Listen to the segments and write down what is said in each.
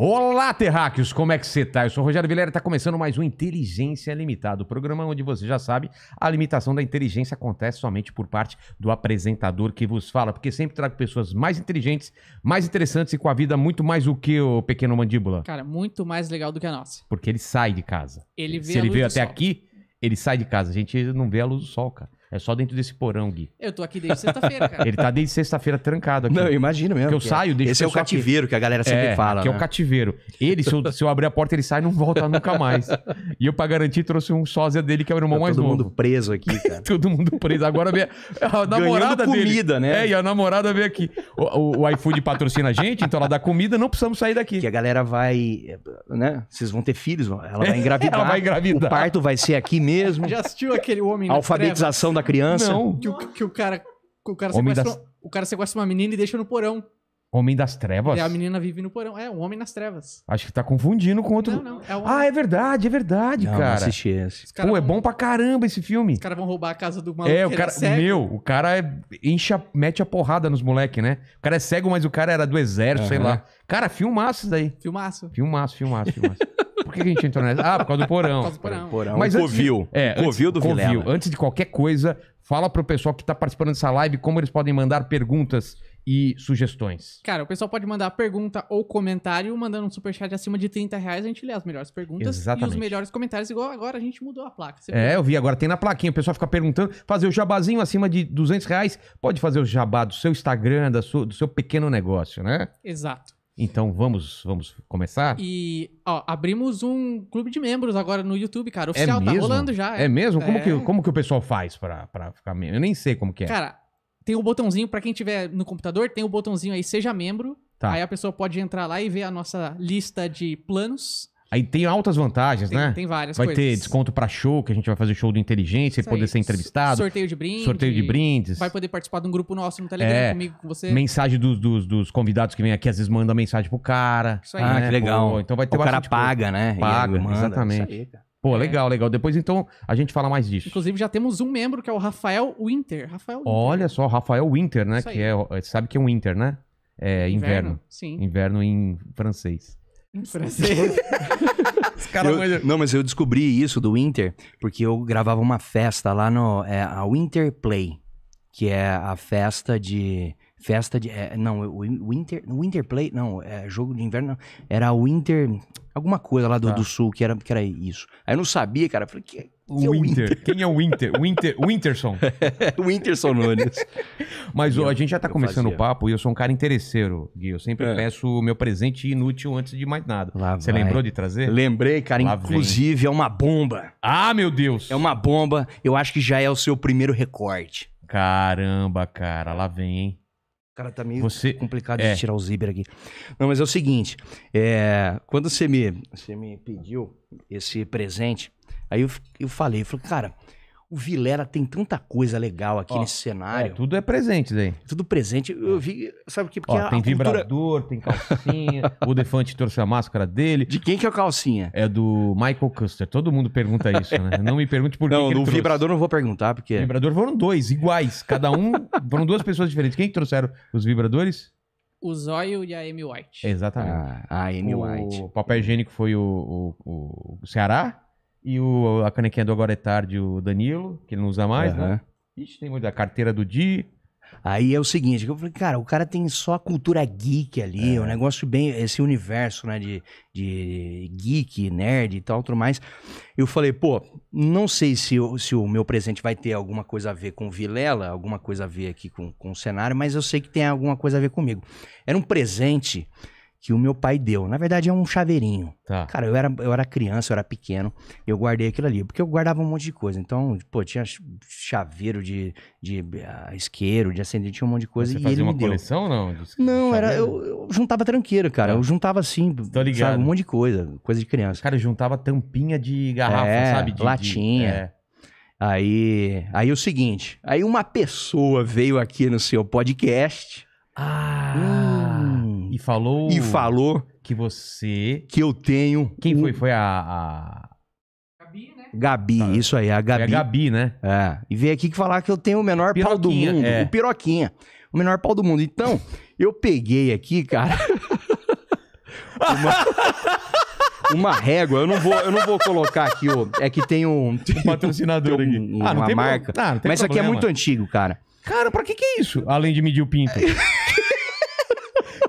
Olá, terráqueos, como é que você tá? Eu sou o Rogério Vilera e tá começando mais um Inteligência Limitada, o um programa onde você já sabe, a limitação da inteligência acontece somente por parte do apresentador que vos fala, porque sempre trago pessoas mais inteligentes, mais interessantes e com a vida muito mais o que o pequeno mandíbula. Cara, muito mais legal do que a nossa. Porque ele sai de casa. Ele vê Se ele veio até sol. aqui, ele sai de casa. A gente não vê a luz do sol, cara. É só dentro desse porão, Gui. Eu tô aqui desde sexta-feira, cara. Ele tá desde sexta-feira trancado aqui. Não, imagina imagino mesmo. Que eu é. saio, deixo Esse é o cativeiro aqui. que a galera sempre é, fala. Que né? é o né? cativeiro. Ele, se eu, se eu, abrir a porta, ele sai e não volta nunca mais. E eu, pra garantir, trouxe um sósia dele, que é o irmão tá mais todo novo. Todo mundo preso aqui, cara. todo mundo preso. Agora vem a namorada Ganhando comida, dele. né? É, e a namorada veio aqui. O, o, o iFood patrocina a gente, então ela dá comida, não precisamos sair daqui. Que a galera vai, né? Vocês vão ter filhos, ela vai engravidar. ela vai engravidar. O parto vai ser aqui mesmo. Já assistiu aquele homem A alfabetização da criança? Não, que o, que o cara, o cara, Homem sequestra, o cara sequestra uma menina e deixa no porão. Homem das Trevas? E a menina vive no porão. É, um homem nas trevas. Acho que tá confundindo com outro. Não, não. É um Ah, é verdade, é verdade, Não, não cara. assisti esse. Pô, é bom pra caramba esse filme. Os caras vão roubar a casa do maluco. É, o é cara. cego. Meu, o cara é, mete a porrada nos moleque, né? O cara é cego, mas o cara era do exército, sei lá. Cara, filmaço isso daí. Filmaço. Filmaço, filmaço, filmaço. Por que, a gente entrou nessa? Ah, por causa do porão. Por causa do porão. porão. Mas covil. De, é, covil do Vilela. Antes de qualquer coisa, fala pro pessoal que tá participando dessa live como eles podem mandar perguntas e sugestões. Cara, o pessoal pode mandar pergunta ou comentário, mandando um superchat acima de 30 reais, a gente lê as melhores perguntas Exatamente. e os melhores comentários, igual agora a gente mudou a placa. Você é, viu? eu vi agora, tem na plaquinha, o pessoal fica perguntando, fazer o jabazinho acima de 200 reais, pode fazer o jabá do seu Instagram, do seu, do seu pequeno negócio, né? Exato. Então vamos, vamos começar? E, ó, abrimos um clube de membros agora no YouTube, cara. É Oficial, é tá rolando já. É, é mesmo? Como, é. Que, como que o pessoal faz pra, pra ficar membro? Eu nem sei como que é. Cara, tem o um botãozinho, para quem tiver no computador, tem o um botãozinho aí, seja membro. Tá. Aí a pessoa pode entrar lá e ver a nossa lista de planos. Aí tem altas vantagens, tem, né? Tem várias vai coisas. Vai ter desconto para show, que a gente vai fazer show do Inteligência, Isso poder aí. ser entrevistado. Sorteio de brindes. Sorteio de brindes. Vai poder participar de um grupo nosso no Telegram é, comigo, com você. Mensagem dos, dos, dos, convidados que vem aqui, às vezes manda mensagem pro cara. Isso aí. Ah, né? que legal. Pô, então vai ter O cara paga, coisa. né? Paga, manda, exatamente. Pô, é. legal, legal. Depois, então, a gente fala mais disso. Inclusive, já temos um membro que é o Rafael Winter. Rafael Winter. Olha só, Rafael Winter, né? Isso que aí. é, você sabe que é um Winter, né? É inverno. inverno. Sim. Inverno em francês. eu, não, mas eu descobri isso do Winter porque eu gravava uma festa lá no. É, a Winter Play, que é a festa de. Festa de. É, não, o Winter. Winter Play, não, é jogo de inverno. Não, era o Winter. Alguma coisa lá do, tá. do sul que era, que era isso. Aí eu não sabia, cara. Falei, que, o Winter. Winter. Quem é o Winter? Winter, Winterson. Winterson Nunes. Mas eu, a gente já tá começando o papo e eu sou um cara interesseiro, Gui. Eu sempre é. peço o meu presente inútil antes de mais nada. Lá Você vai. lembrou de trazer? Lembrei, cara. Lá inclusive, vem. é uma bomba. Ah, meu Deus! É uma bomba. Eu acho que já é o seu primeiro recorte. Caramba, cara. Lá vem, hein? Cara, tá meio você... complicado é. de tirar o zíper aqui. Não, mas é o seguinte. É... Quando você me, você me pediu esse presente Aí eu, eu falei, eu falei, cara, o Vilela tem tanta coisa legal aqui Ó, nesse cenário. É, tudo é presente daí. Tudo presente. Eu é. vi, sabe o que? Porque Ó, tem cultura... vibrador, tem calcinha. o Defante trouxe a máscara dele. De quem que é a calcinha? É do Michael Custer. Todo mundo pergunta isso, né? Não me pergunte por não, que Não, do vibrador não vou perguntar, porque... O vibrador foram dois, iguais. Cada um... foram duas pessoas diferentes. Quem que trouxeram os vibradores? O Zóio e a Amy White. Exatamente. Ah, a Amy White. O papel higiênico foi o, o, o Ceará. E o, a canequinha do Agora é Tarde, o Danilo, que ele não usa mais, uhum. né? Ixi, tem muito. A carteira do Di. Aí é o seguinte, eu falei, cara, o cara tem só a cultura geek ali, é. um negócio bem, esse universo, né, de, de geek, nerd e tal, tudo mais. Eu falei, pô, não sei se, se o meu presente vai ter alguma coisa a ver com Vilela, alguma coisa a ver aqui com, com o cenário, mas eu sei que tem alguma coisa a ver comigo. Era um presente que o meu pai deu. Na verdade, é um chaveirinho. Tá. Cara, eu era, eu era criança, eu era pequeno, eu guardei aquilo ali, porque eu guardava um monte de coisa. Então, pô, tinha chaveiro de, de uh, isqueiro, de acender, tinha um monte de coisa. Você e fazia uma coleção ou não? não, era, eu, eu, juntava tranqueiro, cara. Tá. Eu juntava assim, Tô tá ligado. Sabe, um monte de coisa, coisa de criança. Cara, eu juntava tampinha de garrafa, é, sabe? De, latinha. De, é. Aí, aí o seguinte, aí uma pessoa veio aqui no seu podcast. Ah! Hum, e falou. E falou. Que você. Que eu tenho. Quem um... foi? Foi a. a... Gabi, né? Gabi tá. isso aí, a Gabi. Foi a Gabi, né? É. E veio aqui falar que eu tenho o menor pau do mundo. É. O piroquinha. O menor pau do mundo. Então, eu peguei aqui, cara. uma, uma régua. Eu não vou, eu não vou colocar aqui o. É que tem um, tem um patrocinador tem um, aqui. Ah, uma marca. Ah, Mas isso aqui é muito antigo, cara. Cara, pra que que é isso? Além de medir o pinto.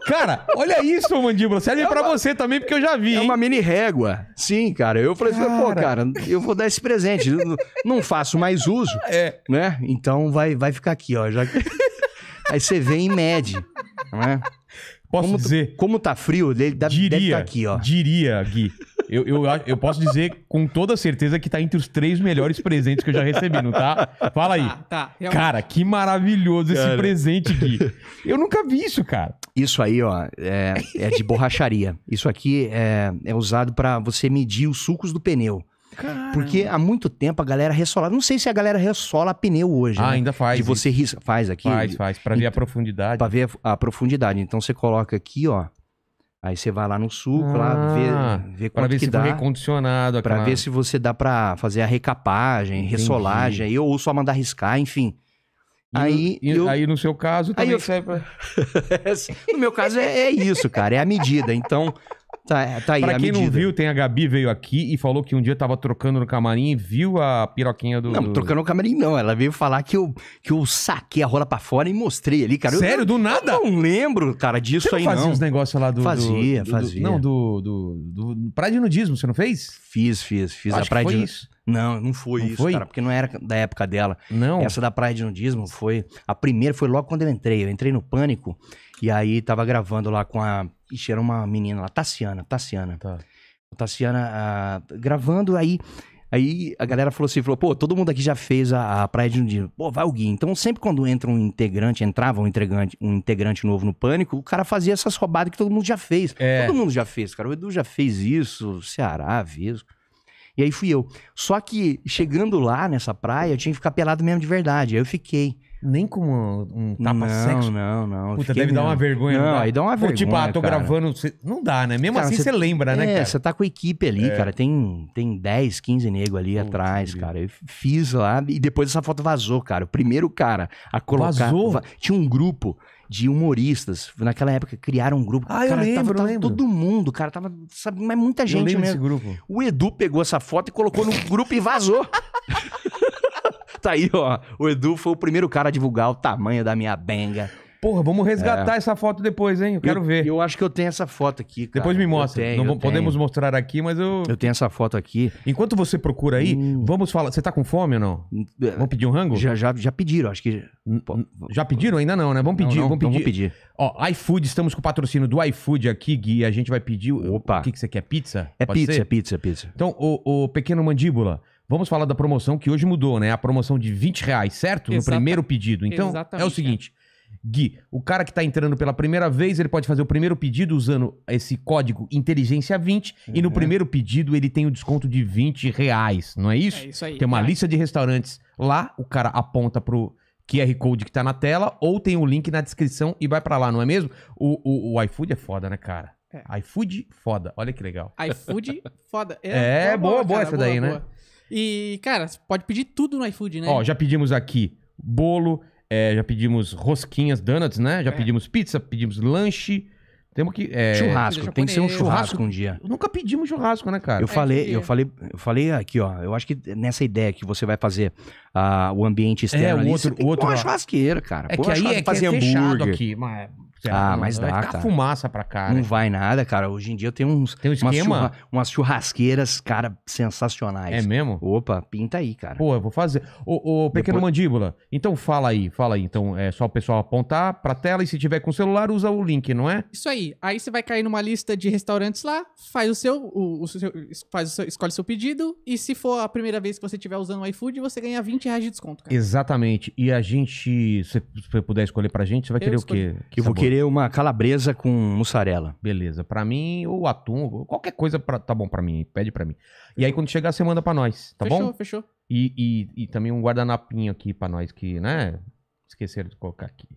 Cara, olha isso, mandíbula. Serve é pra você também, porque eu já vi. É hein? uma mini régua. Sim, cara. Eu falei cara... pô, cara, eu vou dar esse presente. não faço mais uso. É. Né? Então vai, vai ficar aqui, ó. Já... Aí você vem e mede. Né? Posso como dizer. Como tá frio, dele deve tá diria, tá aqui, ó. Diria, Gui. Eu, eu, eu posso dizer com toda certeza que tá entre os três melhores presentes que eu já recebi, não tá? Fala aí. Tá, tá, cara, que maravilhoso cara. esse presente, Gui. Eu nunca vi isso, cara. Isso aí, ó, é, é de borracharia. Isso aqui é, é usado para você medir os sucos do pneu. Caramba. Porque há muito tempo a galera ressola. Não sei se a galera ressola pneu hoje. Ah, né? ainda faz. De você ris... faz aqui. Faz, faz. Pra ver então, a profundidade. Pra ver a, profundidade. Então você coloca aqui, ó. Aí você vai lá no suco, ah, lá, vê, ah, vê quanto ver que dá. Pra ver se recondicionado. Pra ver se você dá pra fazer a recapagem, ressolagem. Aí, ou só mandar riscar, enfim. E aí, no, eu... aí no seu caso também aí eu... serve pra... No meu caso é, é, isso, cara, é a medida. Então, Tá, é, tá aí, pra quem não viu, tem a Gabi veio aqui e falou que um dia tava trocando no camarim e viu a piroquinha do. Não, trocando no camarim não. Ela veio falar que eu, que eu saquei a rola pra fora e mostrei ali, cara. Sério? Eu, do nada? Eu não lembro, cara, disso você aí não. fazia os negócios lá do. Fazia, do, fazia. não, do, do, do. Praia de nudismo, você não fez? Fiz, fiz, fiz Acho a praia que foi de. Isso. Não, não foi não isso, foi? cara, porque não era da época dela. Não. Essa da Praia de Nudismo foi. A primeira foi logo quando eu entrei. Eu entrei no Pânico e aí tava gravando lá com a Ixi, era uma menina lá, Tassiana, Tassiana. Tá. Tassiana gravando, aí Aí a galera falou assim, falou, pô, todo mundo aqui já fez a, a Praia de Jundiro. Pô, vai o Gui. Então sempre quando entra um integrante, entrava um integrante, um integrante novo no Pânico, o cara fazia essas roubadas que todo mundo já fez. É. Todo mundo já fez, cara. O Edu já fez isso, Ceará fez. E aí fui eu. Só que chegando lá nessa praia, eu tinha que ficar pelado mesmo de verdade. Aí eu fiquei. Nem como um, um tapa-sexo. Não, não, não. Puta, deve dar uma vergonha. Não, não aí dá uma vergonha. Tipo, ah, tô cara. gravando. Não dá, né? Mesmo cara, assim você lembra, é, né, É, Você tá com a equipe ali, é. cara. Tem, tem 10, 15 nego ali atrás, cara. Eu fiz lá e depois essa foto vazou, cara. O primeiro cara a colocar. Vazou? Va... Tinha um grupo de humoristas. Naquela época criaram um grupo. Ah, cara, eu lembro, tava, eu lembro. todo mundo, cara, tava, sabe, mas muita gente mesmo. Grupo. O Edu pegou essa foto e colocou no grupo e vazou. Tá aí, ó. O Edu foi o primeiro cara a divulgar o tamanho da minha benga. Porra, vamos resgatar é. essa foto depois, hein? Eu quero eu, ver. Eu acho que eu tenho essa foto aqui, cara. Depois me mostra. Tenho, Não podemos tenho. mostrar aqui, mas eu. Eu tenho essa foto aqui. Enquanto você procura aí, hum. vamos falar. Você tá com fome ou não? Hum, é. Vamos pedir um rango? Já, já, já pediram, acho que. Já pediram? Ainda não, né? Vamos pedir, não, não, vamos então pedir. Vamos pedir. Ó, iFood, estamos com o patrocínio do iFood aqui, Gui. A gente vai pedir. Opa. O que, que você quer? Pizza? É Pode pizza, ser? É pizza, é pizza. Então, o, o pequeno mandíbula. Vamos falar da promoção que hoje mudou, né? A promoção de 20 reais, certo? Exata... No primeiro pedido. Então, é Exatamente, é o seguinte. É. Gui, o cara que está entrando pela primeira vez, ele pode fazer o primeiro pedido usando esse código Inteligência 20 uhum. e no uhum. primeiro pedido ele tem o um desconto de 20 reais, não é, é isso? É isso aí. Tem uma é. lista de restaurantes lá, o cara aponta pro QR Code que está na tela ou tem o um link na descrição e vai para lá, não é mesmo? O, o, o iFood é foda, né, cara? É. iFood, foda. Olha que legal. iFood, foda. É, é boa, boa, boa essa boa, daí, né? E, cara, você pode pedir tudo no iFood, né? Ó, já pedimos aqui bolo, é, já pedimos rosquinhas, donuts, né? Já É. pedimos pizza, pedimos lanche. Temos que. é, Churrasco, tem que ser um Churrasco? churrasco um dia. Nunca pedimos churrasco, né, cara? Eu é, falei, eu falei, eu falei aqui, ó. Eu acho que nessa ideia que você vai fazer ah, o ambiente é, externo, ali, outro- você tem que outro- uma churrasqueira, cara. É que aí é que é fazer fechado hambúrguer. aqui, mas ah, mas né? dá, vai cara. fumaça pra cara. Não vai nada, cara. Hoje em dia tem uns... Tem um umas, churra, umas, churrasqueiras, cara, sensacionais. É mesmo? Opa, pinta aí, cara. Pô, eu vou fazer. Ô, ô Pequeno Depois... Mandíbula, então fala aí, fala aí. Então é só o pessoal apontar pra tela e se tiver com o celular, usa o link, não é? Isso aí. Aí você vai cair numa lista de restaurantes lá, faz o seu... O, o seu faz o seu, escolhe o seu pedido e se for a primeira vez que você estiver usando o iFood, você ganha 20 reais de desconto, cara. Exatamente. E a gente... Se você puder escolher pra gente, você vai eu querer escolhi. o quê? Que eu vou querer querer uma calabresa com mussarela. Beleza. Pra mim, ou atum, qualquer coisa pra, tá bom pra mim. Pede pra mim. E aí, quando chegar, você manda pra nós, tá fechou, bom? Fechou, fechou. E, e, também um guardanapinho aqui pra nós, que, né? Esqueceram de colocar aqui.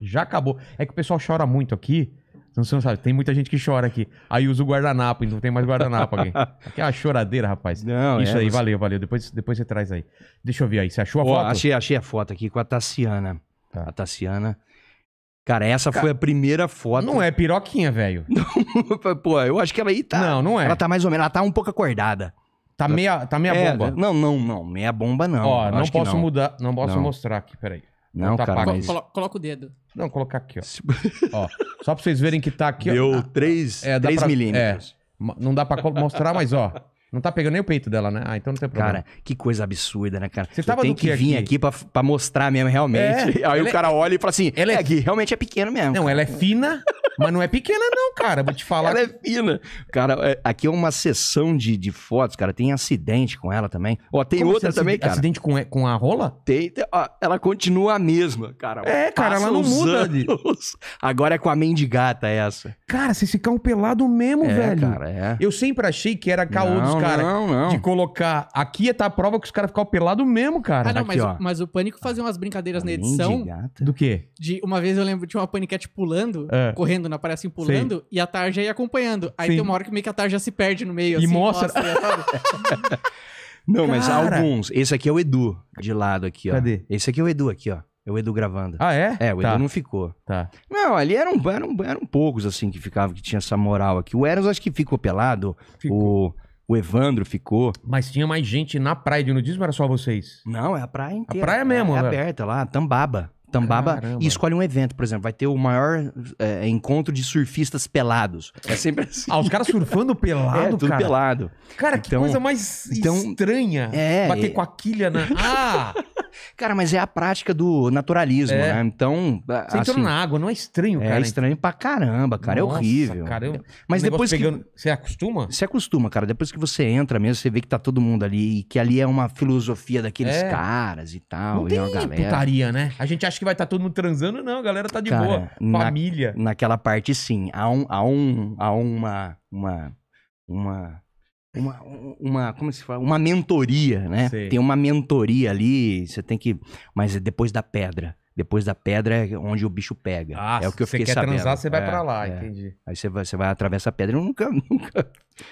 Já acabou. É que o pessoal chora muito aqui. você não sabe, tem muita gente que chora aqui. Aí usa o guardanapo, então tem mais guardanapo aqui. Aqui é uma choradeira, rapaz. Não, Isso é, aí, você... valeu, valeu. Depois, depois você traz aí. Deixa eu ver aí. Você achou a oh, foto? Achei, achei a foto aqui com a Tassiana. Tá. A Tassiana Cara, essa foi a primeira foto. Não é piroquinha, velho. Pô, eu acho que ela aí tá. Não, não é. Ela tá mais ou menos, ela tá um pouco acordada. Tá meia, tá meia é, bomba. Não, não, não. Meia bomba não. Ó, não posso não. mudar, não posso não. mostrar aqui, peraí. Não, tá cara, mas... Colo coloca o dedo. Não, colocar aqui, ó. ó. Só pra vocês verem que tá aqui, Deu ó. Deu 3, é, 3 pra, é, milímetros. É, não dá pra mostrar, mas ó. Não tá pegando nem o peito dela, né? Ah, então não tem problema. Cara, que coisa absurda, né, cara? Você tava tem que vir aqui, aqui pra, pra mostrar mesmo, realmente. É, Aí o é... cara olha e fala assim, ela é... é realmente é pequeno mesmo. Não, cara. ela é fina, mas não é pequena não, cara. Vou te falar. Ela é fina. Cara, é, aqui é uma sessão de, de fotos, cara. Tem acidente com ela também. Ó, tem Como outra assim acidente, também, cara. Acidente com, com a rola? Tem. tem ó, ela continua a mesma, cara. É, cara, ela não muda. De... Agora é com a mendigata essa. Cara, vocês ficam pelado mesmo, é, velho. Cara, é. Eu sempre achei que era caô dos não, cara. Não, não. De colocar. Aqui é tá a prova que os caras ficam pelados mesmo, cara. Ah, não, Aqui, mas, ó. mas o Pânico fazia umas brincadeiras na edição. Do quê? De uma vez eu lembro, tinha uma paniquete pulando, é. correndo na parede assim, pulando, Sim. e a tarja ia acompanhando. Aí Sim. tem uma hora que meio que a tarja se perde no meio, e assim. mostra. mostra né, não, cara. mas alguns. Esse aqui é o Edu, de lado aqui, ó. Cadê? Esse aqui é o Edu aqui, ó. É o Edu gravando. Ah, é? É, o tá. Edu não ficou. Tá. Não, ali eram, eram, eram poucos, assim, que ficavam, que tinha essa moral aqui. O Eros acho que ficou pelado. Ficou. O, o Evandro ficou. Mas tinha mais gente na praia de nudismo ou era só vocês? Não, é a praia inteira. A praia mesmo, É aberta lá, Tambaba. Tambaba Caramba. e escolhe um evento, por exemplo. Vai ter o maior é, encontro de surfistas pelados. É sempre assim. Ah, os caras surfando pelado, é, tudo cara. pelado. Cara, então, que coisa mais então, estranha. É, Bater é... com a quilha na... Ah! Cara, mas é a prática do naturalismo, é. né? Então. Você assim, entrou na água, não é estranho, é cara. É estranho pra caramba, cara. É Nossa, é horrível. Cara, eu... Mas depois. Pegando... Que... Você acostuma? Você acostuma, cara. Depois que você entra mesmo, você vê que tá todo mundo ali e que ali é uma filosofia daqueles é. caras e tal. Não e é tem uma galera. putaria, né? A gente acha que vai estar tá todo mundo transando, não, a galera tá de Cara, boa. Família. naquela parte, sim. Há, um, há, um, há uma. Uma. uma uma, uma como se fala uma mentoria né tem uma mentoria ali você tem que mas é depois da pedra depois da pedra é onde o bicho pega. Ah, é o que eu fiquei sabendo. Se você quer transar, você vai é, para lá, é. entendi. Aí você vai, você vai atravessar a pedra. Eu nunca, nunca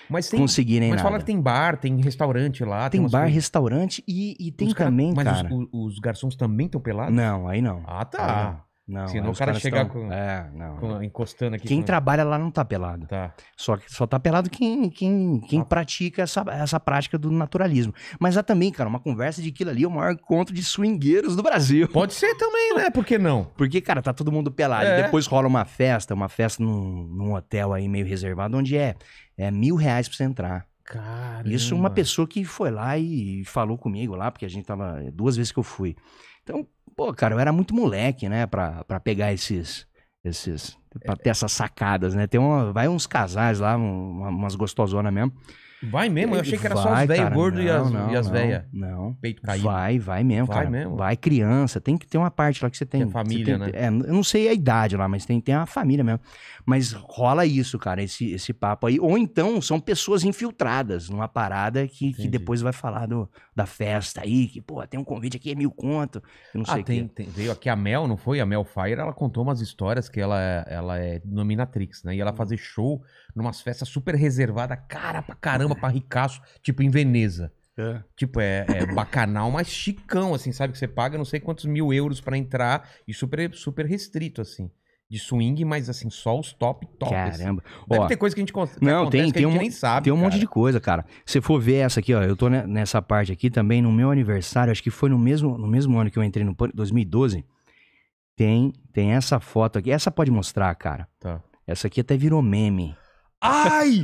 mas tem, consegui nem mas nada. Mas fala que tem bar, tem restaurante lá. Tem, tem bar, coisas... restaurante e, e tem cara, também, mas cara... Mas os, os, garçons também estão pelados? Não, aí não. Ah, tá. Não, Se não, o cara chegar estão... com, é, não, com, encostando aqui. Quem com... trabalha lá não tá pelado. Tá. Só, só tá pelado quem, quem, quem tá. pratica essa, essa prática do naturalismo. Mas há também, cara, uma conversa de aquilo ali é o maior encontro de swingueiros do Brasil. Pode ser também, né? Por que não? Porque, cara, tá todo mundo pelado. É. E depois rola uma festa, uma festa num, num hotel aí meio reservado, onde é, é mil reais pra você entrar. Caramba. Isso uma pessoa que foi lá e falou comigo lá, porque a gente tava. Duas vezes que eu fui. Então, Pô, cara, eu era muito moleque, né, pra, pra pegar esses. esses pra ter essas sacadas, né? Tem uma, vai uns casais lá, um, umas gostosonas mesmo. Vai mesmo? Eu achei que era vai, só os velhos gordos e as, e as velhas. Não. Peito caído. Vai, vai mesmo, vai cara. Mesmo. Vai criança. Tem que ter uma parte lá que você é tem. Tem família, tem, né? É, eu não sei a idade lá, mas tem, tem uma família mesmo. Mas rola isso, cara, esse, esse papo aí. Ou então são pessoas infiltradas numa parada que, que depois vai falar do, da festa aí, que, pô, tem um convite aqui, é mil conto. Eu não ah, sei ah, tem, que... tem, veio aqui a Mel, não foi? A Mel Fire, ela contou umas histórias que ela, ela é nominatrix, né? E ela hum. fazer show numas festas super reservadas, cara pra caramba caramba pra ricaço, tipo em Veneza. É. Tipo, é, é, bacanal, mas chicão, assim, sabe? Que você paga não sei quantos mil euros para entrar e super, super restrito, assim. De swing, mas assim, só os top, top. Assim. Caramba. Assim. Deve ó, ter coisa que a gente consegue. Não, acontece, tem, tem um, nem sabe. Tem um cara. monte de coisa, cara. Se for ver essa aqui, ó, eu tô nessa parte aqui também, no meu aniversário, acho que foi no mesmo, no mesmo ano que eu entrei no 2012. Tem, tem essa foto aqui. Essa pode mostrar, cara. Tá. Essa aqui até virou meme. Ai!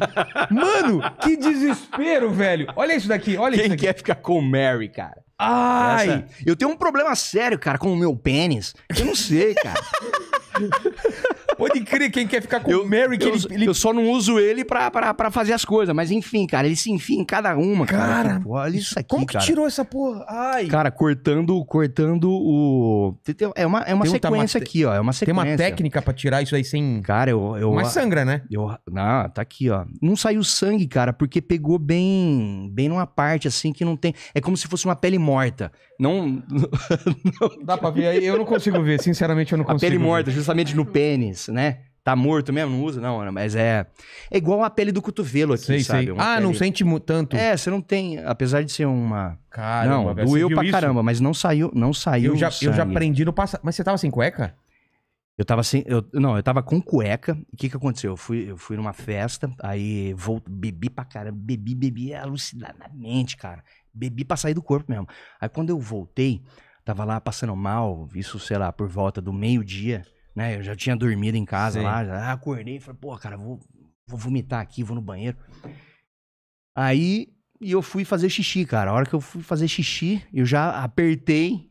Mano, que desespero, velho. Olha isso daqui, olha Quem isso daqui. quer ficar com o Mary, cara? Ai! Essa... Eu tenho um problema sério, cara, com o meu pênis. Eu não sei, cara. Pode crer, quem quer ficar com eu, o Mary, que eu, ele, ele, Eu só não uso ele pra, pra, pra fazer as coisas. Mas enfim, cara, ele se enfia em cada uma, cara. cara. Tipo, olha isso aqui, Como que cara. tirou essa porra? Ai. Cara, cortando, cortando o... É uma, é uma sequência aqui, ó. É uma sequência. Tem uma técnica pra tirar isso aí sem... Cara, eu... eu Mas sangra, né? Eu, não, ah, tá aqui, ó. Não saiu sangue, cara, porque pegou bem... Bem numa parte, assim, que não tem... É como se fosse uma pele morta. Não... não... Dá pra ver aí? Eu não consigo ver, sinceramente eu não consigo. A pele morta, justamente no pênis né? Tá morto mesmo, não usa, não, mas é. É igual a pele do cotovelo aqui, sei, sabe? Sei. Ah, pele... não sente tanto. É, você não tem. Apesar de ser uma. Caramba, não, doeu pra isso? caramba, mas não saiu. Não saiu. Eu já, eu já aprendi no passado. Mas você tava sem cueca? Eu tava sem. Eu, não, eu tava com cueca. O que que aconteceu? Eu fui, eu fui numa festa, aí vou, bebi pra caramba, bebi, bebi alucinadamente, cara. Bebi pra sair do corpo mesmo. Aí quando eu voltei, tava lá passando mal, isso, sei lá, por volta do meio-dia né? Eu já tinha dormido em casa Sim. lá, já acordei e falei, pô, cara, vou, vou vomitar aqui, vou no banheiro. Aí e eu fui fazer xixi, cara. A hora que eu fui fazer xixi, eu já apertei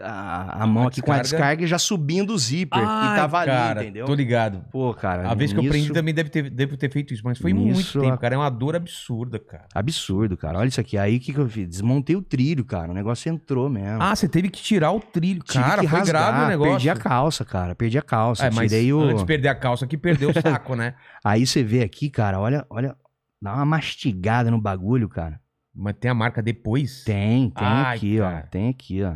a, a mão a aqui descarga. com a descarga e já subindo o zíper. Ai, e tava cara, ali, entendeu? Tô ligado. Pô, cara. A vez nisso... que eu aprendi também deve ter, deve ter feito isso, mas foi nisso, muito tempo, cara. É uma dor absurda, cara. Absurdo, cara. Olha isso aqui. Aí o que, que eu fiz? Desmontei o trilho, cara. O negócio entrou mesmo. Ah, você teve que tirar o trilho. Tive cara, que foi rasgar, grave o negócio. Perdi a calça, cara. Perdi a calça. É, mas Tirei o... antes de perder a calça aqui, perdeu o saco, né? Aí você vê aqui, cara, olha, olha. Dá uma mastigada no bagulho, cara. Mas tem a marca depois? Tem, tem Ai, aqui, cara. ó. Tem aqui, ó.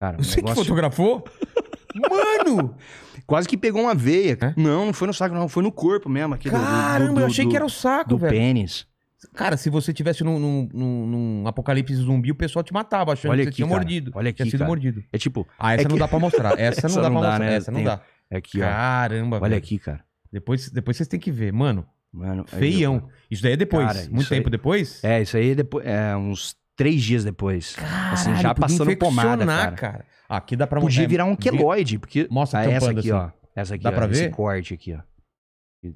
Cara, Você negócio... que fotografou? Mano! Quase que pegou uma veia. É? Não, não foi no saco, não. Foi no corpo mesmo. Aqui Caramba, do, do, do, eu achei que era o saco, do velho. Do pênis. Cara, se você tivesse num, num, num, num, apocalipse zumbi, o pessoal te matava achando olha que você aqui, tinha cara. mordido. Olha aqui, tinha sido cara. mordido. É tipo... Ah, essa é que... não dá pra mostrar. Essa, essa não dá não pra dá, mostrar. Né? Essa não Tem... dá. É aqui, Caramba, ó. Olha velho. aqui, cara. Depois, depois vocês têm que ver. Mano, Mano feião. Isso daí é depois. Cara, muito tempo aí... depois? É, isso aí é depois. É uns três dias depois. Caralho, assim, já passando pomada, cara. cara. Aqui dá pra... Podia é, virar um queloide, porque... Mostra ah, essa aqui, assim. ó. Essa aqui, dá ó, pra ver? corte aqui, ó.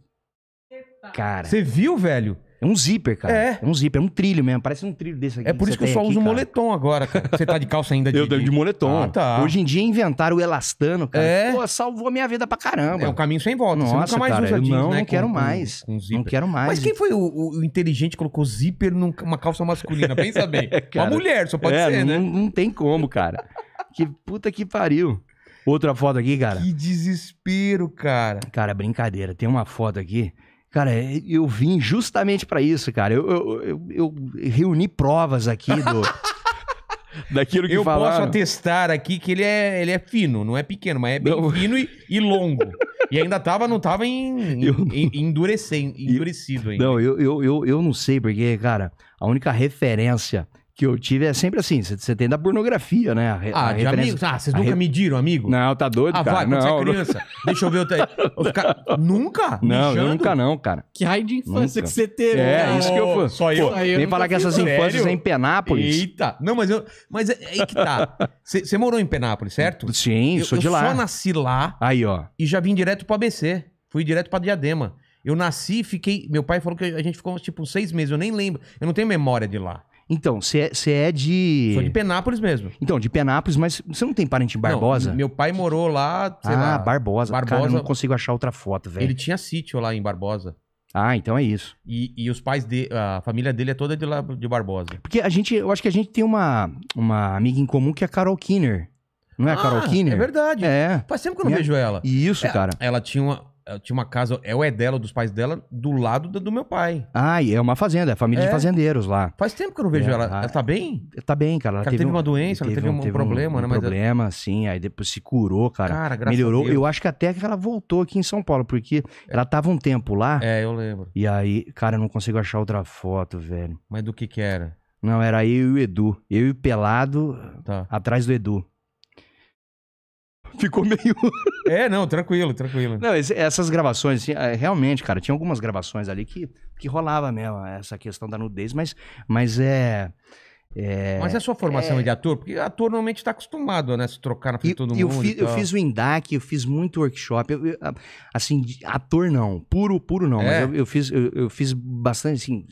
Cara. Você viu, velho? É um zíper, cara. É. é um zíper, é um trilho mesmo. Parece um trilho desse aqui. É por isso que, eu só aqui, uso cara. moletom agora, cara. Você tá de calça ainda de... Eu tenho de moletom. Ah, tá. Hoje em dia inventaram o elastano, cara. É. Pô, salvou minha vida pra caramba. É um caminho sem volta. Nossa, Você nunca mais cara, usa jeans, não, né? Não quero com, mais. Com, com não quero mais. Mas quem foi o, o inteligente que colocou zíper numa calça masculina? Pensa bem. É, cara, Uma mulher, só pode é, ser, né? Não, não tem como, cara. que puta que pariu. Outra foto aqui, cara. Que desespero, cara. Cara, brincadeira. Tem uma foto aqui Cara, é, eu vim justamente para isso, cara. Eu, eu, eu, eu, reuni provas aqui do. Daquilo que eu falaram. posso atestar aqui que ele é, ele é fino, não é pequeno, mas é bem não. fino e, e longo. E ainda tava, não tava em, eu... em, endurecido ainda. Não, eu, eu, eu, eu não sei, porque, cara, a única referência que eu tive é sempre assim, você tem da pornografia, né? A, ah, a de Ah, vocês nunca re... mediram, amigo? Não, tá doido, ah, cara. vai, quando não, você é criança. Deixa eu ver o aí. ficar... Nunca? Não, eu nunca não, cara. Que raio de infância nunca. que você teve. É, cara. isso que eu fui. Só eu. nem falar que essas infâncias é em Penápolis. Eita. Não, mas eu... Mas é, é aí que tá. Você morou em Penápolis, certo? Sim, eu, sou de lá. Eu só nasci lá. Aí, ó. E já vim direto pro ABC. Fui direto pra Diadema. Eu nasci, fiquei... Meu pai falou que a gente ficou, tipo, seis meses. Eu nem lembro. Eu não tenho memória de lá. Então, você é, é, de. Sou de Penápolis mesmo. Então, de Penápolis, mas você não tem parente em Barbosa? Não, meu pai morou lá. ah, lá, Barbosa. Barbosa. Cara, eu não consigo achar outra foto, velho. Ele tinha sítio lá em Barbosa. Ah, então é isso. E, e os pais dele, a família dele é toda de, lá, de Barbosa. Porque a gente, eu acho que a gente tem uma, uma amiga em comum que é a Carol Kinner. Não é a Carol ah, Kinner? É verdade. É. Faz tempo que eu não Minha... vejo ela. E isso, é, cara. Ela tinha uma tinha uma casa, é o é dela, dos pais dela, do lado do, do meu pai. Ah, e é uma fazenda, é família é. de fazendeiros lá. Faz tempo que eu não vejo é, ela. Ela tá bem? Tá bem, cara. Ela, cara, teve, teve um, uma doença, teve ela teve um, teve problema, um, né? Um problema, ela... sim. Aí depois se curou, cara. Cara, graças Melhorou. Eu acho que até que ela voltou aqui em São Paulo, porque é. ela tava um tempo lá. É, eu lembro. E aí, cara, eu não consigo achar outra foto, velho. Mas do que que era? Não, era eu e o Edu. Eu e o Pelado tá. atrás do Edu ficou meio. é, não, tranquilo, tranquilo. Não, essas gravações, assim, é, realmente, cara, tinha algumas gravações ali que, que rolava mesmo essa questão da nudez, mas, mas é. É... Mas é a sua formação é... de ator? Porque ator normalmente está acostumado né, a se trocar na frente de todo mundo. Eu fiz, eu fiz o INDAC, eu fiz muito workshop. Eu, eu, ah, assim, ator não, puro, puro não. É. Mas eu, fiz, eu, fiz bastante, assim,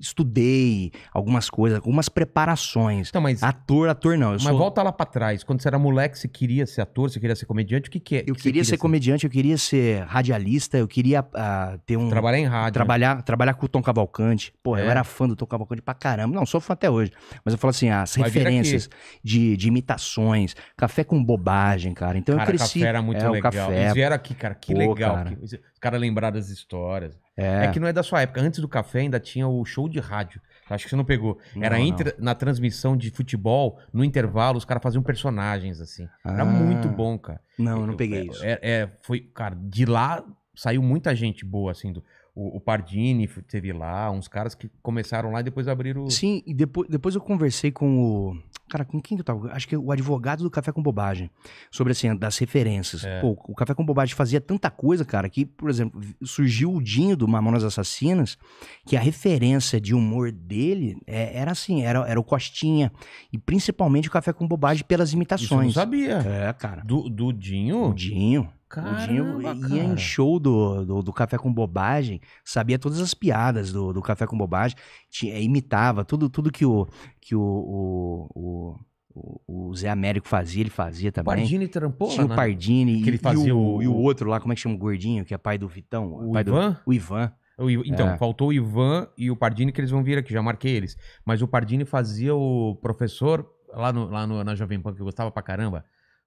estudei algumas coisas, algumas preparações. Então, mas, ator, ator não. mas sou... volta lá para trás. Quando você era moleque, você queria ser ator, você queria ser comediante? O que, que é? Eu que queria, queria, ser, ser comediante, eu queria ser radialista, eu queria uh, ter um. Trabalhar em rádio. Né? Trabalhar, né? trabalhar com o Tom Cavalcante. Porra, eu é. era fã do Tom Cavalcante pra caramba. Não, sou fã até hoje. Mas eu falo assim, as Vai referências de, de imitações, café com bobagem, cara. Então cara, eu cresci. Café era muito é, legal. Café... Eles vieram aqui, cara, que Pô, legal. Cara. Que... cara lembrar das histórias. É. é. que não é da sua época. Antes do café ainda tinha o show de rádio. Acho que você não pegou. Não, era na transmissão de futebol, no intervalo, os caras faziam personagens, assim. Era muito ah. bom, cara. Não, eu não peguei é, isso. É, é, foi, cara, de lá saiu muita gente boa, assim, do, o, o, Pardini teve lá, uns caras que começaram lá e depois abriram. Sim, e depois, depois eu conversei com o. Cara, com quem que eu tava? Acho que é o advogado do Café com Bobagem. Sobre, assim, das referências. É. Pô, o Café com Bobagem fazia tanta coisa, cara, que, por exemplo, surgiu o Dinho do Mamonas Assassinas, que a referência de humor dele é, era assim, era, era o Costinha. E principalmente o Café com Bobagem pelas imitações. Isso eu não sabia. É, cara. Do, do Dinho? O Dinho. Caramba, o Dinho ia cara. em show do, do, do, Café com Bobagem, sabia todas as piadas do, do Café com Bobagem, tinha, eh, imitava tudo, tudo que o. Que o, o, o, o Zé Américo fazia, ele fazia também. Pardini trampou Tinha né? o Pardini que ele fazia e, o, e o outro lá, como é que chama o gordinho, que é pai do Vitão? O Ivan? Do, o Ivan. Então, é. faltou o Ivan e o Pardini, que eles vão vir aqui, já marquei eles. Mas o Pardini fazia o professor lá, no, lá no, na Jovem Pan, que eu gostava pra caramba.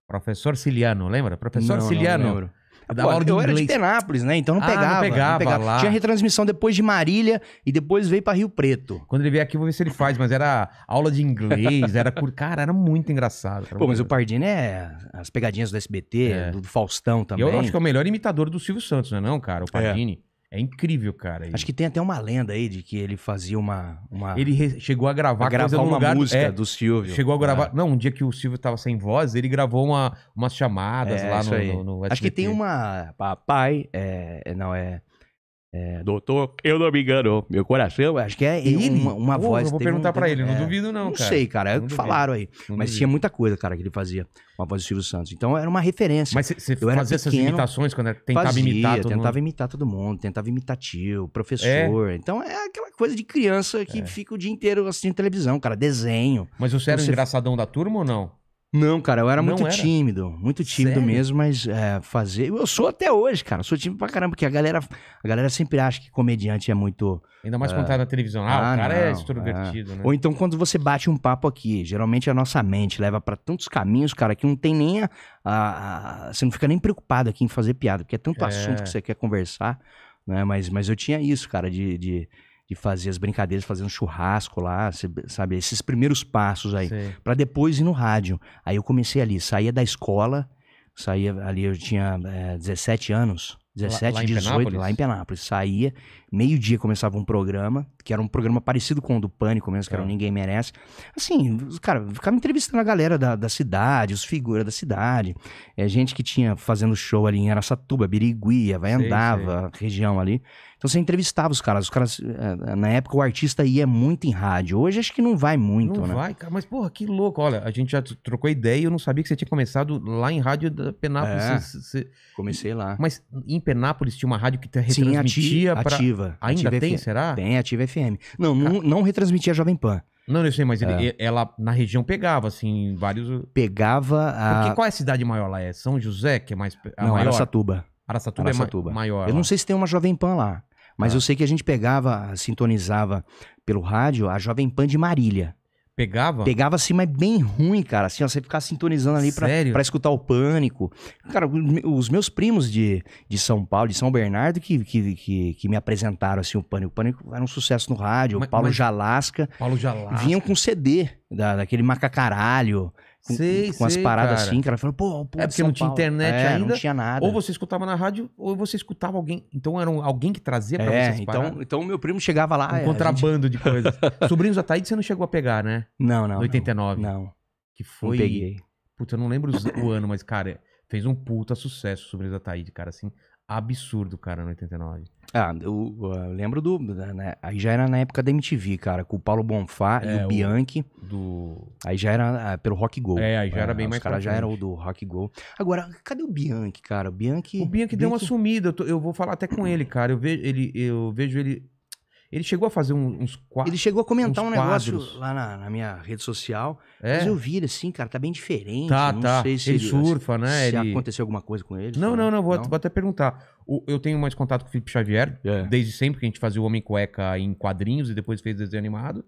Professor Ciliano, lembra? Professor não, Ciliano. Não Da Pô, eu era de Penápolis, né? Então não pegava. Ah, não pegava, não pegava. Lá. Tinha retransmissão depois de Marília e depois veio para Rio Preto. Quando ele veio aqui, vou ver se ele faz, mas era aula de inglês, era por cara, era muito engraçado. Era Pô, mas o Pardini é as pegadinhas do SBT, é. do Faustão também. Eu acho que é o melhor imitador do Silvio Santos, não é não, cara? O é. Pardini. É. É incrível, cara. Ele. Acho que tem até uma lenda aí de que ele fazia uma. uma... Ele re... chegou a gravar, a gravar uma lugar... música é, do Silvio. Chegou a gravar. É. Não, um dia que o Silvio tava sem voz, ele gravou uma, umas chamadas é, lá no, no, no Acho que tem uma. Papai. É, não, é. É, doutor, eu não me engano, meu coração, acho que é ele. Uma, uma voz. Eu vou perguntar um, para ele, não duvido não, não cara. sei, cara, é o que falaram aí. Não mas duvido. tinha muita coisa, cara, que ele fazia. Uma voz do Silvio Santos. Então era uma referência. Mas você fazia pequeno, essas imitações quando era, tentava fazia, imitar todo tentava mundo? imitar todo mundo, tentava imitar tio, professor. É. Então é aquela coisa de criança que é. fica o dia inteiro assistindo televisão, cara, desenho. Mas você era então, o você... engraçadão da turma ou não? Não, cara, eu era não muito era. tímido, muito tímido Sério? mesmo, mas é, fazer. Eu sou até hoje, cara, sou tímido pra caramba, porque a galera, a galera sempre acha que comediante é muito. Ainda mais uh, quando tá na televisão, ah, ah o cara é não, é extrovertido, é. né? Ou então quando você bate um papo aqui, geralmente a nossa mente leva para tantos caminhos, cara, que não tem nem a, a, a, Você não fica nem preocupado aqui em fazer piada, porque é tanto é. assunto que você quer conversar, né? Mas, mas eu tinha isso, cara, de, de de fazer as brincadeiras, fazer um churrasco lá, sabe? Esses primeiros passos aí. para depois ir no rádio. Aí eu comecei ali, saía da escola, saía ali, eu tinha é, eh, 17 anos. 17, lá, lá 18, lá em Penápolis. Saía, meio-dia começava um programa, que era um programa parecido com o do Pânico mesmo, que é. era o tá. Ninguém Merece. Assim, cara, ficava entrevistando a galera da, da cidade, os figuras da cidade, é, gente que tinha fazendo show ali em Araçatuba, Birigui, Vaiandava, região ali. Então você entrevistava os caras. Os caras, é, na época, o artista ia muito em rádio. Hoje acho que não vai muito, não né? vai, cara. Mas, porra, que louco. Olha, a gente já trocou ideia e eu não sabia que você tinha começado lá em rádio da Penápolis. É, você, você... Comecei lá. Mas em Penápolis tinha uma rádio que te retransmitia Sim, pra... ativa ativa. Ainda ativa tem, FM. será? Tem, ativa FM. Não, não, não retransmitia a Jovem Pan. Não, não sei, mas ele, é. ela na região pegava, assim, vários. Pegava a. Porque qual é a cidade maior lá? É São José, que é mais. A não, maior? Aracatuba. Aracatuba, é ma maior. Eu lá. não sei se tem uma Jovem Pan lá, mas ah. eu sei que a gente pegava, sintonizava pelo rádio a Jovem Pan de Marília. Pegava? Pegava assim, mas bem ruim, cara. Assim, ó, você ficava sintonizando ali pra, escutar o pânico. Cara, os meus primos de, de São Paulo, de São Bernardo, que, que, que, que me apresentaram assim, o pânico. O pânico era um sucesso no rádio. Mas, o Paulo mas... Jalasca. Paulo Jalasca. Vinham com CD da, daquele macacaralho com, sei, com sei, as paradas cara. assim, que ela falou, pô, pô É porque não é tinha Paulo. internet é, ainda. Não tinha nada. Ou você escutava na rádio, ou você escutava alguém. Então era um, alguém que trazia pra é, vocês então, Então meu primo chegava lá. Um é, contrabando gente... de coisas. Sobrinhos da Thaís você não chegou a pegar, né? Não, não. 89. Não. Que foi. Não peguei. Puta, eu não lembro o ano, mas, cara, fez um puta sucesso Sobrinhos da Thaís, cara, assim absurdo, cara, no 89. Ah, eu, eu lembro do. Né, aí já era na época da MTV, cara, com o Paulo Bonfá é, e o, Bianchi. Do... Aí já era ah, pelo Rock Go. É, aí já era ah, bem mais. Os caras já eram o do Rock Go. Agora, cadê o Bianchi, cara? O Bianchi. O Bianchi, Bianchi... deu uma sumida. Eu, tô, eu, vou falar até com ele, cara. Eu vejo ele, eu vejo ele ele chegou a fazer um, uns quatro Ele chegou a comentar um negócio lá na, na, minha rede social. É. Mas eu vi ele assim, cara, tá bem diferente. Tá, não tá. Sei se ele, ele surfa, né? Se ele... aconteceu alguma coisa com ele. Não, não, não, vou, não. Até, vou até perguntar. O, eu tenho mais contato com o Felipe Xavier, é. desde sempre que a gente fazia o Homem Cueca em quadrinhos e depois fez desenho animado.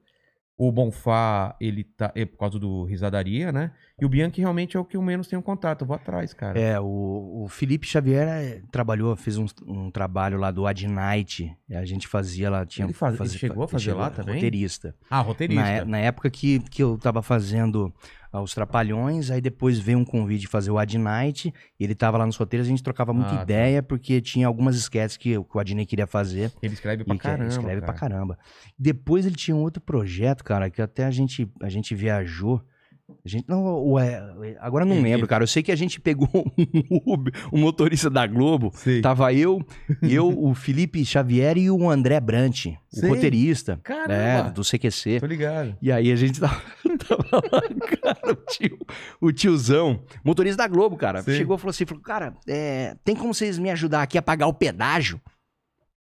O Bonfá, ele tá. É por causa do Risadaria, né? E o Bianchi realmente é o que eu menos tenho contato, eu vou atrás, cara. É, o, o Felipe Xavier eh, trabalhou, fez um, um, trabalho lá do Adnight, a gente fazia lá, tinha... Ele, faz, faz, ele chegou faz, a fazer lá também? Roteirista. Ah, roteirista. Na, na, época que, que eu tava fazendo ah, os Trapalhões, aí depois veio um convite de fazer o Adnight, ele tava lá nos roteiros, a gente trocava muita ah, tá. ideia, tá. porque tinha algumas esquetes que, que o Adnei queria fazer. Ele escreve pra caramba. Escreve cara. pra caramba. Depois ele tinha um outro projeto, cara, que até a gente, a gente viajou a gente não. Ué, agora não é, lembro, é. cara. Eu sei que a gente pegou um Uber, um motorista da Globo. Sim. Tava eu, eu, o Felipe Xavier e o André Brant, o Sei. roteirista. Caramba. né, do CQC. Tô ligado. E aí a gente tava, tava lá, cara, o, tio, o tiozão, motorista da Globo, cara. Sim. Chegou e falou assim: falou, cara, é, tem como vocês me ajudar aqui a pagar o pedágio?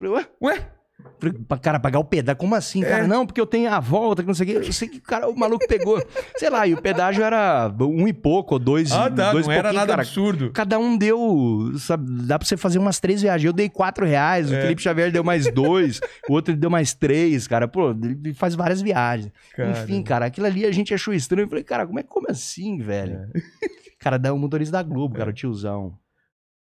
Eu falei, ué? Ué? Falei, cara, pagar o pedágio? Como assim, é. cara? Não, porque eu tenho a volta, que não sei o que. Eu sei que cara, o maluco pegou. sei lá, e o pedágio era um e pouco, ou dois Ah, tá, dois não era nada cara. absurdo. Cada um deu, sabe, dá pra você fazer umas três viagens. Eu dei quatro reais, é. o Felipe Xavier deu mais dois, o outro deu mais três, cara. Pô, ele faz várias viagens. Cara. Enfim, cara, aquilo ali a gente achou estranho. Eu falei, cara, como é como assim, velho? É. cara, dá um motorista da Globo, é. cara, o tiozão.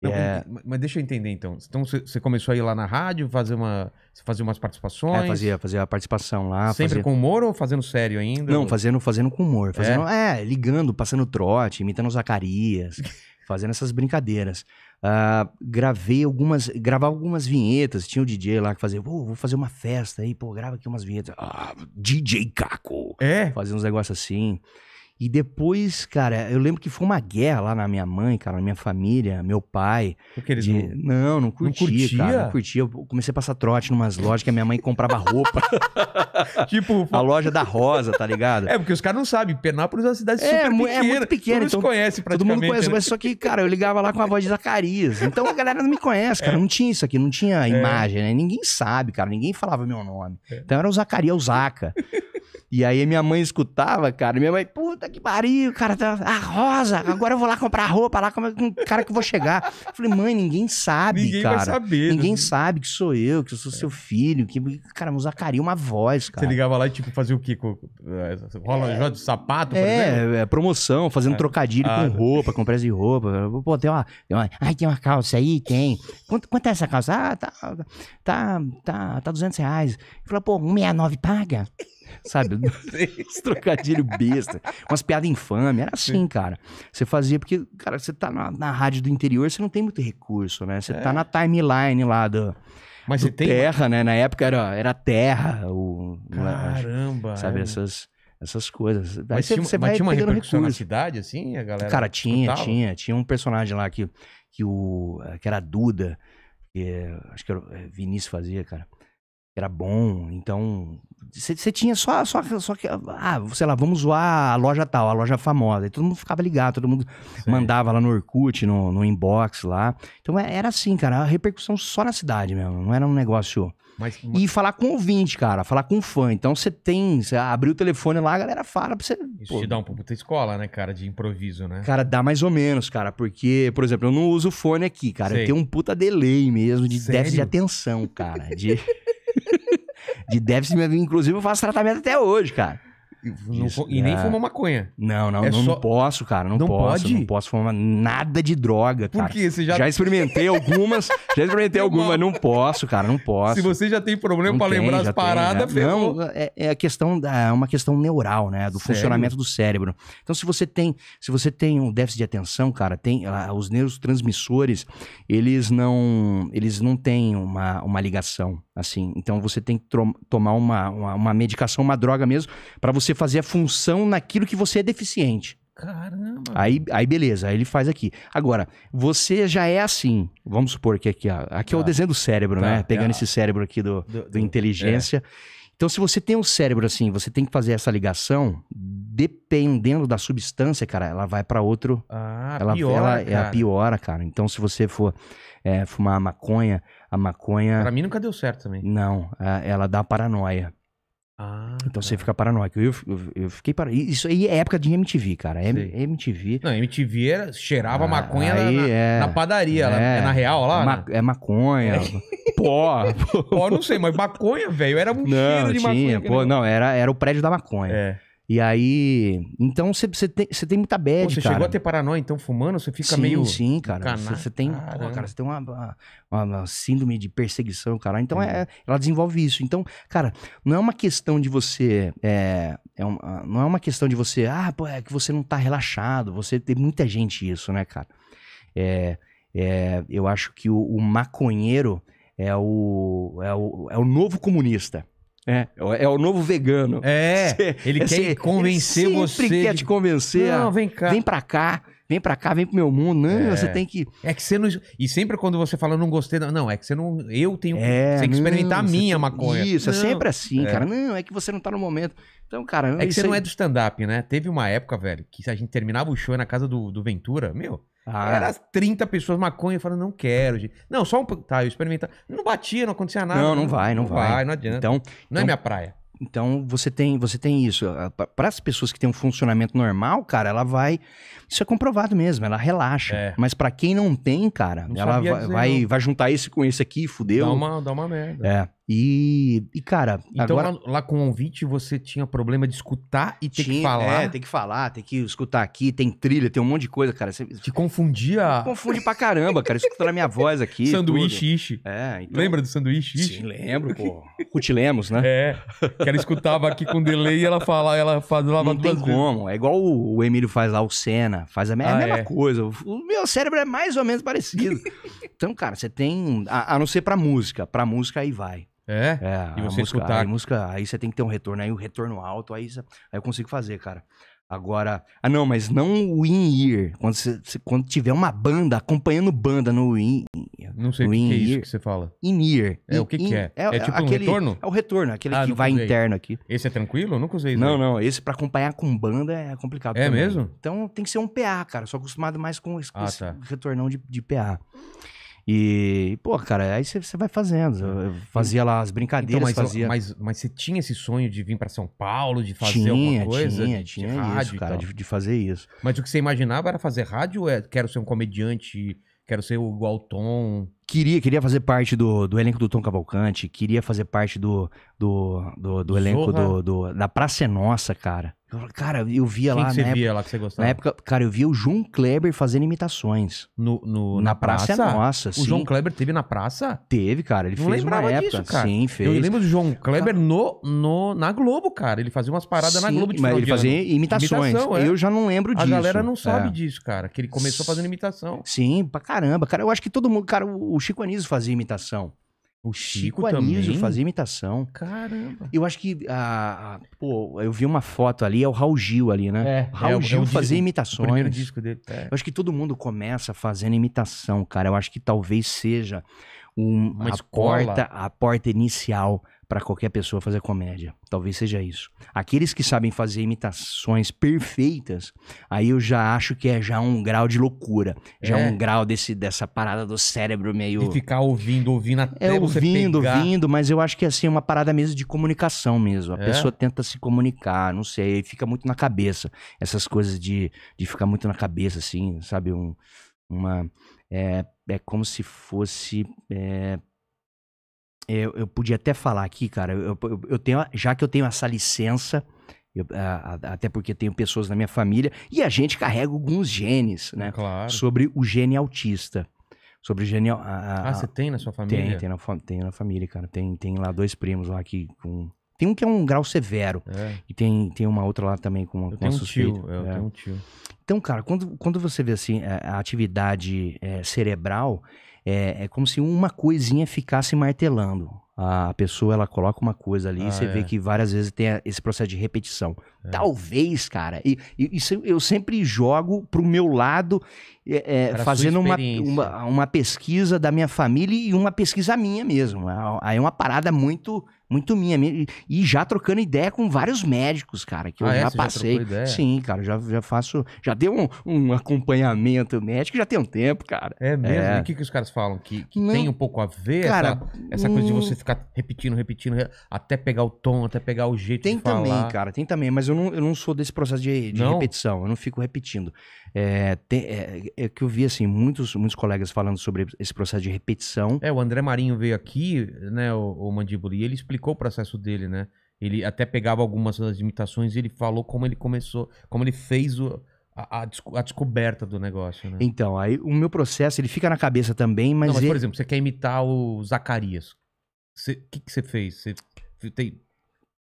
Não, é... Mas deixa eu entender então. Então você começou a ir lá na rádio, fazer uma, fazer umas participações? É, fazia, fazia a participação lá. Sempre fazia... com humor ou fazendo sério ainda? Não, fazendo, fazendo com humor. Fazendo, é? é? ligando, passando trote, imitando Zacarias, fazendo essas brincadeiras. Uh, gravei algumas, gravar algumas vinhetas. Tinha o DJ lá que fazia, oh, vou fazer uma festa aí, pô, grava aqui umas vinhetas. Ah, DJ Caco. É? Fazia uns negócios assim. E depois, cara, eu lembro que foi uma guerra lá na minha mãe, cara, na minha família, meu pai. Porque eles de... não... não, não curtia, não curtia? cara. Não curtia. Eu comecei a passar trote numas lojas que a minha mãe comprava roupa. tipo... A loja da Rosa, tá ligado? É, porque os caras não sabem. Penápolis é uma cidade é, super é pequena. É, muito pequena. Todo então, conhece praticamente. Todo mundo conhece, né? mas só que, cara, eu ligava lá com a voz de Zacarias. Então a galera não me conhece, cara. É. Não tinha isso aqui, não tinha é. imagem, né? Ninguém sabe, cara. Ninguém falava meu nome. É. Então era o Zacarias, o Zaca. E aí minha mãe escutava, cara, minha mãe, puta que pariu, cara, tá, a Rosa, agora eu vou lá comprar roupa lá é com um cara que eu vou chegar. Eu falei, mãe, ninguém sabe, ninguém cara. Vai saber, ninguém né? sabe que sou eu, que eu sou é. seu filho, que, cara, usacaria uma voz, cara. Você ligava lá e, tipo, fazia o quê? Rola é. de sapato, é, é, promoção, fazendo é. trocadilho ah. com tá. roupa, com preço de roupa. Pô, tem uma, tem uma, ai, tem uma calça aí? Tem. Quanto, quanto é essa calça? Ah, tá, tá, tá, tá 200 reais. Fala, pô, 169 paga? sabe? Esse trocadilho besta, umas piadas infame. Era assim, Sim. cara. Você fazia porque, cara, você tá na, na, rádio do interior, você não tem muito recurso, né? Você tá é. tá na timeline lá do. Mas do tem... Terra, né? Na época era, era Terra. O, né? Caramba! Sabe, é. essas essas coisas. mas, você, tinha, você mas tinha uma repercussão recurso. na cidade, assim, a galera? Cara, tinha, escutava. tinha. Tinha um personagem lá que, que, o, que era Duda, que, eh, acho que era, eh, Vinícius fazia, cara. Era bom, então você tinha só, só, só que, ah, sei lá, vamos zoar a loja tal, a loja famosa. E todo mundo ficava ligado, todo mundo Sim. mandava lá no Orkut, no, no inbox lá. Então é, era assim, cara, a repercussão só na cidade mesmo, não era um negócio. Mas, mas... E falar com o ouvinte, cara, falar com o fã. Então você tem, você abriu o telefone lá, a galera fala pra você. Isso pô, te dá um pouco escola, né, cara, de improviso, né? Cara, dá mais ou menos, cara, porque, por exemplo, eu não uso fone aqui, cara. tem Eu tenho um puta delay mesmo, de Sério? déficit de atenção, cara. De. de déficit, inclusive eu faço tratamento até hoje, cara. Não, Isso, e nem é... fumar maconha. Não, não, é não, só... não, posso, cara. Não, não posso. Pode? Não posso fumar nada de droga, cara. Por quê? Você já... já experimentei algumas, já experimentei algumas, não posso, cara, não posso. Se você já tem problema para lembrar as paradas, né? Não, é, é, a questão da, é uma questão neural, né? Do Sério? funcionamento do cérebro. Então, se você tem, se você tem um déficit de atenção, cara, tem ah, os neurotransmissores, eles não, eles não têm uma, uma ligação Assim, então você tem que tomar uma, uma, uma, medicação, uma droga mesmo, para você fazer a função naquilo que você é deficiente. Caramba! Aí, aí beleza, aí ele faz aqui. Agora, você já é assim. Vamos supor que aqui, aqui tá. é o tá. desenho do cérebro, tá, né? É Pegando esse cérebro aqui do, do, do, inteligência. É. Então, se você tem um cérebro assim, você tem que fazer essa ligação, dependendo da substância, cara, ela vai para outro. Ah, ela, piora, ela, é cara. a piora, cara. Então, se você for é, fumar maconha, a maconha. Pra mim nunca deu certo também. Não, ela dá paranoia. Ah, então cara. Tá. você fica paranoico. Eu, eu, eu fiquei para Isso aí é época de MTV, cara. É M MTV. Não, MTV era, cheirava ah, maconha aí na, é, na padaria, é. é, na real lá? É ma né? É maconha, pó. pó, não sei, mas maconha, velho, era um não, cheiro de tinha, maconha. Pô, não, era, era o prédio da maconha. É. E aí. Então você tem, tem muita bad, Pô, você cara. chegou a ter paranoia, então, fumando? Você fica sim, meio. Sim, cara. Você tem. Pô, cara, você tem uma, uma, uma, síndrome de perseguição, cara. Então, é. ela desenvolve isso. Então, cara, não é uma questão de você. É, é uma, ah, não é uma questão de você. Ah, pô, é que você não tá relaxado. Você tem muita gente isso, né, cara? É, é eu acho que o, o maconheiro é o, é, o, é o novo comunista. É, é, é o novo vegano. É, ele é, quer convencer ele você. Ele quer de... te convencer. Não, vem cá. Vem pra cá vem para cá, vem pro meu mundo. Não, é. você tem que. É que você não. E sempre quando você fala, não gostei, não, não é que você não. Eu tenho é, você tem que experimentar não, a minha maconha. Isso, é não. é sempre assim, é. cara. Não, é que você não tá no momento. Então, cara. É que você aí... não é do stand-up, né? Teve uma época, velho, que a gente terminava o show na casa do, do Ventura, meu. Ah. Era 30 pessoas, maconha, falando, não quero, gente. Não, só um. Tá, eu experimentava. Não batia, não acontecia nada. Não, não vai, não, não vai. vai. Não adianta. Então, não é então, é minha praia. Então você tem, você tem isso. Para as pessoas que têm um funcionamento normal, cara, ela vai. Isso é comprovado mesmo, ela relaxa. É. Mas para quem não tem, cara, não ela vai, vai, vai, juntar esse com esse aqui, fudeu. Dá uma, dá uma merda. É. E, e, cara, então agora... lá, lá com o convite você tinha problema de escutar e ter tinha, que falar. É, tem que falar, tem que escutar aqui, tem trilha, tem um monte de coisa, cara. Você... Te confundia. Confunde pra caramba, cara. Escutando a minha voz aqui. Sanduíche, ishi. É, então... Lembra do sanduíche, ishi? Sim, lembro, pô. Ruth Lemos, né? É. Que ela escutava aqui com delay e ela falava, ela falava Não tem como. Vezes. É igual o, o, Emílio faz lá, o Senna. Faz a, me... ah, a mesma é. coisa. O meu cérebro é mais ou menos parecido. então, cara, você tem. A, a não ser pra música. Pra música aí vai. É? É. E você música, escutar. Aí, música, aí você tem que ter um retorno, aí o um retorno alto, aí, aí eu consigo fazer, cara. Agora, ah não, mas não o in-ear. Quando, você, quando tiver uma banda acompanhando banda no in Não sei o que, é isso que você fala. In-ear. É, o que, in, que é? é? É, tipo aquele, um retorno? É o retorno, aquele ah, que vai usei. interno aqui. Esse é tranquilo? Eu nunca usei isso. Não, aí. não, esse para acompanhar com banda é complicado. É também. mesmo? Então tem que ser um PA, cara. Sou acostumado mais com esse, ah, tá. retornão de, de PA. E, pô, cara, aí você vai fazendo. Eu fazia lá as brincadeiras, então, mas, fazia... Mas, mas você tinha esse sonho de vir para São Paulo, de fazer tinha, alguma coisa? Tinha, de, tinha rádio isso, cara, de, de, fazer isso. Mas o que você imaginava era fazer rádio ou é, quero ser um comediante, quero ser o Tom? Queria, queria fazer parte do, do elenco do Tom Cavalcante, queria fazer parte do, do, do, do elenco do, do, da Praça é Nossa, cara. Cara, eu via Quem lá. Que você via lá que você gostava? Na época, cara, eu via o João Kleber fazendo imitações. No, no na, na praça? É praça? Nossa, O sim. João Kleber teve na praça? Teve, cara. Ele não fez uma época. Disso, cara. Sim, fez. Eu lembro do João Kleber cara... no, no, na Globo, cara. Ele fazia umas paradas sim, na Globo de Mas ele fazia imitações. Imitação, é. Eu já não lembro A disso. A galera não sabe é. disso, cara. Que ele começou fazendo imitação. Sim, pra caramba. Cara, eu acho que todo mundo. Cara, o Chico Anísio fazia imitação. O Chico, Chico Anísio também? fazia imitação. Caramba. Eu acho que. Ah, pô, eu vi uma foto ali, é o Raul Gil ali, né? É, é, é Raul é, Gil é fazia imitações. O primeiro disco dele. É. Eu acho que todo mundo começa fazendo imitação, cara. Eu acho que talvez seja um, a porta a porta inicial para qualquer pessoa fazer comédia. Talvez seja isso. Aqueles que sabem fazer imitações perfeitas, aí eu já acho que é já um grau de loucura, já é, é. um grau desse dessa parada do cérebro meio De ficar ouvindo, ouvindo até é, você ouvindo, pegar. ouvindo, mas eu acho que assim é uma parada mesmo de comunicação mesmo. A é. pessoa tenta se comunicar, não sei, fica muito na cabeça essas coisas de, de ficar muito na cabeça assim, sabe um uma é, é como se fosse é, eu, eu podia até falar aqui, cara, eu, eu, eu tenho, já que eu tenho essa licença, eu, a, a, até porque tenho pessoas na minha família, e a gente carrega alguns genes, né? Claro. Sobre o gene autista. Sobre o gene. A, ah, você tem na sua família? Tem, tem na, tem na família, cara. Tem, tem lá dois primos lá que com. Tem um que é um grau severo. É. E tem, tem uma outra lá também com, um Tio, eu é. tenho um tio. Então, cara, quando, quando você vê assim, a, atividade é, cerebral, é, é como se uma coisinha ficasse martelando. A pessoa, ela coloca uma coisa ali ah, e você é. vê que várias vezes tem esse processo de repetição. É. Talvez, cara, e, e, isso eu sempre jogo pro meu lado, é, é fazendo uma, uma, uma pesquisa da minha família e uma pesquisa minha mesmo. Aí é, é uma parada muito muito minha. E já trocando ideia com vários médicos, cara, que eu ah, é? já passei. Já Sim, cara, já, já faço. Já deu um, um, acompanhamento médico já tem um tempo, cara. É mesmo? É. E o que, que os caras falam? Que, que Não. tem um pouco a ver cara, essa, essa coisa de hum. você ficar repetindo, repetindo, até pegar o tom, até pegar o jeito tem de falar. Tem também, cara, tem também. Mas eu não, eu não sou desse processo de, de repetição. Eu não fico repetindo. É, tem, é, é, que eu vi assim muitos, muitos colegas falando sobre esse processo de repetição. É, o André Marinho veio aqui, né, o, o Mandíbula, e ele explicou o processo dele, né? Ele até pegava algumas das imitações e ele falou como ele começou, como ele fez o, a, a, descoberta do negócio, né? Então, aí o meu processo, ele fica na cabeça também, mas... Não, mas ele... por exemplo, você quer imitar o Zacarias. O que, que você fez? Você tem,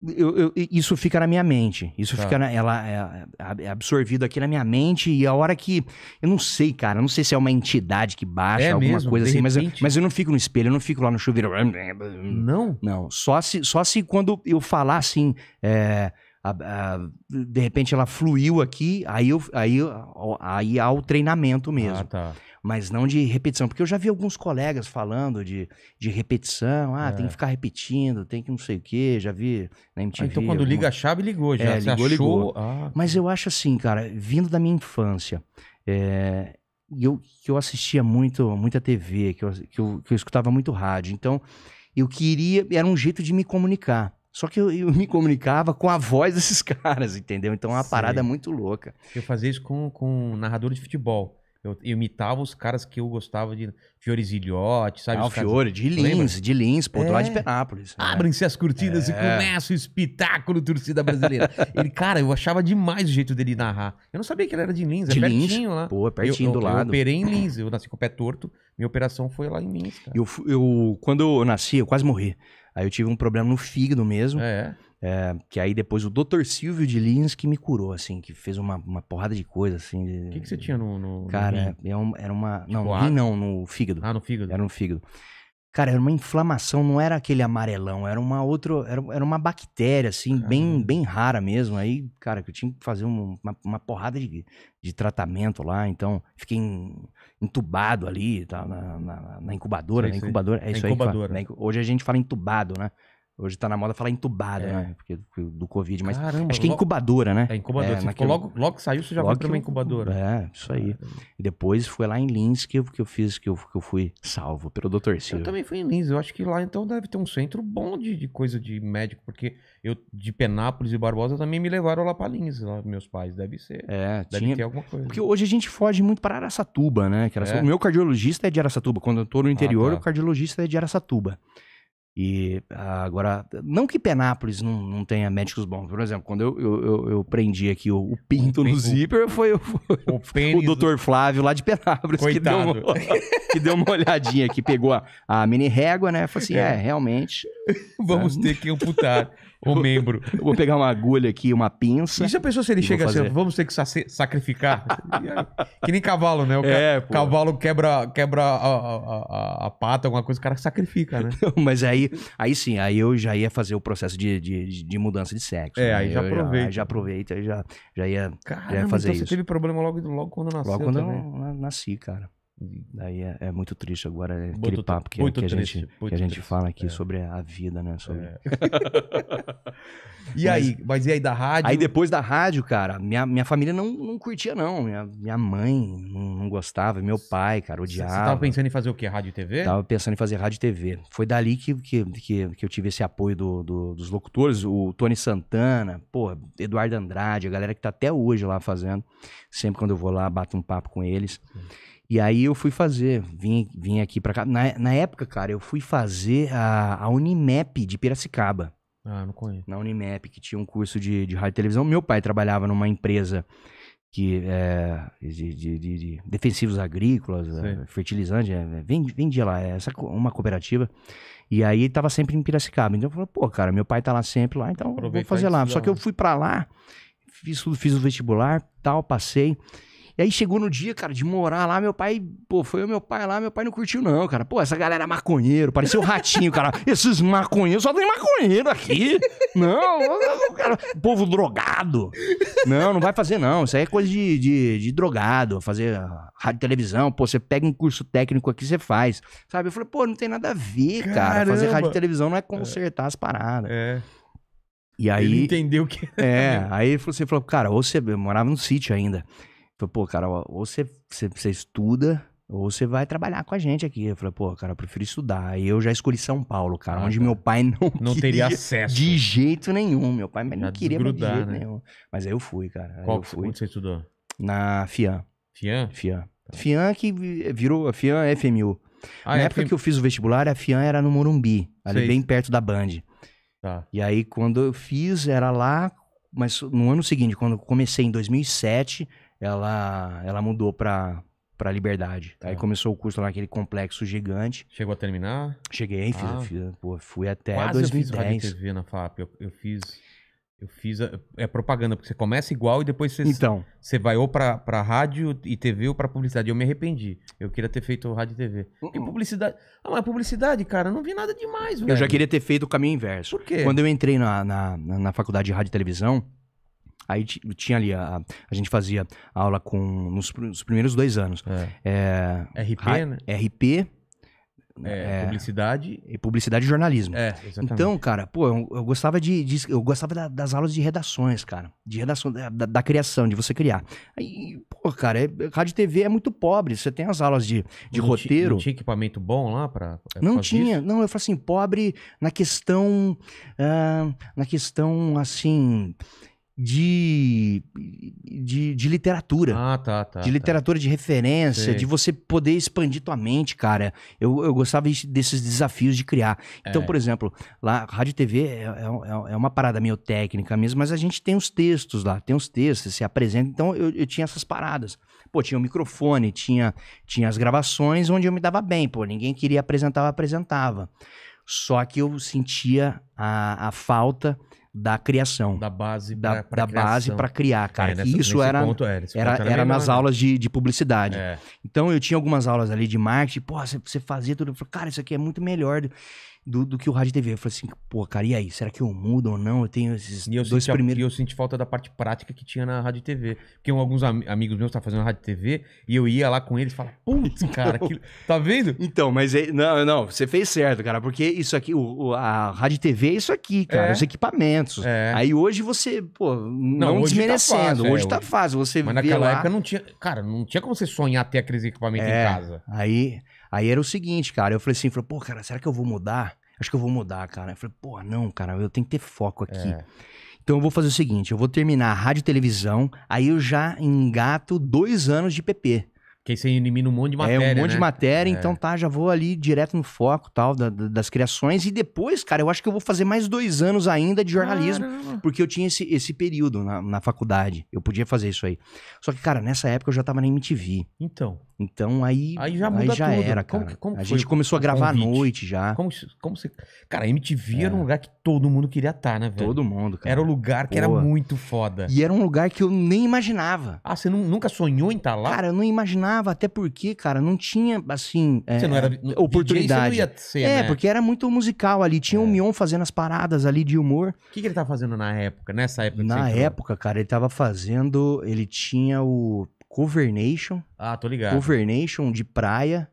eu, eu, isso fica na minha mente. Isso tá. fica na, ela é, é, é, absorvido aqui na minha mente. E a hora que. Eu não sei, cara. Não sei se é uma entidade que baixa, é alguma mesmo, coisa assim. Mas eu, mas eu, não fico no espelho, eu não fico lá no chuveiro. Não? Não. Só se, só se quando eu falar assim. É, a, a, de repente ela fluiu aqui, aí, eu, aí, aí há o treinamento ah, mesmo. Ah, tá. Mas não de repetição, porque eu já vi alguns colegas falando de, de repetição, ah, é. tem que ficar repetindo, tem que não sei o quê, já vi na MTV. Ah, então quando alguma... liga a chave, ligou já, é, ligou, achou... Ligou. Ah. Mas tá. eu acho assim, cara, vindo da minha infância, é, eu, que eu assistia muito, muita TV, que eu, que, eu, que eu escutava muito rádio, então eu queria, era um jeito de me comunicar. Só que eu, eu, me comunicava com a voz desses caras, entendeu? Então é uma Sim. parada muito louca. Eu fazia isso com, com um narrador de futebol. Eu, eu, imitava os caras que eu gostava de Fiore Zilhote, sabe? Ah, Fiore, de Lins, de Lins, pô, é. lá de é. Penápolis. Né? Abrem-se as cortinas é. e começa o espetáculo torcida brasileira. ele, cara, eu achava demais o jeito dele narrar. Eu não sabia que ele era de Lins, é de é pertinho Lins? lá. Pô, é pertinho eu, do eu, lado. Eu operei em Lins, eu nasci com o pé torto, minha operação foi lá em Lins, cara. Eu, eu, quando eu nasci, eu quase morri. Aí eu tive um problema no fígado mesmo. É. é que aí depois o Dr. Silvio de Lins que me curou, assim, que fez uma, uma porrada de coisa, assim. O que, que você tinha no. no cara, no é era uma. Tipo não, rim não, no fígado. Ah, no fígado. Era no fígado. Cara, era uma inflamação, não era aquele amarelão, era uma outra, era, era uma bactéria, assim, bem, bem rara mesmo. Aí, cara, que eu tinha que fazer uma, uma porrada de, de tratamento lá, então fiquei em entubado ali, tá, na, na, na incubadora, sim, é na incubadora. É, é isso incubadora. aí. Fala, na, hoje a gente fala entubado, né? Hoje tá na moda falar entubada, é. né? Porque do Covid, mas Caramba, acho que é incubadora, né? É, incubadora. É, naquele... logo, logo que saiu, você já logo foi pra uma incubadora. É, isso aí. E depois foi lá em Lins que eu, que eu fiz, que eu, que eu fui salvo pelo Dr. Silvio. Eu também fui em Lins. Eu acho que lá então deve ter um centro bom de, de coisa de médico, porque eu de Penápolis e Barbosa também me levaram lá pra Lins, lá, meus pais. Deve ser. É, deve tinha... ter alguma coisa. Porque hoje a gente foge muito para Araçatuba, né? Que era... É. O meu cardiologista é de Araçatuba. Quando eu tô no interior, ah, tá. o cardiologista é de Araçatuba. E ah, agora, não que Penápolis não, não tenha médicos bons. Por exemplo, quando eu, eu, eu, eu prendi aqui o, o pinto o no zíper, foi, foi o, o doutor do... Flávio lá de Penápolis que deu, uma, que deu uma olhadinha aqui, pegou a, a mini régua, né? Falou assim, é, é realmente... Vamos é. ter que amputar o membro. Eu vou pegar uma agulha aqui, uma pinça. E a pessoa se ele chega assim, vamos ter que sacrificar? que nem cavalo, né? O é, ca... cavalo quebra, quebra a, a, a, a, pata, alguma coisa, o cara sacrifica, né? mas aí, aí sim, aí eu já ia fazer o processo de, de, de mudança de sexo. É, né? aí já aproveita. Já, já aproveita, já, já, ia, já ia fazer então isso. você teve problema logo, logo quando nasceu Logo quando eu nasci, cara. Daí é, é, muito triste agora é muito, aquele papo que, que a triste, gente, que a gente fala aqui é. sobre a vida, né? Sobre... É. e mas, aí? Mas e aí da rádio? Aí depois da rádio, cara, minha, minha família não, não curtia, não. Minha, minha mãe não, não gostava, meu pai, cara, odiava. Você tava pensando em fazer o quê? Rádio e TV? Tava pensando em fazer rádio e TV. Foi dali que, que, que, que eu tive esse apoio do, do, dos locutores, o Tony Santana, pô, Eduardo Andrade, a galera que tá até hoje lá fazendo. Sempre quando eu vou lá, bato um papo com eles. Sim. E aí eu fui fazer, vim, vim aqui para cá. Na, na época, cara, eu fui fazer a, a Unimap de Piracicaba. Ah, não conheço. Na Unimap, que tinha um curso de, de rádio e televisão. Meu pai trabalhava numa empresa que é, de, de, de, de defensivos agrícolas, é, fertilizante, é, é vendia, lá, é essa, uma cooperativa. E aí estava sempre em Piracicaba. Então eu falei, pô, cara, meu pai tá lá sempre lá, então Aproveita vou fazer lá. Só que eu fui para lá, fiz, fiz o vestibular, tal, passei. E aí chegou no dia, cara, de morar lá, meu pai, pô, foi o meu pai lá, meu pai não curtiu não, cara. Pô, essa galera é maconheiro, parecia o ratinho, cara. Esses maconheiros, só tem maconheiro aqui. Não, cara, povo drogado. Não, não vai fazer não, isso aí é coisa de, de, de drogado, fazer rádio televisão, pô, você pega um curso técnico aqui, você faz. Sabe? Eu falei, pô, não tem nada a ver, Caramba. cara. Fazer rádio televisão não é consertar é. as paradas. É. E aí. Ele entendeu que. É, aí você falou, cara, ou você morava no sítio ainda. Falei, pô, cara, ou você, você, você estuda ou você vai trabalhar com a gente aqui. Eu falei, pô, cara, eu prefiro estudar. E eu já escolhi São Paulo, cara, ah, onde tá. meu pai não, não teria acesso. De jeito nenhum. Meu pai não queria de jeito né? nenhum. Mas aí eu fui, cara. Qual eu fui. você estudou? Na FIAN. FIAN? FIAN. Tá. FIAN que virou FIAN é FMU. Ah, Na é época que... que eu fiz o vestibular, a FIAN era no Morumbi, ali Sei. bem perto da Band. Tá. E aí quando eu fiz, era lá, mas no ano seguinte, quando eu comecei em 2007, ela, ela mudou pra, pra Liberdade. Tá. Aí começou o curso lá naquele complexo gigante. Chegou a terminar? Cheguei, fiz, ah. fiz pô, fui até Quase 2010. Eu fiz TV na FAP, eu, eu fiz... Eu fiz. A, é, é propaganda, porque você começa igual e depois você. Então. Você vai ou pra, pra rádio e TV ou pra publicidade. Eu me arrependi. Eu queria ter feito rádio e TV. Uh -uh. E publicidade. Ah, mas publicidade, cara, não vi nada demais, velho. Eu já queria ter feito o caminho inverso. Por quê? Quando eu entrei na, na, na faculdade de rádio e televisão, Aí tinha ali, a, a gente fazia aula com nos, nos primeiros dois anos. É. É, RP, né? RP. É, é, publicidade. e publicidade e jornalismo. É, exatamente. Então, cara, pô, eu, eu gostava de, de Eu gostava da, das aulas de redações, cara. De redação, da, da, criação, de você criar. Aí, pô, cara, é, rádio e TV é muito pobre. Você tem as aulas de, de não roteiro. Não tinha equipamento bom lá pra. não tinha. Isso? Não, eu falo assim, pobre na questão. Uh, na questão, assim de, de, de, literatura. Ah, tá, tá. De tá. literatura tá. de referência, Sei. de você poder expandir tua mente, cara. Eu, eu gostava desses desafios de criar. Então, é. por exemplo, lá, Rádio e TV é, é, é, é, uma parada meio técnica mesmo, mas a gente tem os textos lá, tem os textos, se apresenta. Então, eu, eu tinha essas paradas. Pô, tinha o microfone, tinha, tinha as gravações onde eu me dava bem, pô. Ninguém queria apresentar, eu apresentava. Só que eu sentia a, a falta da criação. Da base pra, Da, da base para criar, cara. É, nessa, isso era, é, ponto, era, era, era nas aulas de, de publicidade. É. Então eu tinha algumas aulas ali de marketing, pô, você, você fazia tudo. Eu falei, cara, isso aqui é muito melhor do, do que o rádio e TV. Eu falei assim, pô, cara, e aí? Será que eu mudo ou não? Eu tenho esses e eu dois senti, primeiros... E eu senti falta da parte prática que tinha na rádio e TV. Porque alguns am amigos meus estavam tá fazendo rádio e TV e eu ia lá com eles e falava, putz, cara, que... tá vendo? Então, mas... É, não, não, você fez certo, cara. Porque isso aqui, o, a rádio e TV é isso aqui, cara. É. Os equipamentos. É. Aí hoje você, pô, não, não hoje tá desmerecendo. Tá fácil, hoje é, tá hoje... fácil, você Mas naquela lá... época não tinha... Cara, não tinha como você sonhar ter aqueles equipamentos em é, casa. Aí... Aí era o seguinte, cara, eu falei assim, falei, pô, cara, será que eu vou mudar? Acho que eu vou mudar, cara. Eu falei, pô, não, cara, eu tenho que ter foco aqui. É. Então eu vou fazer o seguinte, eu vou terminar rádio e televisão, aí eu já engato dois anos de PP. Que você elimina um monte de matéria. É, um monte né? de matéria, é. então tá, já vou ali direto no foco tal da, da, das criações. E depois, cara, eu acho que eu vou fazer mais dois anos ainda de jornalismo, Caramba. porque eu tinha esse, esse período na, na faculdade. Eu podia fazer isso aí. Só que, cara, nessa época eu já tava na MTV. Então. Então aí, aí já, aí já era, cara. Como como a gente começou a gravar à noite já. Como, como você... Cara, a MTV é. era um lugar que todo mundo queria estar, tá, né, velho? Todo mundo, cara. Era o lugar que era muito foda. E era um lugar que eu nem imaginava. Ah, você não, nunca sonhou em estar tá lá? Cara, eu não imaginava, até porque, cara, não tinha, assim. É, você é, não era. É, oportunidade. DJ, não ser, é, né? porque era muito musical ali. Tinha é. o Mion fazendo as paradas ali de humor. O que, que ele tava fazendo na época, nessa época? Na época, cara, ele tava fazendo. Ele tinha o Covernation. Ah, tô ligado. Covernation de praia.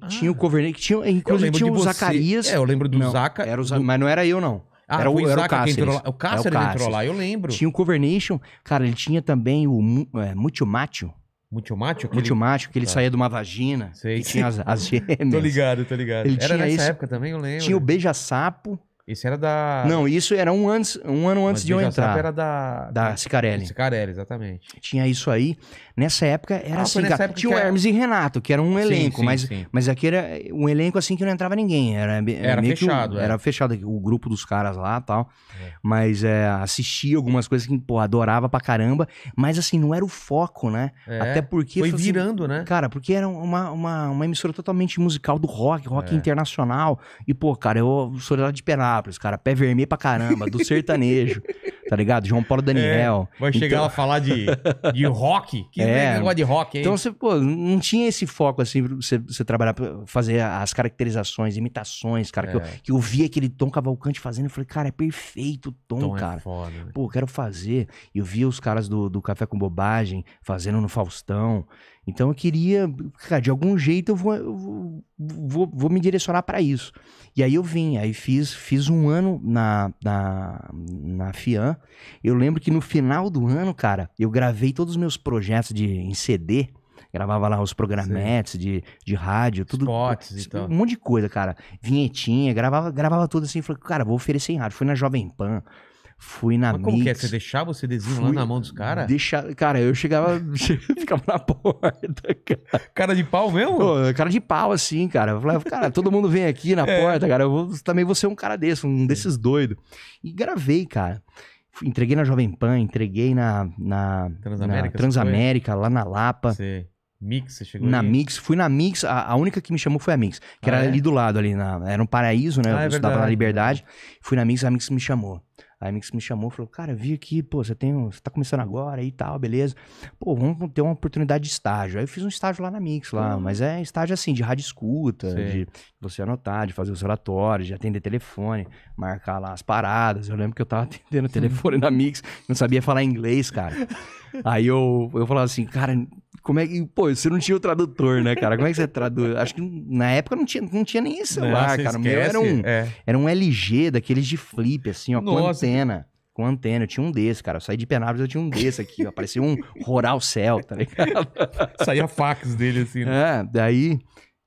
Ah, tinha o ah. que tinha, inclusive tinha o você. Zacarias. É, eu lembro do não, Zaca. Era o Zaca do... Mas não era eu, não. Ah, era o, o era o Cáceres. Entrou lá. O Cáceres, é o entrou lá, eu lembro. Tinha o Covernation. Cara, ele tinha também o é, Multimatio Multimatio Mutiomatio, que ele tá. saía de uma vagina. Sei. E tinha as, as gêmeas. tô ligado, tô ligado. Ele era nessa esse... época também, eu lembro. Tinha o Beija-Sapo. Esse era da. Não, isso era um, antes, um ano antes Mas de eu entrar. era da. Da Cicarelli. Cicarelli, exatamente. Tinha isso aí. Nessa época era ah, assim, cara, época tinha o Hermes era... e Renato, que era um elenco, sim, sim, mas, sim. mas aqui era um elenco assim que não entrava ninguém. Era, era, fechado. Um, é. Era fechado o grupo dos caras lá e tal. É. Mas é, assistia algumas coisas que, pô, adorava pra caramba. Mas assim, não era o foco, né? É. Até porque. Foi assim, virando, né? Cara, porque era uma, uma, uma emissora totalmente musical do rock, rock é. internacional. E, pô, cara, eu sou lá de Penápolis, cara, pé vermelho pra caramba, do sertanejo. tá ligado? João Paulo é. Daniel. vai então... chegar lá falar de, de rock? Que é. negócio de rock aí. Então você, pô, não tinha esse foco assim pra você, você trabalhar, pra fazer as caracterizações, imitações, cara. É. Que, eu, é. que eu vi aquele Tom Cavalcante fazendo e falei, cara, é perfeito o Tom, Tom é cara. É foda, né? pô, quero fazer. E eu vi os caras do, do Café com Bobagem fazendo no Faustão. Então eu queria, cara, de algum jeito eu vou, eu vou, vou, vou, me direcionar para isso. E aí eu vim, aí fiz, fiz um ano na, na, na FIAN. Eu lembro que no final do ano, cara, eu gravei todos os meus projetos de, em CD. Gravava lá os programetes de, de rádio, tudo. Spots e tal. Um monte de coisa, cara. Vinhetinha, gravava, gravava tudo assim. Falei, cara, vou oferecer em rádio. foi na Jovem Pan, Fui na Mas Mix. Como que é? Você deixava o CDzinho fui... lá na mão dos caras? Deixa... Cara, eu chegava, ficava na porta, cara. Cara de pau mesmo? Pô, cara de pau, assim, cara. Eu falava, cara, todo mundo vem aqui na é. porta, cara. Eu vou... também vou ser um cara desse, um desses doidos. E gravei, cara. Entreguei na Jovem Pan, entreguei na, na Transamérica, na Transamérica lá na Lapa. Sim. Mix, você chegou Na aí. Mix, fui na Mix, a, a, única que me chamou foi a Mix, que ah, era é? ali do lado, ali na, era um paraíso, né? Ah, eu é estudava na Liberdade. Fui na Mix, a Mix me chamou. A Mix me chamou e falou: Cara, vi aqui, pô, você, tem você tá começando agora e tal, beleza. Pô, vamos ter uma oportunidade de estágio. Aí eu fiz um estágio lá na Mix, lá, uhum. mas é estágio assim, de rádio escuta, Sim. de você anotar, de fazer os relatórios, de atender telefone, marcar lá as paradas. Eu lembro que eu tava atendendo telefone na Mix, não sabia falar inglês, cara. Aí eu, eu falava assim, cara, como é que. Pô, você não tinha o tradutor, né, cara? Como é que você traduz? Acho que na época não tinha, não tinha nem celular, não, cara. meu era um, é. era um LG daqueles de flip, assim, ó, Nossa. com antena com antena. Eu tinha um desse, cara. Eu saí de Penápolis, eu tinha um desse aqui, ó. Parecia um Rural Cell, tá ligado? Saía fax dele, assim, né? É, daí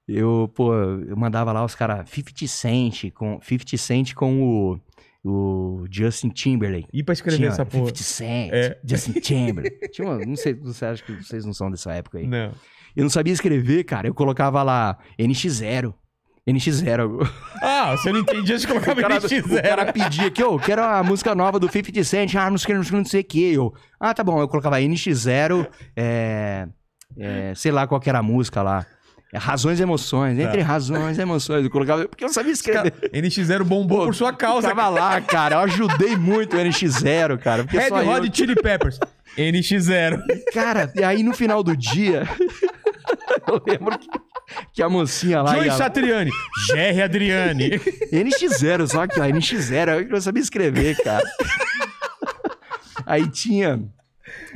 eu, pô, eu mandava lá os caras 50 Cent com, 50 Cent com o o Justin Timberlake. E pra escrever tinha, essa porra? 50 Cent, é. Justin Timberlake. tinha uma, não sei, você acha que vocês não são dessa época aí? Não. Eu não sabia escrever, cara. Eu colocava lá NX0. NX0. Ah, você não entendia, você colocava NX0. O cara pedia que ô, quero a música nova do 50 Cent, ah, não sei, não sei, não sei o que. Eu, ah, tá bom, eu colocava NX0, é, é, sei lá qual era a música lá. É razões e emoções. Entre tá. razões e emoções. Eu colocava. Porque eu não sabia escrever. NX0 bombou por sua causa. Eu tava lá, cara. Eu ajudei muito o NX0, cara. Red Hot eu... Chili Peppers. NX0. Cara, e aí no final do dia. eu lembro que, que a mocinha lá. Joey ia... Satriani. GR Adriane. NX0, só que, ó, NX0. Eu não sabia escrever, cara. Aí tinha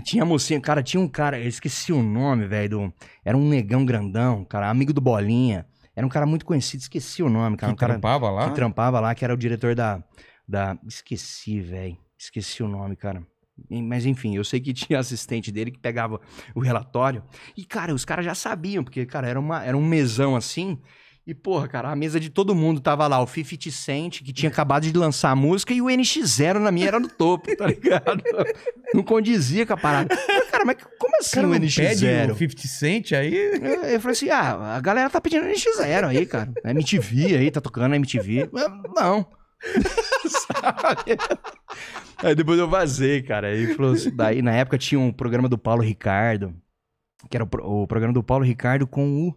tinha mocinha, cara, tinha um cara, eu esqueci o nome, velho. Era um negão grandão, cara, amigo do Bolinha. Era um cara muito conhecido, esqueci o nome, cara. Que um cara trampava lá? Que trampava lá, que era o diretor da. da... Esqueci, velho. Esqueci o nome, cara. Mas enfim, eu sei que tinha assistente dele que pegava o relatório. E, cara, os caras já sabiam, porque, cara, era, uma, era um mesão assim. E, porra, cara, a mesa de todo mundo tava lá, o 50 Cent, que tinha acabado de lançar a música, e o NX0 na minha era no topo, tá ligado? não condizia com a parada. cara, mas como assim cara, o NX0? o 50 Cent aí? Eu, eu, falei assim, ah, a galera tá pedindo NX0 aí, cara. A é MTV aí, tá tocando a MTV. Não. Sabe? Aí depois eu vazei, cara. Aí falou assim, daí na época tinha um programa do Paulo Ricardo, que era o, o programa do Paulo Ricardo com o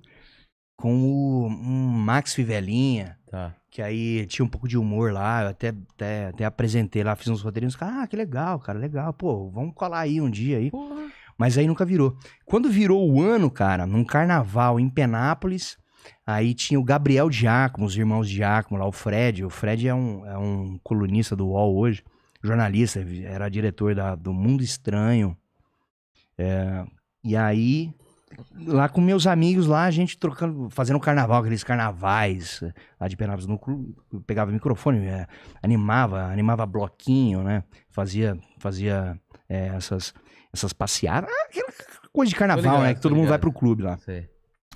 com o um Max Fivelinha. Tá. Que aí tinha um pouco de humor lá, eu até, até, até apresentei lá, fiz uns roteirinhos, cara, ah, que legal, cara, legal, pô, vamos colar aí um dia aí. Porra. Mas aí nunca virou. Quando virou o ano, cara, num carnaval em Penápolis, aí tinha o Gabriel Giacomo, os irmãos Giacomo lá, o Fred, o Fred é um, é um colunista do UOL hoje, jornalista, era diretor da, do Mundo Estranho. É, e aí lá com meus amigos lá, a gente trocando, fazendo carnaval, aqueles carnavais eh, lá de Penápolis no clube, pegava microfone, eh, animava, animava bloquinho, né? Fazia, fazia é, essas, essas passeadas, aquela coisa de carnaval, ligado, né? Que todo ligado. mundo vai pro clube lá. Sei.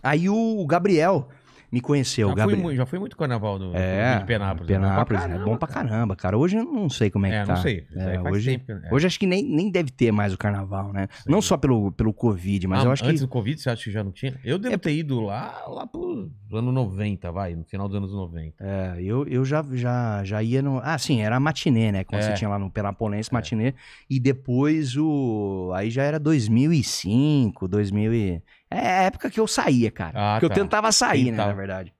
Aí o Gabriel, me conheceu, já Gabriel. Fui, já fui muito carnaval do, é, de Penápolis. Né? Penápolis, é bom, é bom pra caramba, cara. Hoje eu não sei como é, é que tá. não sei. É, hoje, tempo, é. hoje acho que nem, nem deve ter mais o carnaval, né? Sei. Não só pelo, pelo Covid, mas ah, eu acho antes que... Antes do Covid você acha que já não tinha? Eu devo é ter ido lá, lá pro ano 90, vai, no final dos anos 90. É, eu, eu já, já, já ia no... Ah, sim, era a matinê, né? Quando você é. tinha lá no Penapolense, é. matinê. E depois o... Aí já era 2005, 2000 e... É, é a época que eu saía, cara. Ah, que tá. eu tentava sair, né, na então. verdade.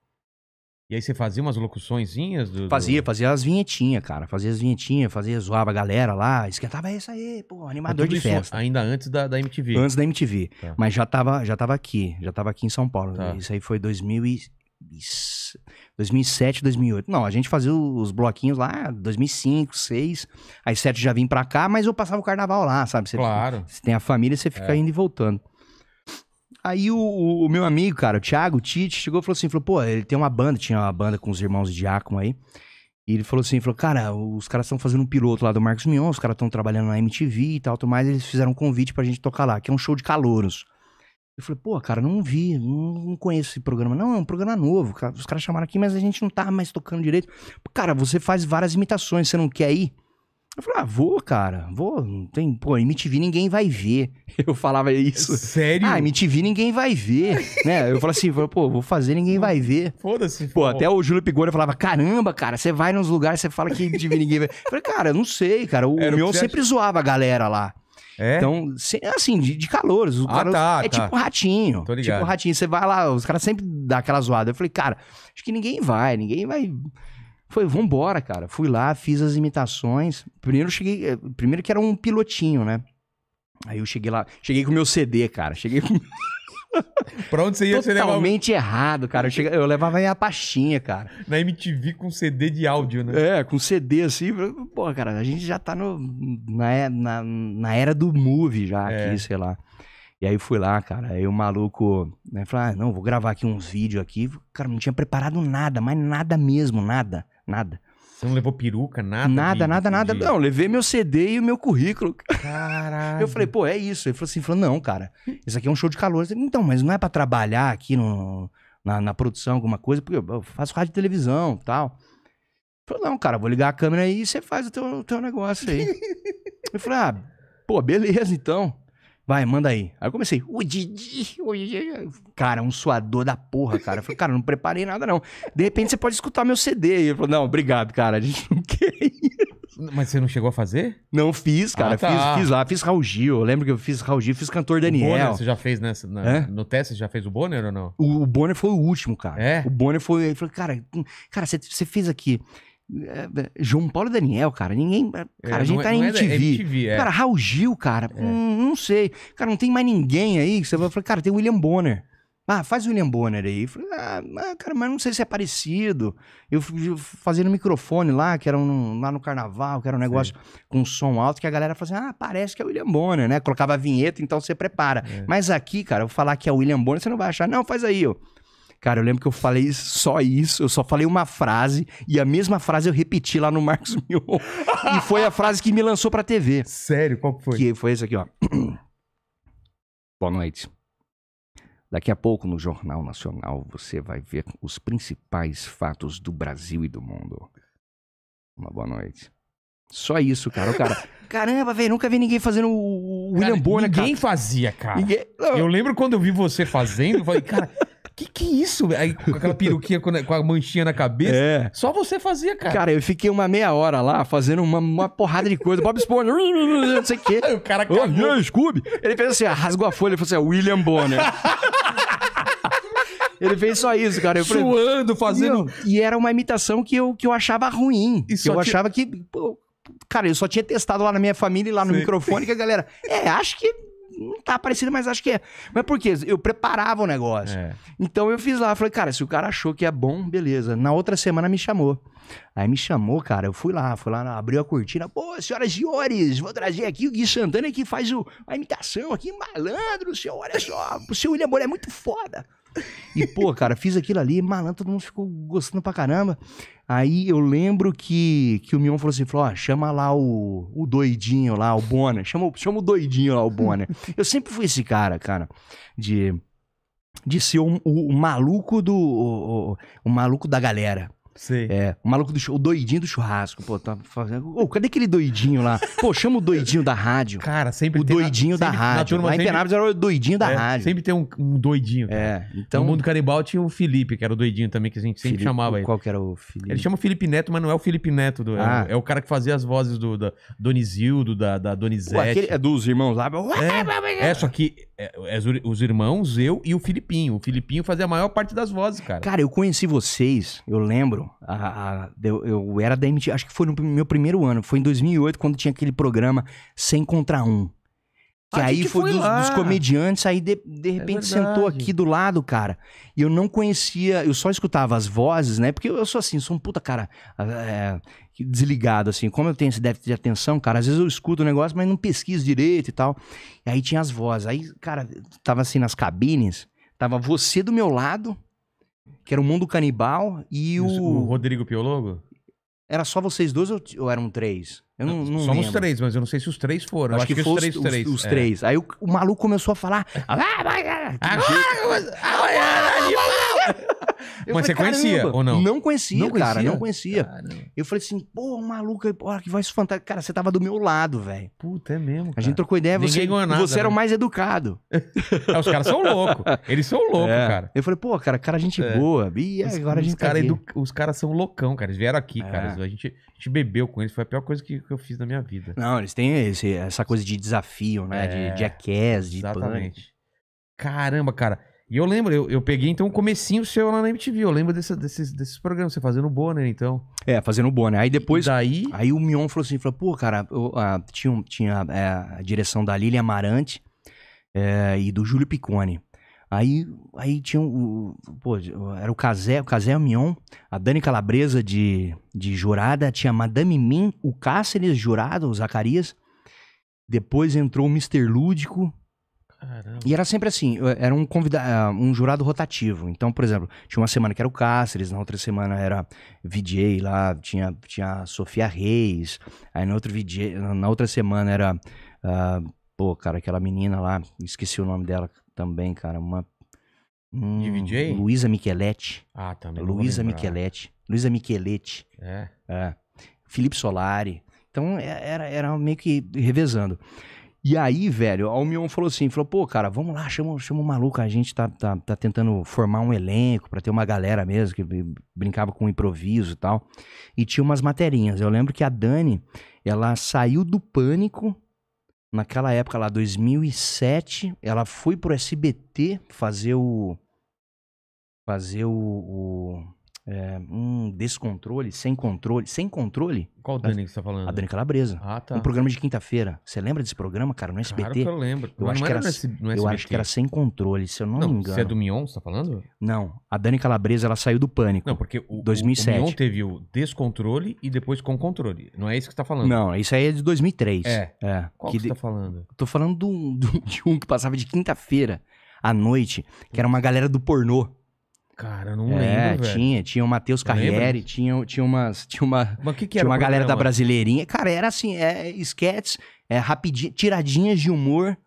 E aí você fazia umas locuçõezinhas? Do, do... Fazia, fazia as vinhetinhas, cara. Fazia as vinhetinhas, fazia, zoava a galera lá, esquentava é isso aí, pô, animador de festa. Ainda antes da, da MTV. Antes da MTV. Tá. Mas já tava, já tava aqui, já tava aqui em São Paulo. Tá. Isso aí foi 2000 e... 2007, 2008. Não, a gente fazia os bloquinhos lá, 2005, 2006. Aí 7 já vim pra cá, mas eu passava o carnaval lá, sabe? claro. Você tem a família, você fica é. indo e voltando. Aí o, o, meu amigo, cara, o Thiago, o Tite, chegou e falou assim: falou, pô, ele tem uma banda, tinha uma banda com os irmãos de Diácono aí. E ele falou assim: falou, cara, os caras estão fazendo um piloto lá do Marcos Mion, os caras estão trabalhando na MTV e tal, tudo mais. Eles fizeram um convite pra gente tocar lá, que é um show de calouros. Eu falei, pô, cara, não vi, não, conheço esse programa. Não, é um programa novo. Os caras chamaram aqui, mas a gente não tá mais tocando direito. Cara, você faz várias imitações, você não quer ir? Eu falei, ah, vou, cara, vou, não tem, pô, MTV ninguém vai ver. Eu falava isso. Sério? Ah, MTV ninguém vai ver, né? Eu falava assim, pô, vou fazer, ninguém vai ver. Foda-se. Pô, até o Júlio Pigoni falava, caramba, cara, você vai nos lugares, você fala que MTV ninguém vai ver. Eu falei, cara, eu não sei, cara, o Era Mion sempre acha? zoava a galera lá. É? Então, assim, de, de calor. Os ah, caras, tá, é tá. tipo um ratinho. Tô tipo ligado. Tipo um ratinho. Você vai lá, os caras sempre dão aquela zoada. Eu falei, cara, acho que ninguém vai, ninguém vai foi, vambora, cara. Fui lá, fiz as imitações. Primeiro cheguei. Eh, primeiro que era um pilotinho, né? Aí eu cheguei lá, cheguei com o meu CD, cara. Cheguei com. pra onde você ia Totalmente você levava... errado, cara. Eu, cheguei eu levava aí a pastinha, cara. Na MTV com CD de áudio, né? É, com CD assim. Pô, cara, a gente já tá no, na, é, na, na era do movie já é. aqui, sei lá. E aí fui lá, cara. Aí o maluco né, falou: ah, não, vou gravar aqui uns vídeos aqui. Cara, não tinha preparado nada, mas nada mesmo, nada. Nada. Você não levou peruca, nada? Nada, nada, nada. Não, levei meu CD e o meu currículo. Caralho. Eu falei, pô, é isso. Ele falou assim, falou, não, cara, isso aqui é um show de calor. Falei, então, mas não é para trabalhar aqui no, na, na, produção, alguma coisa, porque eu faço rádio e televisão e tal. Ele falou, não, cara, vou ligar a câmera aí e você faz o teu, teu negócio aí. eu falei, ah, pô, beleza, então. Vai, manda aí. Aí eu comecei, o Didi, o Didi. Cara, um suador da porra, cara. Eu falei, cara, não preparei nada, não. De repente você pode escutar meu CD. E ele falou, não, obrigado, cara. A gente não quer isso. Mas você não chegou a fazer? Não fiz, ah, cara. Ah, tá. fiz, fiz, lá, fiz Raul Gil. Eu lembro que eu fiz Raul Gil, fiz cantor Daniel. O Bonner, você já fez nessa, na, no teste? Você já fez o Bonner ou não? O, o Bonner foi o último, cara. É? O Bonner foi. Ele falou, cara, hum, cara, você, você fez aqui. É, João Paulo e Daniel, cara, ninguém. Cara, é, a gente tá em MTV. É, é MTV é. Cara, Raul Gil, cara, é. hum, não sei. Cara, não tem mais ninguém aí que você vai falar, cara, tem o William Bonner. Ah, faz o William Bonner aí. Falei, ah, cara, mas não sei se é parecido. Eu fui fazendo microfone lá, que era um, lá no carnaval, que era um negócio Sim. com som alto, que a galera fazia, ah, parece que é o William Bonner, né? Colocava a vinheta, então você prepara. É. Mas aqui, cara, eu vou falar que é o William Bonner, você não vai achar, não, faz aí, ó. Cara, eu lembro que eu falei só isso, eu só falei uma frase e a mesma frase eu repeti lá no Marcos Mion. e foi a frase que me lançou pra TV. Sério? Qual foi? Que foi essa aqui, ó. Boa noite. Daqui a pouco no Jornal Nacional você vai ver os principais fatos do Brasil e do mundo. Uma boa noite. Só isso, cara. O cara, caramba, velho, nunca vi ninguém fazendo o William Bonner, cara. Ninguém fazia, cara. Ninguém... Eu lembro quando eu vi você fazendo, eu falei, cara, que que é isso? Aí com aquela peruquinha com a manchinha na cabeça. É. Só você fazia, cara. Cara, eu fiquei uma meia hora lá fazendo uma, uma porrada de coisa. Bob Esponja, não sei o quê. o cara cagou. Oh, é, Scooby. Ele fez assim, rasgou a folha e falou assim, William Bonner. Ele fez só isso, cara. Eu Suando, fazendo. E, era uma imitação que eu, que eu achava ruim. eu tinha... achava que. Pô, cara, eu só tinha testado lá na minha família e lá no Sim. microfone que a galera. É, acho que não tá parecido, mas acho que é. Mas por quê? Eu preparava o negócio. É. Então eu fiz lá, falei, cara, se o cara achou que é bom, beleza. Na outra semana me chamou. Aí me chamou, cara, eu fui lá, fui lá, abriu a cortina, pô, senhoras e senhores, vou trazer aqui o Gui Santana que faz o, a imitação aqui, malandro, senhor, olha só, o seu William Bonner é muito foda. E, pô, cara, fiz aquilo ali, malandro, todo mundo ficou gostando pra caramba. Aí eu lembro que, que o Mion falou assim: falou, ó, chama lá o, o doidinho lá, o Bonner. Chama, chama o doidinho lá, o Bonner. eu sempre fui esse cara, cara, de, de ser o, o, o maluco do. O, o, maluco da galera. Sei. É, o maluco do o doidinho do churrasco, pô, tá fazendo. Ô, cadê aquele doidinho lá? Pô, chama o doidinho da rádio. Cara, sempre O doidinho na, da sempre, rádio. Na turma, era o doidinho da é, rádio. Sempre tem um, um doidinho. Cara. É, então. No mundo caribal tinha o Felipe, que era o doidinho também, que a gente sempre Felipe, chamava ele. Qual que era o Felipe? Ele chama Felipe Neto, mas não é o Felipe Neto. Do, é ah. é, é, o cara que fazia as vozes do da Donizildo, da, da Donizete. Pô, é dos irmãos lá. É, é só que é, é os irmãos, eu e o Filipinho. O Filipinho fazia a maior parte das vozes, cara. Cara, eu conheci vocês, eu lembro lembro. A, a, eu, eu, era da MTV, acho que foi no meu primeiro ano. Foi em 2008, quando tinha aquele programa 100 contra 1. Que ah, aí foi, foi dos, dos, comediantes, aí de, de é repente é sentou aqui do lado, cara. E eu não conhecia, eu só escutava as vozes, né? Porque eu, eu sou assim, sou um puta cara é, desligado, assim. Como eu tenho esse déficit de atenção, cara, às vezes eu escuto o negócio, mas não pesquiso direito e tal. E aí tinha as vozes. Aí, cara, tava assim nas cabines, tava você do meu lado, que era o Mundo Canibal e o. O Rodrigo Piologo? Era só vocês dois ou, ou eram três? Eu não, não Somos lembro. três, mas eu não sei se os três foram. Acho, acho que, que, foi os três. Os, três. os é. Aí o, o, maluco começou a falar. Mas você conhecia ou não? Não conhecia, não cara, não conhecia. Caramba. Eu falei assim, pô, maluco, olha que voz fantástica. Cara, você tava do meu lado, velho. Puta, é mesmo. Cara. A gente trocou ideia, você, nada, você era o mais educado. é, os caras são loucos. Eles são loucos, é. cara. Eu falei, pô, cara, cara, gente é. boa. E agora os, a gente os tá edu... Os caras são loucão, cara. Eles vieram aqui, cara. A gente gente bebeu com eles, foi a pior coisa que, que eu fiz na minha vida. Não, eles têm esse, essa coisa de desafio, né? É, de jackass, de Exatamente. Caramba, cara. E eu lembro, eu, eu peguei então o um comecinho seu lá na MTV. Eu lembro desse, desses, desses programas, você fazendo o Bonner, né, então. É, fazendo o Bonner. Né? Aí depois. daí... Aí o Mion falou assim: falou, pô, cara, eu, a, tinha, tinha é, a direção da Lilian Amarante é, e do Júlio Piccone. Aí, aí tinha o pô, era o Casé, o Casé Amion, a Dani Calabresa de, de jurada, tinha Madame Mim, o Cáceres jurado, o Zacarias. Depois entrou o Mr. Lúdico. Caramba. E era sempre assim, era um, convida um jurado rotativo. Então, por exemplo, tinha uma semana que era o Cáceres, na outra semana era VJ lá, tinha, tinha a Sofia Reis. Aí na, outra VJ, na outra semana era... Uh, pô, cara, aquela menina lá, esqueci o nome dela, também, cara. Uma. Hum, DJ? Luísa Micheletti. Ah, também. Luísa Micheletti. Luísa Micheletti. É. é. Felipe Solari. Então é, era, era meio que revezando. E aí, velho, o Mion falou assim: falou, pô, cara, vamos lá, chama, chama um maluco. A gente tá, tá, tá tentando formar um elenco para ter uma galera mesmo que brincava com improviso e tal. E tinha umas materinhas. Eu lembro que a Dani, ela saiu do pânico naquela época lá, 2007, ela foi pro SBT fazer o. Fazer o, o é, um descontrole, sem controle. Sem controle? Qual Dani que você tá falando? A Dani Calabresa. Ah, tá. Um programa de quinta-feira. Você lembra desse programa, cara, no SBT? Claro que eu lembro. Eu, acho que, era, eu acho que era sem controle, se eu não, não me engano. Você é do Mion, você tá falando? Não. A Dani Calabresa, ela saiu do pânico. Não, porque o, 2007. o Mion teve o descontrole e depois com controle. Não é isso que você tá falando? Não, isso aí é de 2003. É. é. Qual que, que você de... tá falando? Tô falando do, do, de um que passava de quinta-feira à noite, que era uma galera do pornô. Cara, não é, lembro. Véio. tinha, tinha o Matheus Carriere, tinha, tinha umas. Tinha uma, Mas que que tinha uma galera da Brasileirinha. Cara, era assim, é esquetes, é rapidinho, tiradinhas de humor.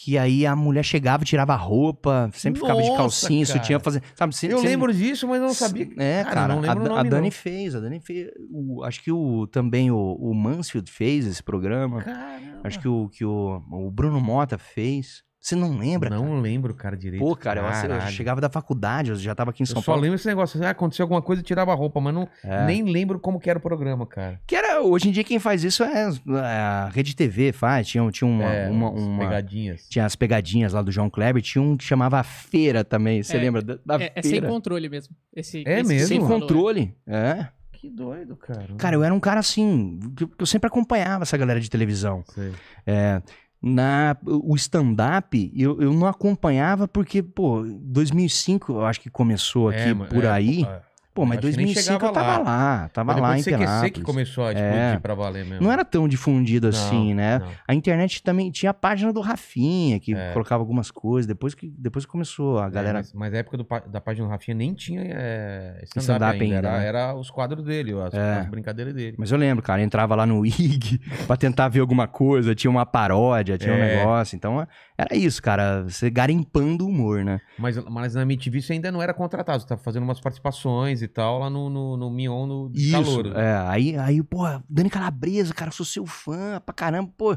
Que aí a mulher chegava, tirava a roupa, sempre Nossa, ficava de calcinha, cara. sutiã, fazendo. Sabe, sempre, eu sempre... lembro disso, mas não sabia. É, cara, cara não lembro a, o nome, a Dani não. fez, a Dani fez. O, acho que o, também o, o Mansfield fez esse programa. Caramba. Acho que o, que o, o Bruno Mota fez. Você não lembra? Não cara? lembro, cara, direito. Pô, cara, eu, eu, chegava da faculdade, eu já tava aqui em São Paulo. só lembro esse negócio, assim, ah, aconteceu alguma coisa e tirava a roupa, mas não, é. nem lembro como que era o programa, cara. Que era, hoje em dia quem faz isso é, é a Rede TV, faz, tinha, tinha uma, é, uma, uma pegadinhas. Tinha as pegadinhas lá do João Kleber, tinha um que chamava Feira também, você é, lembra da, da é, Feira? É sem controle mesmo. Esse, é esse mesmo? Sem é. controle, é. Que doido, cara. Cara, eu era um cara assim, que eu sempre acompanhava essa galera de televisão. Sei. É, na o stand-up eu, eu não acompanhava porque pô 2005 eu acho que começou é, aqui é, por é, aí é. Pô, mas 2005 eu tava lá, lá tava lá em Penápolis. CQC que começou a é. explodir é. pra valer mesmo. Não era tão difundido assim, né? Não. A internet também tinha a página do Rafinha, que é. colocava algumas coisas, depois que depois começou a é, galera... É, mas, na a época do, da página do Rafinha nem tinha é, stand-up stand ainda, ainda era, né? era, os quadros dele, as, é. as, brincadeiras dele. Mas eu lembro, cara, eu entrava lá no IG pra tentar ver alguma coisa, tinha uma paródia, tinha um negócio, então era isso, cara. Você garimpando o humor, né? Mas, mas na MTV você ainda não era contratado. Você tava fazendo umas participações e tal lá no, no, no Mion, no isso, Calouro. Né? É, aí, aí, pô, Dani Calabresa, cara, eu sou seu fã pra caramba, pô.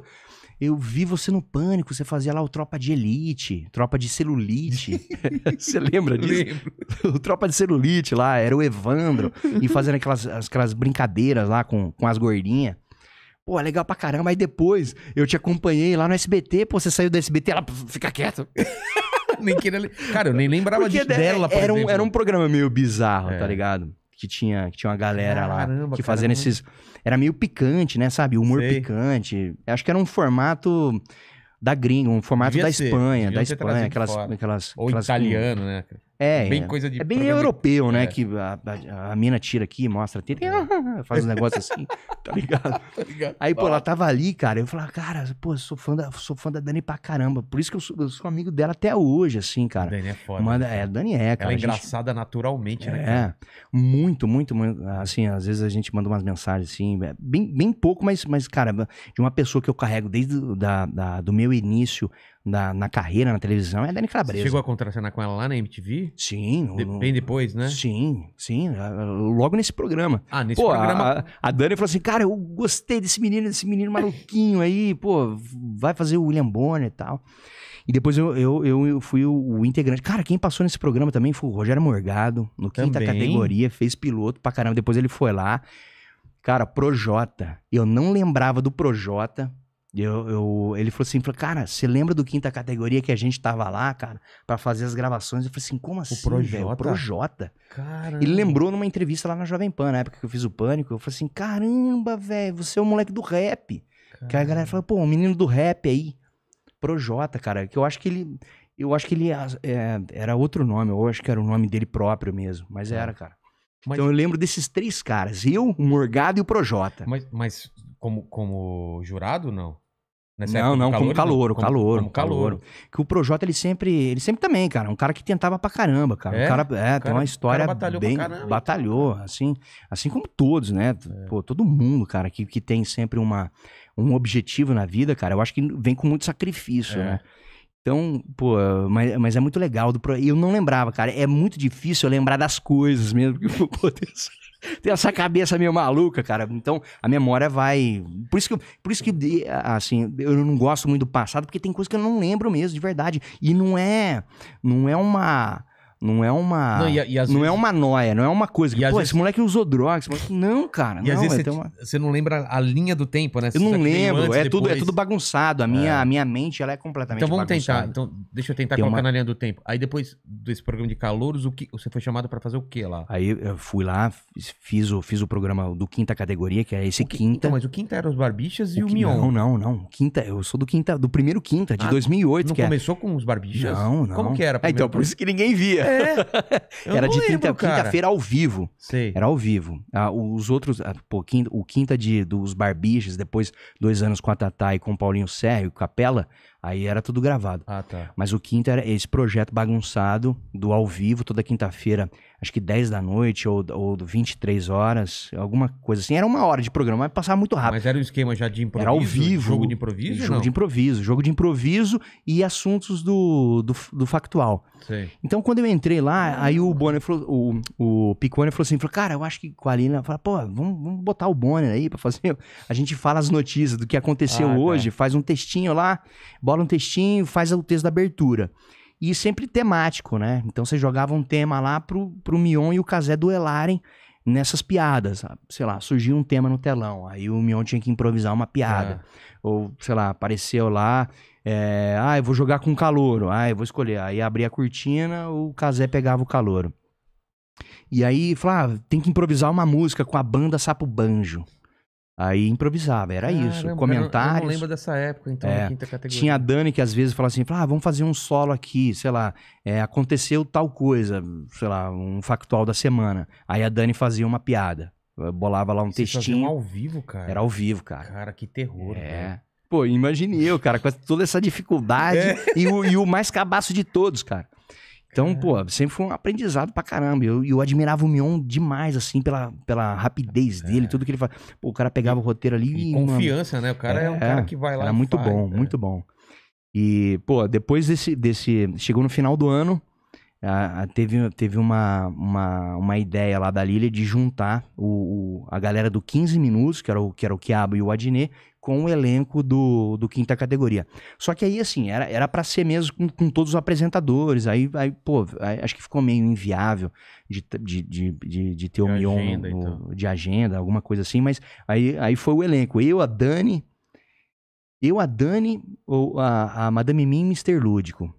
Eu vi você no Pânico, você fazia lá o Tropa de Elite, Tropa de Celulite. você lembra disso? Lembro. O Tropa de Celulite lá, era o Evandro, e fazendo aquelas, aquelas brincadeiras lá com, com as gordinhas. Pô, é legal pra caramba. Aí depois eu te acompanhei lá no SBT, pô, você saiu do SBT, ela fica quieto. nem queira... Cara, eu nem lembrava de, dela, por era um, era um né? programa meio bizarro, tá é. tá ligado? Que tinha, que tinha uma galera caramba, lá que fazendo caramba. esses. Era meio picante, né? Sabe? Humor Sei. picante. Acho que era um formato da gringa, um formato Devia da Espanha, da Espanha, aquelas, aquelas, Ou aquelas, italiano, né? É, é, bem é. coisa de. É bem europeu, né? É. Que a, a, a, mina tira aqui, mostra, tira, é. faz um negócio assim, tá ligado? tá ligado? Aí, pô, ela tava ali, cara. Eu falava, cara, pô, sou fã da, sou fã da Dani pra caramba. Por isso que eu sou, eu sou amigo dela até hoje, assim, cara. A Dani é foda. Uma, né? é, a Dani é, cara. Ela é engraçada gente... naturalmente, né? É. Muito, muito, muito. Assim, às vezes a gente manda umas mensagens, assim, é, bem, bem pouco, mas, mas, cara, de uma pessoa que eu carrego desde da, da do meu início na, na carreira, na televisão, é a Dani Calabresa. chegou a contracenar com ela lá na MTV? Sim. De, no, bem depois, né? Sim, sim. Logo nesse programa. Ah, nesse pô, programa. A, a, Dani falou assim, cara, eu gostei desse menino, desse menino maluquinho aí, pô, vai fazer o William Bonner e tal. E depois eu, eu, eu, eu fui o, o, integrante. Cara, quem passou nesse programa também foi o Rogério Morgado, no quinta categoria, fez piloto pra caramba. Depois ele foi lá. Cara, Projota. Eu não lembrava do Projota eu, eu, ele falou assim, falou, cara, você lembra do quinta categoria que a gente tava lá, cara, para fazer as gravações? Eu falei assim, como assim, o Projota? O Projota. Caramba. Ele lembrou numa entrevista lá na Jovem Pan, na época que eu fiz o Pânico, eu falei assim, caramba, velho, você é o moleque do rap. Caramba. Que a galera falou, pô, o menino do rap aí, Projota, cara, que eu acho que ele, eu acho que ele ah, é, era outro nome, eu acho que era o nome dele próprio mesmo, mas é. era, cara. Mas... Então eu lembro desses três caras, eu, o Morgado e o Projota. Mas, mas como, como jurado, não? Nessa não, não, como calor, né? como, calor, como calor. Que o Projota, ele sempre, ele sempre também, cara, um cara que tentava pra caramba, cara. É, um cara, é, cara, tem uma história batalhou bem, caramba, batalhou, então. assim, assim como todos, né? É. Pô, todo mundo, cara, que, que tem sempre uma, um objetivo na vida, cara, eu acho que vem com muito sacrifício, é. né? Então, pô, mas, mas é muito legal. Do pro... Eu não lembrava, cara. É muito difícil eu lembrar das coisas mesmo que eu Tem essa cabeça meio maluca, cara. Então, a memória vai. Por isso que, eu, por isso que assim, eu não gosto muito do passado, porque tem coisa que eu não lembro mesmo, de verdade. E não é, não é uma não é uma. Não, e, e não é vezes... é uma noia, não é uma coisa. Que, Pô, vezes... esse moleque usou drogas. Moleque... Não, cara. E não, às vezes é, você, uma... você, não lembra a linha do tempo, né? Você eu não lembro. Antes, é, tudo, é tudo bagunçado. A minha, é. a minha mente ela é completamente Então vamos bagunçada. tentar. Então, deixa eu tentar Tem colocar uma... na linha do tempo. Aí depois desse programa de calouros, o que... você foi chamado para fazer o quê lá? Aí eu fui lá, fiz o, fiz o programa do quinta categoria, que é esse que... quinta. Então, mas o quinta era os barbichas e o, o Mion. Não, não, não. Quinta, eu sou do quinta, do primeiro quinta, de ah, 2008. Não que é começou é... com os barbichas? Não, não. Como que era? então, por isso que ninguém via. É. Era de quinta feira ao vivo. Sei. Era ao vivo. Ah, os outros, ah, pô, quinta, o quinta de, dos Barbiches, depois dois anos com a Tatá e com o Paulinho Serrio, Capela, Aí era tudo gravado. Ah, tá. Mas o quinto era esse projeto bagunçado do ao vivo, toda quinta-feira, acho que 10 da noite ou, ou 23 horas, alguma coisa assim. Era uma hora de programa, mas passava muito rápido. Mas era um esquema já de improviso? Era ao vivo. Jogo de improviso? Jogo não? de improviso. Jogo de improviso e assuntos do, do, do factual. Sim. Então, quando eu entrei lá, aí o Bonner falou, o, o Picone falou assim, falou, cara, eu acho que com a Alina, fala, pô, vamos, vamos botar o Bonner aí pra fazer... A gente fala as notícias do que aconteceu ah, tá. hoje, faz um textinho lá, bota bola um textinho, faz o texto da abertura. E sempre temático, né? Então você jogava um tema lá pro, pro Mion e o Casé duelarem nessas piadas. Ah, sei lá, surgiu um tema no telão, aí o Mion tinha que improvisar uma piada. É. Ou, sei lá, apareceu lá, é, ah, eu vou jogar com calouro, ah, eu vou escolher. Aí abria a cortina, o Casé pegava o calouro. E aí, falava, ah, tem que improvisar uma música com a banda Sapo Banjo. Aí improvisava, era Caramba, isso. Comentários. Eu não lembro dessa época, então, é, quinta categoria. Tinha a Dani que às vezes falava assim: ah, vamos fazer um solo aqui, sei lá, é, aconteceu tal coisa, sei lá, um factual da semana. Aí a Dani fazia uma piada, bolava lá um Vocês textinho. Um ao vivo, cara. Era ao vivo, cara. Cara, que terror. É. Cara. Pô, imagine eu, cara, com toda essa dificuldade é. e, o, e o mais cabaço de todos, cara. Então, é. pô, sempre foi um aprendizado pra caramba. Eu, eu admirava o Mion demais, assim, pela, pela rapidez é. dele, tudo que ele faz. Pô, o cara pegava o roteiro ali e. e confiança, né? O cara é, um é, cara que vai lá. Era muito faz, bom, muito bom. E, pô, depois desse. desse chegou no final do ano, a, a, teve, teve uma, uma, uma ideia lá da Lilia de juntar o, o, a galera do 15 Minutos, que era o, que era o Quiabo e o Adnet, com o elenco do, do quinta categoria. Só que aí, assim, era, era pra ser mesmo com, com todos os apresentadores. Aí, aí pô, aí, acho que ficou meio inviável de, de, de, de, de ter de o Mion agenda, no, então. de agenda, alguma coisa assim. Mas aí, aí foi o elenco. Eu, a Dani, eu, a Dani, ou a, a Madame Mim e Mr. Lúdico.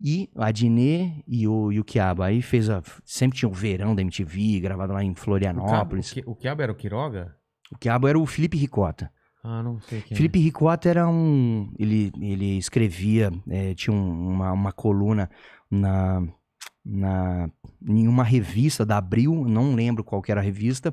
E a Diné e o, e o Quiabo. Aí fez a. Sempre tinha o verão da MTV, gravado lá em Florianópolis. O, Cabo, o Quiabo era o Quiroga? O Quiabo era o Felipe Ricota. Ah, não sei quem. É. Felipe Ricotta era um. Ele, ele escrevia, é, tinha um, uma, uma coluna na, na, em uma revista da Abril, não lembro qual era a revista,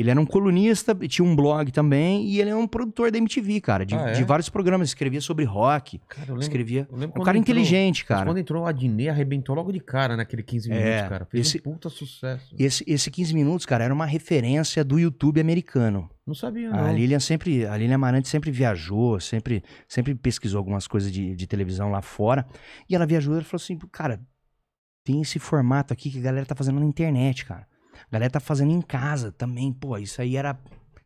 ele era um colunista, tinha um blog também, e ele é um produtor da MTV, cara, de, ah, é? de vários programas. Escrevia sobre rock, cara, eu lembro, escrevia. Eu lembro um cara entrou, inteligente, cara. Quando entrou o Adnet, arrebentou logo de cara naquele 15 é, minutos, é, cara. Fez esse, um puta sucesso. Esse, esse 15 minutos, cara, era uma referência do YouTube americano. Não sabia, não. A Lilian sempre, a Lilian Amarante sempre viajou, sempre, sempre pesquisou algumas coisas de, de televisão lá fora. E ela viajou e falou assim, cara, tem esse formato aqui que a galera tá fazendo na internet, cara. A galera tá fazendo em casa também. Pô, isso aí era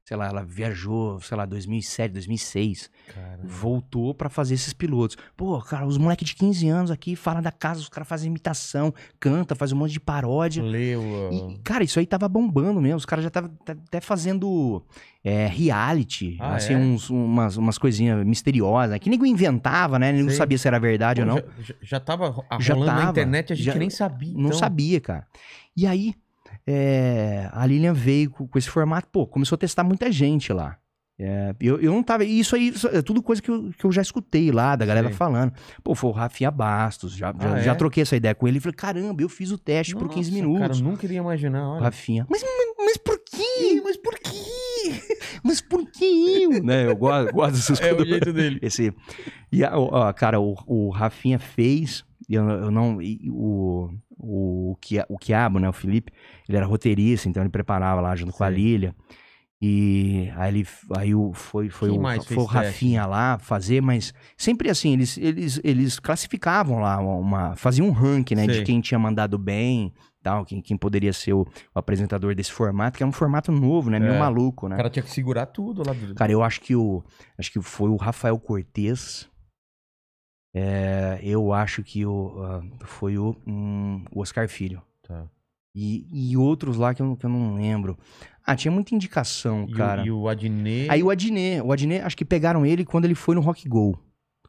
sei lá, ela viajou, sei lá, 2007, 2006. Caramba. Voltou para fazer esses pilotos. Pô, cara, os moleques de 15 anos aqui falam da casa, os caras fazem imitação, canta, faz um monte de paródia. Leu. cara, isso aí tava bombando mesmo. Os caras já tava até fazendo é, reality, ah, assim, é? uns, umas, umas coisinhas misteriosas. Né? Que ninguém inventava, né? Ninguém sabia se era verdade Pô, ou não. Já, já tava rolando já tava, na internet, a gente já, nem sabia. Então... Não sabia, cara. E aí, é, a Lilian veio com, com, esse formato, pô, começou a testar muita gente lá. É, eu, eu não tava. Isso aí isso é tudo coisa que eu, que eu já escutei lá da galera Sim. falando. Pô, foi o Rafinha Bastos, já, ah, já, é? já, troquei essa ideia com ele. Falei, caramba, eu fiz o teste Nossa, por 15 minutos. Cara, eu nunca iria imaginar, olha. Rafinha. Mas, mas, mas por quê? Mas por quê? Mas por que eu? né, eu gosto, gosto desses É o jeito dele. Esse, e, ó, cara, o, o Rafinha fez. Eu, eu não. E, o, o, o Quiabo, né, o Felipe, ele era roteirista, então ele preparava lá junto Sim. com a Lilia. E aí, ele, aí o, foi, foi, Quem o, foi Rafinha lá fazer, mas sempre assim, eles, eles, eles classificavam lá, uma, faziam um ranking, né? Sim. De quem tinha mandado bem, tal, quem, quem poderia ser o, o apresentador desse formato, que é um formato novo, né? É. Meio maluco, né? O cara tinha que segurar tudo lá do... Cara, eu acho que o. Acho que foi o Rafael Cortez é, eu acho que o, uh, foi o, um, o, Oscar Filho. Tá. E, e, outros lá que eu, que eu, não lembro. Ah, tinha muita indicação, e cara. O, e o Adnet. Aí o Adnet. O Adnet, acho que pegaram ele quando ele foi no Rock Go.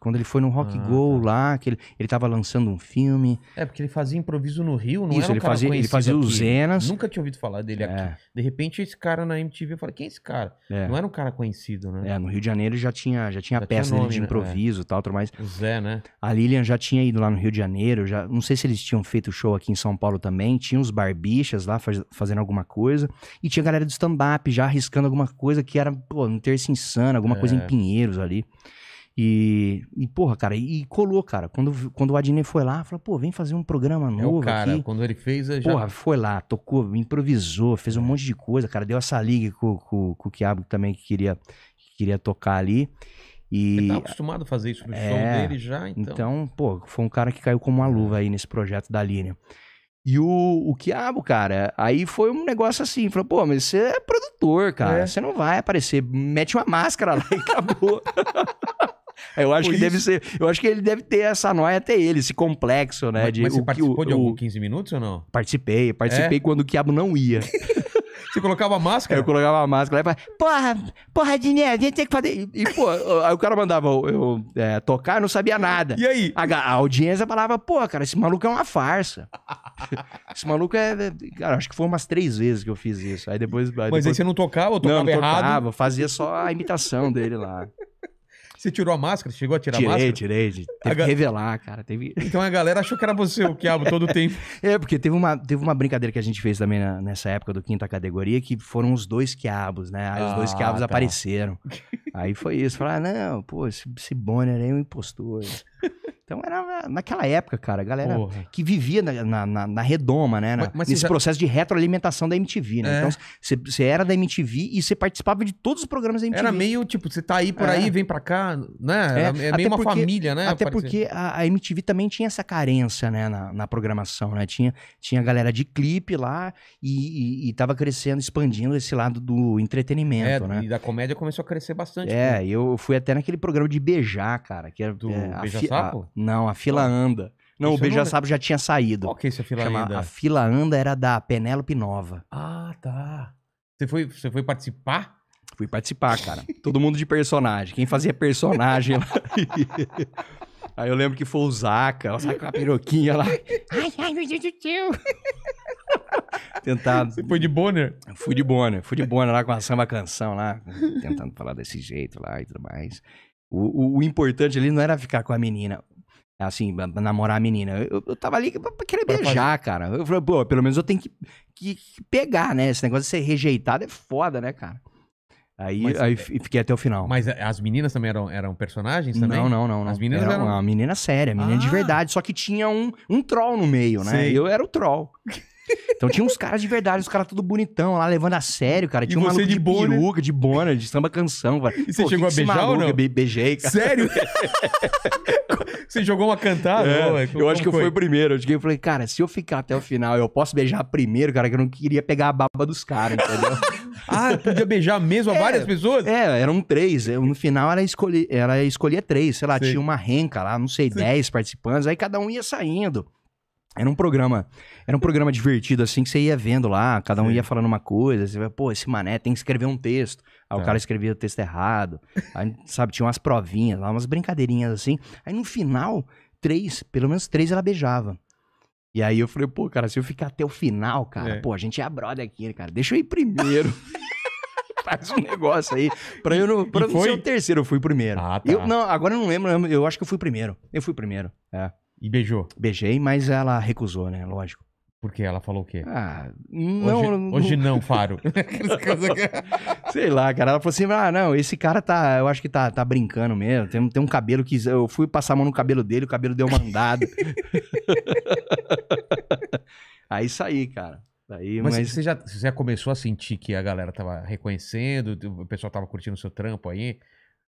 Quando ele foi no Rock ah, Go tá. lá, que ele, ele tava lançando um filme. É, porque ele fazia improviso no Rio, não Isso, era um ele fazia, ele fazia os Zenas. Nunca tinha ouvido falar dele é. aqui. De repente, esse cara na MTV, eu falei, quem é esse cara? É. Não era um cara conhecido, né? É, no Rio de Janeiro já tinha, já tinha já peça tinha nome, de né? improviso e né? tal, tudo mais. O Zé, né? A Lilian já tinha ido lá no Rio de Janeiro, já, não sei se eles tinham feito show aqui em São Paulo também, tinha uns barbichas lá faz, fazendo alguma coisa, e tinha galera do stand-up já arriscando alguma coisa que era, pô, no Terça insano, alguma é. coisa em Pinheiros ali. E, e, porra, cara, e, colou, cara. Quando, quando o Adnet foi lá, falou, pô, vem fazer um programa novo. É o cara, aqui. quando ele fez, já... Porra, foi lá, tocou, improvisou, fez um é. monte de coisa, cara. Deu essa liga com, com, com o Quiabo também, que queria, que queria tocar ali. E, ele tá acostumado a fazer isso no é, show dele já, então. Então, pô, foi um cara que caiu como uma é. luva aí nesse projeto da linha. E o, o Quiabo, cara, aí foi um negócio assim, falou, pô, mas você é produtor, cara, é. você não vai aparecer, mete uma máscara lá e acabou. Eu acho Por que isso? deve ser. Eu acho que ele deve ter essa noia até ele, esse complexo, né? Mas, de, mas você o, participou o, de algum 15 minutos ou não? Participei, participei é? quando o quiabo não ia. Você colocava a máscara? Eu colocava a máscara e falava, porra, porra, Diné, a gente tem que fazer. E, pô, aí o cara mandava eu, eu é, tocar, e não sabia nada. E aí? A, a, audiência falava, pô, cara, esse maluco é uma farsa. esse maluco é. Cara, acho que foi umas três vezes que eu fiz isso. Aí depois. Aí Mas depois... aí você não tocava ou tocava não, não errado? Tocava, fazia só a imitação dele lá. Você tirou a máscara? Chegou a tirar tirei, a máscara? Tirei, tirei. Teve a... que revelar, cara. Teve... Então a galera achou que era você o quiabo todo o tempo. É, porque teve uma, teve uma brincadeira que a gente fez também na, nessa época do quinta categoria, que foram os dois quiabos, né? Aí ah, os dois ah, quiabos tá. apareceram. Aí foi isso. Falaram, ah, não, pô, esse, esse Bonner aí é um impostor. Então era naquela época, cara, a galera Porra. que vivia na, na, na, na redoma, né? Mas, mas nesse já... processo de retroalimentação da MTV, né? É. Então você era da MTV e você participava de todos os programas da MTV. Era meio tipo, você tá aí por é. aí, vem pra cá, né? É, é meio uma família, né? Até porque a, a, MTV também tinha essa carência, né, na, na programação, né? Tinha, tinha galera de clipe lá e, e, e tava crescendo, expandindo esse lado do entretenimento, é, né? E da comédia começou a crescer bastante. É, né? eu fui até naquele programa de beijar, cara, que era do é, beijar Tá, não, a fila anda. Não, Esse o Beija-Sapo já tinha saído. Qual que é essa fila Chama, anda? A fila anda era da Penélope Nova. Ah, tá. Você foi, você foi participar? Fui participar, cara. Todo mundo de personagem. Quem fazia personagem lá. Aí eu lembro que foi o Zaca, o Zaca com a peruquinha lá. Ai, ai, meu Deus do céu. Tentado. Você foi de Bonner? Fui de Bonner, fui de Bonner lá com a samba canção lá, tentando falar desse jeito lá e tudo mais. O, o, o, importante ali não era ficar com a menina. Assim, namorar a menina. Eu, eu tava ali pra, querer pra beijar, fazer. cara. Eu falei, pô, pelo menos eu tenho que, que, que, pegar, né? Esse negócio de ser rejeitado é foda, né, cara? Aí, mas, aí é, fiquei até o final. Mas as meninas também eram, eram personagens também? Não, não, não. não. As meninas eram... eram... Uma menina séria, menina ah. de verdade. Só que tinha um, um troll no meio, né? Sei. Eu era o troll. Então tinha uns caras de verdade, os caras tudo bonitão lá, levando a sério, cara. Tinha e um maluco de, de peruca, de bona, de samba canção, cara. E você chegou a beijar maluco, ou não? Be beijei, cara. Sério? você jogou uma cantada? É, não, eu acho que foi? eu fui o primeiro. Eu falei, cara, se eu ficar até o final, eu posso beijar primeiro, cara, que eu não queria pegar a baba dos caras, entendeu? ah, podia beijar mesmo a é, várias pessoas? É, eram três. Eu, no final era escolhia era escolhia três, sei lá, tinha uma renca lá, não sei, sei, dez participantes, aí cada um ia saindo. Era um programa, era um programa divertido, assim, que você ia vendo lá, cada um Sim. ia falando uma coisa, você vai, pô, esse mané tem que escrever um texto. Aí é. o tá. cara escrevia o texto errado. Aí, sabe, tinha umas provinhas lá, umas brincadeirinhas assim. Aí no final, três, pelo menos três ela beijava. E aí eu falei, pô, cara, se eu ficar até o final, cara, é. pô, a gente é a brother aqui, né, cara. Deixa eu ir primeiro. faz um negócio aí. Pra eu não, pra não ser o terceiro, eu fui primeiro. Ah, tá. Eu, não, agora eu não lembro, eu acho que eu fui primeiro. Eu fui primeiro, é. E beijou? Beijei, mas ela recusou, né? Lógico. Porque ela falou o quê? Ah, não, hoje, não... hoje não, Faro. Sei lá, cara. Ela falou assim: ah, não, esse cara tá, eu acho que tá, tá brincando mesmo. Tem, tem um cabelo que. Eu fui passar a mão no cabelo dele, o cabelo deu mandado. aí saí, cara. Aí, mas, mas... Você, já, você já começou a sentir que a galera tava reconhecendo, o pessoal tava curtindo o seu trampo aí?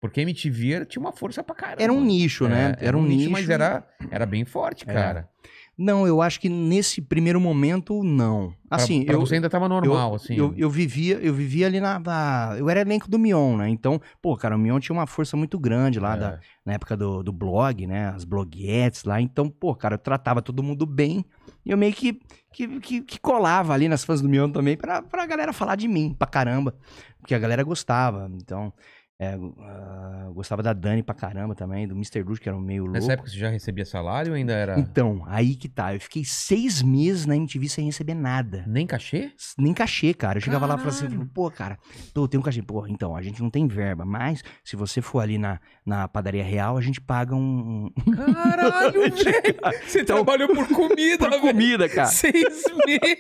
Porque a MTV tinha uma força pra caramba. Era um nicho, né? É, era, um, um nicho, nicho, mas era, era bem forte, é. cara. Não, eu acho que nesse primeiro momento, não. Assim, pra, pra eu, você ainda tava normal, eu, assim. Eu, eu, vivia, eu vivia ali na, na, Eu era elenco do Mion, né? Então, pô, cara, o Mion tinha uma força muito grande lá é. da, na época do, do blog, né? As bloguetes lá. Então, pô, cara, eu tratava todo mundo bem. E eu meio que, que, que, que, colava ali nas fãs do Mion também pra, pra galera falar de mim pra caramba. Porque a galera gostava. Então. É, uh, gostava da Dani pra caramba também, do Mr. Lush que era um meio louco. Nessa época você já recebia salário ou ainda era. Então, aí que tá. Eu fiquei seis meses na MTV sem receber nada. Nem cachê? Nem cachê, cara. Eu chegava lá e falava assim, pô, cara, tô, tem um cachê. Pô, então, a gente não tem verba, mas se você for ali na, na padaria real, a gente paga um. Caralho, velho! Você então, trabalhou por comida, por comida, cara. Seis meses.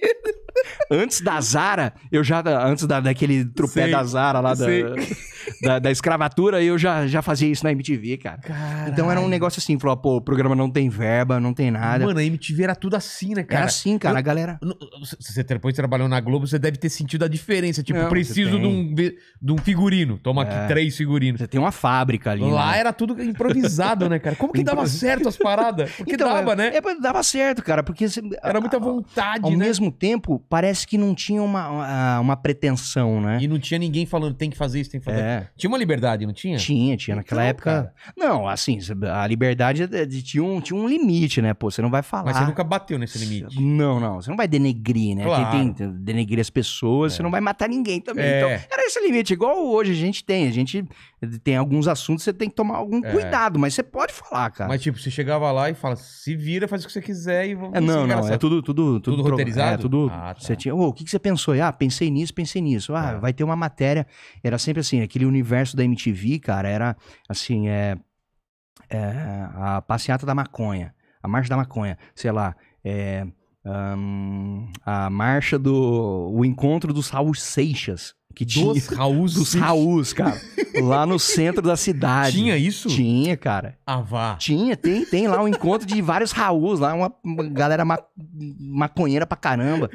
Antes da Zara, eu já. Antes da, daquele tropé da Zara lá da da escravatura, eu já, já fazia isso na MTV, cara. Caralho. Então era um negócio assim, falou, ah, pô, o programa não tem verba, não tem nada. Mano, a MTV era tudo assim, né, cara? Era assim, cara, eu, a galera... Você depois trabalhou na Globo, você deve ter sentido a diferença. Tipo, não, preciso de um, de um figurino. Toma é. aqui três figurinos. Você tem uma fábrica ali, Lá né? era tudo improvisado, né, cara? Como que dava certo as paradas? Porque então, dava, é, né? É, dava certo, cara, porque... era muita vontade, ao, né? Ao mesmo tempo, parece que não tinha uma, uma, uma pretensão, né? E não tinha ninguém falando, tem que fazer isso, tem que fazer... É. Tinha uma liberdade, não tinha? Tinha, tinha. Naquela então, época. Cara. Não, assim, a liberdade é tinha um, tinha um limite, né? Pô, você não vai falar. Mas você nunca bateu nesse limite. Não, não. Você não vai denegrir, né? Claro. Tem, tem, denegrir as pessoas, é. você não vai matar ninguém também. É. Então, era esse limite. Igual hoje a gente tem. A gente tem alguns assuntos, você tem que tomar algum é. cuidado, mas você pode falar, cara. Mas, tipo, você chegava lá e fala, se vira, faz o que você quiser e vamos. É, não, não. É tudo, tudo, tudo, tudo roteirizado? É, tudo. Ah, tá. Você tinha. Oh, o que, que você pensou? Ah, pensei nisso, pensei nisso. Ah, é. vai ter uma matéria. Era sempre assim, aquele universo universo da MTV, cara, era assim, é, é a passeata da maconha, a marcha da maconha, sei lá, é, um, a marcha do. o encontro dos Saul Seixas, que tinha. Dos Raús? Dos Raús, cara. lá no centro da cidade. Tinha isso? Tinha, cara. Ah, vá. Tinha, tem, tem lá um encontro de vários Raús lá, uma, uma galera ma maconheira pra caramba.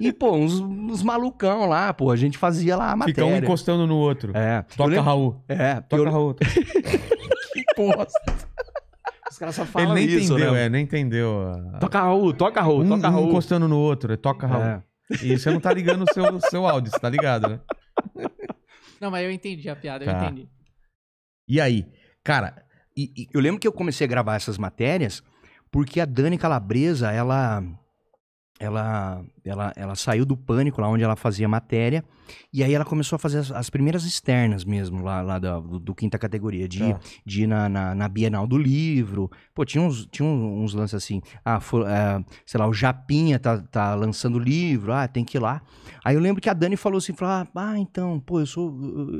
E, pô, uns, uns, malucão lá, pô, a gente fazia lá a matéria. Fica um encostando no outro. É. Toca lembro... Raul. É. Toca eu... Raul. que bosta. Os caras só falam Ele nem isso, entendeu, né? é, nem entendeu. Toca Raul, toca Raul, um, toca Raul. Um encostando no outro, é, toca é. Raul. É. E você não tá ligando o seu, seu áudio, você tá ligado, né? Não, mas eu entendi a piada, tá. eu entendi. E aí? Cara, e, e... eu lembro que eu comecei a gravar essas matérias porque a Dani Calabresa, ela ela, ela, ela saiu do pânico lá onde ela fazia matéria e aí ela começou a fazer as, as primeiras externas mesmo lá, lá da, do, do, quinta categoria de, tá. de ir na, na, na, Bienal do livro pô tinha uns tinha uns lances assim ah for, é, sei lá o Japinha tá, tá lançando livro ah tem que ir lá aí eu lembro que a Dani falou assim falou, ah, ah então pô eu sou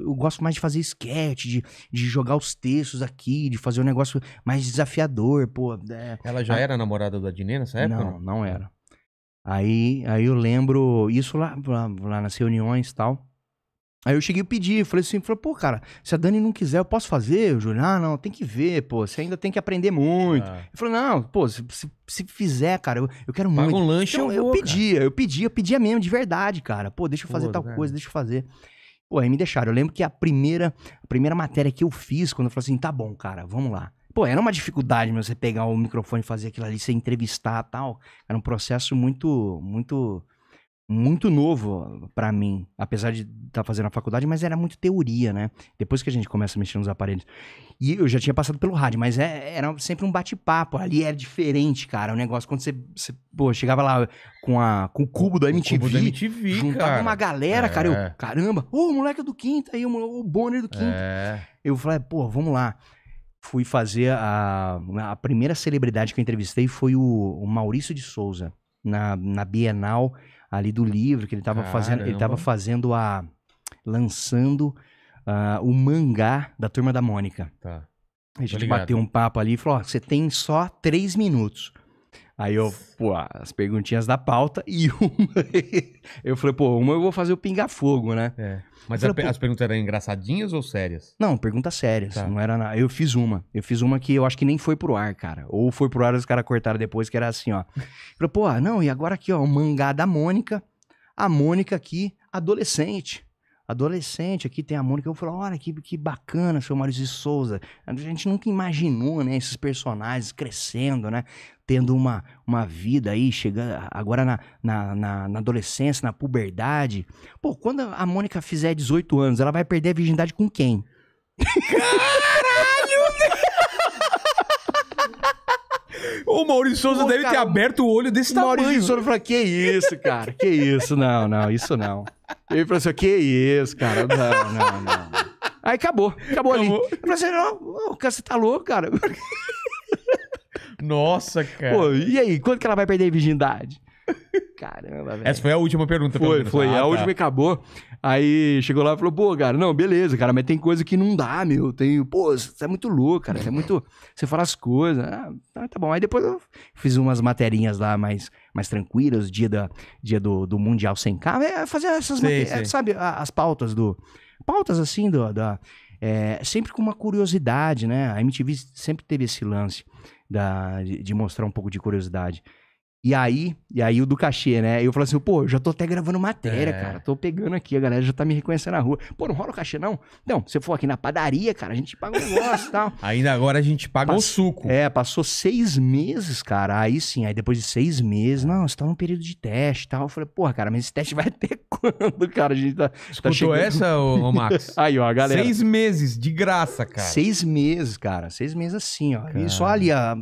eu, gosto mais de fazer sketch de, de jogar os textos aqui de fazer um negócio mais desafiador pô é, ela já a... era namorada do Adnet nessa época não não, não era Aí, aí eu lembro isso lá, lá, lá nas reuniões e tal. Aí eu cheguei e pedi, falei assim, falei, pô, cara, se a Dani não quiser, eu posso fazer? O Júlio, ah, não, tem que ver, pô, você ainda tem que aprender muito. Ah. Eu falei, não, pô, se, se, se fizer, cara, eu, eu quero Paga muito. um lanche então, eu, vou, eu pedia, eu pedia, eu pedia mesmo, de verdade, cara. Pô, deixa eu fazer pô, tal coisa, deixa eu fazer. Pô, aí me deixaram. Eu lembro que a primeira, a primeira matéria que eu fiz, quando eu falei assim, tá bom, cara, vamos lá. Pô, era uma dificuldade, meu, você pegar o microfone e fazer aquilo ali, você entrevistar tal. Era um processo muito, muito, muito novo para mim. Apesar de estar tá fazendo a faculdade, mas era muito teoria, né? Depois que a gente começa a mexer nos aparelhos. E eu já tinha passado pelo rádio, mas é, era sempre um bate-papo. Ali era diferente, cara. O negócio, quando você, você pô, chegava lá com, a, com o cubo da MTV. O cubo da MTV, juntava cara. uma galera, é. cara. Eu, é. caramba, ô, oh, moleque é do quinto aí, o, Bonner é do quinto É. Eu falei, pô, vamos lá fui fazer a, a primeira celebridade que eu entrevistei foi o, o Maurício de Souza na, na Bienal ali do livro que ele estava fazendo ele tava fazendo a lançando uh, o mangá da Turma da Mônica tá. a gente bateu um papo ali e falou você tem só três minutos Aí eu, pô, as perguntinhas da pauta e uma. eu falei, pô, uma eu vou fazer o pinga-fogo, né? É. Mas falei, as perguntas eram engraçadinhas ou sérias? Não, perguntas sérias. Tá. Não era nada. Eu fiz uma. Eu fiz uma que eu acho que nem foi pro ar, cara. Ou foi pro ar os caras cortaram depois, que era assim, ó. Eu falei, pô, ah, não, e agora aqui, ó, o mangá da Mônica. A Mônica aqui, adolescente adolescente, aqui tem a Mônica, eu falo, olha que, que bacana, seu Maurício de Souza. A gente nunca imaginou, né, esses personagens crescendo, né, tendo uma, uma vida aí, chegando agora na, na, na, na adolescência, na puberdade. Pô, quando a Mônica fizer 18 anos, ela vai perder a virgindade com quem? O Maurício Souza deve cara, ter aberto o olho desse Maurício tamanho. Maurício Souza falou, que isso, cara? Que isso? Não, não, isso não. Ele falou assim, que isso, cara? Não, não, não. Aí acabou, acabou, acabou. ali. Eu falei assim, não, cara, você tá louco, cara. Nossa, cara. Pô, e aí, quando que ela vai perder a virgindade? Caramba, velho. Essa foi a última pergunta. Foi, foi. Ah, a tá. última e acabou. Aí chegou lá e falou, pô, cara, não, beleza, cara, mas tem coisa que não dá, meu. Tem, pô, você é muito louco, cara. Você é muito... Você fala as coisas. Ah, tá, tá bom. Aí depois eu fiz umas materinhas lá mais, mais tranquilas, dia, da, dia do, do Mundial carro. É Fazer essas sim, é, sim. sabe, as pautas do... Pautas, assim, do, É, sempre com uma curiosidade, né? A MTV sempre teve esse lance da, de, de mostrar um pouco de curiosidade. E aí, e aí o do cachê, né? Eu falo assim, pô, eu já tô até gravando matéria, é. cara. Tô pegando aqui, a galera já tá me reconhecendo na rua. Pô, não rola o cachê, não? Não, se eu for aqui na padaria, cara, a gente paga um negócio e tal. Ainda agora a gente paga Pass... o suco. É, passou seis meses, cara. Aí sim, aí depois de seis meses, não, você tá num período de teste e tal. Eu falei, porra, cara, mas esse teste vai até quando, cara? A gente tá. tá Escutou tá chegando... essa, ô, ô Max? aí, ó, a galera. Seis meses, de graça, cara. Seis meses, cara. Seis meses assim, ó. Cara. E só ali, a...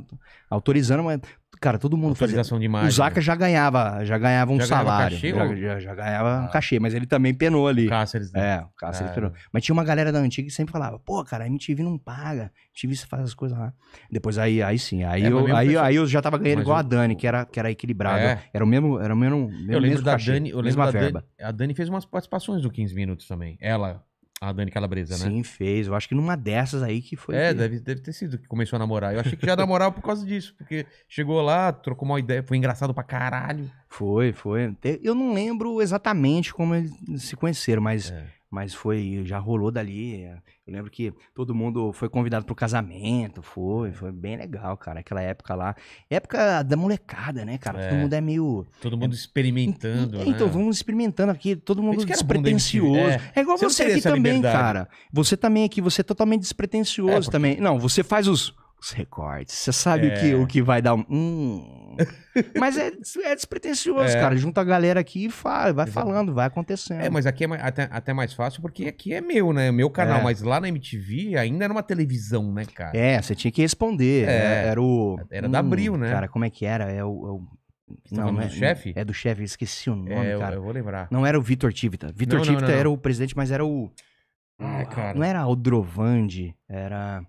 autorizando, mas cara, todo mundo fazia. De imagem, o Zaca né? já ganhava, já ganhava um já salário. Ganhava cachê, já, já, já, ganhava ah. um cachê, mas ele também penou ali. Cáceres, né? É, o Cáceres é. penou. Mas tinha uma galera da antiga que sempre falava, pô, cara, a MTV não paga, a MTV você faz as coisas lá. Depois aí, aí sim, aí, é, eu, aí, aí eu já tava ganhando igual a Dani, que era, que era equilibrado. É. Era o mesmo, era o mesmo, mesmo eu lembro mesmo da cachê, Dani, eu lembro mesma da verba. Dani, a Dani fez umas participações do 15 Minutos também. Ela a Dani Calabresa, né? Sim, fez. Eu acho que numa dessas aí que foi. É, Deve, deve ter sido que começou a namorar. Eu achei que já namorava por causa disso, porque chegou lá, trocou uma ideia, foi engraçado pra caralho. Foi, foi. Eu não lembro exatamente como eles se conheceram, mas é mas foi, já rolou dali. Eh, eu lembro que todo mundo foi convidado pro casamento, foi, é. foi bem legal, cara, aquela época lá. Época da molecada, né, cara? É. Todo mundo é meio todo é mundo experimentando, é, né? Então, vamos experimentando aqui, todo mundo despretensioso. Né? É. igual você, você aqui também, liberdade. cara. Você também aqui, você é totalmente despretensioso é, porque... também. Não, você faz os os recortes. Você sabe é. o, que, o que vai dar um. Hum, mas é, é despretensioso, é. cara. Junta a galera aqui e fala, vai Exato. falando, vai acontecendo. É, mas aqui é até, até mais fácil porque aqui é meu, né? É meu canal. É. Mas lá na MTV ainda era uma televisão, né, cara? É, você tinha que responder. É. é era, o. Era da hum, Abril, hum, né? Cara, como é que era? É o. É o... Tá não, é, do chefe? É do chefe, esqueci o nome, é, cara. Eu, eu, vou lembrar. Não era o Vitor Tivita. Vitor Tivita não, era o presidente, mas era o. Ah, cara. Não era Aldrovandi, era.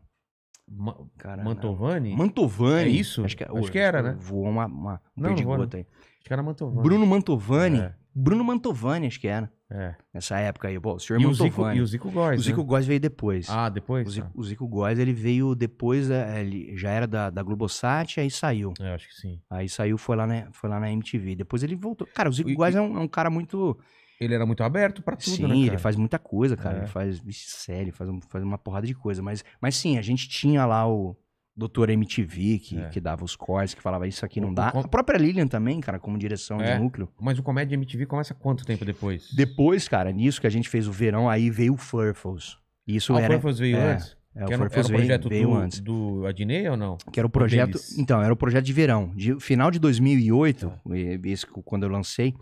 Ma Mantovani? Mantovani. É isso? Acho que, é- acho que era, né? Voou uma, uma um não, não aí. Acho que era Mantovani. Bruno Mantovani. É. Bruno Mantovani, acho que era. É. Nessa época aí, o senhor e Mantovani. O Zico, e o Zico Góes, O Zico né? Góes veio depois. Ah, depois? O Zico, ah. Zico Góes, ele veio depois, é, ele já era da, da Globosat, aí saiu. Eu é, acho que sim. Aí saiu, foi lá na, foi lá na MTV. Depois ele voltou. Cara, o Zico e, Góes é um, é um cara muito ele era muito aberto para tudo, né, sim, né, ele faz muita coisa, cara. É. Ele faz bicho, sério, faz, um, faz uma porrada de coisa. Mas, mas sim, a gente tinha lá o Doutor MTV, que, é. que dava os cortes, que falava isso aqui não o, dá. Com... A própria Lilian também, cara, como direção é. de núcleo. Mas o Comédia MTV começa quanto tempo depois? Depois, cara, nisso que a gente fez o verão, aí veio o Furfos Isso ah, era... o Furfles veio é, antes? É, que o era, era o projeto veio, veio do, antes. do Adnei ou não? Que era o projeto. Então, era o projeto de verão. De, final de 2008, é. Tá. esse, quando eu lancei,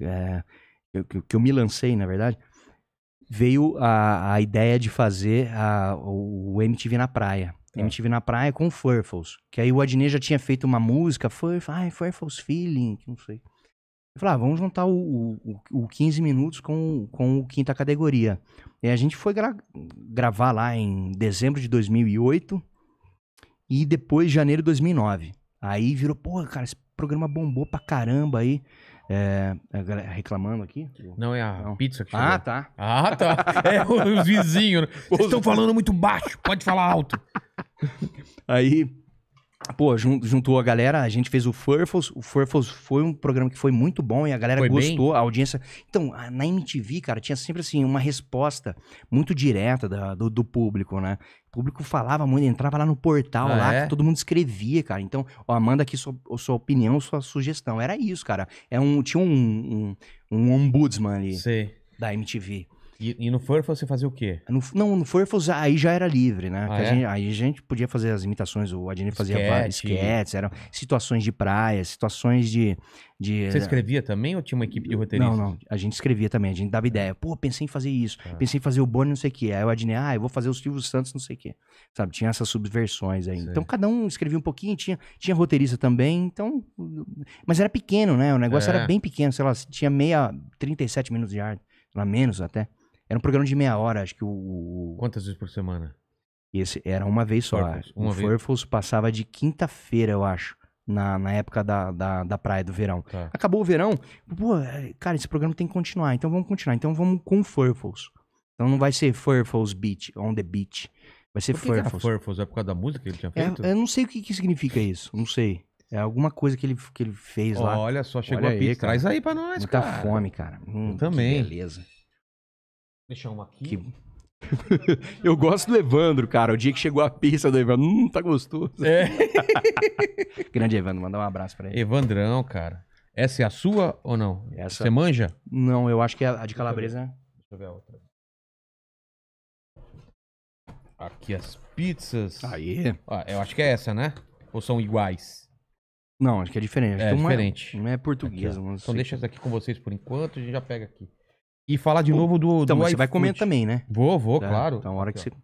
é, que, que eu me lancei, na verdade, veio a, a ideia de fazer a, o MTV na praia. É. Tá. MTV na praia com Furfles. Que aí o Adnê já tinha feito uma música, foi ai, Furfles Feeling, não sei. Eu falei, ah, vamos juntar o, o, o 15 minutos com, com o quinta categoria. E a gente foi gra gravar lá em dezembro de 2008 e depois janeiro de 2009. Aí virou, pô, cara, esse programa bombou pra caramba aí. É, é reclamando aqui? Não, é a Não. pizza que ah, chegou. Ah, tá. Ah, tá. É os vizinhos. Né? Vocês estão falando muito baixo, pode falar alto. Aí Pô, juntou a galera, a gente fez o furfos O furfos foi um programa que foi muito bom e a galera foi gostou, bem? a audiência. Então, na MTV, cara, tinha sempre assim uma resposta muito direta da, do, do, público, né? O público falava muito, entrava lá no portal, ah, lá, é? todo mundo escrevia, cara. Então, ó, manda aqui sua, sua opinião, sua sugestão. Era isso, cara. É um, tinha um, um, um ombudsman ali Sim. da MTV. E, e, no Furfles você fazia o quê? No, não, no Furfles aí já era livre, né? Ah, é? a gente, aí a gente podia fazer as imitações, o Adnir fazia vários sketches, eram situações de praia, situações de, de... Você eh, escrevia também ou tinha uma equipe de roteiristas? Não, não, a gente escrevia também, a gente dava ideia. Pô, pensei em fazer isso, ah. pensei em fazer o Boni não sei o quê. Aí o Adnir, ah, eu vou fazer o Silvio Santos não sei o quê. Sabe, tinha essas subversões aí. Então cada um escrevia um pouquinho, tinha, tinha roteirista também, então... Mas era pequeno, né? O negócio é. era bem pequeno, sei lá, tinha meia, 37 minutos de ar, lá menos até. Era um programa de meia hora, acho que o. Quantas vezes por semana? Esse era uma vez só. Furfles, é, uma o passava de quinta-feira, eu acho. Na, na época da, da, da praia do verão. Tá. Acabou o verão. Pô, é, cara, esse programa tem que continuar. Então vamos continuar. Então vamos com Furfles. Então não vai ser Furfles Beach, on the beach. Vai ser Por que Que era Furfles? É por causa da música que ele tinha é, feito? É, eu não sei o que, que significa isso. Não sei. É alguma coisa que ele, que ele fez oh, lá. Olha só, chegou olha a pizza. Aí, Traz aí pra nós, Muita cara. Muita fome, cara. Hum, eu também. beleza. Deixar uma aqui. Que... eu gosto do Evandro, cara. O dia que chegou a pizza do Evandro, hum, tá gostoso. É. Grande Evandro, mandar um abraço pra ele. Evandrão, cara. Essa é a sua ou não? Essa... Você manja? Não, eu acho que é a de calabresa. Deixa eu ver a outra. Aqui as pizzas. Aí. eu acho que é essa, né? Ou são iguais? Não, acho que é diferente. Acho é, que uma é- diferente. Não é portuguesa. Aqui, então deixa essa aqui com vocês por enquanto, a gente já pega aqui. E falar de novo do. Então, do você vai comer também, né? Vou, vou, é, claro. Então, hora aqui, que você.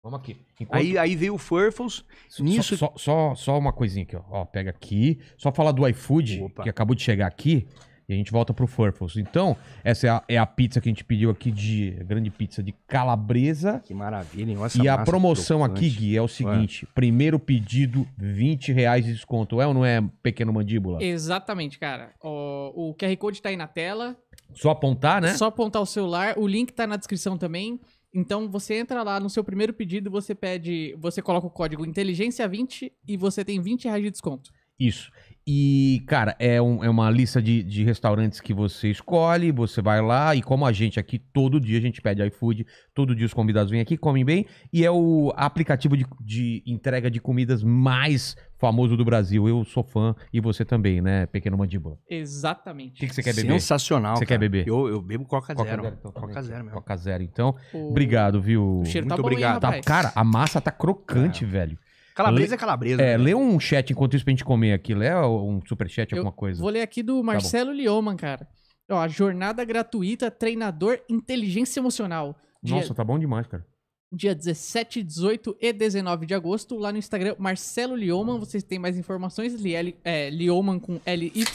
Vamos aqui. Enquanto... Aí, aí veio o Furfles. nisso. Só, só, só, uma coisinha aqui, ó. ó. Pega aqui. Só falar do iFood, Opa. que acabou de chegar aqui. E a gente volta pro Furfles. Então, essa é a, é a, pizza que a gente pediu aqui de grande pizza de calabresa. Que maravilha, hein? e a promoção aqui, Gui, é o seguinte: Ué. primeiro pedido, 20 reais de desconto. É ou não é pequeno mandíbula? Exatamente, cara. O, o QR Code tá aí na tela. Só apontar, né? Só apontar o celular. O link tá na descrição também. Então você entra lá no seu primeiro pedido, você pede, você coloca o código inteligência20 e você tem 20 reais de desconto. Isso. E, cara, é, um, é uma lista de, de, restaurantes que você escolhe, você vai lá, e como a gente aqui, todo dia a gente pede iFood, todo dia os convidados vêm aqui, comem bem, e é o aplicativo de, de entrega de comidas mais famoso do Brasil. Eu sou fã e você também, né, Pequeno Mandiba? Exatamente. O que, que, você quer beber? Sensacional. Você cara. quer beber? Eu, eu bebo Coca, Coca Zero. zero então, Coca Zero, meu. Coca Zero, então. O... Obrigado, viu? O cheiro Muito tá obrigado. Bom, hein, tá, cara, a massa tá crocante, é. velho. Calabresa é calabresa. É, né, lê um chat enquanto isso pra gente comer aqui. Lê um superchat, alguma coisa. Vou ler aqui do tá Marcelo tá Lioman, cara. Ó, a jornada gratuita, treinador, inteligência emocional. Dia, Nossa, tá bom demais, cara. Dia 17, 18 e 19 de agosto, lá no Instagram, Marcelo Lioman. Vocês têm mais informações, Liel, é, Lioman com LY.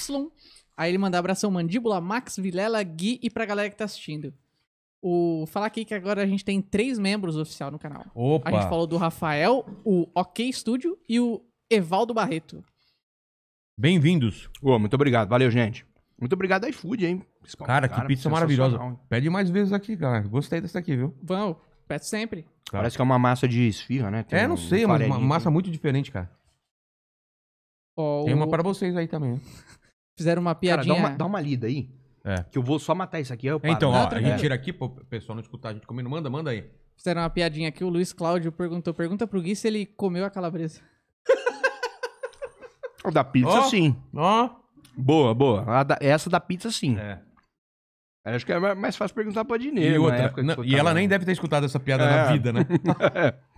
Aí ele manda abração mandíbula, Max, Vilela, Gui e pra galera que tá assistindo. O, falar aqui que agora a gente tem três membros oficial no canal. Opa. A gente falou do Rafael, o OK Studio e o Evaldo Barreto. Bem-vindos. muito obrigado. Valeu, gente. Muito obrigado, iFood, hein? Cara, cara, que pizza maravilhosa. Pede mais vezes aqui, cara. Gostei dessa aqui, viu? Vamos, peço sempre. Claro. Tá. Parece que é uma massa de esfirra, né? Tem é, não um sei, mas uma massa muito diferente, cara. Oh, Tem uma o... para vocês aí também. Fizeram uma piadinha. Cara, dá uma, dá uma lida aí. É. Que eu vou só matar isso aqui, eu paro. Então, ó, a gente tira aqui, pro pessoal não escutar a gente comendo. Manda, manda aí. Fizeram uma piadinha aqui, o Luiz Cláudio perguntou, pergunta pro Gui se ele comeu a calabresa. O da pizza, sim. Ó. Boa, boa. da- essa da pizza, sim. É. é. Acho que é mais fácil perguntar pra E, Dinheiro. Né, na época não, e ela nem deve ter escutado essa piada na é. vida, né?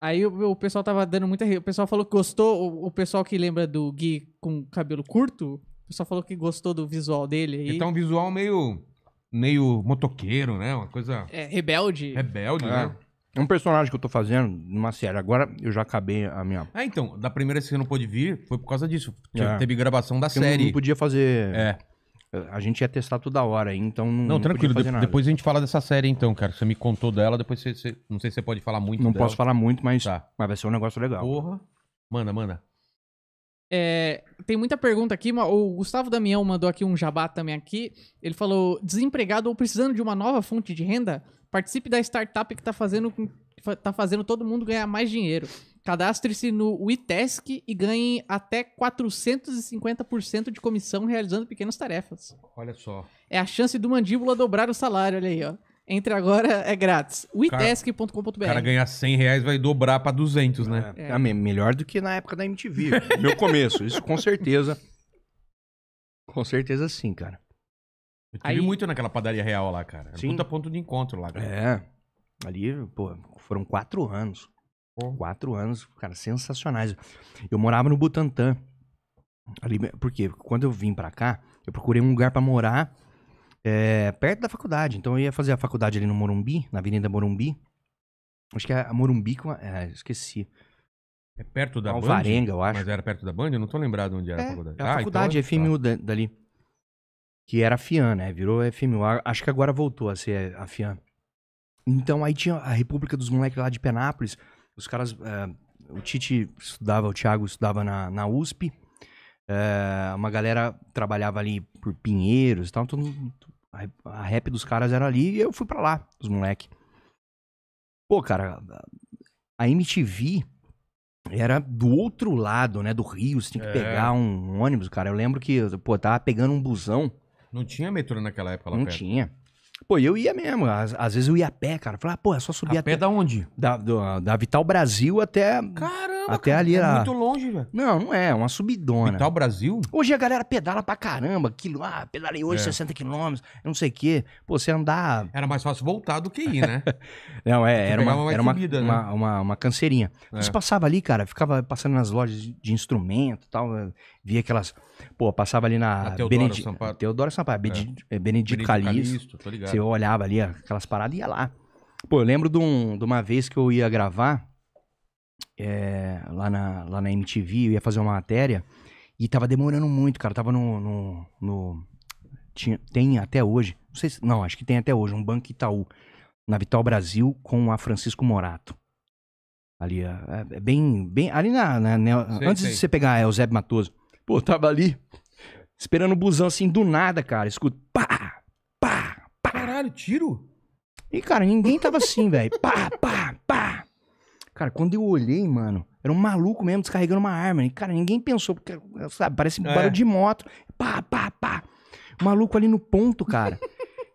Aí o, o pessoal tava dando muita. ri- O pessoal falou que gostou. O, o pessoal que lembra do Gui com cabelo curto pessoal falou que gostou do visual dele aí. Então, um visual meio. meio motoqueiro, né? Uma coisa. É, rebelde. Rebelde, é. né? Um personagem que eu tô fazendo numa série. Agora eu já acabei a minha. Ah, então, da primeira vez que você não pôde vir, foi por causa disso. É. Teve gravação da Porque série. Eu não podia fazer. É. A gente ia testar toda hora então não. Não, tranquilo, depois a gente fala dessa série então, cara. Você me contou dela, depois você. você não sei se você pode falar muito. Não dela. posso falar muito, mas, tá. mas vai ser um negócio legal. Porra. Manda, manda. É, tem muita pergunta aqui. O Gustavo Damião mandou aqui um jabá também aqui. Ele falou: desempregado ou precisando de uma nova fonte de renda? Participe da startup que está fazendo, tá fazendo todo mundo ganhar mais dinheiro. Cadastre-se no Itesc e ganhe até 450% de comissão realizando pequenas tarefas. Olha só. É a chance do mandíbula dobrar o salário, olha aí, ó. Entre agora é grátis. witesk.com.br. O cara ganhar 100 reais vai dobrar pra 200, né? É. É melhor do que na época da MTV. meu começo. Isso com certeza. Com certeza sim, cara. Eu tive Aí... muito naquela padaria real lá, cara. Era sim. Puta ponto de encontro lá, cara. É. Ali, pô, foram quatro anos. Pô. Quatro anos, cara, sensacionais. Eu morava no Butantã. Ali, porque quando eu vim pra cá, eu procurei um lugar para morar é, perto da faculdade. Então eu ia fazer a faculdade ali no Morumbi, na Avenida Morumbi. Acho que é a Morumbi com a, é, esqueci. É perto da Alvarenga, Band? eu acho. Mas era perto da Band? Eu não tô lembrado onde era é, a faculdade. É a ah, então faculdade, então... É é FMU tá. dali. Que era a FIAN, né? Virou FMU. Acho que agora voltou a ser a FIAN. Então aí tinha a República dos Moleques lá de Penápolis. Os caras. É, o Tite estudava, o Thiago estudava na, na USP. uma galera trabalhava ali por Pinheiros e tal. Todo, então, a, rap dos caras era ali e eu fui para lá, os moleque. Pô, cara, a MTV era do outro lado, né, do Rio, você tinha que é. pegar um, um ônibus, cara. Eu lembro que, pô, tava pegando um busão. Não tinha metrô naquela época lá Não perto. tinha. Pô, eu ia mesmo. Às, às vezes eu ia a pé, cara. Falava, pô, é só subir a até... pé da onde? Da, do, da Vital Brasil até... Caramba, até cara, ali, é a... muito longe, velho. Não, não é. é uma subidona. Vital Brasil? Hoje a galera pedala pra caramba. Quilo, ah, pedalei hoje é. 60 quilômetros, não sei o quê. Pô, você andar... Era mais fácil voltar do que ir, né? não, é, era, uma, era uma, subida, uma, né? uma, uma, uma, canseirinha. É. Você passava ali, cara, ficava passando nas lojas de instrumento e tal né? via aquelas. Pô, passava ali na. A Teodoro Sampaio. Teodoro Sampaio, é. é Benedito, Calixto. Você olhava ali aquelas paradas e ia lá. Pô, eu lembro de, um, de uma vez que eu ia gravar é, lá, na, lá na MTV, eu ia fazer uma matéria e tava demorando muito, cara. Tava no. no, no... Tinha, tem até hoje, não sei se, não, acho que tem até hoje, um Banco Itaú, na Vital Brasil, com a Francisco Morato. Ali, é, é bem, bem, ali na, na, na né, antes sei. de você pegar a é, Matoso. Pô, tava ali esperando o busão assim do nada, cara. escuta pá, pá, pá. Caralho, tiro? E, cara, ninguém tava assim, velho. Pá, pá, pá. Cara, quando eu olhei, mano, era um maluco mesmo descarregando uma arma. E, cara, ninguém pensou, porque, sabe, parece é. barulho de moto. Pá, pá, pá. O maluco ali no ponto, cara.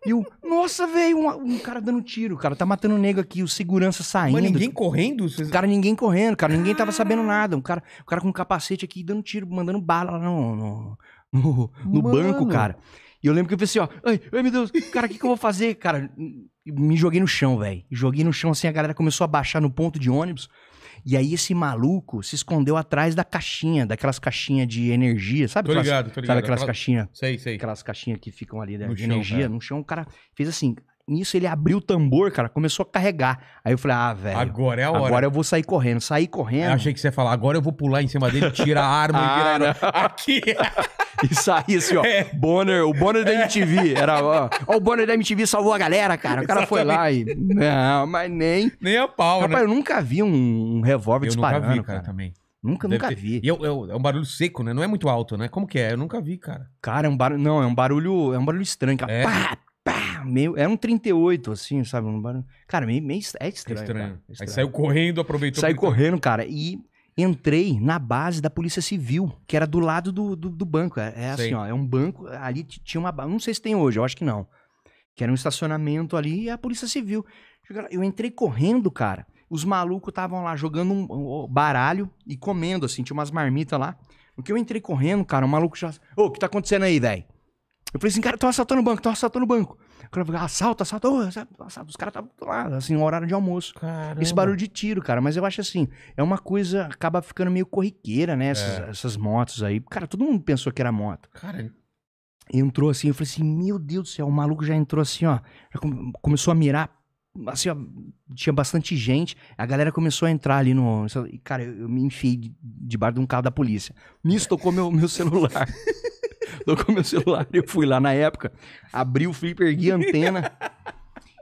E o, nossa, velho, um, um, cara dando tiro, cara, tá matando um nego aqui, o segurança saindo. Mas ninguém correndo? Vocês... Cara, ninguém correndo, cara, ninguém tava sabendo nada. Um cara, um cara com um capacete aqui dando tiro, mandando bala lá no, no, no, no banco, cara. E eu lembro que eu pensei, assim, ó, ai, ai meu Deus, cara, o que, que eu vou fazer? Cara, me joguei no chão, velho. Joguei no chão assim, a galera começou a baixar no ponto de ônibus. E aí esse maluco se escondeu atrás da caixinha, daquelas caixinhas de energia, sabe? Tô aquelas, ligado, tô ligado. Sabe aquelas Aquela... caixinhas? Sei, sei. Aquelas caixinhas que ficam ali né, de chão, energia, cara. É. no chão. O cara fez assim, Nisso ele abriu o tambor, cara, começou a carregar. Aí eu falei, ah, velho. Agora é a hora. Agora eu vou sair correndo. Saí correndo. Eu achei que você ia falar, agora eu vou pular em cima dele, tirar a arma ah, e virar aqui. e sair assim, ó. É. Bonner, o Bonner da MTV. Era, ó, ó, o Bonner da MTV salvou a galera, cara. O cara Exatamente. foi lá e. Não, mas nem. Nem a pau, Rapaz, né? eu nunca vi um, um revólver disparando. Nunca vi, cara, cara. também. Nunca, Deve nunca ter. vi. E eu, eu, é um barulho seco, né? Não é muito alto, né? Como que é? Eu nunca vi, cara. Cara, é um barulho. Não, é um barulho. É um barulho estranho. Cara. É. Pá, pá, meio, era um 38, assim, sabe? Um barulho. Cara, meio, meio é estranho. É estranho. Cara, é estranho. Aí saiu correndo, aproveitou. Saiu tá- correndo, cara, e entrei na base da Polícia Civil, que era do lado do, do, do banco. É, é assim, ó, é um banco, ali tinha uma não sei se tem hoje, eu acho que não. Que era um estacionamento ali e a Polícia Civil. Eu entrei correndo, cara. Os malucos estavam lá jogando um baralho e comendo, assim, tinha umas marmitas lá. porque que eu entrei correndo, cara, o maluco já. Ô, o que tá acontecendo aí, velho? Eu falei assim, cara, estão assaltando o banco, estão assaltando o banco. O cara falou, assalta, assalta, assalta. Os caras estavam lá, assim, no horário de almoço. Caramba. Esse barulho de tiro, cara. Mas eu acho assim, é uma coisa, acaba ficando meio corriqueira, né? Essas, é. essas motos aí. Cara, todo mundo pensou que era moto. Cara, entrou assim, eu falei assim, meu Deus do céu, o maluco já entrou assim, ó, já começou a mirar, assim, ó, tinha bastante gente, a galera começou a entrar ali no, cara, eu, eu me enfiei debaixo de, de um carro da polícia, nisso tocou meu, meu celular, Tocou meu celular, eu fui lá na época, abri o flipper, ergui a antena.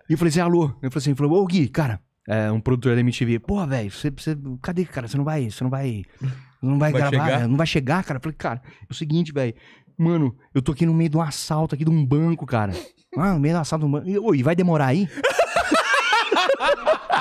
e falei assim, alô. Assim, ele falou assim, falou, ô Gui, cara, é, um produtor da MTV, pô, velho, você, você, cadê, cara? Você não vai, você não vai, não vai, vai gravar, chegar? não vai chegar, cara. Eu falei, cara, é o seguinte, velho, mano, eu tô aqui no meio de um assalto aqui de um banco, cara. Ah, no meio do assalto de um banco. E, ô, e vai demorar aí?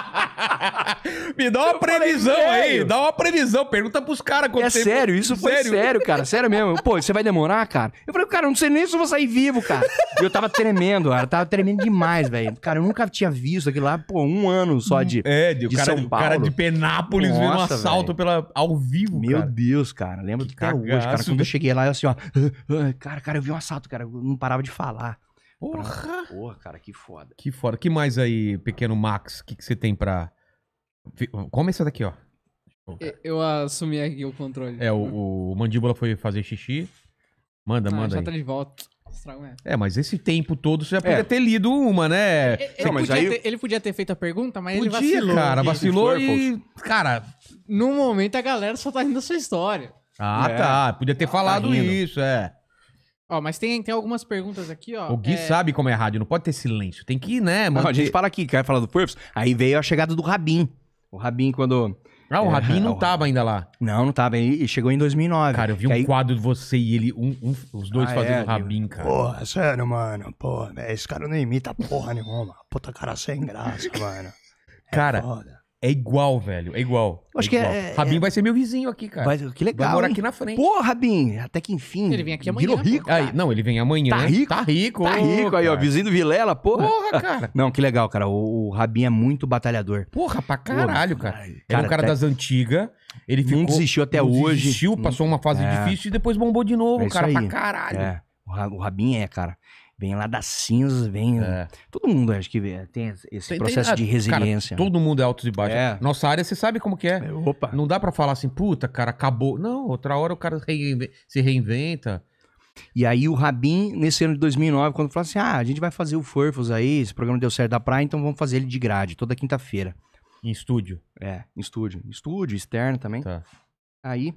Me dá uma eu previsão falei, aí, dá uma previsão, pergunta pros caras quando É sério, isso foi sério? sério, cara, sério mesmo. Pô, você vai demorar, cara? Eu falei, cara, eu não sei nem se eu vou sair vivo, cara. E eu tava tremendo, cara, tava tremendo demais, velho. Cara, eu nunca tinha visto aquilo lá, pô, um ano só de, é, de, de cara, São Paulo. cara de Penápolis vendo um assalto pela, ao vivo, Meu cara. Deus, cara, lembro que cara hoje, cara, quando eu né? cheguei lá, eu assim, ó, cara, cara, eu vi um assalto, cara, eu não parava de falar. Porra! Porra, cara, que foda. Que foda. que mais aí, pequeno Max? O que, que você tem pra Come essa daqui, ó. É, eu assumi aqui o controle. É, o, o mandíbula foi fazer xixi. Manda, ah, manda. Já tá de volta. É, mas esse tempo todo você já podia é. ter lido uma, né? É, é, ele, não, podia aí... ter, ele, podia ter, feito a pergunta, mas podia, ele vacilou. cara, vacilou e... Cara... No momento a galera só tá rindo da sua história. Ah, é. tá. Podia ter ah, falado tá isso, é. Ó, mas tem, tem algumas perguntas aqui, ó. O Gui é... sabe como é rádio, não pode ter silêncio. Tem que ir, né? Manter... a gente fala aqui, quer falar do Purpose, aí veio a chegada do Rabin. O Rabin, quando. Ah, o é, Rabin não tava ainda lá. Não, não tava E chegou em 2009. Cara, eu vi um aí... quadro de você e ele, um, um, os dois ah, é, fazendo é, o Rabin, cara. Porra, sério, mano. Porra, é, esse cara não imita porra nenhuma. Puta cara sem graça, mano. É cara, foda. É igual, velho. É igual. Acho é que é-, é. Rabin é... vai ser meu vizinho aqui, cara. Vai, que legal. Vai morar hein? aqui na frente. Pô, Rabin, até que enfim. Ele vem aqui amanhã. Virou rico. Aí, não, ele vem amanhã. Tá rico. Tá rico. Tá rico aí, ó. Vizinho do Vilela, porra. Porra, cara. não, que legal, cara. O, o Rabin é muito batalhador. Porra, pra caralho, cara. cara é um cara das antigas. Ele ficou. Não desistiu até não hoje. Desistiu, passou uma fase é. difícil e depois bombou de novo, é cara, aí. pra caralho. É. O Rabin é, cara vem lá das cinzas, vem. É. Todo mundo acho que tem esse tem, processo tem, de resiliência. Cara, né? todo mundo é alto e baixo. É. Nossa área, você sabe como que é. Opa. Não dá para falar assim, puta, cara, acabou. Não, outra hora o cara se reinventa. E aí o Rabin, nesse ano de 2009, quando falou assim, ah, a gente vai fazer o Furfos aí, esse programa deu certo da praia, então vamos fazer ele de grade, toda quinta-feira. Em estúdio? É, em estúdio. Estúdio, externo também. Tá. Aí,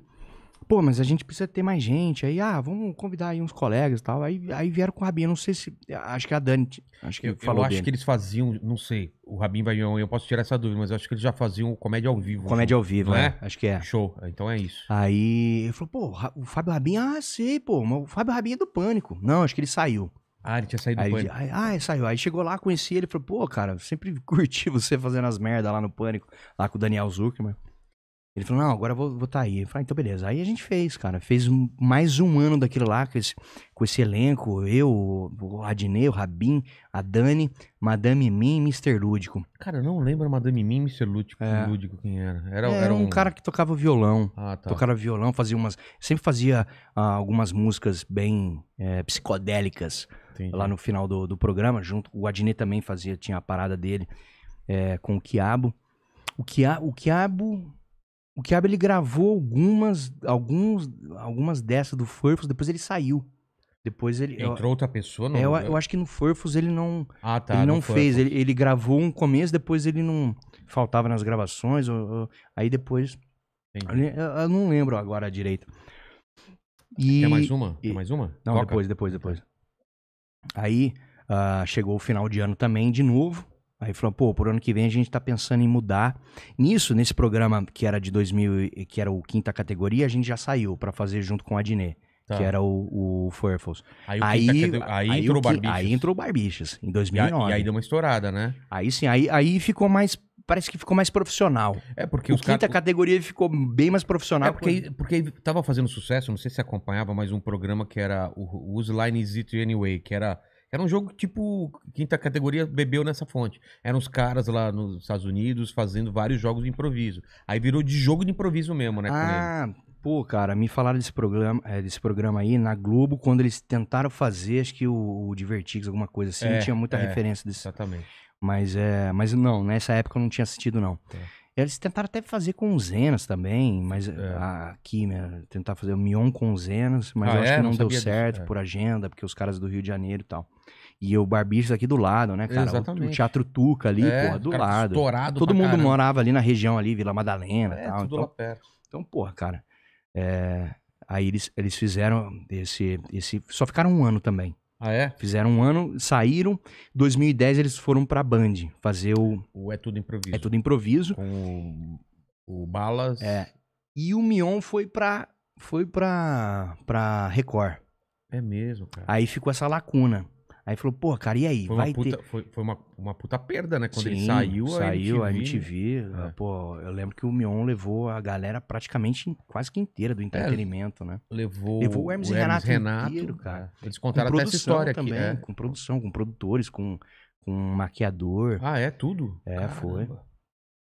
pô, mas a gente precisa ter mais gente. Aí, ah, vamos convidar aí uns colegas e tal. Aí, aí vieram com o Rabin, não sei se. Acho que é a Dani. Acho que eu, falou. Eu acho dele. que eles faziam, não sei, o Rabin vai. Eu posso tirar essa dúvida, mas eu acho que eles já faziam comédia ao vivo. Comédia né? ao vivo, né? É? Acho que é. Show, então é isso. Aí ele falou, pô, o Fábio Rabin, ah, sei, pô, mas o Fábio Rabin é do pânico. Não, acho que ele saiu. Ah, ele tinha saído aí, do pânico. ah, saiu. Aí chegou lá, conheci ele, falou, pô, cara, sempre curti você fazendo as merdas lá no pânico, lá com o Daniel Zuckerman. Ele falou, não, agora eu vou estar tá aí. Eu falei, ah, então beleza. Aí a gente fez, cara. Fez um, mais um ano daquilo lá com esse, com esse elenco. Eu, o Adnei, o Rabin, a Dani, Madame Mim e Mr. Lúdico. Cara, eu não lembro Madame Mim e Mr. Lúdico, é. Lúdico quem era. É, era, era um... um... cara que tocava violão. Ah, tá. Tocava violão, fazia umas... Sempre fazia ah, algumas músicas bem é, psicodélicas Entendi. lá no final do, do programa. junto O Adnei também fazia, tinha a parada dele é, com o Quiabo. O, Quia, o Quiabo o Quiabo, ele gravou algumas, alguns, algumas dessas do Furfus, depois ele saiu. Depois ele. Entrou eu, outra pessoa, não? É, eu, eu, acho que no Furfus ele não. Ah, tá. Ele não fez. Ele, ele, gravou um começo, depois ele não. Faltava nas gravações. aí depois. Eu, eu, não lembro agora direito. E, Quer mais uma? Quer mais uma? Não, Toca. depois, depois, depois. Aí uh, chegou o final de ano também, de novo. Aí falou, pô, por ano que vem a gente tá pensando em mudar. Nisso, nesse programa que era de 2000, que era o quinta categoria, a gente já saiu para fazer junto com a Diné, tá. que era o, o Aí, aí, aí, aí, entrou o Barbichas. Aí entrou o Barbichas, em 2009. E, a, e aí deu uma estourada, né? Aí sim, aí, aí ficou mais parece que ficou mais profissional. É, porque o os quinta categoria ficou bem mais profissional. É porque, porque... porque tava fazendo sucesso, não sei se acompanhava, mas um programa que era o Whose Line Is It Anyway, que era era um jogo tipo, quinta categoria bebeu nessa fonte. Eram os caras lá nos Estados Unidos fazendo vários jogos de improviso. Aí virou de jogo de improviso mesmo, né? Ah, pô, cara, me falaram desse programa, é, desse programa aí na Globo, quando eles tentaram fazer, acho que o, o Divertix, alguma coisa assim, é, tinha muita é, referência desse. Exatamente. Mas é. Mas não, nessa época eu não tinha assistido, não. É. Eles tentaram até fazer com zenas também, mas é. ah, aqui, né, tentar fazer o Mion com zenas, mas ah, eu acho é? que não, não deu certo é. por agenda, porque os caras do Rio de Janeiro e tal. E o Barbichos tá aqui do lado, né, cara? Exatamente. O, o Teatro Tuca ali, é, porra, do lado. Estourado Todo mundo caramba. morava ali na região ali, Vila Madalena e é, tal. Tudo então, lá perto. Então, porra, cara. É, aí eles, eles fizeram esse, esse. Só ficaram um ano também. Ah, é? Fizeram um ano, saíram. 2010 eles foram pra Band fazer o. O É Tudo Improviso. É Tudo Improviso. Com o, o Balas. É. E o Mion foi pra. Foi pra. pra Record. É mesmo, cara. Aí ficou essa lacuna. Aí falou, pô, cara, e aí? Foi vai uma puta, ter... foi, foi uma, uma puta perda, né? Quando Sim, ele saiu, saiu a MTV. A MTV é. Né? Pô, eu lembro que o Mion levou a galera praticamente quase que inteira do é, entretenimento, é, né? Levou, levou o Hermes, o Hermes e Renato, Renato inteiro, é. cara. Eles contaram até essa história também, aqui. né? Com produção, com produtores, com, com maquiador. Ah, é? Tudo? É, Caramba. foi.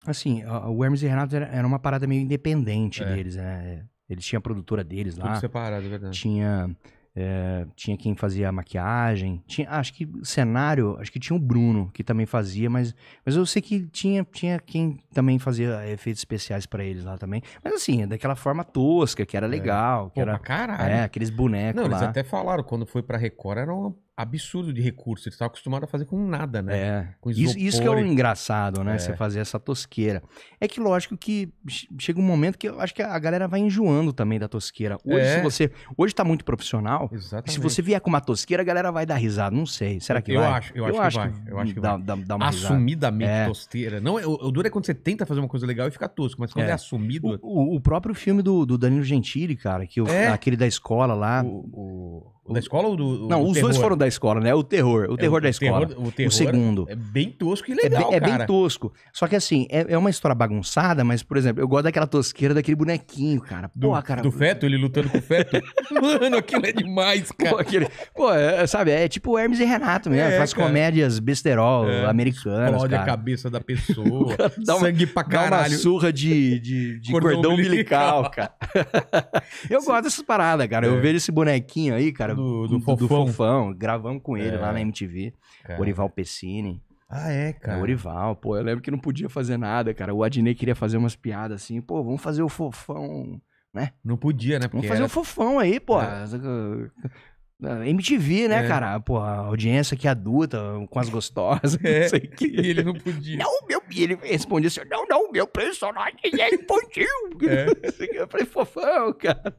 Assim, o Hermes e Renato era, era uma parada meio independente é. deles, né? Eles tinham a produtora deles Tudo lá. Tudo separado, é verdade. Tinha é, tinha quem fazia maquiagem. Tinha, ah, acho que cenário, acho que tinha o Bruno que também fazia, mas, mas eu sei que tinha, tinha quem também fazia efeitos especiais para eles lá também. Mas assim, é daquela forma tosca, que era é. legal. É. Que Pô, era, caralho. É, aqueles bonecos Não, lá. eles até falaram, quando foi pra Record era uma absurdo de recurso. Ele estava tá acostumado a fazer com nada, né? É. Com isso, isso que é o engraçado, né? É. Você fazer essa tosqueira. É que lógico que chega um momento que eu acho que a galera vai enjoando também da tosqueira. Hoje, é. se você. Hoje está muito profissional. Exatamente. Se você vier com uma tosqueira, a galera vai dar risada. Não sei. Será que eu vai? Acho, eu, eu acho, que, que vai. Eu acho que dá, vai. Dá, dá uma Assumidamente é. tosqueira. Não, o, o duro é quando você tenta fazer uma coisa legal e fica tosco, mas quando é, é assumido. O, o, o, próprio filme do, do Danilo Gentili, cara, que é. aquele da escola lá. o... o... O da escola ou do. Não, os terror? dois foram da escola, né? O terror. O é, terror é, o, da escola. Terror, o, terror o segundo. É bem tosco e é legal. É bem, é bem tosco. Só que assim, é, é, uma história bagunçada, mas, por exemplo, eu gosto daquela tosqueira daquele bonequinho, cara. Do, Pô, cara. Do feto, ele lutando com o feto. Mano, aquilo é demais, cara. Pô, aquele... Pô é, sabe, é tipo Hermes e Renato mesmo. faz cara. comédias besterol, americanas. olha a cabeça da pessoa. dá uma, sangue pra caralho. Dá uma surra de, de, de cordão, cordão umbilical, cara. eu Sim. gosto dessas paradas, cara. Eu vejo esse bonequinho aí, cara do, do, do, Fofão. Fofão. Gravamos com ele é. lá na é. MTV. Cara. Orival Pessini. Ah, é, cara. É, Orival, pô, eu lembro que não podia fazer nada, cara. O Adnei queria fazer umas piadas assim, pô, vamos fazer o fofão, né? Não podia, né? Porque vamos fazer era... o fofão aí, pô. É. MTV, né, é. cara? Pô, audiência que adulta, com as gostosas, é. não sei que. E ele não podia. Não, meu, e ele respondia assim, não, não, meu personagem é infantil. É. Eu falei, fofão, cara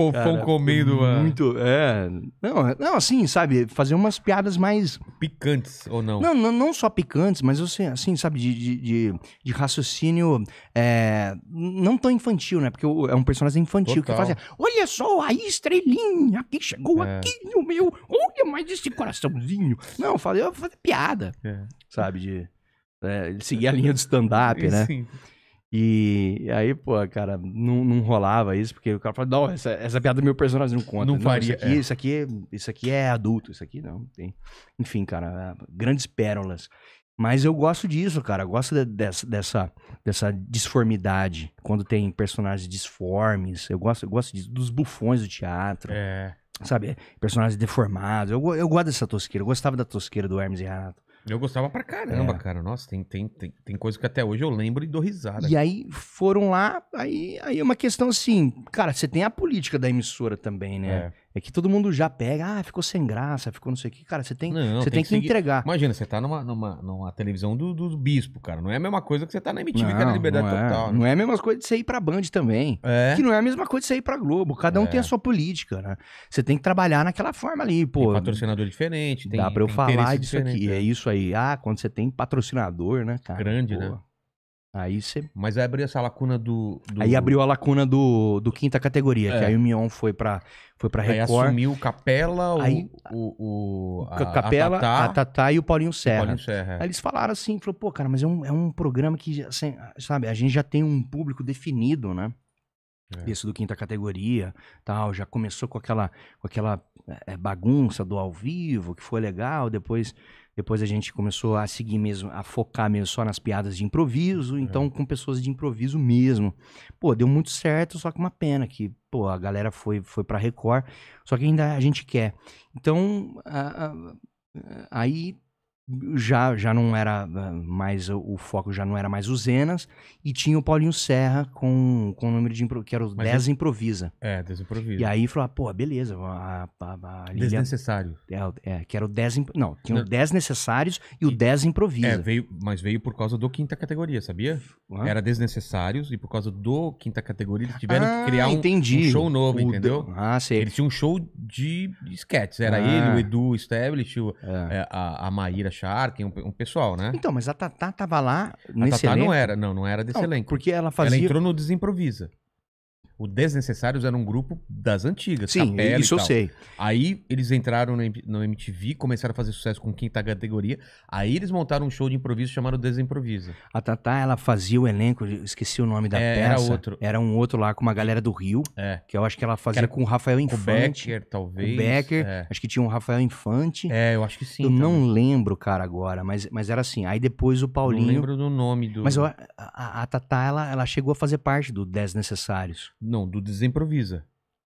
fofão cara, comendo a... Muito, é... Não, é, não, assim, sabe? Fazer umas piadas mais... Picantes ou não? Não, não, não só picantes, mas assim, assim sabe? De, de, de, de raciocínio é... não tão infantil, né? Porque é um personagem infantil Total. que fazia... Olha só a estrelinha que chegou é. aqui no meu... Olha mais esse coraçãozinho. Não, eu falei, eu fazer piada, é. sabe? De... É, a linha do stand-up, né? Sim. E aí, pô, cara, não, não rolava isso, porque o cara fala, não, essa, essa piada do meu personagem não conta. Não, não faria. Isso aqui, é. isso, aqui, isso aqui é adulto, isso aqui não tem. Enfim, cara, grandes pérolas. Mas eu gosto disso, cara. Eu gosto de, dessa, dessa, dessa disformidade. Quando tem personagens disformes. Eu gosto, eu gosto disso, dos bufões do teatro. É. Sabe? Personagens deformados. Eu, eu gosto dessa tosqueira. Eu gostava da tosqueira do Hermes e Renato. Eu gostava pra caramba, é. cara. Nossa, tem, tem, tem, tem coisa que até hoje eu lembro e dou risada. E aí foram lá, aí, aí é uma questão assim, cara, você tem a política da emissora também, né? É. É que todo mundo já pega, ah, ficou sem graça, ficou não sei o que. Cara, você tem, não, você tem, tem que, entregar. Imagina, você tá numa, numa, numa televisão do, do bispo, cara. Não é a mesma coisa que você tá na MTV, não, na Liberdade não é. Total. Né? Não é a mesma coisa de você ir pra Band também. É. Que não é a mesma coisa de você ir pra Globo. Cada um é. tem a sua política, né? Você tem que trabalhar naquela forma ali, pô. Tem patrocinador diferente, tem Dá pra eu falar disso aqui. É. é isso aí. Ah, quando você tem patrocinador, né, cara? Grande, pô. né? Aí você. Mas aí abriu essa lacuna do, do, Aí abriu a lacuna do, do quinta categoria, é. que aí o Mion foi pra, foi pra Record. Aí assumiu Capela, aí, o, o, o a, Capela, a Tatá, a Tatá e o Paulinho Serra. O Paulinho Serra é. Aí eles falaram assim, falou, pô, cara, mas é um, é um programa que, assim, sabe, a gente já tem um público definido, né? É. Esse do quinta categoria, tal, já começou com aquela, com aquela é, bagunça do ao vivo, que foi legal, depois depois a gente começou a seguir mesmo, a focar mesmo só nas piadas de improviso, é. então é. com pessoas de improviso mesmo. Pô, deu muito certo, só que uma pena que, pô, a galera foi foi para Record, só que ainda a gente quer. Então, a, a, aí já, já não era ah, mais o foco, já não era mais o Zenas, e tinha o Paulinho Serra com, com o número de impro, que era o 10 improvisa. É, 10 improvisa. E aí falou, ah, pô, beleza. A, a, a Lilian... Desnecessário. É, é, que era o 10. Não, tinha o 10 necessários e, o 10 improvisa. É, veio, mas veio por causa do quinta categoria, sabia? Hã? Era desnecessários e por causa do quinta categoria eles tiveram ah, que criar um, um, show novo, o entendeu? Ah, sei. Eles tinham um show de esquetes. Era ah. ele, o Edu o é. é. a, a Maíra Shark, um, um pessoal, né? Então, mas a Tatá tava lá a nesse Tatá elenco. não era, não, não era desse Não, elenco. Porque ela fazia. Ela entrou no Desimprovisa. O Desnecessários era um grupo das antigas. Sim, isso eu sei. Aí eles entraram no MTV, começaram a fazer sucesso com quinta categoria. Aí eles montaram um show de improviso chamado Desimprovisa. A Tatá, ela fazia o elenco, esqueci o nome da é, peça. Era outro. Era um outro lá com uma galera do Rio, é. que eu acho que ela fazia que com o Rafael Infante. Com o Becker, talvez. O Becker, é. acho que tinha um Rafael Infante. É, eu acho que sim. Eu também. não lembro, cara, agora, mas, mas era assim. Aí depois o Paulinho... Não lembro do nome do... Mas eu, a, a Tatá, ela, ela chegou a fazer parte do Desnecessários. Não, do desimprovisa.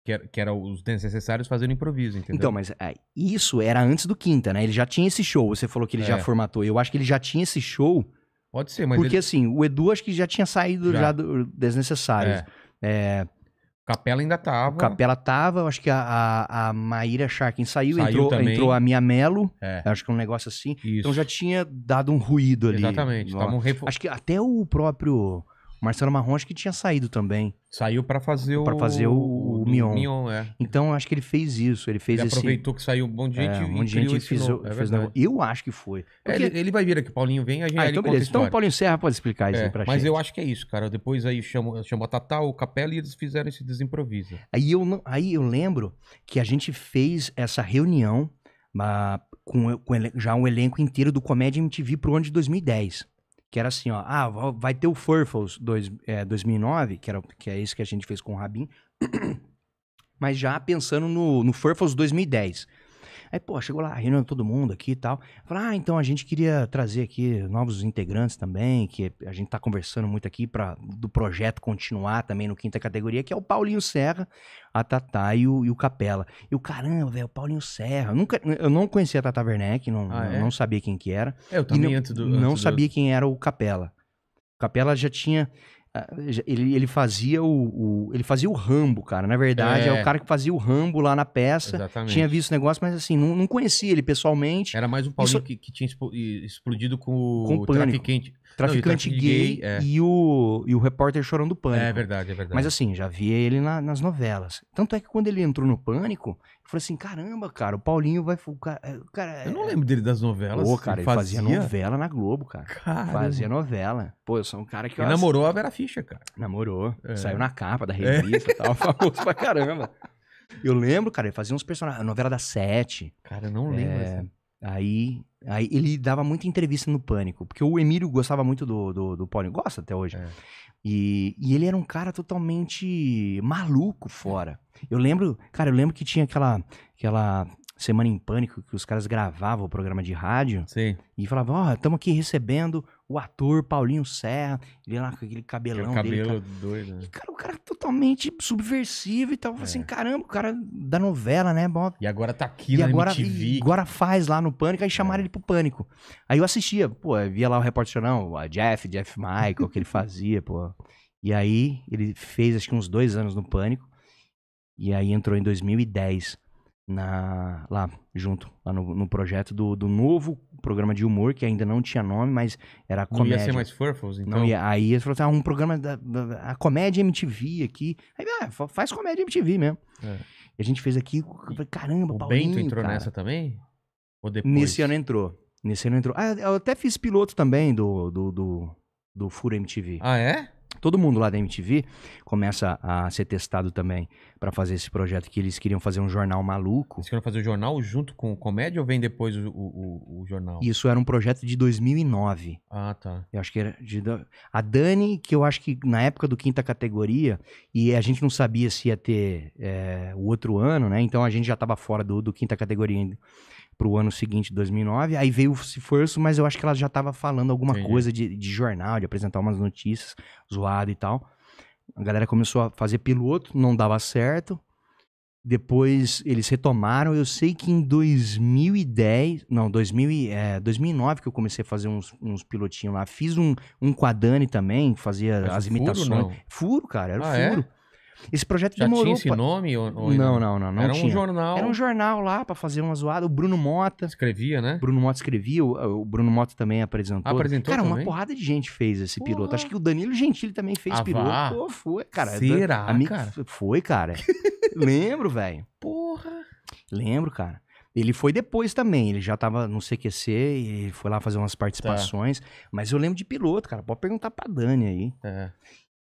Que era, que era os necessários fazendo improviso, entendeu? Então, mas é, isso era antes do Quinta, né? Ele já tinha esse show. Você falou que ele é. já formatou. Eu acho que ele já tinha esse show. Pode ser, mas. Porque ele... assim, o Edu acho que já tinha saído já, já do Desnecessários. É. é. Capela ainda tava. Capela tava, acho que a, a, a Maíra Sharkin saiu, saiu entrou, também. entrou a Mia Melo, é. acho que é um negócio assim. Então isso. Então já tinha dado um ruído ali. Exatamente. Ó, tava um refo... Acho que até o próprio Marcelo Marron acho que tinha saído também. Saiu para fazer o. Pra fazer o, o, o Mion. Mion é. Então acho que ele fez isso. Ele fez ele esse... aproveitou que saiu um dia e é, gente. um de gente fez, novo. É fez Eu acho que foi. É, Porque... ele, ele, vai vir aqui, Paulinho vem, a gente ah, então, beleza. Então o Paulinho Serra pode explicar isso aí pra mas gente. Mas eu acho que é isso, cara. Depois aí chamou, a Tatá, o Capela e eles fizeram esse desimproviso. Aí eu, não... aí eu lembro que a gente fez essa reunião. Ah, com, com, já um elenco inteiro do Comédia MTV pro ano de 2010 que era assim, ó, ah, vai ter o Furfos dois, é, 2009, que, era, que é esse que a gente fez com o Rabin, mas já pensando no, no Furfles 2010, Aí, pô, chegou lá, reuniu todo mundo aqui e tal. Falei, ah, então a gente queria trazer aqui novos integrantes também, que a gente tá conversando muito aqui para do projeto continuar também no quinta categoria, que é o Paulinho Serra, a Tatá e o, e o Capela. E o caramba, velho, o Paulinho Serra. Nunca, eu não conhecia a Tatá Werneck, não, ah, é? não sabia quem que era. É, eu também não, antes do. Antes não do... sabia quem era o Capela. O Capela já tinha. Ah, ele, ele, fazia o, o, ele fazia o Rambo, cara. Na verdade, é. é o cara que fazia o Rambo lá na peça. Exatamente. Tinha visto o negócio, mas assim, não, não conhecia ele pessoalmente. Era mais um Paulinho Isso... que, que, tinha explodido com o, com o traficante. Traficante, não, gay, gay é. e, o, e o repórter chorando é pânico. É verdade, é verdade. Mas assim, já via ele na, nas novelas. Tanto é que quando ele entrou no pânico, Falei assim, caramba, cara, o Paulinho vai. O cara, eh, o cara, eu não eh, lembro dele das novelas. Pô, cara, ele fazia? fazia novela na Globo, cara. Caramba. Fazia novela. Pô, eu sou um cara que. Ele eu, namorou assim, a Vera Fischer, cara. Namorou. É. Saiu na capa da é. revista e é. tal. Famoso pra caramba. Eu lembro, cara, ele fazia uns personagens. A novela da Sete. Cara, eu não lembro. É, assim. aí, aí ele dava muita entrevista no Pânico, porque o Emílio gostava muito do, do, do Paulinho. Gosta até hoje. É. E, e ele era um cara totalmente maluco fora. Eu lembro, cara, eu lembro que tinha aquela, aquela Semana em Pânico, que os caras gravavam o programa de rádio. Sim. E falavam, ó, oh, estamos aqui recebendo o ator Paulinho Serra. Ele lá com aquele cabelão aquele cabelo dele. cabelo doido. Né? E, cara, o cara é totalmente subversivo e tal. É. assim, caramba, o cara da novela, né? Bom, e agora tá aqui e agora, MTV. E agora faz lá no Pânico. Aí chamaram é. ele pro Pânico. Aí eu assistia, pô, eu via lá o repórter não, a Jeff, Jeff Michael, que ele fazia, pô. E aí ele fez acho que uns dois anos no Pânico. E aí entrou em 2010 na, lá junto, lá no, no projeto do, do, novo programa de humor, que ainda não tinha nome, mas era comédia. Não ia ser mais Furfles, então? Não ia, aí eles falaram assim, ah, um programa da, da a comédia MTV aqui. Aí, ah, faz comédia MTV mesmo. É. E a gente fez aqui, caramba, o Paulinho, Bento entrou cara. nessa também? Ou depois? Nesse ano entrou. Nesse ano entrou. Ah, eu até fiz piloto também do, do, do, do Furo MTV. Ah, é? todo mundo lá da MTV começa a ser testado também para fazer esse projeto que eles queriam fazer um jornal maluco. Eles queriam fazer o jornal junto com o comédia ou vem depois o, o, o jornal? Isso era um projeto de 2009. Ah, tá. Eu acho que era de... a Dani que eu acho que na época do quinta categoria e a gente não sabia se ia ter é, o outro ano, né? Então a gente já estava fora do, do quinta categoria ainda para o ano seguinte, 2009. Aí veio o esforço, mas eu acho que ela já estava falando alguma Entendi. coisa de, de jornal, de apresentar umas notícias zoado e tal. A galera começou a fazer piloto, não dava certo. Depois eles retomaram. Eu sei que em 2010, não, 2000, é, 2009 que eu comecei a fazer uns, uns pilotinhos lá. Fiz um, um com a Dani também, fazia Mas as furo, imitações. Não? Furo, cara, era ah, é? furo. É? Esse projeto Já demorou. Tinha esse pra... nome? Ou, ou não, não, não, não. Era tinha. um jornal. Era um jornal lá para fazer uma zoada. O Bruno Mota. Escrevia, né? Bruno Mota escrevia, o, o Bruno Mota também apresentou. Apresentou. Cara, também? uma porrada de gente fez esse Porra. piloto. Acho que o Danilo Gentili também fez ah, piloto. Vá. Pô, foi, cara. Será? Amigo, cara? Foi, cara. Lembro, velho. Porra. Lembro, cara. Ele foi depois também, ele já tava no CQC e foi lá fazer umas tá. participações. Tá. Mas eu lembro de piloto, cara. Pode perguntar pra Dani aí. É.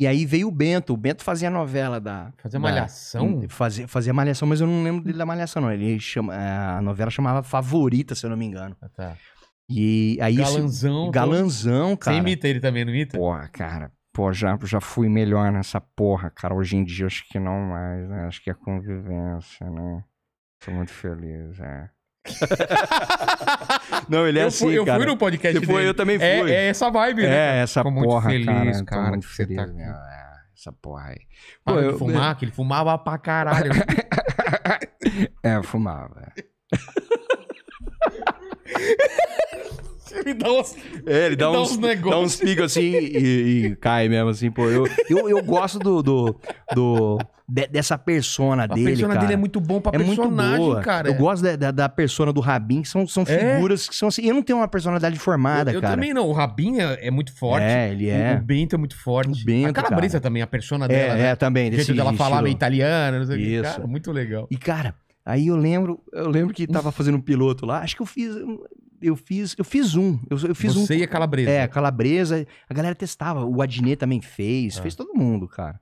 E aí veio o Bento. O Bento fazia a novela da. Fazia Malhação? Da, fazia, fazia Malhação, mas eu não lembro dele da Malhação, não. Ele chama, é, a novela chamava Favorita, se eu não me engano. Ah, tá. E aí. Galanzão. Isso, galanzão, cara. Você imita ele também, não imita? Porra, cara. Pô, já, já fui melhor nessa porra, cara. Hoje em dia acho que não mais, né? Acho que é convivência, né? Sou muito feliz, é. não, ele é eu assim, fui, cara. Eu fui no podcast Depois tipo, dele. eu também é, fui. É, é essa vibe, né? É, essa Como porra, feliz, cara. cara muito que tá feliz, tá... essa porra aí. Pô, eu, fumar, eu... que ele fumava pra caralho. é, eu fumava. Ele dá uns, é, ele dá, ele uns, dá uns picos assim e, e, cai mesmo, assim, pô. Eu, eu, eu gosto do, do, do, de, dessa persona a dele. A persona cara. dele é muito bom pra é personagem, muito boa. cara. Eu gosto da, da, da persona do Rabin, que são, são é? figuras é. que são assim. Eu não tenho uma personalidade formada, eu, eu cara. Eu também não. O Rabin é, é, muito forte. É, ele é. O Bento é muito forte. O Bento, a Calabresa cara. também, a persona é, dela. É, né? é também. O jeito dela falar meio italiana, não sei Isso. Que, muito legal. E, cara, aí eu lembro, eu lembro que tava fazendo um piloto lá. Acho que eu fiz eu fiz, eu fiz um. Eu, eu fiz Você um, e a Calabresa. É, a Calabresa. A galera testava. O Adnet também fez. Ah. Fez todo mundo, cara.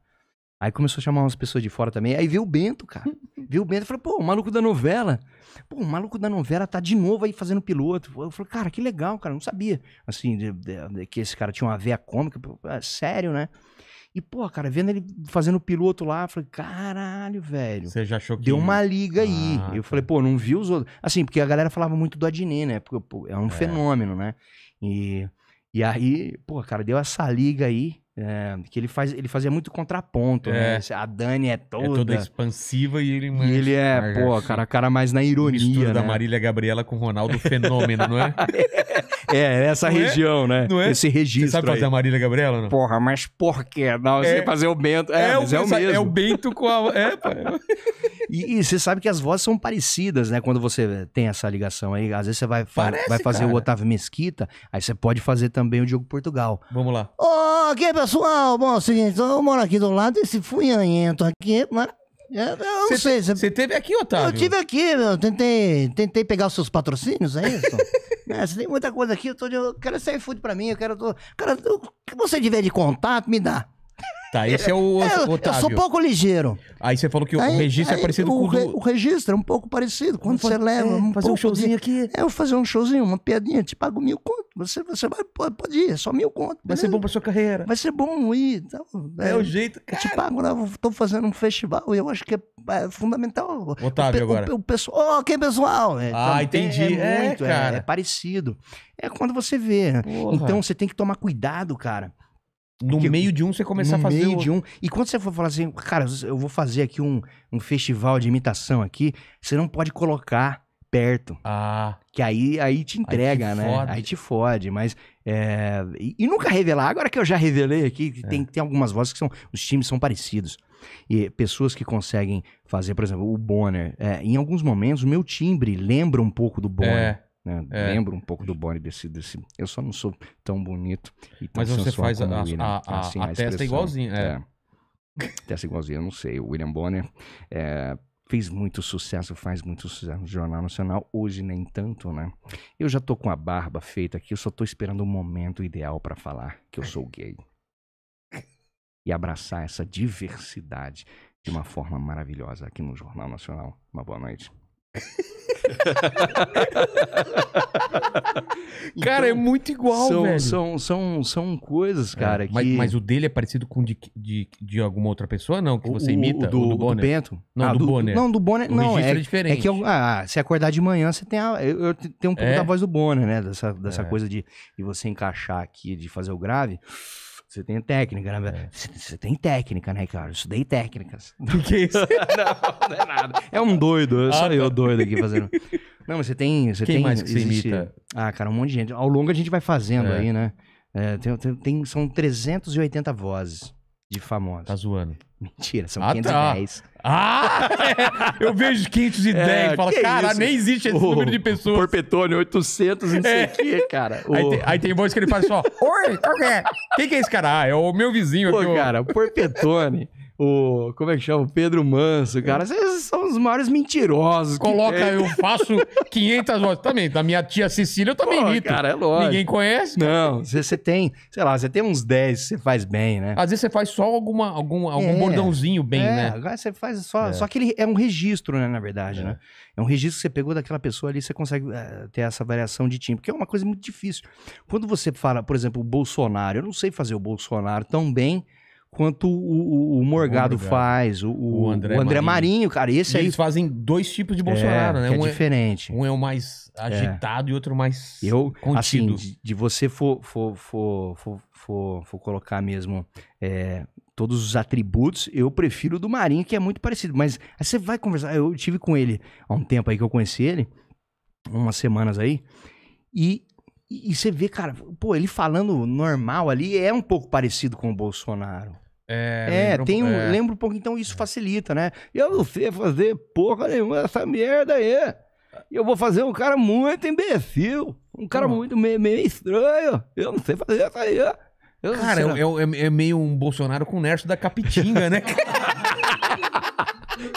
Aí começou a chamar umas pessoas de fora também. Aí veio o Bento, cara. veio o Bento e falou, pô, o maluco da novela. Pô, o maluco da novela tá de novo aí fazendo piloto. Eu falei, cara, que legal, cara. Não sabia, assim, de, de, de, que esse cara tinha uma veia cômica. Pô, é sério, né? E, pô, cara, vendo ele fazendo piloto lá, eu falei, caralho, velho. Você já achou que... Deu uma liga aí. Ah, eu tá. falei, pô, não vi os outros. Assim, porque a galera falava muito do Adnê, né? Porque pô, é um é. fenômeno, né? E, e aí, pô, cara, deu essa liga aí. É, que ele, faz, ele fazia muito contraponto, é. né? A Dani é toda... É toda expansiva e ele... E ele é, ah, pô, cara, cara mais na ironia, Mistura né? da Marília Gabriela com Ronaldo Fenômeno, não é? É, é, essa não é? região, é? né? Não é? Esse registro Você sabe fazer aí. a Marília Gabriela, não? Porra, mas por quê? Não, você é, fazer o Bento... É, é, o, é, é o mesmo. É o Bento com a... É, pô. E, e, você sabe que as vozes são parecidas, né? Quando você tem essa ligação aí. Às vezes você vai, Parece, vai fazer cara. o Otávio Mesquita, aí você pode fazer também o Diogo Portugal. Vamos lá. Ô, aqui, pessoal. Bom, é o seguinte, então eu moro aqui do lado, esse funhanhento aqui, mas é, eu não cê, sei. Você cê... teve aqui, Otávio? Eu tive aqui, meu. Tentei, tentei pegar os seus patrocínios, é isso? é, você tem muita coisa aqui. Eu, tô de... eu quero sair food pra mim. Eu quero. Tô... Cara, o que você tiver de contato, me dá. Tá, esse é o é, Otávio. Eu sou um pouco ligeiro. Aí você falou que o registro é aí, é parecido o com o re, O registro é um pouco parecido. Quando você leva é, um Fazer um showzinho de... aqui. É, eu fazer um showzinho, uma piadinha, te pago mil conto. Você, você vai, pode ir, é só mil conto. Beleza? Vai ser bom pra sua carreira. Vai ser bom ir. Então, é, é o jeito, cara. Eu te pago, né? Eu tô fazendo um festival e eu acho que é, é fundamental. Otávio o, agora. O, o pessoal... ok é pessoal! É, ah, entendi. É, é muito, cara. é parecido. É quando você vê. Porra. Então, você tem que tomar cuidado, cara. No Porque meio de um você começar a fazer. No meio o... de um. E quando você for falar assim, cara, eu vou fazer aqui um, um festival de imitação aqui, você não pode colocar perto. Ah. Que aí, aí te entrega, aí te né? Fode. Aí te fode. Mas. É... E, e, nunca revelar. Agora que eu já revelei aqui, que é. tem, tem algumas vozes que são. Os times são parecidos. E pessoas que conseguem fazer, por exemplo, o Bonner. É, em alguns momentos, o meu timbre lembra um pouco do Bonner. É. Né? É. Lembro um pouco do Bonnie desse, desse. Eu só não sou tão bonito e tão Mas você faz a, a, a, a, assim, a testa é igualzinha. É. é. testa é igualzinha, eu não sei. O William Bonner é, fez muito sucesso, faz muito sucesso no Jornal Nacional. Hoje nem tanto, né? Eu já tô com a barba feita aqui, eu só tô esperando o momento ideal para falar que eu sou gay. E abraçar essa diversidade de uma forma maravilhosa aqui no Jornal Nacional. Uma boa noite. cara, é então, é muito igual, são, velho. São, são, são coisas, é, cara. É, que... mas, mas, o dele é parecido com de, de, de alguma outra pessoa, não? Que o, você imita? O do, o do, Bonner. do Bento? Não, ah, do, do Bonner. Não, do Bonner. O não, é, é, diferente. É que eu, ah, se acordar de manhã, você tem a, eu, eu tenho um pouco é? da voz do Bonner, né? Dessa, dessa é. coisa de, de você encaixar aqui, de fazer o grave. Você tem técnica, né? É. Você, você tem técnica, né, cara? Eu estudei técnicas. O que é isso? não, não é nada. É um doido, eu ah, tá. eu doido aqui fazendo. Não, mas você tem. Você Quem tem, mais que existe... você imita? Ah, cara, um monte de gente. Ao longo a gente vai fazendo é. aí, né? É, tem, tem, são 380 vozes de famosos. Tá zoando. Mentira, são ah, 510. Tá. Ah! Eu vejo 510. É, fala, cara, é nem existe esse o, número de pessoas. Porpetone, 800, não sei é. o quê, cara. Aí, tem, aí tem voz que ele faz só, oi, qual que é? Quem que é esse cara? Ah, é o meu vizinho. Pô, aqui, cara, o Porpetone o. Como é que chama? O Pedro Manso, é. cara. Vocês são os maiores mentirosos. Coloca, eu faço 500 votos também. Da minha tia Cecília, eu também Pô, Cara, é lógico. Ninguém conhece. Não, você tem, sei lá, você tem uns 10, você faz bem, né? Às vezes você faz só alguma, algum, algum é. bordãozinho bem, é, né? Agora você faz só. É. Só que ele é um registro, né, na verdade, é. né? É um registro que você pegou daquela pessoa ali, você consegue eh, ter essa variação de time, que é uma coisa muito difícil. Quando você fala, por exemplo, o Bolsonaro, eu não sei fazer o Bolsonaro tão bem quanto o, o, o Morgado, faz, o, o André, André Marinho. Marinho. cara. Esse e aí... Eles fazem dois tipos de Bolsonaro, é, né? É um é diferente. É, um é o mais agitado é. e outro mais Eu, assim, contido. Assim, de, de você for, for, for, for, for, for colocar mesmo é, todos os atributos, eu prefiro o do Marinho, que é muito parecido. Mas você vai conversar. Eu tive com ele há um tempo aí que eu conheci ele, umas semanas aí, e e, e você vê, cara, pô, ele falando normal ali é um pouco parecido com o Bolsonaro. É, é tem um, é. um pouco, então isso é. facilita, né? Eu não sei fazer porra nenhuma dessa merda aí. Eu vou fazer um cara muito imbecil, um cara muito meio, meio estranho. Eu não sei fazer essa aí. Eu, cara, é, é, é, é, meio um Bolsonaro com o Nerso da Capitinga, né?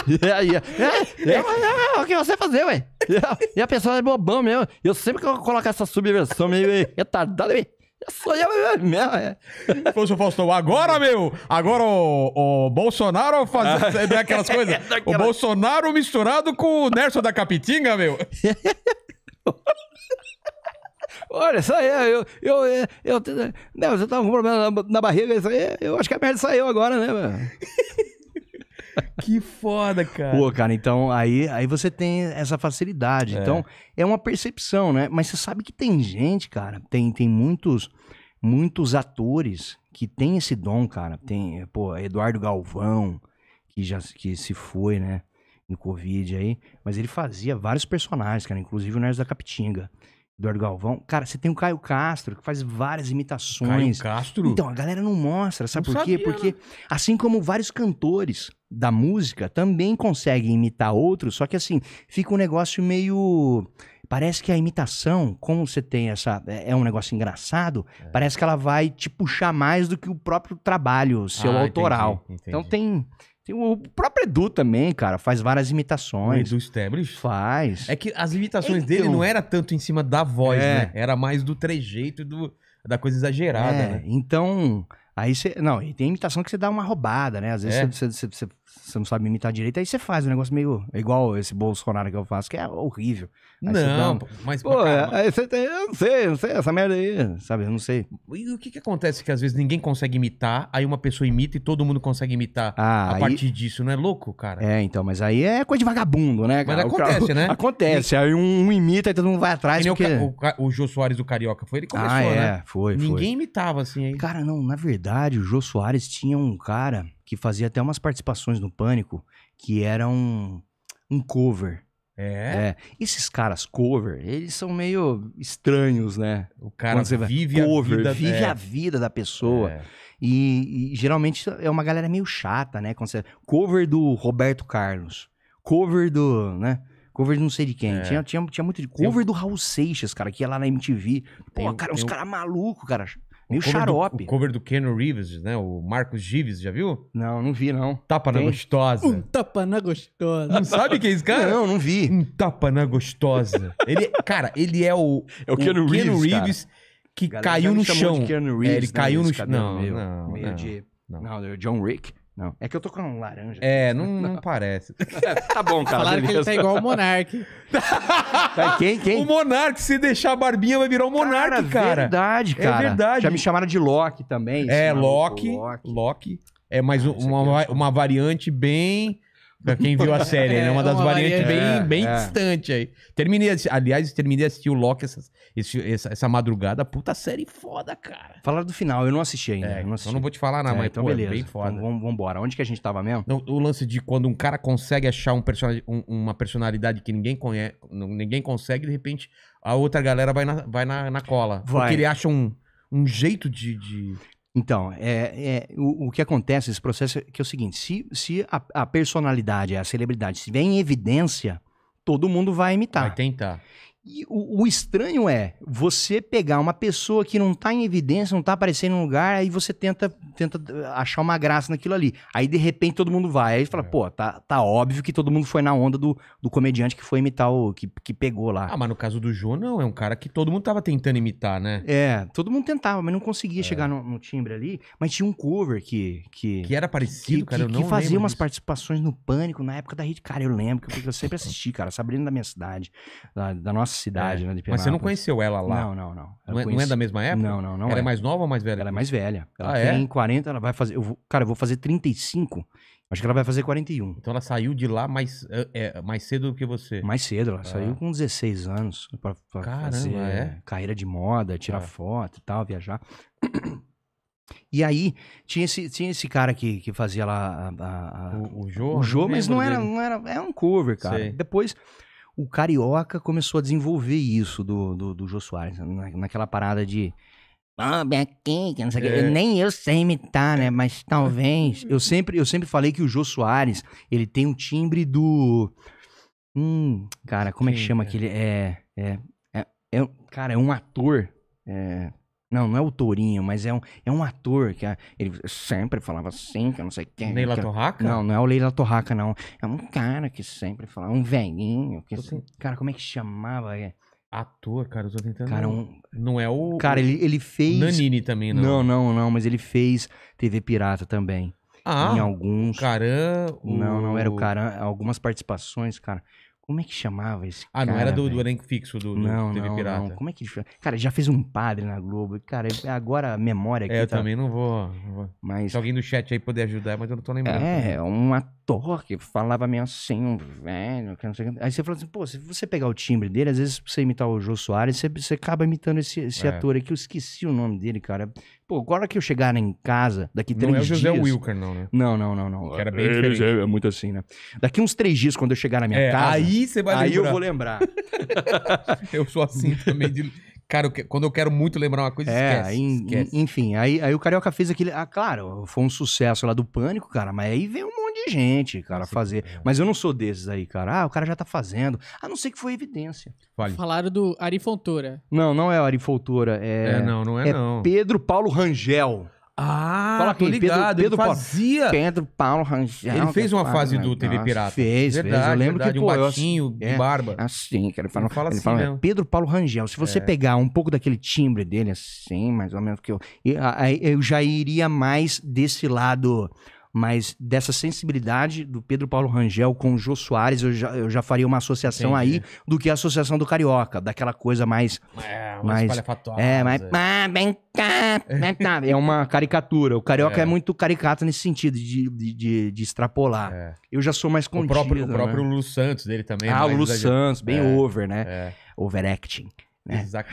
yeah, yeah. É, é, é, o que você fazer, ué? E a pessoa é bobão mesmo. Eu sempre que coloco essa subversão meio retardada, meio... Sou eu mesmo, é. Falou, Faustão, agora, meu, agora o, o Bolsonaro fazendo né, aquelas coisas. O Bolsonaro misturado com o Nerson da Capitinga, meu. Olha, isso aí, eu. Eu, eu, eu, não, né, você tava tá com problema na, na, barriga, isso aí, eu acho que a merda saiu agora, né, mano? que foda, cara. Pô, cara, então aí, aí você tem essa facilidade. É. Então, é uma percepção, né? Mas você sabe que tem gente, cara, tem, tem muitos, muitos atores que tem esse dom, cara. Tem, pô, Eduardo Galvão, que já que se foi, né? No Covid aí. Mas ele fazia vários personagens, cara, inclusive o Nerd da Capitinga. Eduardo Galvão. Cara, você tem o Caio Castro, que faz várias imitações. Caio Castro? Então, a galera não mostra, sabe não por quê? Sabia, Porque, né? assim como vários cantores da música também conseguem imitar outros, só que assim, fica um negócio meio. Parece que a imitação, como você tem essa. É, é um negócio engraçado, é. parece que ela vai te puxar mais do que o próprio trabalho, seu ah, autoral. Entendi, entendi. Então tem. Tem o próprio Edu também, cara, faz várias imitações. O Edu Stebris? Faz. É que as imitações então... dele não era tanto em cima da voz, é. né? Era mais do trejeito, do, da coisa exagerada, é, né? Então, aí você... Não, e tem imitação que você dá uma roubada, né? Às vezes é. você, você, você você não sabe imitar direito, aí você faz um negócio meio igual esse Bolsonaro que eu faço, que é horrível. Aí não, dá, mas... Pô, é, aí você tem, eu não sei, não sei, essa merda aí, sabe, eu não sei. E o que que acontece que às vezes ninguém consegue imitar, aí uma pessoa imita e todo mundo consegue imitar ah, a aí... partir disso, não é louco, cara? É, então, mas aí é coisa de vagabundo, né, cara? Mas acontece, cara, né? Acontece, e... aí um, um imita e todo mundo vai atrás, porque... O, ca... o, Jô Soares do Carioca, foi ele que ah, começou, ah, é, né? foi, Ninguém imitava, assim, aí. Cara, não, na verdade, o Jô Soares tinha um cara que fazia até umas participações no Pânico que eram um, um cover. É? é. Esses caras cover, eles são meio estranhos, né? O cara vive vai, a cover, vida, vive é. a vida da pessoa. É. E, e, geralmente é uma galera meio chata, né? Quando você, cover do Roberto Carlos, cover do, né? Cover de não sei de quem. É. Tinha, tinha, tinha muito de cover do Raul Seixas, cara, que ia lá na MTV. Pô, tem, cara, tem... uns caras malucos, cara. Meio o xarope. Do, o cover do Ken Reeves, né? O Marcos Gives, já viu? Não, não vi, não. Tapa Tem? na gostosa. Um tapa na gostosa. Não sabe quem é esse cara? Não, não vi. Um tapa na gostosa. ele, cara, ele é o... É o, o Ken Reeves, Reeves que Galera, caiu no chão. É, Reeves, é, ele né, caiu no chão. Não, não, não, não. Meio não. de... Não. não, é John Rick. Não. É que eu tô com um laranja. É, né? não, não parece. É, tá bom, cara. Falaram beleza. que ele tá igual o Monark. tá, quem, quem? O Monark, se deixar a barbinha, vai virar o Monark, cara. É cara. Verdade, cara. É verdade. Já me chamaram de Loki também. É, Loki. Loki. Loki. É, mas ah, uma, uma, é uma variante bem Pra quem viu a série, é, né? Uma é das uma variantes bem, é, bem é. distante aí. Terminei, aliás, terminei de assistir o Loki essa, essa, essa madrugada. Puta série foda, cara. Falaram do final, eu não assisti ainda. É, eu não, então assisti. Então não vou te falar nada, é, mas então pô, é beleza. bem foda. Então, vamos embora. Onde que a gente tava mesmo? O, o, lance de quando um cara consegue achar um um, uma personalidade que ninguém conhece, ninguém consegue, de repente a outra galera vai na, vai na, na cola. Vai. Porque ele acha um, um jeito de... de então, é, é o, o, que acontece nesse processo é que é o seguinte: se, se a, a personalidade, a celebridade, se vem em evidência, todo mundo vai imitar. Vai tentar. E o, o, estranho é você pegar uma pessoa que não está em evidência, não está aparecendo em lugar, aí você tenta, tenta achar uma graça naquilo ali. Aí de repente todo mundo vai. Aí fala, é. pô, tá, tá óbvio que todo mundo foi na onda do, do comediante que foi imitar o. Que, que pegou lá. Ah, mas no caso do João não, é um cara que todo mundo tava tentando imitar, né? É, todo mundo tentava, mas não conseguia é. chegar no, no, timbre ali. Mas tinha um cover que. Que, que era parecido, que, cara. Que, eu não que fazia umas disso. participações no pânico na época da rede. Cara, eu lembro, que eu sempre assisti, cara, Sabrina da minha cidade, da, da nossa cidade, é. né? De Mas você não conheceu ela lá? Não, não, não. Não é, não é, da mesma época? Não, não, não. Ela é, é, mais nova ou mais velha? Ela é mais velha. Ela ah, é? tem é? 40, ela vai fazer. Eu vou... Cara, eu vou fazer 35. Acho que ela vai fazer 41. Então ela saiu de lá mais, é, é, mais cedo do que você? Mais cedo, ela ah. saiu com 16 anos. Pra, pra Caramba, fazer é? carreira de moda, tirar ah. foto e tal, viajar. E aí, tinha esse, tinha esse cara que, que fazia lá. A, a, o, o Jô? O Jô, mas não era, não era. é um cover, cara. Sei. Depois o Carioca começou a desenvolver isso do, do, do Jô Soares, na, naquela parada de. Bob aqui, que não sei é. que. Nem eu sei imitar, né? É. Mas talvez. eu sempre, eu sempre falei que o Jô Soares, ele tem um timbre do. Hum, cara, como é que chama aquele. É. É. é, é cara, é um ator. É, não, não é o Tourinho, mas é um, é um ator que é, ele sempre falava assim, que eu não sei quem. Leila que, Torraca? Não, não é o Leila Torraca, não. É um cara que sempre falava, um velhinho. Que, assim, cara, como é que chamava? É. Ator, cara, eu tô tentando. Cara, um... Não é o. Cara, ele, ele fez. Nanini também, não. Não, não, não, mas ele fez TV Pirata também. Ah, em alguns. O... Não, não era o caramba. Algumas participações, cara. Como é que chamava esse ah, cara? Ah, não era do, do, elenco fixo do, do não, TV não, Pirata. Não. Como é que ele Cara, já fez um padre na Globo. Cara, agora a memória aqui. É, eu tá... também não vou, não vou. Mas... Se alguém do chat aí puder ajudar, mas eu não tô lembrando. É, um ator que falava meio assim, um velho, que não sei o que. Aí você fala assim, pô, se você pegar o timbre dele, às vezes você imitar o Jô Soares, você, você acaba imitando esse, esse é. ator aqui. Eu esqueci o nome dele, cara. Pô, agora que eu chegar em casa, daqui três dias... Não é o José dias... Wilker, não, né? Não, não, não, não. era bem diferente. É, é, muito assim, né? Daqui uns três dias, quando eu chegar na minha é, casa... Aí você vai Aí lembrar. eu vou lembrar. eu sou assim também de... Cara, eu quando eu quero muito lembrar uma coisa, é, esquece, em, esquece. Enfim, aí, aí o Carioca fez aquele. Ah, claro, foi um sucesso lá do Pânico, cara, mas aí veio um monte de gente, cara, Sim, fazer. É. Mas eu não sou desses aí, cara. Ah, o cara já tá fazendo. A não ser que foi evidência. Vale. Falaram do Ari Fontoura. Não, não é o Ari Fontoura. É, é não, não é, é não. Pedro Paulo Rangel. Ah, Fala tô ligado. Pedro, Pedro fazia. Pedro Paulo Rangel. Ele fez uma fase do TV Pirata. Fez, verdade, fez. Eu lembro verdade, que, pô, um baixinho, é, barba. Assim, cara. Ele fala, ele fala ele assim fala, mesmo. Pedro Paulo Rangel. Se você é. pegar um pouco daquele timbre dele, assim, mais ou menos, que eu, eu já iria mais desse lado mas dessa sensibilidade do Pedro Paulo Rangel com o Jô Soares, eu já, eu já faria uma associação Entendi. aí do que a associação do Carioca, daquela coisa mais. É, mais. mais é, mas. É. é uma caricatura. O Carioca é, é muito caricato nesse sentido, de, de, de, de extrapolar. É. Eu já sou mais contigo. O próprio, né? próprio Lu Santos dele também. Ah, o Lu Santos, bem é, over, né? É. Overacting. Né? Exato.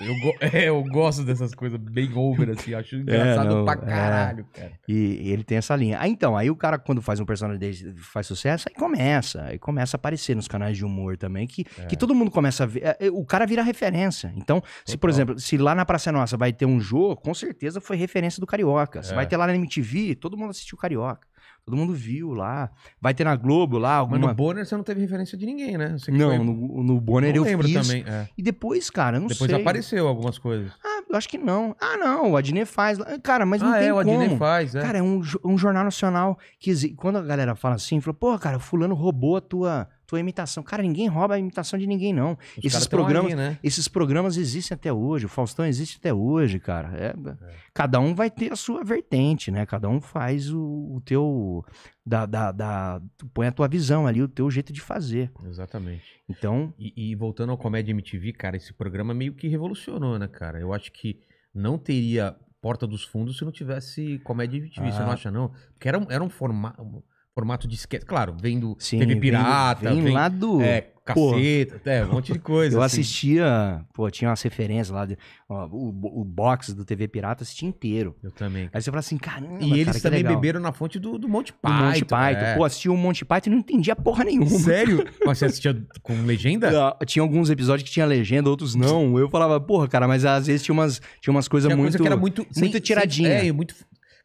Eu, eu, go... é, eu, gosto dessas coisas bem over, assim. Acho é, engraçado é, não, pra é. caralho, é. cara. E, e ele tem essa linha. Ah, então, aí o cara, quando faz um personagem desse, faz sucesso, aí começa. Aí começa a aparecer nos canais de humor também, que, é. que todo mundo começa a ver. O cara vira referência. Então, se, por exemplo, se lá na Praça Nossa vai ter um jogo, com certeza foi referência do Carioca. Se vai ter lá na MTV, todo mundo assistiu Carioca. Todo mundo viu lá. Vai ter na Globo lá alguma... Mas no Bonner você não teve referência de ninguém, né? não, foi... no, no Bonner não eu lembro fiz. também. É. E depois, cara, não depois sei. Depois apareceu algumas coisas. Ah, eu acho que não. Ah, não, o Adnet faz. Cara, mas não ah, tem é, o como. Adnet faz, é. Cara, é um, um jornal nacional que... Quando a galera fala assim, fala, pô, cara, fulano roubou a tua tua imitação. Cara, ninguém rouba a imitação de ninguém, não. Os esses programas, né? esses programas existem até hoje. O Faustão existe até hoje, cara. É, é. Cada um vai ter a sua vertente, né? Cada um faz o, o teu. Da, da, da, põe a tua visão ali, o teu jeito de fazer. Exatamente. Então. E, e voltando ao Comédia MTV, cara, esse programa meio que revolucionou, né, cara? Eu acho que não teria Porta dos Fundos se não tivesse Comédia MTV. Ah. Você não ah. acha, não? Porque era, era um formato formato de disquete. Claro, vendo Sim, TV pirata. Vem, vem, vem lá do... É, caceta, é, um monte de coisa. eu assim. assistia, pô, tinha umas referências lá, de, ó, o, o box do TV Pirata assistia inteiro. Eu também. Aí você fala assim, caramba, E eles cara, também beberam na fonte do, do Monty Python. Do Monty Python. É. Pô, assistia o um Monty Python e não entendia porra nenhuma. Sério? Mas você assistia com legenda? tinha alguns episódios que tinha legenda, outros não. Eu falava, porra, cara, mas às vezes tinha umas, tinha umas coisas muito... Coisa que era muito... Muito sem, tiradinha. Sem, é, muito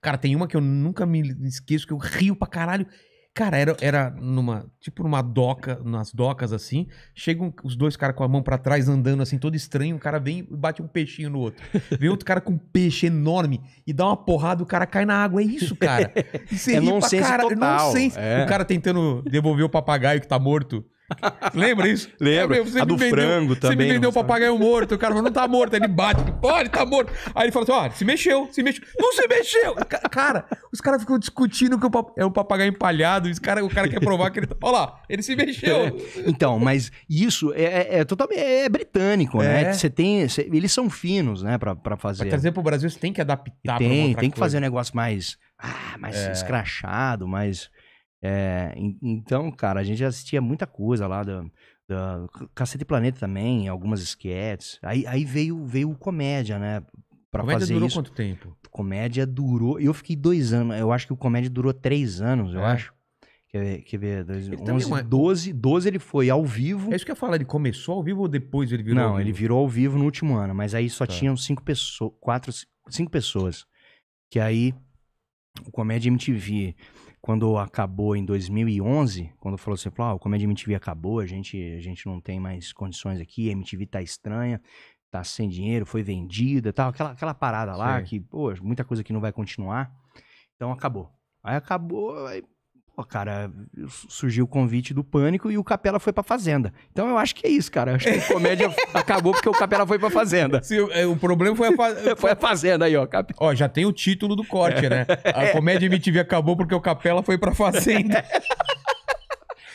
Cara, tem uma que eu nunca me esqueço, que eu rio pra caralho. Cara, era, era numa. Tipo numa doca, nas docas assim. Chegam os dois caras com a mão para trás andando assim, todo estranho. O cara vem e bate um peixinho no outro. Vem outro cara com um peixe enorme e dá uma porrada, o cara cai na água. É isso, cara. Isso é, é nonsense total. É. O cara tentando devolver o papagaio que tá morto Lembra isso? Lembra. É, você a do vendeu, frango você também. Você me vendeu o papagaio morto. O cara falou, não tá morto. Aí ele bate. Olha, tá morto. Aí ele fala assim, ó, se mexeu, se mexeu. Não se mexeu. Cara, os caras ficam discutindo que é um papagaio empalhado. esse cara, o cara quer provar que ele tá... Olha lá, ele se mexeu. É. Então, mas isso é, é, é totalmente... É, é britânico, né? Você tem... Cê, eles são finos, né? Pra, pra fazer. Pra trazer pro Brasil, você tem que adaptar. Tem, tem que coisa. fazer um negócio mais... Ah, mais escrachado, mais... É, então, cara, a gente assistia muita coisa lá da, da Cacete Planeta também, algumas esquetes. Aí, aí veio, veio o comédia, né? Pra comédia fazer durou isso. quanto tempo? Comédia durou. Eu fiquei dois anos. Eu acho que o comédia durou três anos, eu é. acho. Quer ver? Quer ver dois, ele 11, 12, 12 ele foi ao vivo. É isso que eu ia falar, ele começou ao vivo ou depois ele virou? Não, ele virou ao vivo no último ano, mas aí só tá. tinham cinco pessoas, quatro, cinco pessoas. Que aí o Comédia MTV quando acabou em 2011, quando falou assim, falou, ah, o Comédia MTV acabou, a gente, a gente não tem mais condições aqui, a MTV tá estranha, tá sem dinheiro, foi vendida tal, aquela, aquela parada lá Sim. que, pô, muita coisa que não vai continuar, então acabou. Aí acabou, aí Pô, cara, surgiu o convite do Pânico e o Capela foi pra Fazenda. Então eu acho que é isso, cara. Acho que a comédia acabou porque o Capela foi pra Fazenda. É, o problema foi a, foi a Fazenda aí, ó. Cap... Ó, já tem o título do corte, né? A é. comédia MTV acabou porque o Capela foi pra Fazenda.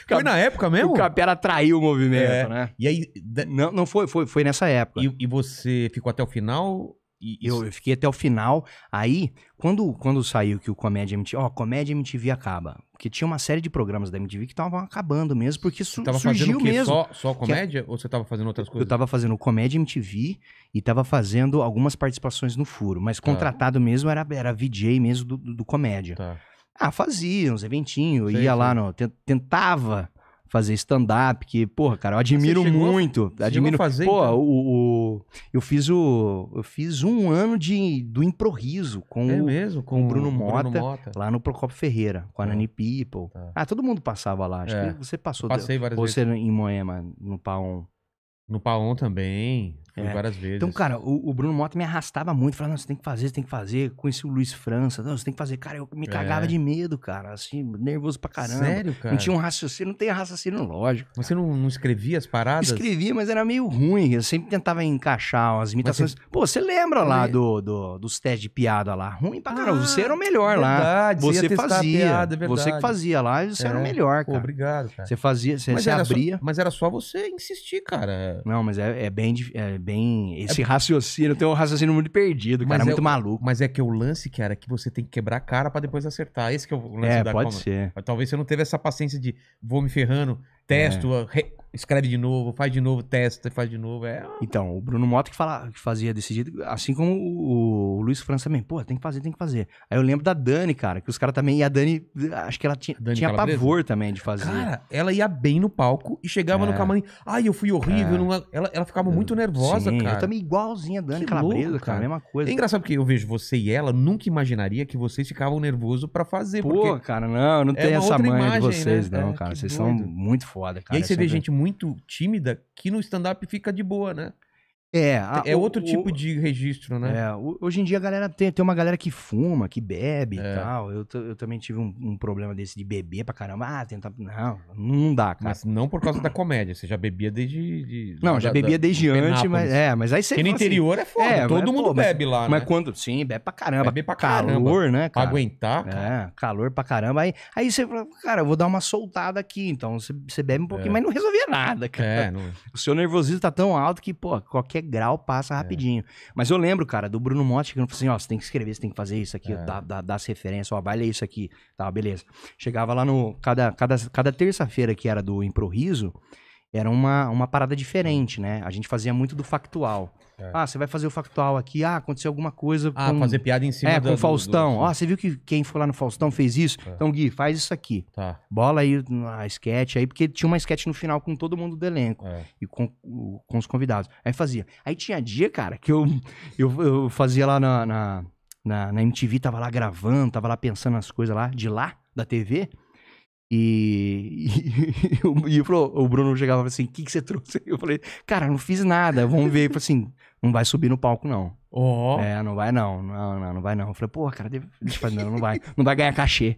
Foi na época mesmo? O Capela traiu o movimento, é. né? E aí... Não, não foi, foi, foi nessa época. E, e você ficou até o final e eu, eu, fiquei até o final. Aí, quando, quando saiu que o Comédia MTV. Ó, Comédia MTV acaba. Porque tinha uma série de programas da MTV que estavam acabando mesmo, porque su tava surgiu mesmo. Só, só comédia? Que, ou você tava fazendo outras coisas? Eu tava fazendo Comédia MTV e tava fazendo algumas participações no furo. Mas tá. contratado tá. mesmo era, era VJ mesmo do, do, do Comédia. Tá. Ah, fazia uns eventinhos, ia sim. lá no. Tentava fazer stand-up, que, porra, cara, eu admiro chegou, muito. Admiro. Fazer, Pô, então? o, o, eu fiz o. Eu fiz um ano de, do improviso com, é mesmo? com, com o Bruno Mota, Bruno Mota, lá no Procopio Ferreira, com a tá. Nani People. É. Ah, todo mundo passava lá. Acho é. que você passou. Eu passei várias você vezes. Você em Moema, no Paon. No Paon também. É. várias vezes. Então, cara, o, o, Bruno Mota me arrastava muito, falava, não, você tem que fazer, você tem que fazer. Conheci o Luiz França, não, você tem que fazer. Cara, eu me é. cagava é. de medo, cara, assim, nervoso pra caramba. Sério, cara? Não tinha um raciocínio, não tem raciocínio lógico. Cara. Você não, não, escrevia as paradas? escrevia, mas era meio ruim, eu sempre tentava encaixar as imitações. Você... Pô, você lembra lá é. do, do, dos testes de piada lá? Ruim pra caramba, ah, você era o melhor verdade, lá. Você fazia, piada, verdade. É você que fazia lá, você era o é. melhor, cara. Pô, obrigado, cara. Você fazia, você, mas você abria. Só, mas era só você insistir, cara. Não, mas é, bem, é bem bem. Esse é... raciocínio, eu tenho um raciocínio muito perdido, cara. Mas é muito maluco. Mas é que o lance, cara, é que você tem que quebrar a cara para depois acertar. Esse que é o lance é, da pode ser. Talvez você não teve essa paciência de vou me ferrando, testo, é. escreve de novo, faz de novo, testa, faz de novo. É... Então, o Bruno Mota que, fala, que fazia desse jeito, assim como o, o Luiz França também, pô, tem que fazer, tem que fazer. Aí eu lembro da Dani, cara, que os caras também, e a Dani, acho que ela tinha, tinha pavor também de fazer. Cara, ela ia bem no palco e chegava é. no camarim, ai, eu fui horrível, é. não, ela, ela ficava muito nervosa, Sim, cara. eu também igualzinha a Dani que Calabresa, louco, cara, mesma coisa. É engraçado porque eu vejo você e ela, nunca imaginaria que vocês ficavam nervosos para fazer. Pô, cara, não, não é tem essa mãe imagem, de vocês, né? não, é, cara, vocês doido. são muito fortes foda, cara. E aí você vê é gente muito tímida que no stand-up fica de boa, né? É, a, é outro o, tipo de registro, né? É, hoje em dia a galera tem, tem uma galera que fuma, que bebe é. e tal. Eu, eu também tive um, um, problema desse de beber pra caramba. Ah, tentar. Não, não dá, cara. Mas não por causa da comédia. Você já bebia desde. De, não, da, já bebia desde da, antes, mas. É, mas aí você. Porque no assim, interior assim, é foda. É, todo mas, é mundo pô, bebe mas, lá. Mas né? quando. Sim, bebe pra caramba. Bebe pra caramba. Calor, né, cara? Aguentar. É, cara. É, calor pra caramba. Aí, aí você fala, cara, eu vou dar uma soltada aqui. Então você, você bebe um pouquinho, é. mas não resolvia nada, cara. É, não... O seu nervosismo tá tão alto que, pô, qualquer porque grau passa é. rapidinho. Mas eu lembro, cara, do Bruno Motti que não falou assim, ó, oh, você tem que escrever, você tem que fazer isso aqui, é. dá, dá, dá as referências, ó, baile é isso aqui, tá, beleza. Chegava lá no, cada, cada, cada terça-feira que era do Improviso, era uma, uma parada diferente, né? A gente fazia muito do factual. É. Ah, você vai fazer o factual aqui. Ah, aconteceu alguma coisa. Ah, com... fazer piada em cima. É, com o Faustão. Do... Ah, você viu que quem foi lá no Faustão fez isso? É. Então, Gui, faz isso aqui. Tá. Bola aí na sketch aí, porque tinha uma sketch no final com todo mundo do elenco é. e com, com os convidados. Aí fazia. Aí tinha dia, cara, que eu, eu, eu fazia lá na, na, na, na MTV, tava lá gravando, tava lá pensando nas coisas lá, de lá, da TV. E, e, e, e, o, e o Bruno chegava assim: o que, que você trouxe? Eu falei, cara, não fiz nada, vamos ver. Ele falou assim: não vai subir no palco, não. Oh. É, não vai não, não, não, não vai não. Eu falei, porra, cara, não, não vai, não vai ganhar cachê.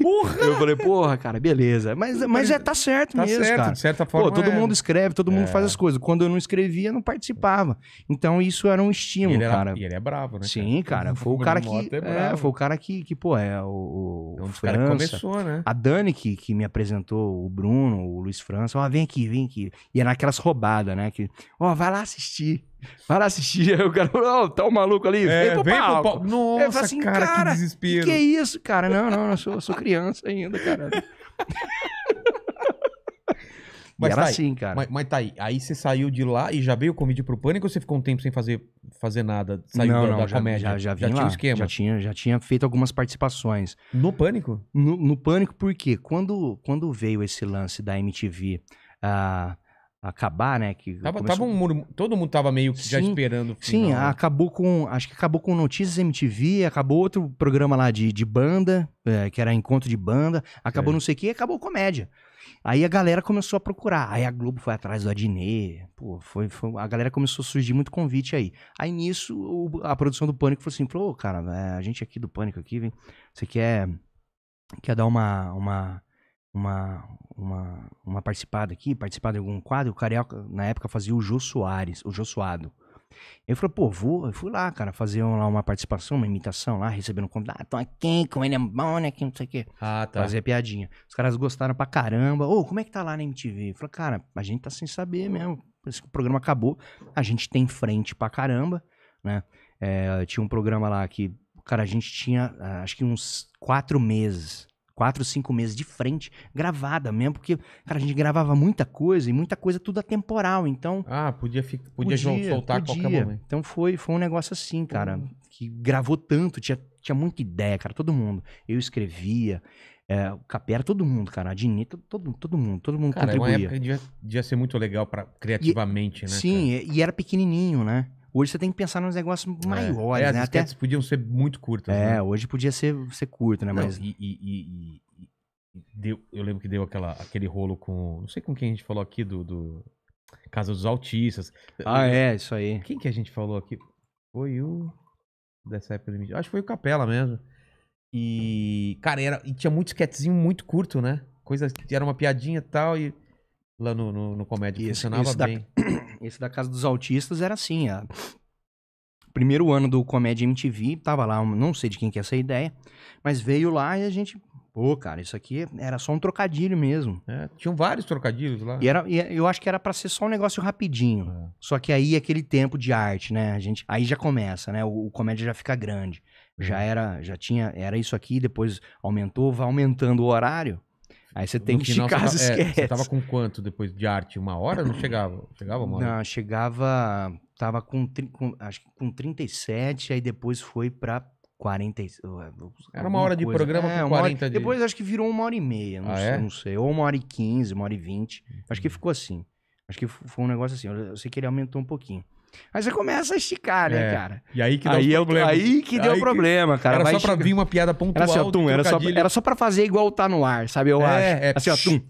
Porra! Eu falei, porra, cara, beleza. Mas, mas é, tá certo tá mesmo, certo, cara. De certa forma. Pô, todo é... mundo escreve, todo mundo é. faz as coisas. Quando eu não escrevia, não participava. Então isso era um estímulo, e era, cara. E ele é bravo, né? Sim, cara. cara foi, o cara que, é, é foi o cara que. que pô, é. O, o é França, começou, né? A Dani que, que me apresentou, o Bruno, o Luiz França. Ó, oh, vem aqui, vem aqui. E era naquelas roubadas, né? Que, ó, oh, vai lá assistir para assistir. Aí o cara falou, oh, tá um maluco ali, é, vem pro vem palco. Pro Nossa, eu assim, cara, cara, que desespero. Que, que é isso, cara? Não, não, eu sou, sou criança ainda, cara. Mas era tá aí, assim, cara. Mas, mas, tá aí, aí você saiu de lá e já veio o convite pro Pânico ou você ficou um tempo sem fazer, fazer nada? Saiu não, não, da já, comédia? Já, já, já tinha lá, um esquema? Já tinha, já tinha feito algumas participações. No Pânico? No, no Pânico, quê Quando, quando veio esse lance da MTV... Uh, ah, acabar, né? Que tava, começou... tava um muro, todo mundo tava meio que sim, já esperando. Sim, né? acabou com, acho que acabou com notícias MTV, acabou outro programa lá de, de banda, é, que era encontro de banda, acabou é. não sei o que, acabou comédia. Aí a galera começou a procurar, aí a Globo foi atrás do Adnet, pô, foi, foi a galera começou a surgir muito convite aí. Aí nisso o, a produção do Pânico falou assim, falou, cara, é, a gente aqui do Pânico aqui, vem, você quer quer dar uma uma uma, uma, uma participada aqui, participada de algum quadro, o Carioca, na época, fazia o Jô Soares, o Jô Suado. Eu falou, pô, vou, eu fui lá, cara, fazer um, lá uma participação, uma imitação lá, recebendo um convidado, ah, tô aqui com ele é bom, né, aqui, não sei o quê. Ah, tá. Fazer piadinha. Os caras gostaram pra caramba. Ô, oh, como é que tá lá na MTV? Eu falou, cara, a gente tá sem saber mesmo. o programa acabou, a gente tem frente pra caramba, né? É, tinha um programa lá que, cara, a gente tinha, ah, acho que uns quatro meses quatro, cinco meses de frente, gravada mesmo, porque, cara, a gente gravava muita coisa e muita coisa tudo atemporal, então... Ah, podia, podia, podia soltar podia. a qualquer momento. Então foi, foi um negócio assim, cara, uhum. que gravou tanto, tinha, tinha muita ideia, cara, todo mundo. Eu escrevia, é, o Capera, todo mundo, cara, a Dini, todo, todo, mundo, todo mundo cara, é contribuía. Cara, devia, devia ser muito legal pra, criativamente, e, né? Sim, e era pequenininho, né? Hoje você tem que pensar nos negócios é. maiores, é, né? Até podiam ser muito curtas. É, né? hoje podia ser, ser curto, né? Não, Mas e, e, e, e, deu, eu lembro que deu aquela, aquele rolo com, não sei com quem a gente falou aqui do, do Casa dos Autistas. Ah, é, isso aí. Quem que a gente falou aqui? Foi o dessa época do Acho que foi o Capela mesmo. E cara, era, e tinha muito sketchzinho muito curto, né? Coisa era uma piadinha e tal e lá no, no, no comédia isso, funcionava isso bem. Da... Esse da Casa dos Autistas era assim, a... primeiro ano do Comédia MTV, tava lá, não sei de quem que é essa ideia, mas veio lá e a gente, pô, cara, isso aqui era só um trocadilho mesmo. É, tinham vários trocadilhos lá. E, era, e eu acho que era para ser só um negócio rapidinho. É. Só que aí aquele tempo de arte, né? A gente, aí já começa, né? O, o comédia já fica grande. Já uhum. era, já tinha, era isso aqui, depois aumentou, vai aumentando o horário. Aí você tem no que esticar as esquetes. É, você tava com quanto depois de arte? Uma hora? Não chegava? Chegava uma hora? Não, chegava... Tava com, com acho que com 37, aí depois foi pra 40. Era uma hora de programa é, com 40 hora, de... Depois acho que virou uma hora e meia, não, ah, sei, é? não sei, Ou uma hora e 15, uma hora e 20. Acho que uhum. ficou assim. Acho que foi um negócio assim. Eu sei que ele aumentou um pouquinho mas você começa a esticar, né, É. cara? E aí que deu aí, os é eu, aí que deu Aí que- problema, cara. era Vai só pra vir uma piada pontual. Era assim, ó, tum, era só, era só pra fazer igual tá no ar, sabe? Eu É, acho. é, assim, ó, tum,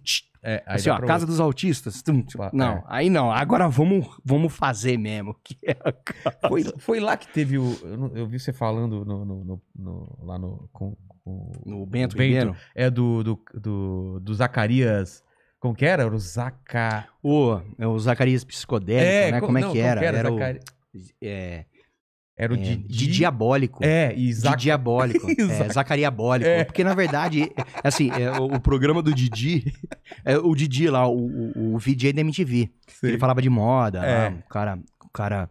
É, aí assim, ó, Casa dos Autistas. Tum, tum. É. Não, é. aí não. Agora vamos, vamos fazer mesmo. Que é Foi, foi lá que teve o. Eu, eu vi você falando no, no- no- no- lá no. Com, com- No Bento, Bento. É do, do, do, do Zacarias. Como que era? Era o Zaca... O, é o Zacarias Psicodélico, é, né? Como, é não, é que era? Era, era Zacari... o... É... Era o é, de, de, diabólico. É, e Zac... De diabólico. é, Zacariabólico. É. Porque, na verdade, é, assim, é, o, o, programa do Didi, é, o Didi lá, o, o, o VJ da MTV. Ele falava de moda, é. lá, o cara, o cara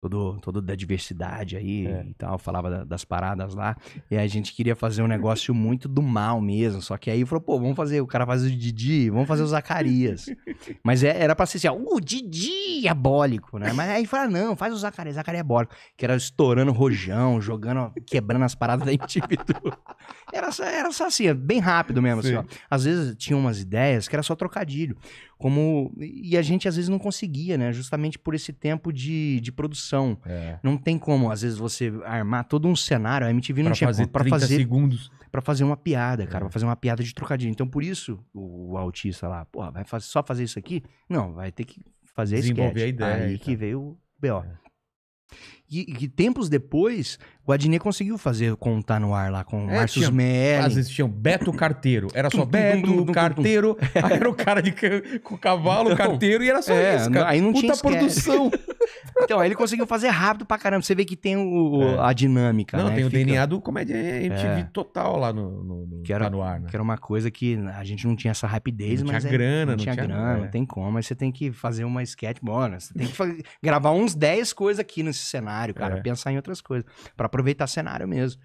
todo, todo da diversidade aí é. e tal, falava das paradas lá. E a gente queria fazer um negócio muito do mal mesmo. Só que aí falou, pô, vamos fazer, o cara faz o Didi, vamos fazer o Zacarias. Mas é, era pra ser assim, o uh, Didi diabólico, né? Mas aí fala, não, faz o Zacarias, Zacarias é bólico. Que era estourando rojão, jogando, quebrando as paradas da MTV. Era, era só assim, é bem rápido mesmo. Assim, ó. Às vezes tinha umas ideias que era só trocadilho. Como, e a gente às vezes não conseguia, né? Justamente por esse tempo de, de produção. É. Não tem como, às vezes, você armar todo um cenário. A MTV não pra tinha fazer como, pra fazer. segundos. Pra fazer uma piada, cara. É. Pra fazer uma piada de trocadilho. Então, por isso, o, o autista lá, pô, vai fazer, só fazer isso aqui? Não, vai ter que fazer Desenvolver sketch. a ideia. Aí que veio o B.O. É. E, e tempos depois, o Adnet conseguiu fazer contar no ar lá com o é, Marcius Melli. Às vezes tinha o Beto Carteiro. Era só Beto, Carteiro. Aí era o cara de, com cavalo, então, carteiro, e era só é, isso, cara. Aí não Puta tinha produção. então, aí ele conseguiu fazer rápido pra caramba. Você vê que tem o, é. a dinâmica, Não, né? tem Fica... o DNA do comédia MTV é. total lá no, no, no, que era, tá no ar, né? Que era uma coisa que a gente não tinha essa rapidez, não mas... Tinha é, grana, não, tinha, tinha grana, não é. tem como. Mas você tem que fazer uma sketch bônus. Você tem que gravar uns 10 coisas aqui nesse cenário cenário, cara. É. Pensar em outras coisas. para aproveitar cenário mesmo.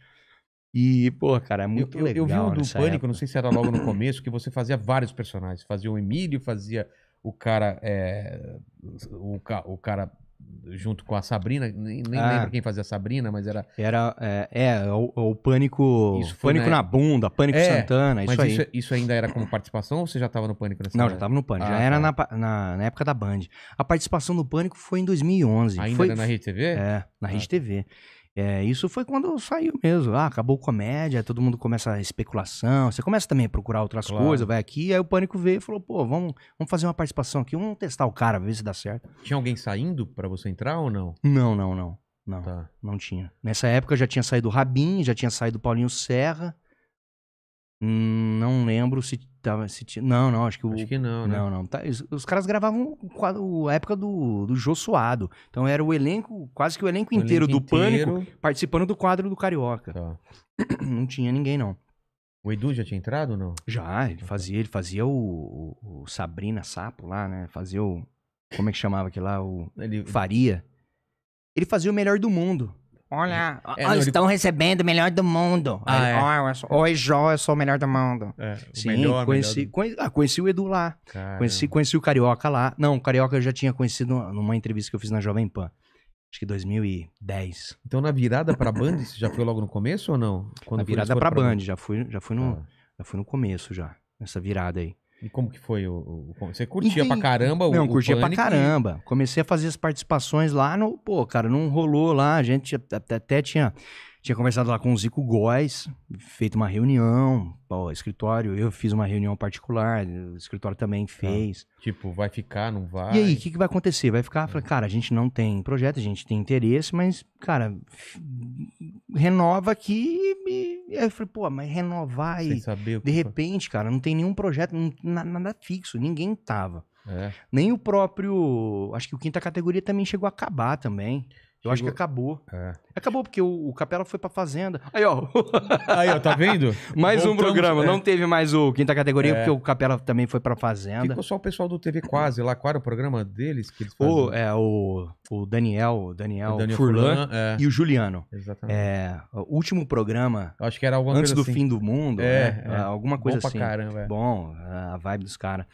E, pô, cara, é muito eu, legal. Eu vi o do Pânico, época. não sei se era logo no começo, que você fazia vários personagens. Fazia o Emílio, fazia o cara. É, o, o cara junto com a Sabrina. Nem, nem ah. lembro quem fazia a Sabrina, mas era. Era. É, é, é o, é o, Pânico. pânico na... na... bunda, Pânico é, Santana, isso aí. Isso, isso, ainda era como participação ou você já estava no Pânico nessa Não, já estava no Pânico. Ah, já tá. era na, na, na, época da Band. A participação do Pânico foi em 2011. Ainda foi... na Rede TV? É, na Rede ah, TV. Tá. É, isso foi quando saiu mesmo. Ah, acabou comédia, todo mundo começa a especulação. Você começa também a procurar outras claro. coisas, vai aqui. Aí o pânico veio e falou: pô, vamos, vamos fazer uma participação aqui, vamos testar o cara, ver se dá certo. Tinha alguém saindo para você entrar ou não? Não, não, não. Não, tá. não tinha. Nessa época já tinha saído o Rabin, já tinha saído o Paulinho Serra. Hum, não lembro se tava. Se tinha, não, não, acho que o. Acho que não, né? Não, não. Tá, os, os, caras gravavam a época do, do Jô Suado. Então era o elenco, quase que o elenco o inteiro elenco do inteiro. Pânico participando do quadro do Carioca. Tá. Não tinha ninguém, não. O Edu já tinha entrado ou não? Já, ele então tá. fazia, ele fazia o, o, o Sabrina Sapo lá, né? Fazia o. Como é que chamava aquele lá? O. Ele... Faria. Ele fazia o melhor do mundo. Olha, é, não, estão ele... recebendo o melhor do mundo. Ah, é. oh, sou... Oi, Jó, eu sou o melhor do mundo. É, Sim, melhor, conheci, melhor do... Conheci, ah, conheci o Edu lá. Conheci, conheci o Carioca lá. Não, o Carioca eu já tinha conhecido numa entrevista que eu fiz na Jovem Pan. Acho que 2010. Então, na virada pra Band, você já foi logo no começo ou não? Quando na virada pra, pra Band, Band, já fui, já fui no, ah. já fui no começo já. Nessa virada aí. E como que foi o. o você curtia Enfim, pra caramba o. Não, curtia o pra caramba. Comecei a fazer as participações lá no. Pô, cara, não rolou lá. A gente até, até tinha tinha conversado lá com o Zico Góes, feito uma reunião, pô, escritório, eu fiz uma reunião particular, o escritório também ah, fez. Ah, tipo, vai ficar, não vai? E aí, o que, que, vai acontecer? Vai ficar? É. cara, a gente não tem projeto, a gente tem interesse, mas, cara, renova aqui e... Aí eu falei, pô, mas renovar Sem e... Saber, de repente, cara, não tem nenhum projeto, não, nada fixo, ninguém tava. É. Nem o próprio. Acho que o quinta categoria também chegou a acabar também. Eu acho que acabou. É. Acabou porque o, o Capela foi pra fazenda. Aí, ó. Aí, ó, tá vendo? mais Voltamos, um programa. É. Não teve mais o quinta categoria, é. porque o Capela também foi pra fazenda. Ficou só o pessoal do TV Quase lá. Qual era o programa deles que eles O, é, o, o Daniel, o Daniel, o Daniel Furlan, Furlan é. e o Juliano. Exatamente. É, o último programa. Eu acho que era alguma Antes do assim. fim do mundo. É, né? É. Alguma coisa Bom assim. Bom pra caramba. É. Bom, a vibe dos caras.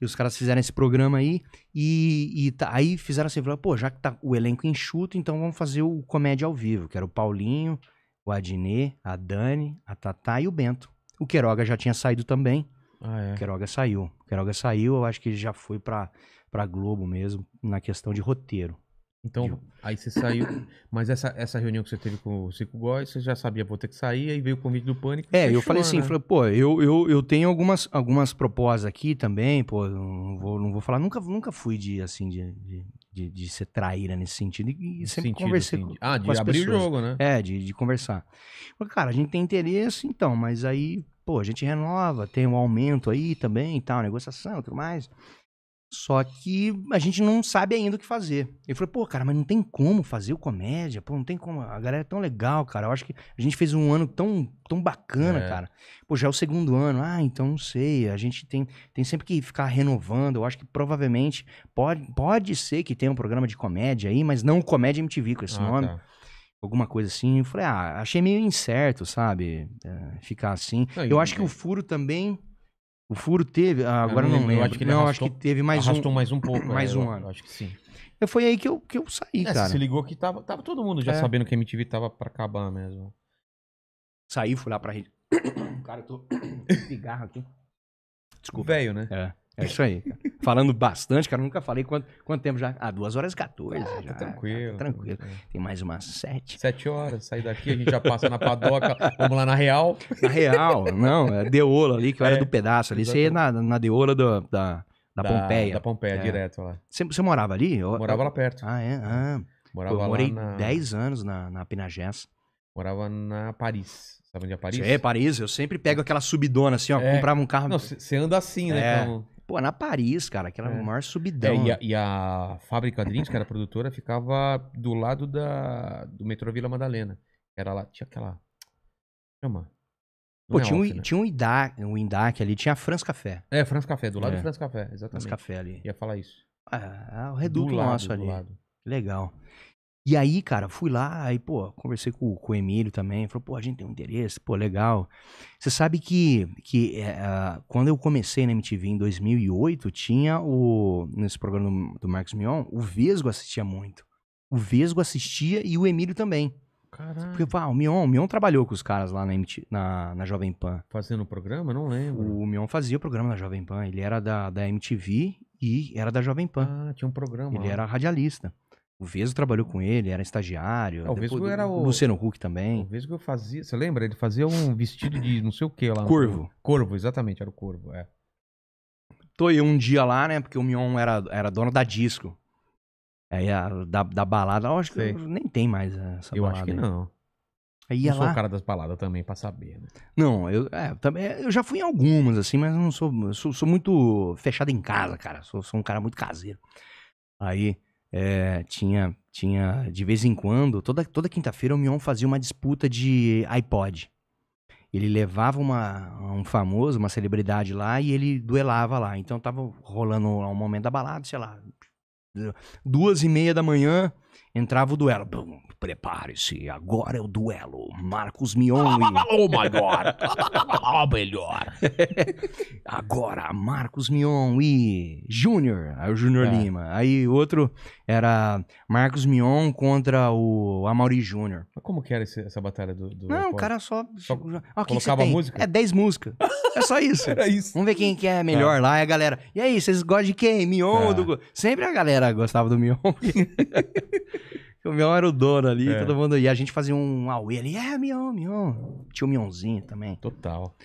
E os caras fizeram esse programa aí. E, e tá, aí fizeram assim, falaram, pô, já que tá o elenco enxuto, então vamos fazer o comédia ao vivo, que era o Paulinho, o Adnê, a Dani, a Tatá e o Bento. O Queiroga já tinha saído também. Ah, é. O Queiroga saiu. O Queiroga saiu, eu acho que ele já foi pra, pra Globo mesmo, na questão de roteiro. Então, eu... aí você saiu. Mas essa, essa reunião que você teve com o Cico Góes, você já sabia, vou ter que sair, aí veio o convite do pânico. É, eu falei assim, né? falei, pô, eu, eu, eu tenho algumas, algumas propostas aqui também, pô, não vou, não vou falar, nunca, nunca fui de assim, de, de, de, de ser traíra nesse sentido. E sempre sentido, conversei sim. com, Ah, de com abrir pessoas. o jogo, né? É, de, de conversar. Falei, cara, a gente tem interesse, então, mas aí, pô, a gente renova, tem um aumento aí também e tal, negociação e tudo mais. Só que a gente não sabe ainda o que fazer. Ele falou, pô, cara, mas não tem como fazer o comédia, pô, não tem como. A galera é tão legal, cara. Eu acho que a gente fez um ano tão, tão bacana, é. cara. Pô, já é o segundo ano. Ah, então não sei. A gente tem, tem sempre que ficar renovando. Eu acho que provavelmente pode, pode ser que tenha um programa de comédia aí, mas não comédia MTV com esse ah, nome. Tá alguma coisa assim. Eu falei, ah, achei meio incerto, sabe? É, ficar assim. eu acho que o furo também o furo teve, ah, agora eu não, não lembro. Acho que não, arrastou, acho que teve mais arrastou um. mais um pouco. mais é, um ano. Acho que sim. E foi aí que eu, que eu saí, é, cara. Você se ligou que tava, tava todo mundo já é. sabendo que a MTV tava pra acabar mesmo. Saí, fui lá pra rede. cara, eu tô. cigarro aqui. Desculpa. Velho, né? É. É isso aí. Falando bastante, cara, nunca falei quanto, quanto tempo já. Ah, 2 horas e 14. Ah, tá já, tá tranquilo. Tá tranquilo. Tem mais umas 7. 7 horas, sair daqui, a gente já passa na padoca, vamos lá na Real. Na Real, não, é Deola ali, que eu é, era do pedaço ali. Você ia na, na Deola do, da, da, da Pompeia. Da Pompeia, é. direto lá. Você, morava ali? Eu, morava lá perto. Ah, é? Ah. Morava lá. eu morei lá na... 10 anos na, na Pinagés. Morava na Paris. Sabe onde é Paris? É, Paris. Eu sempre pego aquela subidona assim, ó. É. Comprava um carro. Não, você anda assim, né? É. Então, Pô, na Paris, cara, aquela é. maior subidão. É, e, a, né? e, a, fábrica Drinks, que era produtora, ficava do lado da, do metrô Vila Madalena. Era lá, tinha aquela. Chama. Pô, é tinha, off, um, né? tinha um IDAC, um INDAC ali, tinha a France Café. É, France Café, do lado é. do France Café, exatamente. France Café ali. Ia falar isso. Ah, é o reduto do lado, nosso ali. Legal. E aí, cara, fui lá, aí, pô, conversei com, com o Emílio também, falou, pô, a gente tem um interesse, pô, legal. Você sabe que, que uh, quando eu comecei na MTV em 2008, tinha o, nesse programa do, do Marcos Mion, o Vesgo assistia muito. O Vesgo assistia e o Emílio também. Caralho. Ah, Porque o, Mion, o Mion trabalhou com os caras lá na, MTV, na, na Jovem Pan. Fazendo o programa? Não lembro. O Mion fazia o programa na Jovem Pan. Ele era da, da MTV e era da Jovem Pan. Ah, tinha um programa. Ele era radialista. O Vesgo trabalhou com ele, era estagiário. Ah, o Vesgo era o. Luciano Huck também. O Vesgo fazia. Você lembra? Ele fazia um vestido de não sei o que lá. Corvo. No... Corvo, exatamente, era o Corvo, é. Tô aí um dia lá, né? Porque o Mion era, era dono da disco. Aí a, da, da balada, eu acho que nem tem mais essa eu balada. Eu acho que aí. não. Aí ia sou o cara das baladas também pra saber, né? Não, eu, é, também, eu já fui em algumas, assim, mas não sou, sou, sou muito fechado em casa, cara. Sou, sou um cara muito caseiro. Aí é, tinha, tinha de vez em quando, toda, toda quinta-feira o Mion fazia uma disputa de iPod. Ele levava uma, um famoso, uma celebridade lá e ele duelava lá. Então tava rolando um momento da balada, sei lá, duas e meia da manhã, entrava o duelo. Prepare-se, agora é o duelo. Marcos Mion e. Oh my God! oh, melhor! agora, Marcos Mion e Júnior. Aí o Júnior é. Lima. Aí outro era Marcos Mion contra o Amaury Júnior. Como que era esse, essa batalha do. do Não, o cara só. só ah, colocava música? É 10 músicas. É só isso. era isso. Vamos ver quem que é melhor é. lá. É a galera. E aí, vocês gostam de quem? Mion? É. Do... Sempre a galera gostava do Mion. O Mion era o dono ali, é. todo mundo. E a gente fazia um auê ali, é, Mion, Mion. Tinha o Mionzinho também. Total.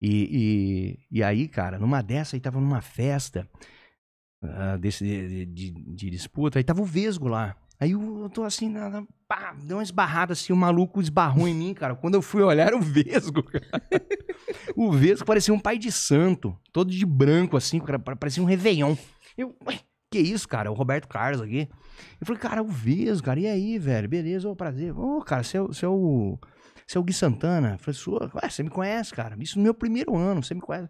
E, e, e aí, cara, numa dessa, aí tava numa festa uh, desse, de, de, de, disputa, aí tava o Vesgo lá. Aí eu, eu tô assim, na, na, pá, deu uma esbarrada assim, o maluco esbarrou em mim, cara. Quando eu fui olhar, era o Vesgo, cara. o Vesgo parecia um pai de santo, todo de branco, assim, cara, parecia um Réveillon. Eu, ué, que isso, cara? O Roberto Carlos aqui. Eu falei, cara, o Viso, cara, e aí, velho? Beleza, oh, prazer. Ô, oh, cara, seu, seu, é é é o Gui Santana. Eu falei, sua, ué, você me conhece, cara. Isso no meu primeiro ano, você me conhece.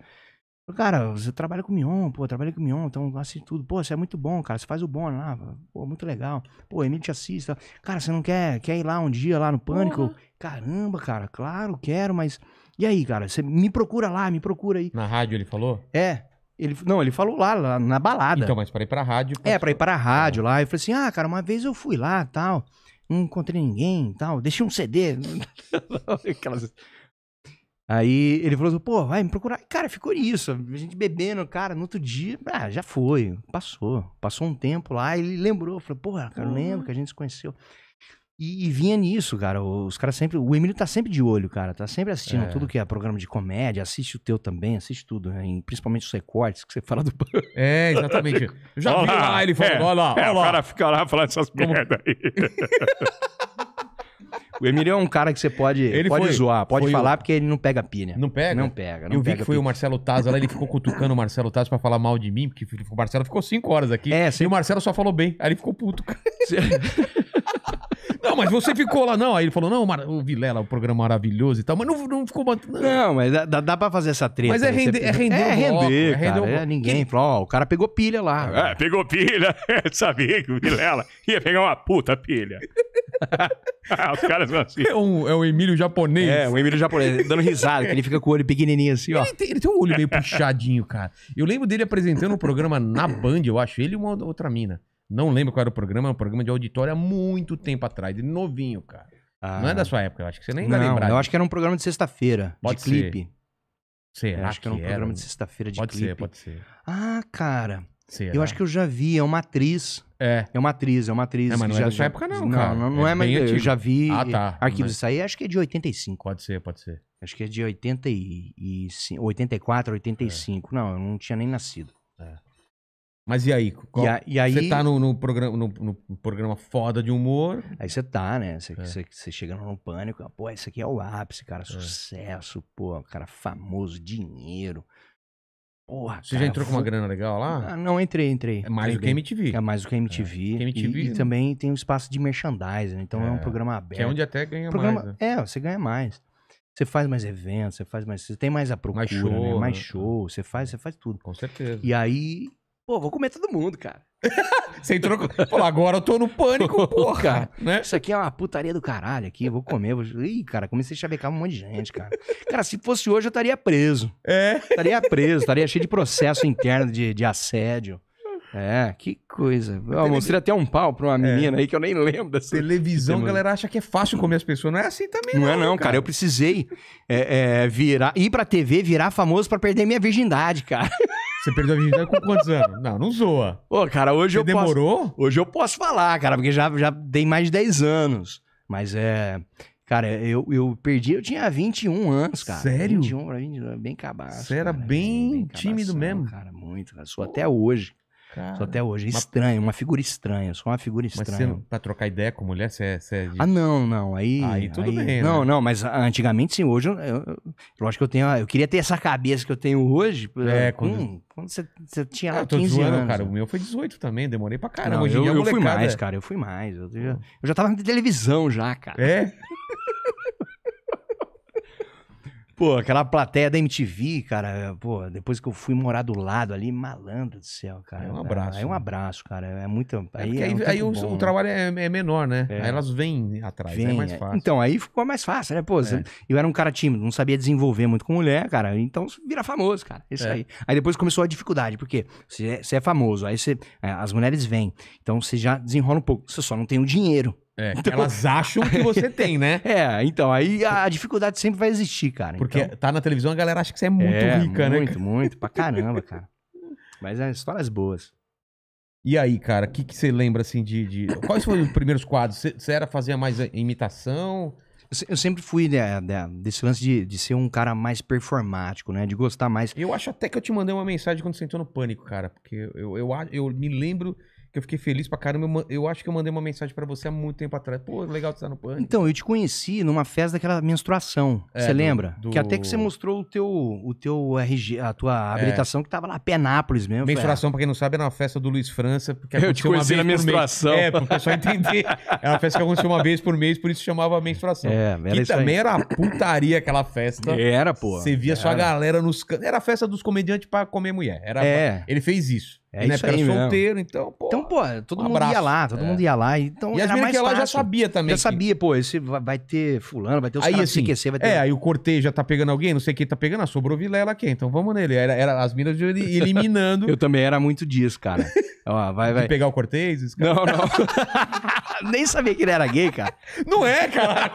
Eu falei, cara, você trabalha com o Mion, pô, trabalha com o Mion, então assim tudo. Pô, você é muito bom, cara, você faz o bom lá, pô, muito legal. Pô, Emílio te assiste. Cara, você não quer, quer ir lá um dia, lá no Pânico? Uhum. Caramba, cara, claro, quero, mas... E aí, cara, você me procura lá, me procura aí. Na rádio ele falou? É. Ele, não, ele falou lá, lá na balada. Então, mas para ir pra rádio. É, para ir para a rádio é. lá. Eu falei assim: ah, cara, uma vez eu fui lá tal, não encontrei ninguém tal, deixei um CD. Aquelas... Assim. Aí ele falou assim: pô, vai me procurar. Cara, ficou isso. A gente bebendo, cara, no outro dia, ah, já foi, passou. Passou um tempo lá, ele lembrou. Falou: pô, cara, eu lembro ah. que a gente se conheceu. E, e, vinha nisso, cara. Os caras sempre. O Emílio tá sempre de olho, cara. Tá sempre assistindo é. tudo que é programa de comédia. Assiste o teu também, assiste tudo, né? principalmente os recortes que você fala do. É, exatamente. Eu já olá, vi lá, ele falou, é, olha lá, é, olha lá. O cara fica lá falando essas Como... merda aí. O Emílio é um cara que você pode, ele pode foi, zoar, pode falar, o... porque ele não pega pilha. Né? Não pega? Não pega. Não eu vi pega que foi pilha. o Marcelo Taz lá, ele ficou cutucando o Marcelo Taz pra falar mal de mim, porque o Marcelo ficou cinco horas aqui. É, sim. E o Marcelo só falou bem. Aí ele ficou puto. Não, mas você ficou lá, não. Aí ele falou, não, o Vilela, o programa maravilhoso e tal. Mas não, não ficou... Não. não, mas dá, dá pra fazer essa treta. Mas é render, você... é, é render é, render, é bloco, é render é, ninguém falou, ó, o cara pegou pilha lá. É, pegou pilha. Eu sabia que o Vilela ia pegar uma puta pilha. Ah, os caras são assim. É um, é um Emílio japonês. É, um Emílio japonês, dando risada, que ele fica com o olho pequenininho assim, ó. Ele tem, ele tem um olho meio puxadinho, cara. Eu lembro dele apresentando um programa na Band, eu acho, ele e uma outra mina. Não lembro qual era o programa, é um programa de auditório há muito tempo atrás, de novinho, cara. Ah. Não é ah. da sua época, eu acho que você nem vai lembrar. Eu acho que era um programa de sexta-feira, de ser. clipe. Será eu acho que, era um programa de sexta-feira de pode clipe. Pode ser, pode ser. Ah, cara. Será? Eu acho que eu já vi, é uma atriz. É. É uma atriz, é uma atriz. É, mas não é já... é da sua época, não, não cara. Não, não é, é mas eu já vi ah, tá. arquivos. Mas... Isso aí acho que é de 85. Pode ser, pode ser. Acho que é de 85, 84, 85. É. Não, eu não tinha nem nascido. É. Mas e aí? Qual... E, a, e aí... Você tá no, no programa, no, no, programa foda de humor. Aí você tá, né? Você, é. você, você chega no pânico, ah, pô, isso aqui é o ápice, cara, é. sucesso, é. pô, cara famoso, dinheiro. Porra, Você cara, já entrou com uma grana legal lá? Ah, não, entrei, entrei. É mais do que MTV. É mais do que MTV. É. MTV e, também tem um espaço de merchandising, né? então é, é um programa aberto. Que é onde até ganha programa... mais. Né? É, você ganha mais. Você faz mais eventos, você faz mais. Você tem mais a procura, né? mais show, né? mais show, você faz, você faz tudo. Com certeza. E aí Pô, vou comer todo mundo, cara. Você entrou. Falou, agora eu tô no pânico, porra. Cara, né? Isso aqui é uma putaria do caralho aqui. Vou comer. Vou... Ih, cara, comecei a chavecar um monte de gente, cara. Cara, se fosse hoje, eu estaria preso. É. Estaria preso, estaria cheio de processo interno de, de assédio. É, que coisa. Eu mostrei até um pau pra uma é. menina é. aí que eu nem lembro dessa. Televisão, a galera acha que é fácil comer as pessoas. Não é assim também, não. É não é, não, cara. cara eu precisei é, é, virar, ir pra TV, virar famoso para perder minha virgindade, cara. Você perdeu a virgindade com quantos anos? Não, não zoa. Pô, cara, hoje Você eu demorou? Posso, hoje eu posso falar, cara, porque já, já dei mais de 10 anos. Mas é. Cara, eu, eu perdi, eu tinha 21 anos, cara. Sério? 21 pra 22, bem cabaço. Você era cara, bem, bem, bem tímido mesmo? Cara, muito, cara. Sou até hoje. Cara, Sou até hoje. Estranho, uma figura estranha. Sou uma figura estranha. Mas você, pra trocar ideia com mulher, você é, Você é de... Ah, não, não. Aí. Aí tudo aí, bem. Né? Não, né? não, mas antigamente sim. Hoje, eu, eu, lógico que eu tenho. Eu queria ter essa cabeça que eu tenho hoje. É, quando. Hum, quando você, você tinha ah, 15 zoando, anos. cara. O meu foi 18 também. Demorei pra caramba. Não, hoje eu, eu fui mais, é. cara. Eu fui mais. Eu já, eu já tava na televisão já, cara. É? Pô, aquela plateia da MTV, cara, pô, depois que eu fui morar do lado ali, malandro do céu, cara. É um abraço. É um né? abraço, cara. É muito. É aí é aí, o, o, né? trabalho é, é menor, né? É. Aí elas vêm atrás, Vem, é mais é. fácil. Então, aí ficou mais fácil, né? Pô, é. eu era um cara tímido, não sabia desenvolver muito com mulher, cara. Então vira famoso, cara. Isso aí. Aí depois começou a dificuldade, porque você é, famoso, aí você, as mulheres vêm. Então você já desenrola um pouco. Você só não tem o dinheiro. É, então... Elas acham que você tem, né? é, então, aí a dificuldade sempre vai existir, cara. Porque então... tá na televisão, a galera acha que você é muito é, rica, muito, né? Muito, muito, pra caramba, cara. Mas é histórias boas. E aí, cara, o que, que você lembra, assim, de, de... Quais foram os primeiros quadros? Você era fazer mais imitação? Eu sempre fui né, né, desse lance de, de, ser um cara mais performático, né? De gostar mais. Eu acho até que eu te mandei uma mensagem quando você entrou no pânico, cara. Porque eu, eu, eu, eu me lembro que eu fiquei feliz pra caramba. Eu, eu acho que eu mandei uma mensagem para você há muito tempo atrás. Pô, legal você estar tá no pânico. Então, eu te conheci numa festa daquela menstruação. É, você lembra? Do... Que até que você mostrou o teu, o teu RG, a tua é. habilitação é. que tava lá, Penápolis mesmo. Menstruação, é. pra quem não sabe, era é uma festa do Luiz França. Porque eu te conheci na menstruação. Mês. É, pro pessoal entender. Era é uma festa que aconteceu uma vez por mês, por isso chamava menstruação. É, era que também aí. era a putaria aquela festa. Era, pô. Você via era. galera nos... Era a festa dos comediantes para comer mulher. Era, é. Ele fez isso. É né, isso era mesmo. solteiro, então, pô. Então, pô, todo um mundo abraço. ia lá, todo é. mundo ia lá. Então, e as meninas que ia lá já sabia também. Já que... sabia, pô, esse vai, ter fulano, vai ter os aí, caras assim, esquecer, vai ter... É, aí o cortejo já tá pegando alguém, não sei quem tá pegando, ah, sobrou Vilela quem, então vamos nele. Era, era as minas eliminando. Eu também era muito disso, cara. Ó, vai, vai. De pegar o Cortez? Não, não. Nem sabia que ele era gay, cara. Não é, cara.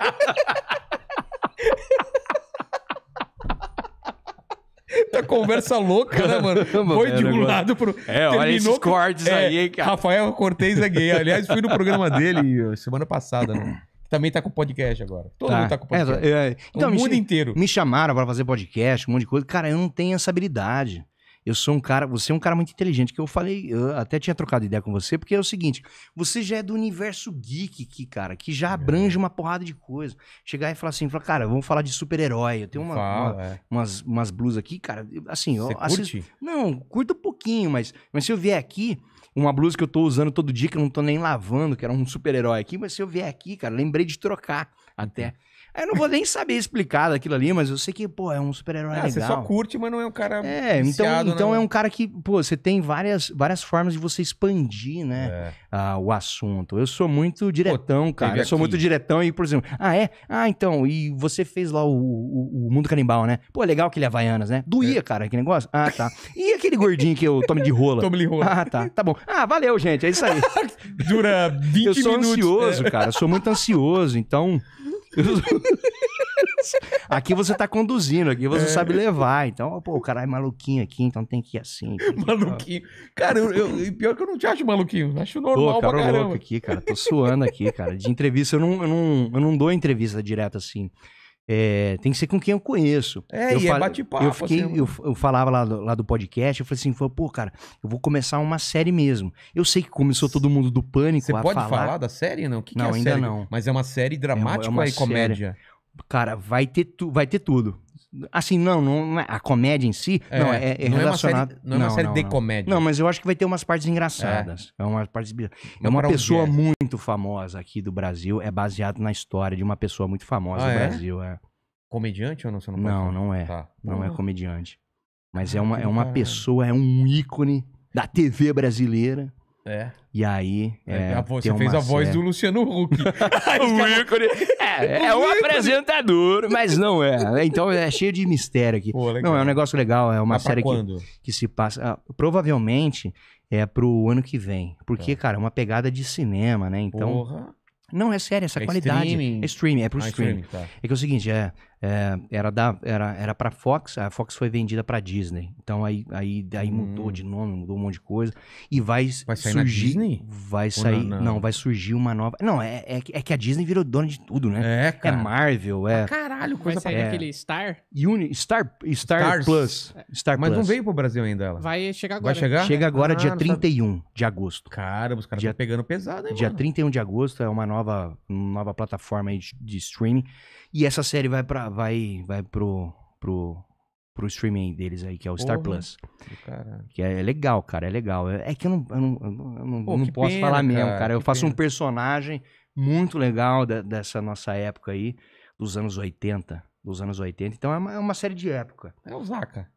Tá conversa louca, né, mano? Foi de um lado pro. É, olha Terminou com... cortes é, aí, hein, cara. Rafael Cortez é gay. Aliás, fui no programa dele eh, semana passada, né? Também tá com podcast agora. Todo tá. mundo tá com é, podcast. É, é, então, o mundo me, inteiro. Me chamaram para fazer podcast, um monte de coisa. Cara, eu não tenho essa habilidade eu sou um cara, você é um cara muito inteligente, que eu falei, eu até tinha trocado ideia com você, porque é o seguinte, você já é do universo geek aqui, cara, que já é. abrange é. uma porrada de coisa. Chegar e falar assim, falar, cara, vamos falar de super-herói, eu tenho uma, Fala, uma, é. umas, umas blusas aqui, cara, assim, você eu assisto, curte? Não, curto um pouquinho, mas, mas se eu vier aqui, uma blusa que eu tô usando todo dia, que eu não tô nem lavando, que era um super-herói aqui, mas se eu vier aqui, cara, lembrei de trocar até. Hum. Eu não vou nem saber explicar daquilo ali, mas eu sei que, pô, é um super-herói ah, legal. Você só curte, mas não é um cara. É, então, né, então é um cara que, pô, você tem várias, várias formas de você expandir, né? É. Ah, o assunto. Eu sou muito diretão, pô, cara. Eu aqui. sou muito diretão e, por exemplo, ah, é? Ah, então, e você fez lá o, o, o Mundo Canibal, né? Pô, é legal aquele Havaianas, né? Doía, é. cara, aquele negócio. Ah, tá. E aquele gordinho que eu tome de rola? tome de rola. Ah, tá. Tá bom. Ah, valeu, gente. É isso aí. Dura 20 minutos. Eu sou minutos. ansioso, é. cara. Eu sou muito ansioso, então. aqui você tá conduzindo, aqui você é. sabe levar. Então, pô, o cara é maluquinho aqui, então tem que ir assim. Que maluquinho. Cara, eu, eu, pior que eu não te acho maluquinho. Acho normal pô, cara pra caramba. louco aqui, cara. Tô suando aqui, cara. De entrevista, eu não, eu não, eu não dou entrevista direto assim. É, tem que ser com quem eu conheço. É, eu e é fal... é bate-papo. Eu, assim, né? eu, eu, falava lá do, lá do, podcast, eu falei assim, pô, cara, eu vou começar uma série mesmo. Eu sei que começou todo mundo do pânico Você pode falar... falar... da série, não? Que não, que é ainda série? não. Mas é uma série é dramática é uma, é uma e comédia. Cara, vai ter, tu, vai ter tudo. Assim, não, não é a comédia em si é, não é, é não relacionada. É série, não, não é uma série não, de não. comédia. Não, mas eu acho que vai ter umas partes engraçadas. É, é uma parte É uma pessoa um muito famosa aqui do Brasil, é baseado na história de uma pessoa muito famosa ah, do é? Brasil. É. Comediante ou não? Você não, não, não é. Tá. Não ah. é comediante. Mas é uma, é uma pessoa, é um ícone da TV brasileira. É. E aí. É, é, você fez a voz do Luciano Huck. o ícone. É, é um apresentador, mas não é. Então é cheio de mistério aqui. Pô, não, é um negócio legal. É uma mas série que, que se passa. Ah, provavelmente é pro ano que vem. Porque, é. cara, é uma pegada de cinema, né? Então. Porra. Não, é sério, essa é qualidade. Streaming. É streaming, é pro ah, é streaming. streaming tá. É que é o seguinte, é, é, era da era era para Fox a Fox foi vendida para Disney então aí aí aí hum. mudou de nome mudou um monte de coisa e vai, vai surgir vai sair não, não. não, vai surgir uma nova não é, é, é que a Disney virou dona de tudo né é, é cara. é Marvel é ah, caralho coisa vai sair pra... aquele Star Uni, Star Star Stars. Plus é. Star mas Plus. não veio pro Brasil ainda ela vai chegar agora vai chegar? chega agora ah, dia 31 sabe. de agosto cara os caras estão pegando pesado hein, dia mano? 31 de agosto é uma nova nova plataforma de, de streaming e essa série vai para vai vai pro pro pro streaming deles aí, que é o Porra, Star Plus. Que é, é, legal, cara, é legal. É, é que eu não, eu não, eu não, Pô, não posso pena, falar cara, mesmo, cara. Eu faço pena. um personagem muito legal de, dessa nossa época aí, dos anos 80. Dos anos 80. Então é uma, é uma série de época. É o Zaca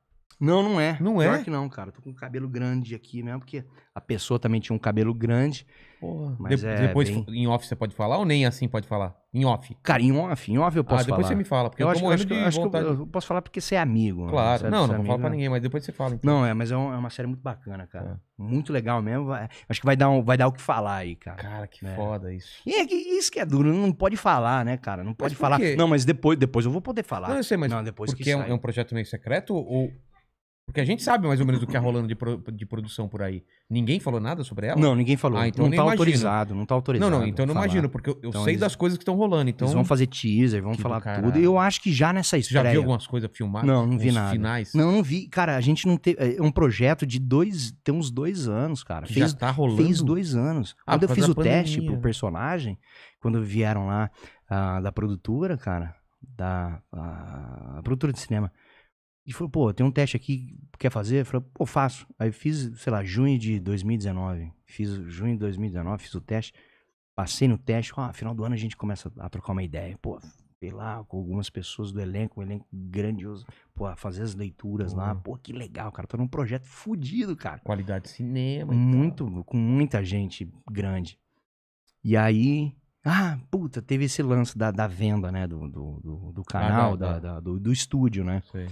não, não é. Não Pior é? que não, cara. Tô com o cabelo grande aqui mesmo, porque a pessoa também tinha um cabelo grande. Porra. Mas de é depois, bem... em off, você pode falar ou nem assim pode falar? Em off. Cara, em off, em off eu ah, posso ah, depois falar. depois você me fala, porque eu, eu acho, acho, que, eu, que eu, eu, posso falar porque você é amigo. Né? Claro. Né? Não, não, não é vou falar pra né? ninguém, mas depois você fala. Então. Não, é, mas é, um, é, uma série muito bacana, cara. É. Muito legal mesmo. Vai, acho que vai dar, um, vai dar o que falar aí, cara. Cara, que né? foda isso. E é, isso que é duro, não pode falar, né, cara? Não pode falar. Não, mas depois, depois eu vou poder falar. Não, eu sei, mas. Não, depois porque que é, é um projeto meio secreto ou porque a gente sabe mais ou menos o que é rolando de, pro, de produção por aí. Ninguém falou nada sobre ela? Não, ninguém falou. Ah, então não tá imagino. autorizado, não tá autorizado. Não, não, então eu não imagino, porque eu, eu então sei eles, das coisas que estão rolando. Então... Eles vão fazer teaser, vão que falar tudo. E eu acho que já nessa história. já viu algumas coisas filmadas? Não, não vi nada. finais? Não, não vi. Cara, a gente não teve... É, é um projeto de dois... Tem uns dois anos, cara. Que fez, já tá rolando? Fez dois anos. Ah, quando eu fiz o pandemia. teste pro personagem, quando vieram lá ah, da produtora, cara, da a produtora de cinema e falou, pô, tem um teste aqui, quer fazer? Eu falei, pô, faço. Aí fiz, sei lá, junho de 2019. Fiz junho de 2019, fiz o teste. Passei no teste. Ah, final do ano a gente começa a trocar uma ideia. Pô, fui lá, com algumas pessoas do elenco, um elenco grandioso. Pô, a fazer as leituras uhum. lá. Pô, que legal, cara. Tô num projeto fodido, cara. Qualidade de cinema. Muito, com muita gente grande. E aí, ah, puta, teve esse lance da, da venda, né? Do, do, do, do ah, canal, ah, da, da, do, do estúdio, né? Sei.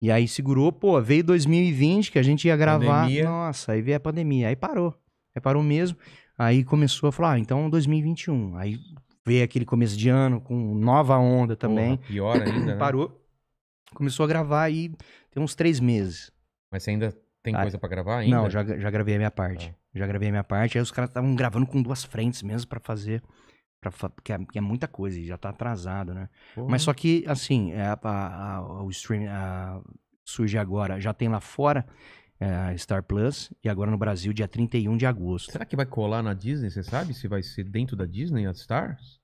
E aí segurou, pô, veio 2020 que a gente ia gravar. Pandemia. Nossa, aí veio a pandemia. Aí parou. Aí parou mesmo. Aí começou a falar, ah, então 2021. Aí veio aquele começo de ano com nova onda também. Porra, pior ainda. Né? Parou. Começou a gravar aí tem uns três meses. Mas você ainda tem ah, coisa para gravar ainda? Não, já, já gravei a minha parte. Ah. Já gravei a minha parte. Aí os caras estavam gravando com duas frentes mesmo para fazer. Pra, é, é, muita coisa e já tá atrasado, né? Porra. Mas só que, assim, é, a, a, a, o streaming surge agora, já tem lá fora é, Star Plus e agora no Brasil dia 31 de agosto. Será que vai colar na Disney? Você sabe se vai ser dentro da Disney a Stars?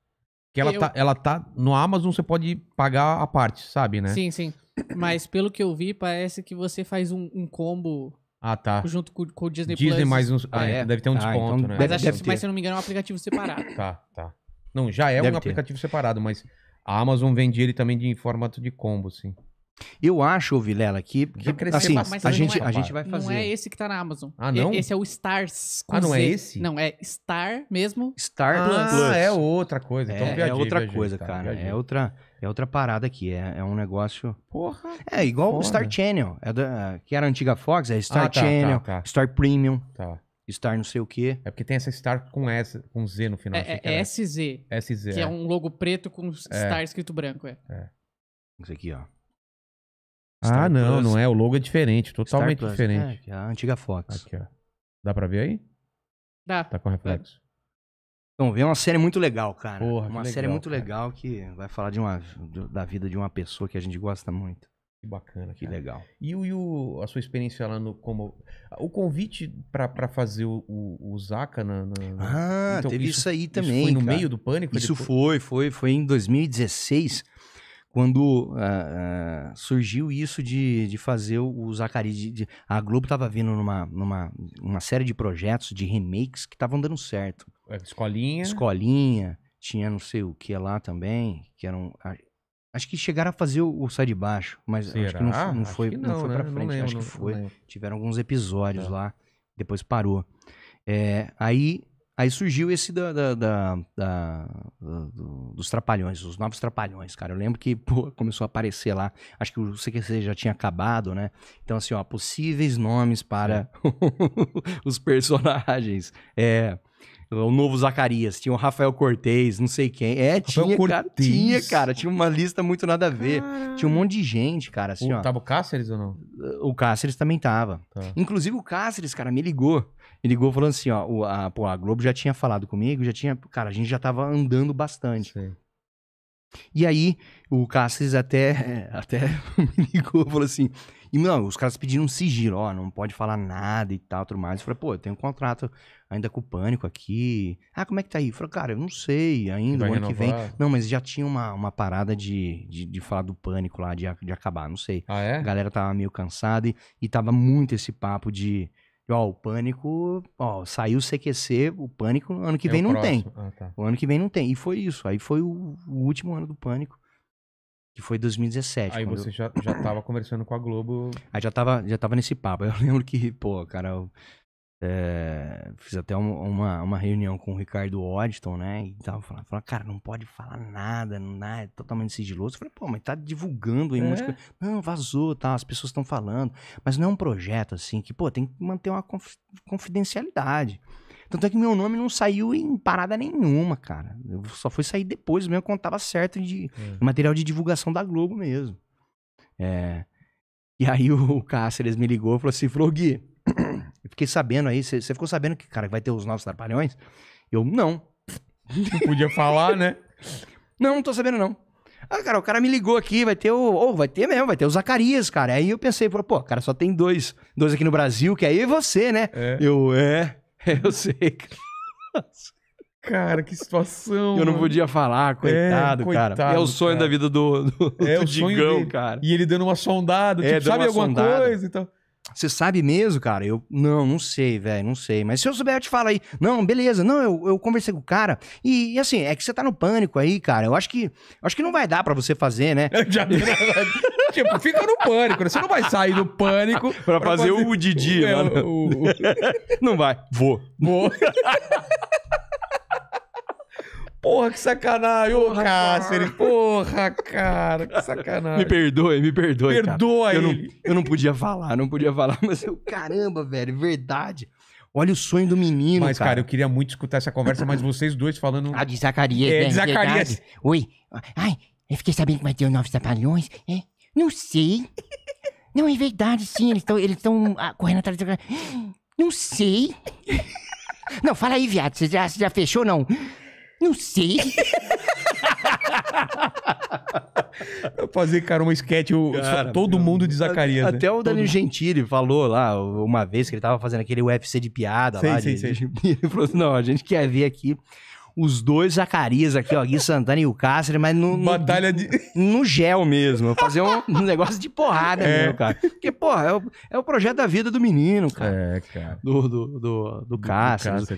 Que ela, eu... tá, ela tá. No Amazon você pode pagar a parte, sabe, né? Sim, sim. Mas pelo que eu vi, parece que você faz um, um combo ah, tá. Junto com, o Disney, Disney Plus. Disney mais um. Ah, é, é. Deve ter um ah, desconto, então né? Mas, acho, mas se eu não me engano, é um aplicativo separado. Tá, tá. Não, já é Deve um ter. aplicativo separado, mas a Amazon vende ele também de, em formato de combo, sim. Eu acho, Vilela, que, que crescer assim, a, gente, é, a gente vai fazer. Não é esse que tá na Amazon. Ah, não? E, esse é o Stars. ah, não Z. é esse? Não, é Star mesmo. Star ah, Plus. Ah, é outra coisa. Então, é, é viajei, é outra coisa, tá, cara. É outra, é outra parada aqui. É, é um negócio. Porra. É igual o Star Channel. É da, que era a antiga Fox, é Star ah, tá, tá Channel, tá, Star Premium. Tá. Star não sei o quê. É porque tem essa Star com S, com Z no final. É, assim, é SZ. SZ. Que é. é. um logo preto com é. Star escrito branco, é. é. Isso aqui, ó. Ah, Star ah, Plus. não, não é. O logo é diferente, totalmente diferente. É, é, a antiga Fox. Aqui, ó. Dá pra ver aí? Dá. Tá com reflexo. Então, vem uma série muito legal, cara. Porra, uma série muito cara. legal que vai falar de uma, da vida de uma pessoa que a gente gosta muito. Que bacana. Que cara. legal. E, o, e o, a sua experiência lá no. Como, o convite para fazer o, o, o Zaca na. na ah, então, teve isso, isso, aí também. Isso foi no cara. meio do pânico? Isso depois... foi, foi. Foi em 2016, quando uh, uh, surgiu isso de, de fazer o Zacari. De, de, a Globo estava vindo numa, numa uma série de projetos, de remakes, que estavam dando certo. É, escolinha. Escolinha. Tinha não sei o que lá também, que eram. Ah, Acho que chegaram a fazer o, o Sai de Baixo, mas Será? acho que não, não foi, que não, não, foi né? pra frente. Lembro, acho que foi. Tiveram alguns episódios é. lá, depois parou. É, aí, aí surgiu esse da, da, da, da do, dos Trapalhões, os Novos Trapalhões, cara. Eu lembro que pô, começou a aparecer lá. Acho que o CQC já tinha acabado, né? Então, assim, ó, possíveis nomes para os personagens. É o novo Zacarias, tinha o Rafael Cortez, não sei quem. É, tinha, cara. Tinha, cara. Tinha uma lista muito nada a ver. Tinha um monte de gente, cara. Assim, o, ó. Tava o Cáceres ou não? O Cáceres também tava. Tá. Inclusive o Cáceres, cara, me ligou. Me ligou falando assim, ó. O, a, pô, a Globo já tinha falado comigo, já tinha. Cara, a gente já tava andando bastante. Sim. E aí, o Cáceres até, até me ligou, falou assim. E, não, os caras pediram um sigilo, ó, não pode falar nada e tal, tudo mais. Eu falei, pô, eu tenho um contrato ainda com pânico aqui. Ah, como é que tá aí? Eu falei, cara, eu não sei ainda, o ano renovar. que vem. Não, mas já tinha uma, uma parada de, de, de falar do pânico lá, de, de acabar, não sei. Ah, é? A galera tava meio cansada e, e tava muito esse papo de. Ó, o pânico, ó, saiu o CQC, o pânico, ano que é vem não próximo. tem. Ah, tá. O ano que vem não tem. E foi isso. Aí foi o, o último ano do pânico. Que foi 2017. Aí você eu... já, já tava conversando com a Globo. Aí já tava, já tava nesse papo. Eu lembro que, pô, cara, eu é, fiz até um, uma, uma reunião com o Ricardo Oddston, né? E tava falando, falando, cara, não pode falar nada, nada, é totalmente sigiloso. Eu falei, pô, mas tá divulgando aí é? monte de é. coisa. Não, vazou, tá, as pessoas estão falando. Mas não é um projeto, assim, que, pô, tem que manter uma conf confidencialidade. Tanto é que meu nome não saiu em parada nenhuma, cara. Eu só foi sair depois mesmo, quando tava certo de é. material de divulgação da Globo mesmo. É... E aí o Cáceres me ligou e falou assim, falou, Gui, fiquei sabendo aí, você ficou sabendo que, cara, vai ter os novos Tarpalhões? Eu, não. Não podia falar, né? Não, não tô sabendo, não. Ah, cara, o cara me ligou aqui, vai ter o. Oh, vai ter mesmo, vai ter o Zacarias, cara. Aí eu pensei, pô, cara, só tem dois. Dois aqui no Brasil, que aí é você, né? É. Eu, é, eu sei. Cara, que situação. Eu não mano. podia falar, coitado, é, coitado cara. É o sonho cara. da vida do, do, é do o Digão, cara. E ele dando uma sondada, é, tipo, sabe alguma sondada. coisa e então... tal. Você sabe mesmo, cara? Eu, não, não sei, velho, não sei. Mas se eu souber, eu te falo aí. Não, beleza, não, eu, eu conversei com o cara. E, e assim, é que você tá no pânico aí, cara. Eu acho que, acho que não vai dar para você fazer, né? Já, né? tipo, fica no pânico, né? Você não vai sair do pânico. pra, fazer, fazer, o Didi, é, mano. não vai, vou. Vou. Porra, que sacanagem, ô Cáceres. Porra, cara, que sacanagem. Me perdoe, me perdoe. Perdoa cara. ele. Eu não, eu não podia falar, não podia falar, mas eu, caramba, velho, verdade. Olha o sonho do menino. Mas, cara, cara eu queria muito escutar essa conversa, mas vocês dois falando. Ah, de Zacarias. É, né? de Zacarias. Verdade. Oi. Ai, eu fiquei sabendo que vai ter novos trapalhões. É, não sei. Não, é verdade, sim. Eles estão eles ah, correndo atrás de. Não sei. Não, fala aí, viado. Você já, fechou já fechou, não? Não sei. Fazer, cara, uma sketch, o, cara, todo mundo de Zacarias. Até né? o Danilo Gentili falou lá uma vez que ele tava fazendo aquele UFC de piada sim, lá. Sim, de, sim. De... ele falou assim: não, a gente quer ver aqui os dois Zacarias aqui, ó, Gui Santana e o Cáceres, mas no, no. Batalha de. No gel mesmo. Fazer um, um negócio de porrada é. mesmo, cara. Porque, porra, é o, é o projeto da vida do menino, cara. É, cara. Do, do, do, do, do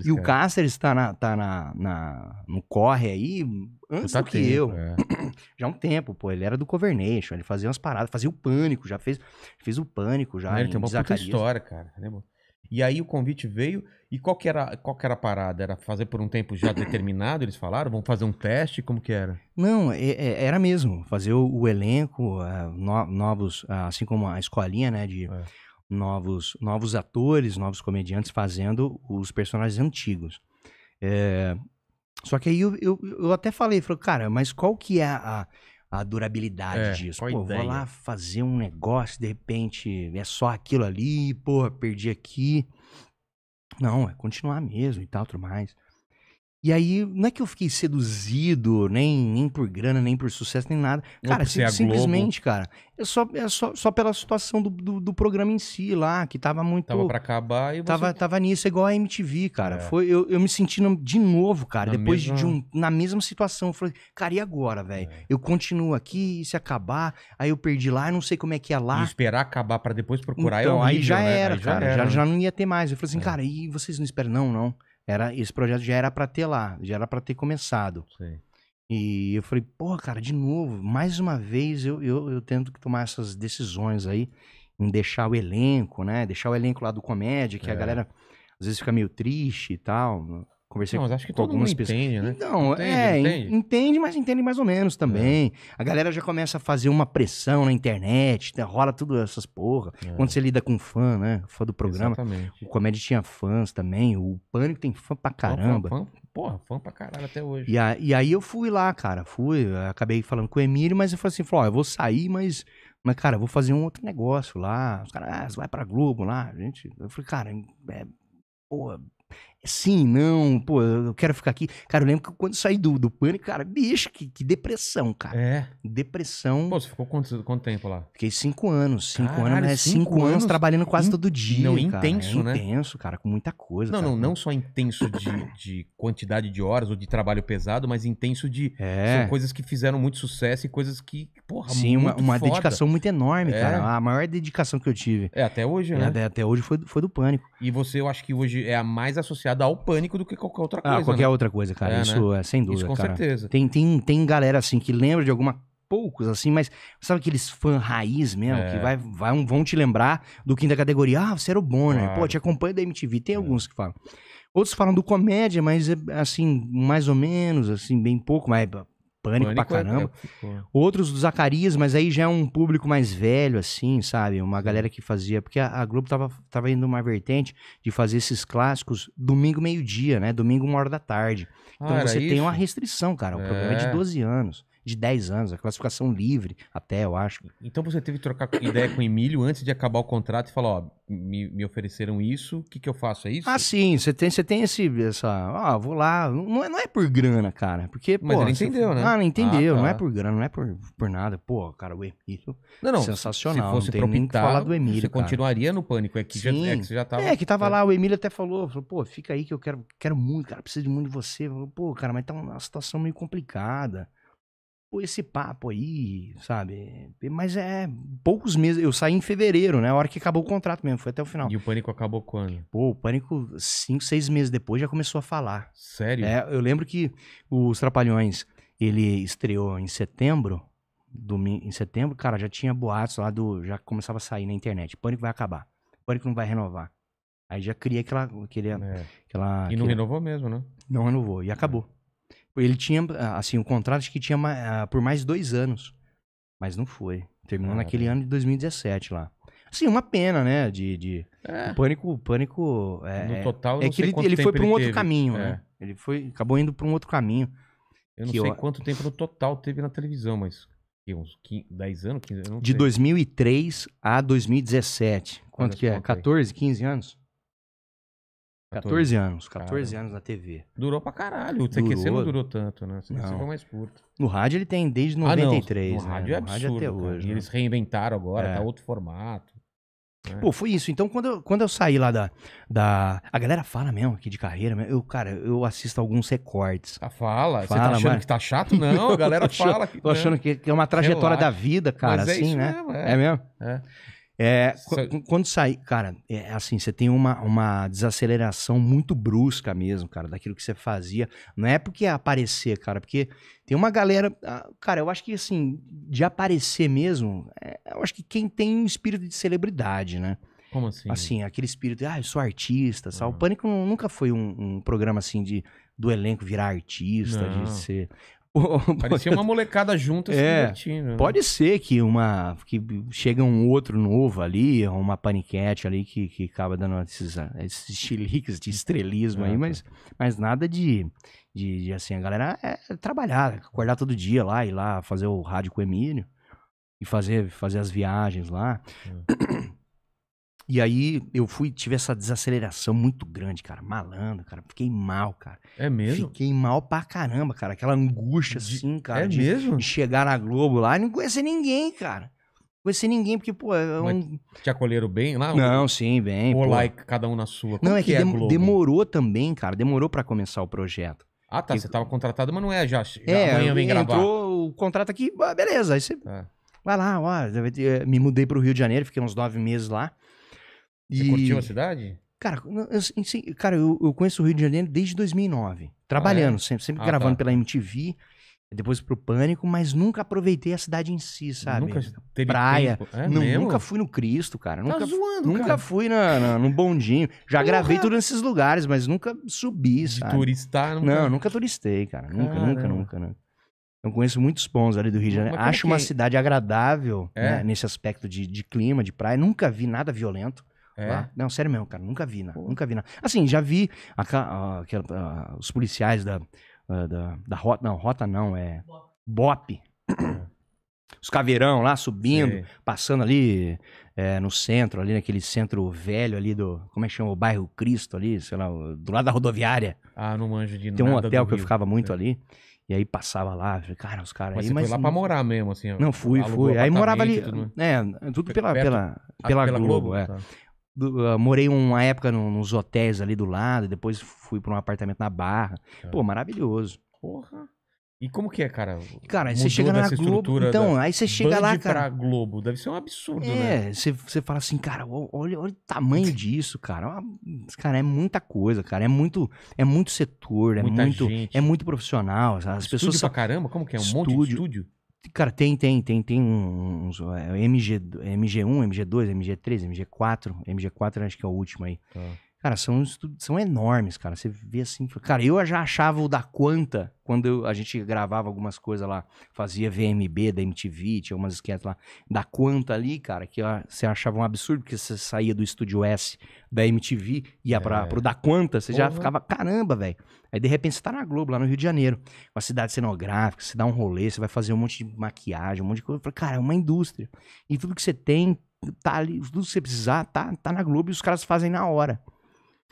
E o Cáceres está na, tá na, na, no corre aí antes tá do que tempo, eu. É. Já há um tempo, pô. Ele era do Covernation, ele fazia umas paradas, fazia o pânico, já fez, fez o pânico já. Ele tem uma puta história, cara. Lembra? E aí o convite veio, e qual que, era, qual que era a parada? Era fazer por um tempo já determinado, eles falaram? Vamos fazer um teste? Como que era? Não, é, é, era mesmo, fazer o, elenco, ah, novos, ah, assim como a escolinha, né, de é. novos, novos atores, novos comediantes fazendo os personagens antigos. É, só que aí eu, eu, eu até falei, falei, cara, mas qual que é a, a durabilidade é, disso. Pô, ideia. vou lá fazer um negócio, de repente é só aquilo ali, porra, perdi aqui. Não, é continuar mesmo e tal, tudo mais. E aí, não é que eu fiquei seduzido, nem, nem por grana, nem por sucesso, nem nada. Cara, sim, simplesmente, cara, é só, é só, só pela situação do, do, do, programa em si lá, que tava muito. Tava pra acabar e você... tava, tava nisso, igual a MTV, cara. É. Foi, eu, eu me senti no, de novo, cara, na depois mesma... de um. Na mesma situação. Eu falei, cara, e agora, velho? É. Eu continuo aqui, e se acabar, aí eu perdi lá, eu não sei como é que é lá. E esperar acabar para depois procurar é então, eu, aí, aí já, né? era, já cara, era, cara. Já, né? já, não ia ter mais. Eu falei assim, é. cara, e vocês não esperam, não, não. Era, esse projeto já era para ter lá, já era para ter começado. Sim. E eu falei, pô, cara, de novo, mais uma vez eu, eu, eu que tomar essas decisões aí em deixar o elenco, né? Deixar o elenco lá do comédia, que é. a galera às vezes fica meio triste e tal. Conversei não, mas acho que com todo algumas mundo pessoas. entende, né? Então, entende, é, entende? entende, mas entende mais ou menos também. É. A galera já começa a fazer uma pressão na internet, tá, rola tudo essas porra. É. Quando você lida com fã, né? Fã do programa. Exatamente. O Comédia tinha fãs também, o Pânico tem fã pra caramba. Fã, fã, porra, fã pra caralho até hoje. E, a, e aí eu fui lá, cara, fui, acabei falando com o Emílio, mas eu falei assim, falou, eu vou sair, mas mas, cara, vou fazer um outro negócio lá. Os caras, ah, vai pra Globo lá. Gente, eu falei, cara, é, porra, sim, não, pô, eu quero ficar aqui. Cara, eu lembro que quando saí do, do pânico, cara, bicho, que, que depressão, cara. É. Depressão. Pô, você ficou quanto, quanto tempo lá? Fiquei cinco anos. Cinco Caralho, anos, né? Cinco, cinco anos, anos trabalhando quase in... todo dia. Não, cara. intenso, é, né? Intenso, cara, com muita coisa. Não, cara. não, não só intenso de, de quantidade de horas ou de trabalho pesado, mas intenso de. É. São coisas que fizeram muito sucesso e coisas que, porra, Sim, uma, uma foda. dedicação muito enorme, é. cara. A maior dedicação que eu tive. É, até hoje, né? É, até hoje foi, foi do pânico. E você, eu acho que hoje é a mais associada dar o pânico do que qualquer outra ah, coisa. Ah, qualquer né? outra coisa, cara. É, isso né? é sem dúvida. Isso com cara. certeza. Tem, tem, tem galera assim que lembra de alguma poucos, assim, mas sabe aqueles fã raiz mesmo, é. que vai, vai, vão te lembrar do quinta categoria. Ah, você era o Bonner, claro. pô, te acompanha da MTV. Tem é. alguns que falam. Outros falam do comédia, mas é, assim, mais ou menos, assim, bem pouco, mas é, pânico, pânico pra é, caramba. É, tipo, é, Outros do Zacarias, mas aí já é um público mais velho, assim, sabe? Uma galera que fazia. Porque a, a Globo tava, tava indo uma vertente de fazer esses clássicos domingo, meio-dia, né? Domingo, uma hora da tarde. Então ah, você isso? tem uma restrição, cara. O programa é de 12 é. anos de 10 anos, a classificação livre, até, eu acho. Então você teve que trocar ideia com o Emílio antes de acabar o contrato e falar, ó, me, me ofereceram isso, o que, que eu faço? É isso? Ah, sim, você tem, você tem esse, essa, ah, vou lá, não é, não é por grana, cara, porque, Mas pô, ele entendeu, você, né? Ah, não entendeu, ah, tá. não é tá. por grana, não é por, por nada, pô, cara, o Emílio, não, não, sensacional, se fosse não tem nem que falar do Emílio, Você cara. continuaria no Pânico, é que, já, é que você já tava... É, que tava né? lá, o Emílio até falou, falou, pô, fica aí que eu quero, quero muito, cara, preciso de muito de você, falou, pô, cara, mas tá uma situação meio complicada, Tipo esse papo aí, sabe? Mas é poucos meses. Eu saí em fevereiro, né? A hora que acabou o contrato mesmo, foi até o final. E o pânico acabou quando? Pô, o pânico, cinco, seis meses depois, já começou a falar. Sério? É, eu lembro que os Trapalhões, ele estreou em setembro. em setembro, cara, já tinha boatos lá do. Já começava a sair na internet. Pânico vai acabar. Pânico não vai renovar. Aí já cria aquela. Aquele, é. aquela e não aquela... renovou mesmo, né? Não renovou. E acabou. É. Tipo, ele tinha, assim, o contrato que tinha ah, por mais dois anos. Mas não foi. Terminou ah, naquele é. ano de 2017 lá. Assim, uma pena, né? De, de... É. O pânico, o pânico. É, no total, é que ele, ele foi para um outro teve. caminho, né? é. né? Ele foi, acabou indo para um outro caminho. Eu não sei eu... quanto tempo no total teve na televisão, mas uns 15, 10 anos, 15 anos. De sei. 2003 a 2017. Quanto Olha, que é? 14, 15 anos? 14 anos, 14 anos na TV. Durou pra caralho. O TQC durou. não durou tanto, né? O não. foi mais curto. No rádio ele tem desde 93, ah, não. No rádio né? é no absurdo, rádio até hoje. Né? eles reinventaram agora, tá é. tá outro formato. Né? Pô, foi isso. Então, quando eu, quando eu saí lá da, da. A galera fala mesmo aqui de carreira. Eu, cara, eu assisto alguns recortes. Ah, tá, fala. fala. Você tá achando mas... que tá chato? Não, a galera fala. Que, tô achando que, é uma trajetória Relaxa. da vida, cara, Mas é assim, é né? Mesmo, é. é mesmo? É. É, quando sair, cara, é, é assim, você tem uma, uma desaceleração muito brusca mesmo, cara, daquilo que você fazia. Não é porque é aparecer, cara, porque tem uma galera, ah, cara, eu acho que assim, de aparecer mesmo, é, eu acho que quem tem um espírito de celebridade, né? Como assim? Assim, aquele espírito, ah, eu sou artista, uhum. O Pânico nunca foi um, um programa assim de do elenco virar artista, não. de ser. Parecia uma molecada junta assim, é, se divertindo. Né? Pode ser que uma. que chega um outro novo ali, uma paniquete ali que, que acaba dando esses, esses chiliques de estrelismo é, aí, mas, mas nada de, de, de, assim, a galera é trabalhar, acordar todo dia lá, ir lá fazer o rádio com o Emílio e fazer, fazer as viagens lá. É. E aí eu fui, tive essa desaceleração muito grande, cara. Malandro, cara. Fiquei mal, cara. É mesmo? Fiquei mal pra caramba, cara. Aquela angústia, de... assim, cara. É de, mesmo? De chegar na Globo lá e não conhecer ninguém, cara. Conhecer ninguém, porque, pô, é um... Te acolheram bem lá? Não, sim, bem. Ou lá e é cada um na sua. Como não, é que, que é dem demorou também, cara. Demorou para começar o projeto. Ah, tá. Você tava contratado, mas não é já. já é, amanhã vem gravar. Entrou o contrato aqui, ah, beleza. Aí você. É. Vai lá, ó, eh, me mudei pro Rio de Janeiro, fiquei uns nove meses lá. Você e... curtiu a cidade? Cara, eu, cara, eu, eu, conheço o Rio de Janeiro desde 2009. Trabalhando, ah, é? sempre, sempre ah, gravando tá. pela MTV, depois pro Pânico, mas nunca aproveitei a cidade em si, sabe? Nunca teve Praia. É não, nunca fui no Cristo, cara. Tá nunca, zoando, nunca cara. fui na, na, no bondinho. Já Porra. gravei tudo nesses lugares, mas nunca subi, sabe? turistar, nunca... Não, nunca turistei, cara. Nunca, nunca, nunca, nunca. Eu conheço muitos pontos ali do Rio de Janeiro. Acho uma cidade agradável é? né, nesse aspecto de, de clima, de praia. Nunca vi nada violento. É? Lá. Não, sério mesmo, cara. Nunca vi, né? Nunca vi, né? Assim, já vi a, a, a, os policiais da, ah, da, da, rota. Não, rota não, é. Bop. É. Os caveirão lá subindo, Sim. passando ali é, no centro, ali naquele centro velho ali do. Como é que chama? O bairro Cristo ali, sei lá, do lado da rodoviária. Ah, não manjo de Tem um hotel que Rio, eu ficava muito é. ali. E aí passava lá, cara, os caras mas aí. Você mas foi lá pra morar mesmo, assim. Não, fui, fui. Aí morava ali. Tudo, né? É, tudo pela, pela, pela, pela, Globo, Globo é. Tá. Do, ah, morei uma época nos hotéis ali do lado, depois fui para um apartamento na Barra. Tá. Pô, maravilhoso. Porra. E como que é, cara? Cara, aí você chega na Globo. Então, aí você chega Band lá, cara. Pra Globo, deve ser um absurdo, é, né? É, você, você fala assim, cara, olha, olha o tamanho disso, cara. É cara, é muita coisa, cara. É muito, é muito setor, é muito, gente. é muito profissional. As estúdio pessoas pra caramba, como que é um estúdio, monte de estúdio? Cara, tem, tem, tem, tem uns MG, MG1, MG2, MG3, MG4. MG4 acho que é o último aí. Tá. Cara, são, são enormes, cara. Você vê assim. Cara, eu já achava o da Quanta, quando eu, a gente gravava algumas coisas lá, fazia VMB da MTV, tinha umas esquetes lá. Da Quanta ali, cara, que você achava um absurdo, porque você saía do estúdio S da MTV, ia é. pra, pro da Quanta, você já ficava, caramba, velho. Aí de repente você tá na Globo, lá no Rio de Janeiro, com a cidade cenográfica, você dá um rolê, você vai fazer um monte de maquiagem, um monte de coisa. Cara, é uma indústria. E tudo que você tem, tá ali, tudo que você precisar, tá, tá na Globo e os caras fazem na hora.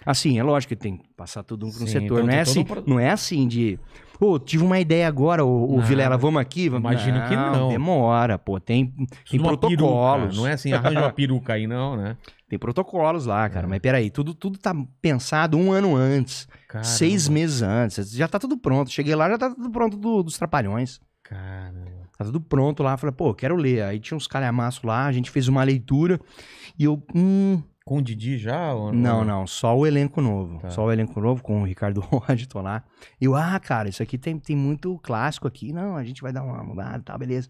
Assim, é lógico que tem que passar tudo para um setor. não, é assim, não é assim de. Pô, tive uma ideia agora, ô, Vilela, vamos aqui? Imagino não, que não. Demora, pô. Tem, tem protocolos. Peruca. Não é assim, arranja uma peruca aí, não, né? Tem protocolos lá, cara. É. Mas peraí, tudo, tudo tá pensado um ano antes, Caramba. seis meses antes. Já tá tudo pronto. Cheguei lá, já tá tudo pronto do, dos trapalhões. Caramba. Tá tudo pronto lá. Falei, pô, quero ler. Aí tinha uns calhamaços lá, a gente fez uma leitura e eu. Hum, com o Didi já? Ou não, não, só o elenco novo. Tá. Só o elenco novo com o Ricardo Washington lá. E eu, ah, cara, isso aqui tem, tem muito clássico aqui. Não, a gente vai dar uma mudada e tá, beleza.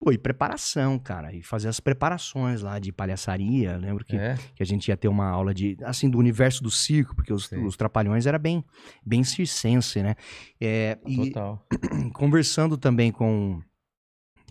Pô, e preparação, cara. E fazer as preparações lá de palhaçaria. lembro que, é. que a gente ia ter uma aula de, assim, do universo do circo, porque os, os trapalhões era bem, bem circense, né? É, Total. E, conversando também com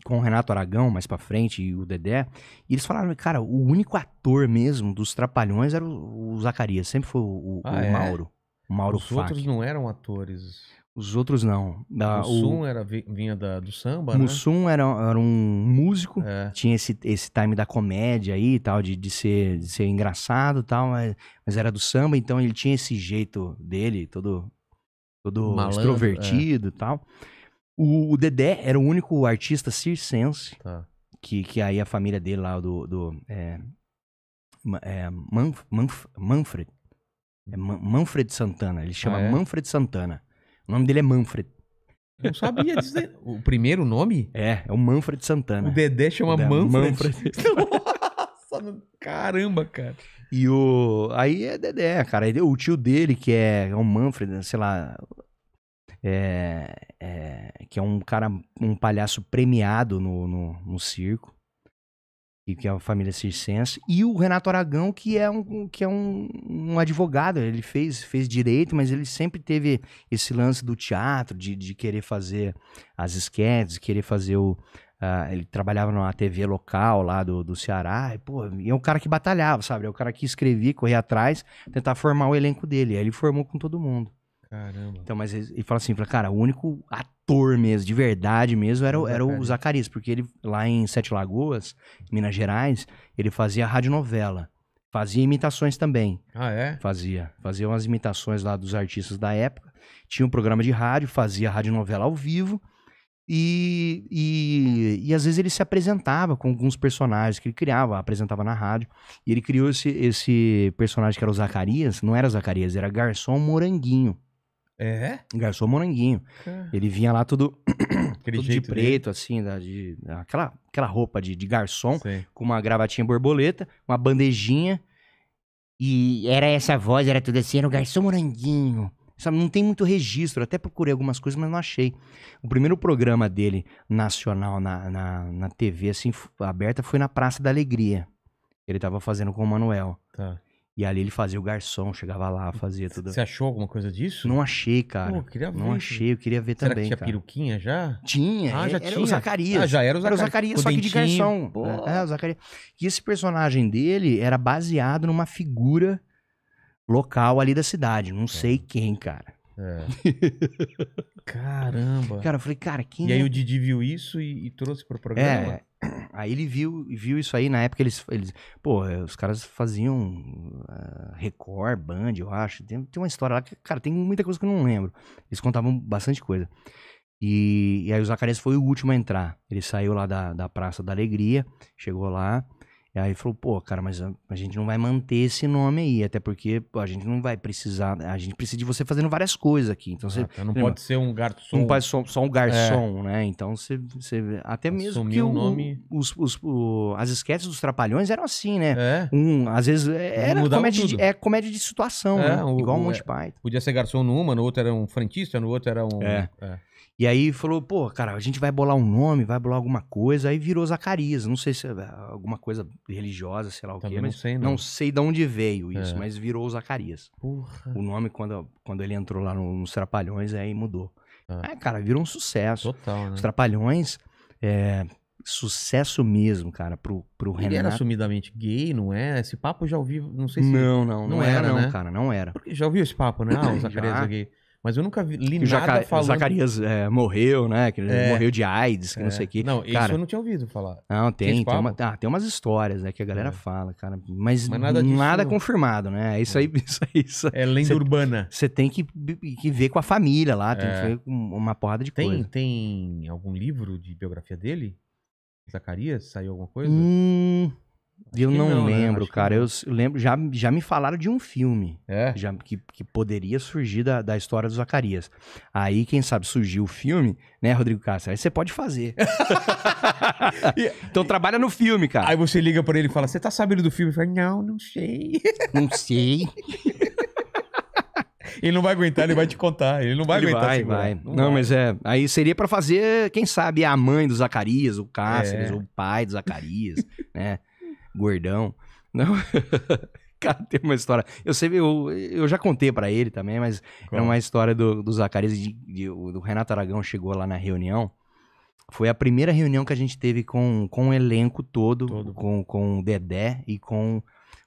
com o Renato Aragão mais pra frente e o Dedé, e eles falaram, cara, o único ator mesmo dos Trapalhões era o, o Zacarias, sempre foi o, o, ah, o é? Mauro. O Mauro Os Fak. outros não eram atores. Os outros não. Da, Mussum o, era, vinha da, do samba, né? Mussum né? era, era um músico, é. tinha esse, esse time da comédia aí e tal, de, de, ser, de ser engraçado e tal, mas, mas era do samba, então ele tinha esse jeito dele, todo, todo Malandro, é. extrovertido e é. tal. O, o Dedé era o único artista circense tá. que, que aí a família dele lá do. do é, é, Manf, Manf, Manfred. É Manfred Santana. Ele chama ah, é? Manfred Santana. O nome dele é Manfred. Não sabia disso. O primeiro nome? É, é o Manfred Santana. O Dedé chama o Manfred. Manfred. Nossa, caramba, cara. E o. Aí é Dedé, cara. O tio dele, que é o Manfred, sei lá é, é, que é um cara, um palhaço premiado no, no, no circo, e que é a família circense, e o Renato Aragão, que é um, que é um, um, advogado, ele fez, fez direito, mas ele sempre teve esse lance do teatro, de, de querer fazer as esquetes, querer fazer o... Uh, ele trabalhava numa TV local lá do, do Ceará, e, pô, e é um cara que batalhava, sabe? É o um cara que escrevia, corria atrás, tentar formar o elenco dele. Aí ele formou com todo mundo. Caramba. Então, mas ele, ele fala assim, fala, cara, o único ator mesmo, de verdade mesmo, era, é era o Zacarias, porque ele, lá em Sete Lagoas, Minas Gerais, ele fazia radionovela. Fazia imitações também. Ah, é? Fazia. Fazia umas imitações lá dos artistas da época. Tinha um programa de rádio, fazia radionovela ao vivo. E, e, e às vezes ele se apresentava com alguns personagens que ele criava, apresentava na rádio. E ele criou esse, esse personagem que era o Zacarias, não era Zacarias, era Garçom Moranguinho. É? Garçom Moranguinho. É. Ele vinha lá tudo, tudo de preto, dele. assim, da, de, aquela, aquela roupa de, de garçom, com uma gravatinha borboleta, uma bandejinha. E era essa voz, era tudo assim, era o Garçom Moranguinho. Sabe, não tem muito registro, até procurei algumas coisas, mas não achei. O primeiro programa dele nacional na, na, na TV assim, aberta foi na Praça da Alegria. Ele tava fazendo com o Manuel. Tá. E ali ele fazia o garçom, chegava lá, fazia tudo. Você achou alguma coisa disso? Não achei, cara. Pô, queria ver. Não achei, eu queria ver Será também. Que tinha cara. peruquinha já? Tinha. Ah, é, já era tinha. o Zacarias. Ah, já era o Zacarias. Era o Zacarias, só dentinho. que de garçom. É, o Zacarias. E esse personagem dele era baseado numa figura local ali da cidade. Não é. sei quem, cara. É. Caramba. Cara, eu falei, cara, quem. E é? aí o Didi viu isso e, e trouxe pro programa. É. Aí ele viu, viu isso aí, na época eles. eles pô, é, os caras faziam uh, Record, Band, eu acho. Tem, tem uma história lá que, cara, tem muita coisa que eu não lembro. Eles contavam bastante coisa. E, e aí o Zacarias foi o último a entrar. Ele saiu lá da, da Praça da Alegria, chegou lá. E aí falou, pô, cara, mas a, a, gente não vai manter esse nome aí, até porque pô, a gente não vai precisar, a gente precisa de você fazendo várias coisas aqui. Então ah, você. Ah, não lembra? pode ser um garçom. Não pode só, só um garçom, é. né? Então você. você até mesmo. Que o, o nome. Os, os, o, as esquetes dos Trapalhões eram assim, né? É. Um, às vezes é, era comédia de, é comédia de situação, é, né? Igual o, um Monty é, Python. Podia ser garçom numa, no outro era um frentista, no outro era um. É. é. E aí falou, pô, cara, a gente vai bolar um nome, vai bolar alguma coisa. Aí virou Zacarias, não sei se é alguma coisa religiosa, sei lá o Também quê. Não sei, não. não sei de onde veio é. isso, é. mas virou Zacarias. Porra. O nome, quando, quando ele entrou lá nos Trapalhões, aí mudou. É. cara, virou um sucesso. Total, né? Os Trapalhões... É, sucesso mesmo, cara, pro, pro ele Renato. Ele era assumidamente gay, não é? Esse papo eu já ouvi, não sei se... Não, não, não, não era, era né? cara, não era. Porque já ouviu esse papo, né? Ah, o Zacarias é gay. Mas eu nunca vi, li que nada Jaca... falando... Zacarias é, morreu, né? Que é. morreu de AIDS, que é. não sei o quê. Não, cara, isso eu não tinha ouvido falar. Não, tem. Tem, uma, ah, tem umas histórias, né? Que a galera é. fala, cara. Mas, mas nada, nada confirmado, né? É é. Isso aí... Isso aí isso, é lenda cê, urbana. Você tem que, que ver com a família lá. Tem que ver uma porrada de tem, coisa. Tem algum livro de biografia dele? Zacarias? Saiu alguma coisa? Hum... Eu não, não né? lembro, né? cara. Eu lembro, já, já me falaram de um filme é? já, que, que poderia surgir da, da história do Zacarias. Aí, quem sabe, surgiu o filme, né, Rodrigo Castro? Aí você pode fazer. então trabalha no filme, cara. Aí você liga pra ele e fala: Você tá sabendo do filme? Ele fala: Não, não sei. Não sei. Ele não vai aguentar, ele vai te contar. Ele não vai ele aguentar. Vai, vai. Não, não vai. mas é. Aí seria para fazer, quem sabe, a mãe do Zacarias, o Cáceres, é. ou o pai do Zacarias, né? gordão. Não. Cara, tem uma história. Eu sei, eu, eu já contei para ele também, mas Como? é uma história do, do Zacarias, de, de, do Renato Aragão chegou lá na reunião. Foi a primeira reunião que a gente teve com, com o elenco todo, todo. Com, com o Dedé e com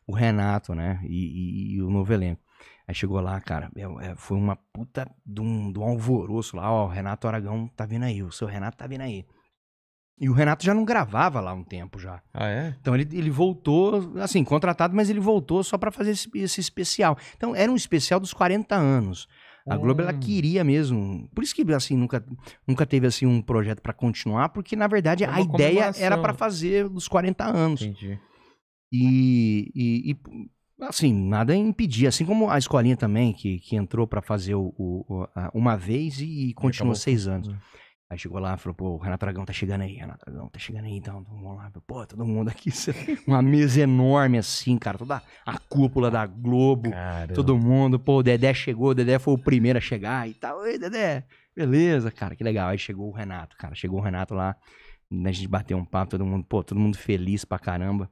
o Renato, né? E, e, e o novo elenco. Aí chegou lá, cara, é, é, foi uma puta de um, de um alvoroço lá, ó, o Renato Aragão tá vindo aí, o seu Renato tá vindo aí. E o Renato já não gravava lá um tempo já. Ah, é? Então ele, ele voltou, assim, contratado, mas ele voltou só para fazer esse, esse, especial. Então era um especial dos 40 anos. A hum. Globo ela hum. queria mesmo. Por isso que assim nunca, nunca teve assim um projeto para continuar, porque na verdade é a ideia era para fazer dos 40 anos. Entendi. E, e, e, assim, nada impedia. Assim como a escolinha também, que, que entrou para fazer o, o a, uma vez e, e continuou seis anos. Hum. Aí chegou lá, falou, pô, o Renato Aragão tá chegando aí, Renato Aragão tá chegando aí, então, vamos lá. Pô, todo mundo aqui, uma mesa enorme assim, cara, toda a cúpula da Globo, Caramba. todo mundo. Pô, o Dedé chegou, o Dedé foi o primeiro a chegar e tal. Oi, Dedé, beleza, cara, que legal. Aí chegou o Renato, cara, chegou o Renato lá, a gente bateu um papo, todo mundo, pô, todo mundo feliz pra caramba.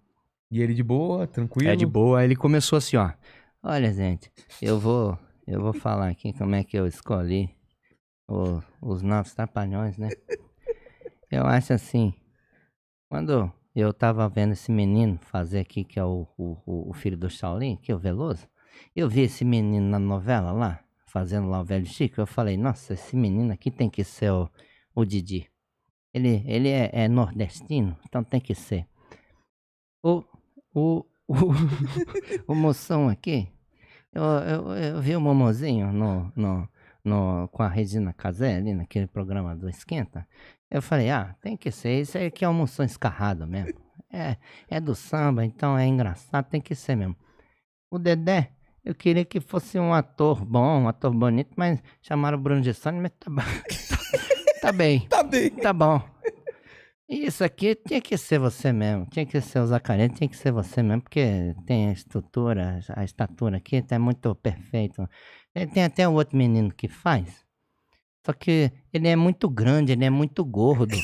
E ele de boa, tranquilo? É, de boa. Aí ele começou assim, ó, olha, gente, eu vou, eu vou falar aqui como é que eu escolhi o, os nossos trapalhões, né? Eu acho assim, quando eu tava vendo esse menino fazer aqui, que é o, o, o filho do Shaolin, que é o Veloso, eu vi esse menino na novela lá, fazendo lá o velho Chico, eu falei, nossa, esse menino aqui tem que ser o, o Didi. Ele, ele é, é nordestino, então tem que ser. O, o, o, o moção aqui, eu, eu, eu vi o Momozinho no, no, no, com a Regina Casé ali naquele programa do Esquenta, eu falei, ah, tem que ser, isso aqui é um moção escarrado mesmo. É, é do samba, então é engraçado, tem que ser mesmo. O Dedé, eu queria que fosse um ator bom, um ator bonito, mas chamaram o Bruno Gessani, mas tá, tá, tá bem. tá bem. Tá bom. Isso aqui tinha que ser você mesmo, tinha que ser o Zacaré, tinha que ser você mesmo, porque tem a estrutura, a estatura aqui, tá muito perfeito. É, tem até um outro menino que faz. Só que ele é muito grande, ele é muito gordo.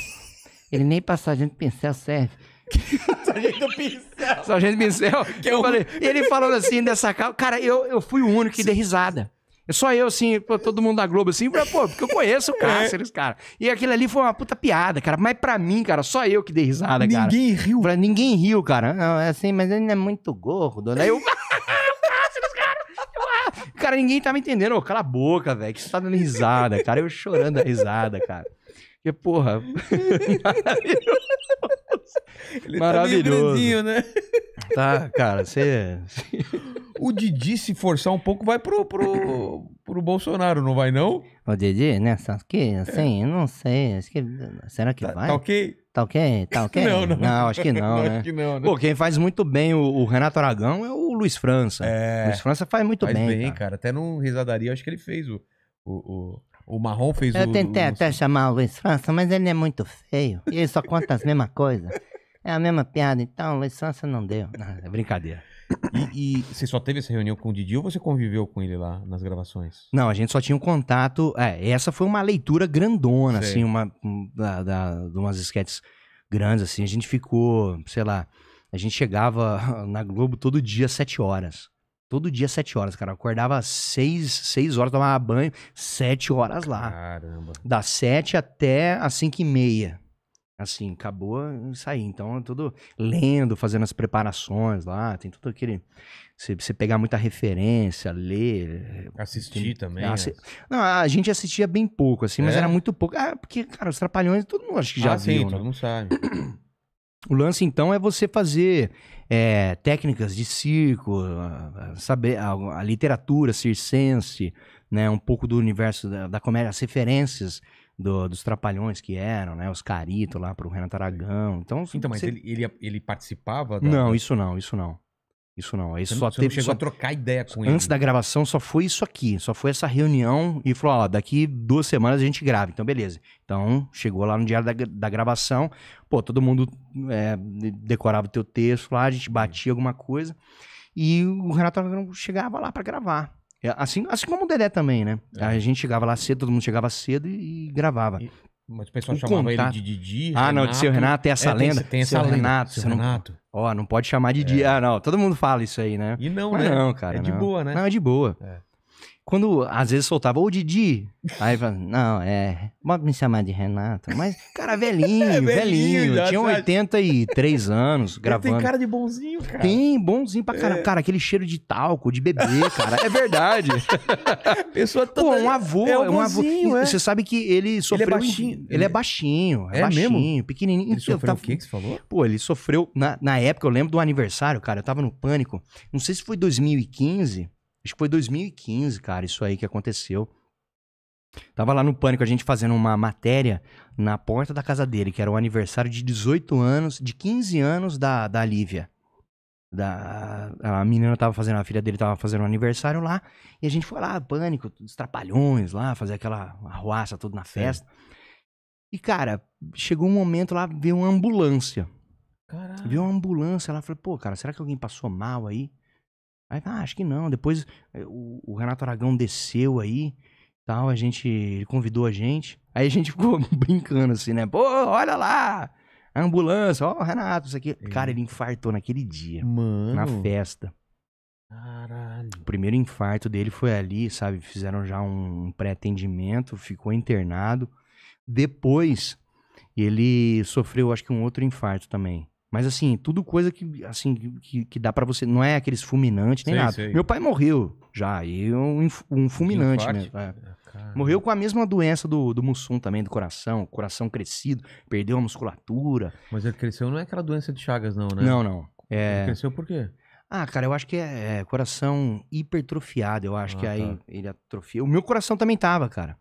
Ele nem pra sargento pincel serve. Sargento Pincel. Sargento Pincel. Que é eu... Falei, ele falando assim dessa cara. Cara, eu, eu fui o único que dei risada. É só eu, assim, todo mundo da Globo, assim, pô, porque eu conheço o Cáceres, cara. E aquilo ali foi uma puta piada, cara. Mas pra mim, cara, só eu que dei risada, cara. Ninguém riu. Pra ninguém riu, cara. Não, é assim, mas ele é muito gordo, né? Eu... Cara, ninguém tá me entendendo. Ô, cala a boca, velho. Que você tá dando risada, cara. Eu chorando a risada, cara. Porque, porra. Tá maravilhoso. Ele maravilhoso. Tá, né? tá cara, você. o Didi, se forçar um pouco, vai pro, pro, pro Bolsonaro, não vai, não? O Didi, né? Só que, assim, eu não sei. Acho que, será que tá, vai? Tá ok? Tá ok? Tá ok? Não, não. não acho que não, não né? Acho que não, né? Pô, quem faz muito bem o, o, Renato Aragão é o Luiz França. É. Luiz França faz muito faz bem. bem, cara. Até no Risadaria, acho que ele fez o. o, o... O Marrom fez Eu o. Eu tentei o, até o... chamar o Luiz França, mas ele é muito feio. E ele só conta as mesmas coisas. É a mesma piada, então o Luiz França não deu. Não, é brincadeira. E, e, você só teve essa reunião com o Didi ou você conviveu com ele lá nas gravações? Não, a gente só tinha um contato. É, essa foi uma leitura grandona, sei. assim, uma, da, da, de umas esquetes grandes, assim. A gente ficou, sei lá, a gente chegava na Globo todo dia às sete horas. Todo dia às horas, cara. Eu acordava às seis horas, tomava banho, sete horas lá. Caramba. Das sete até às cinco e meia. Assim, acabou e saí. Então, é tudo lendo, fazendo as preparações lá, tem tudo aquele. Você pegar muita referência, ler. Assistir tem, também. Assi... Ah, né? Não, a gente assistia bem pouco, assim, é? mas era muito pouco. Ah, porque, cara, os Trapalhões, todo mundo acho que já ah, viu. Sim, né? todo mundo sabe. O lance, então, é você fazer é, técnicas de circo, saber a, a, literatura circense, né, um pouco do universo da, da comédia, as referências do, dos trapalhões que eram, né? Os Carito lá pro Renato Aragão. Então, então mas você... ele, ele, ele, participava? Da... Não, isso não, isso não. Isso não. Isso só não, teve, chegou só... a trocar ideia com Antes ele. Antes da gravação só foi isso aqui, só foi essa reunião e falou, ó, daqui duas semanas a gente grava, então beleza. Então chegou lá no diário da, da gravação, pô, todo mundo é, decorava o teu texto lá, a gente batia alguma coisa e o Renato Aragão chegava lá para gravar. É, assim, assim como o Dedé também, né? É. A gente chegava lá cedo, todo mundo chegava cedo e, gravava. E, mas o pessoal o chamava contato. ele de Didi. Ah, Renato. não, de seu Renato, tem essa é, lenda. Tem, tem essa seu lenda. Renato, seu Renato. Não, ó, não pode chamar de Didi. É. Ah, não, todo mundo fala isso aí, né? E não, mas né? Não, cara. É de boa, né? Não, é de boa. É. Quando às vezes soltava, ô Didi. Aí falava, não, é. Pode me chamar de Renato. Mas, cara, velhinho, é velhinho. velhinho tinha 83 tá. anos gravando. tem cara de bonzinho, cara. Tem, bonzinho pra caramba. É. Cara, aquele cheiro de talco, de bebê, cara. É verdade. Pessoa toda. Pô, um avô, é, um é bonzinho, avô. É. Você sabe que ele sofreu. Ele é baixinho. Ele é baixinho. É, é baixinho, mesmo? pequenininho. Ele sofreu tava... o que, que você falou? Pô, ele sofreu. Na, na época, eu lembro do aniversário, cara. Eu tava no pânico. Não sei se foi 2015. Acho que foi 2015, cara, isso aí que aconteceu. Tava lá no Pânico, a gente fazendo uma matéria na porta da casa dele, que era o aniversário de 18 anos, de 15 anos da, da Lívia. Da, a menina tava fazendo, a filha dele tava fazendo um aniversário lá, e a gente foi lá, Pânico, os trapalhões lá, fazer aquela arruaça toda na festa. E, cara, chegou um momento lá, veio uma ambulância. Caraca. Veio uma ambulância lá, falei, pô, cara, será que alguém passou mal aí? Aí, ah, acho que não. Depois eh, o, o Renato Aragão desceu aí, tal, a gente convidou a gente. Aí a gente ficou brincando assim, né? Pô, olha lá! A ambulância, ó, oh, Renato, isso aqui. É. Cara, ele infartou naquele dia. Mano. Na festa. Caralho. O primeiro infarto dele foi ali, sabe? Fizeram já um pré-atendimento, ficou internado. Depois, ele sofreu, acho que um outro infarto também. Mas assim, tudo coisa que assim que, que dá para você, não é aqueles fulminantes nem sei, nada. Sei. Meu pai morreu já, e um, um fulminante mesmo. É. Ah, morreu com a mesma doença do, do Mussum também, do coração, coração crescido, perdeu a musculatura. Mas ele cresceu, não é aquela doença de Chagas não, né? Não, não. É... Ele cresceu por quê? Ah, cara, eu acho que é, é coração hipertrofiado, eu acho ah, que tá. aí ele atrofia. O meu coração também tava, cara.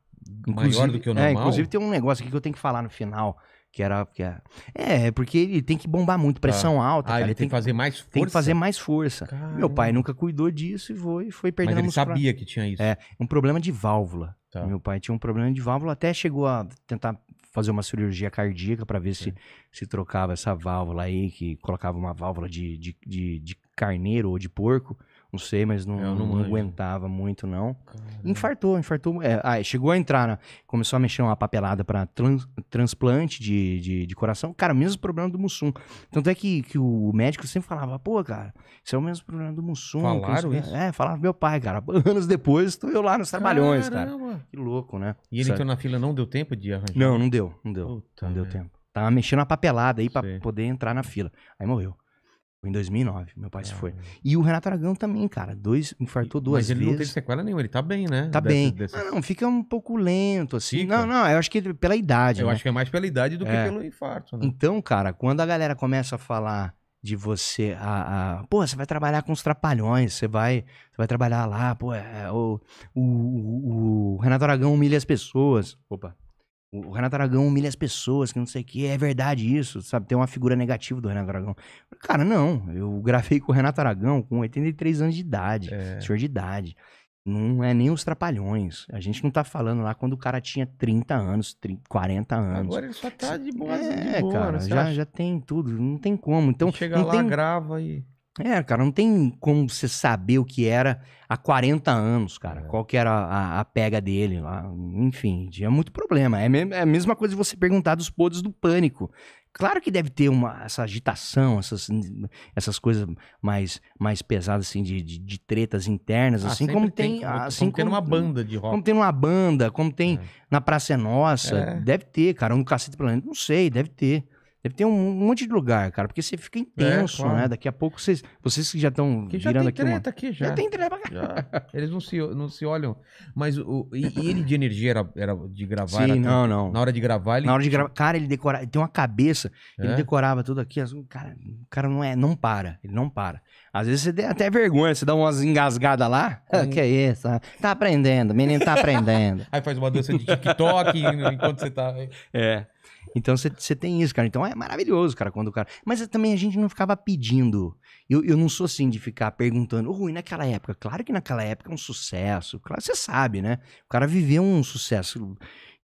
Inclusive, Maior do que o é, normal? É, inclusive tem um negócio aqui que eu tenho que falar no final. Que era, que era... É, é, é, porque ele tem que bombar muito, ah. pressão ah. alta. Ah, cara, ele, ele tem, tem que fazer mais força. Tem que fazer mais força. Caramba. Meu pai nunca cuidou disso e foi, foi perdendo Mas ele sabia pra... que tinha isso. É, um problema de válvula. Tá. Meu pai tinha um problema de válvula, até chegou a tentar fazer uma cirurgia cardíaca para ver é. se se trocava essa válvula aí, que colocava uma válvula de, de, de, de carneiro ou de porco. Não sei, mas não, não, não aguentava muito, não. Caramba. Infartou, infartou. É, ah, chegou a entrar, na, começou a mexer uma papelada para trans, transplante de, de, de, coração. Cara, mesmo problema do Mussum. Tanto é que, que o médico sempre falava, pô, cara, isso é o mesmo problema do Mussum. Falaram isso? É, falava meu pai, cara. Anos depois, estou eu lá nos trabalhões, cara. Que louco, né? E ele entrou na fila, não deu tempo de arranjar? Não, não deu, não deu. Puta não deu tempo. Tava mexendo a papelada aí para poder entrar na fila. Aí morreu. Foi em 2009, meu pai é. se foi. Ah. E o Renato Aragão também, cara, dois, infartou duas vezes. Mas ele vezes. não teve sequela nenhuma, ele tá bem, né? Tá bem. Dessa... Não, não, fica um pouco lento, assim. Fica. Não, não, eu acho que pela idade. Eu né? acho que é mais pela idade do é. que pelo infarto, né? Então, cara, quando a galera começa a falar de você, a, a pô, você vai trabalhar com os trapalhões, você vai, você vai trabalhar lá, pô, é, o, o, o, o Renato Aragão humilha as pessoas. Opa, o Renato Aragão humilha as pessoas, que não sei o que, é verdade isso, sabe? Tem uma figura negativa do Renato Aragão. Cara, não, eu gravei com o Renato Aragão com 83 anos de idade, é. senhor de idade. Não é nem os trapalhões. A gente não tá falando lá quando o cara tinha 30 anos, 30, 40 anos. Agora ele só tá de boa. É, de boa, cara, já, já tem tudo, não tem como. Então, chega lá, tem... grava e... É, cara, não tem como você saber o que era há 40 anos, cara. É. Qual que era a, a pega dele lá. Enfim, tinha é muito problema. É, é a mesma coisa de você perguntar dos podres do pânico. Claro que deve ter uma, essa agitação, essas, essas coisas mais, mais pesadas, assim, de, de, de tretas internas, ah, assim como tem. tem assim como, tem numa banda de rock. Como tem numa banda, como tem é. na Praça é Nossa. É. Deve ter, cara. Um cacete planeta. Não sei, deve ter. Deve ter um, monte de lugar, cara, porque você fica é, intenso, é, claro. né? Daqui a pouco vocês, vocês que já estão virando aqui. Já tem treta uma... aqui, já. Já tem treta cá. Eles não se, não se olham. Mas o, e, e ele de energia era, era de gravar? Sim, não, tão, não. Na hora de gravar, ele. Na hora de gravar. Cara, ele decorava. Ele tem uma cabeça. É? Ele decorava tudo aqui. cara, o cara não, é, não para. Ele não para. Às vezes você tem até vergonha, você dá umas engasgadas lá. Ah, que é isso? Ah, tá aprendendo, menino tá aprendendo. Aí faz uma dança de TikTok enquanto você tá. É. Então você tem isso, cara. Então é maravilhoso, cara, quando o cara. Mas também a gente não ficava pedindo. Eu, eu não sou assim de ficar perguntando, ruim naquela época. Claro que naquela época é um sucesso. Claro, você sabe, né? O cara viveu um sucesso.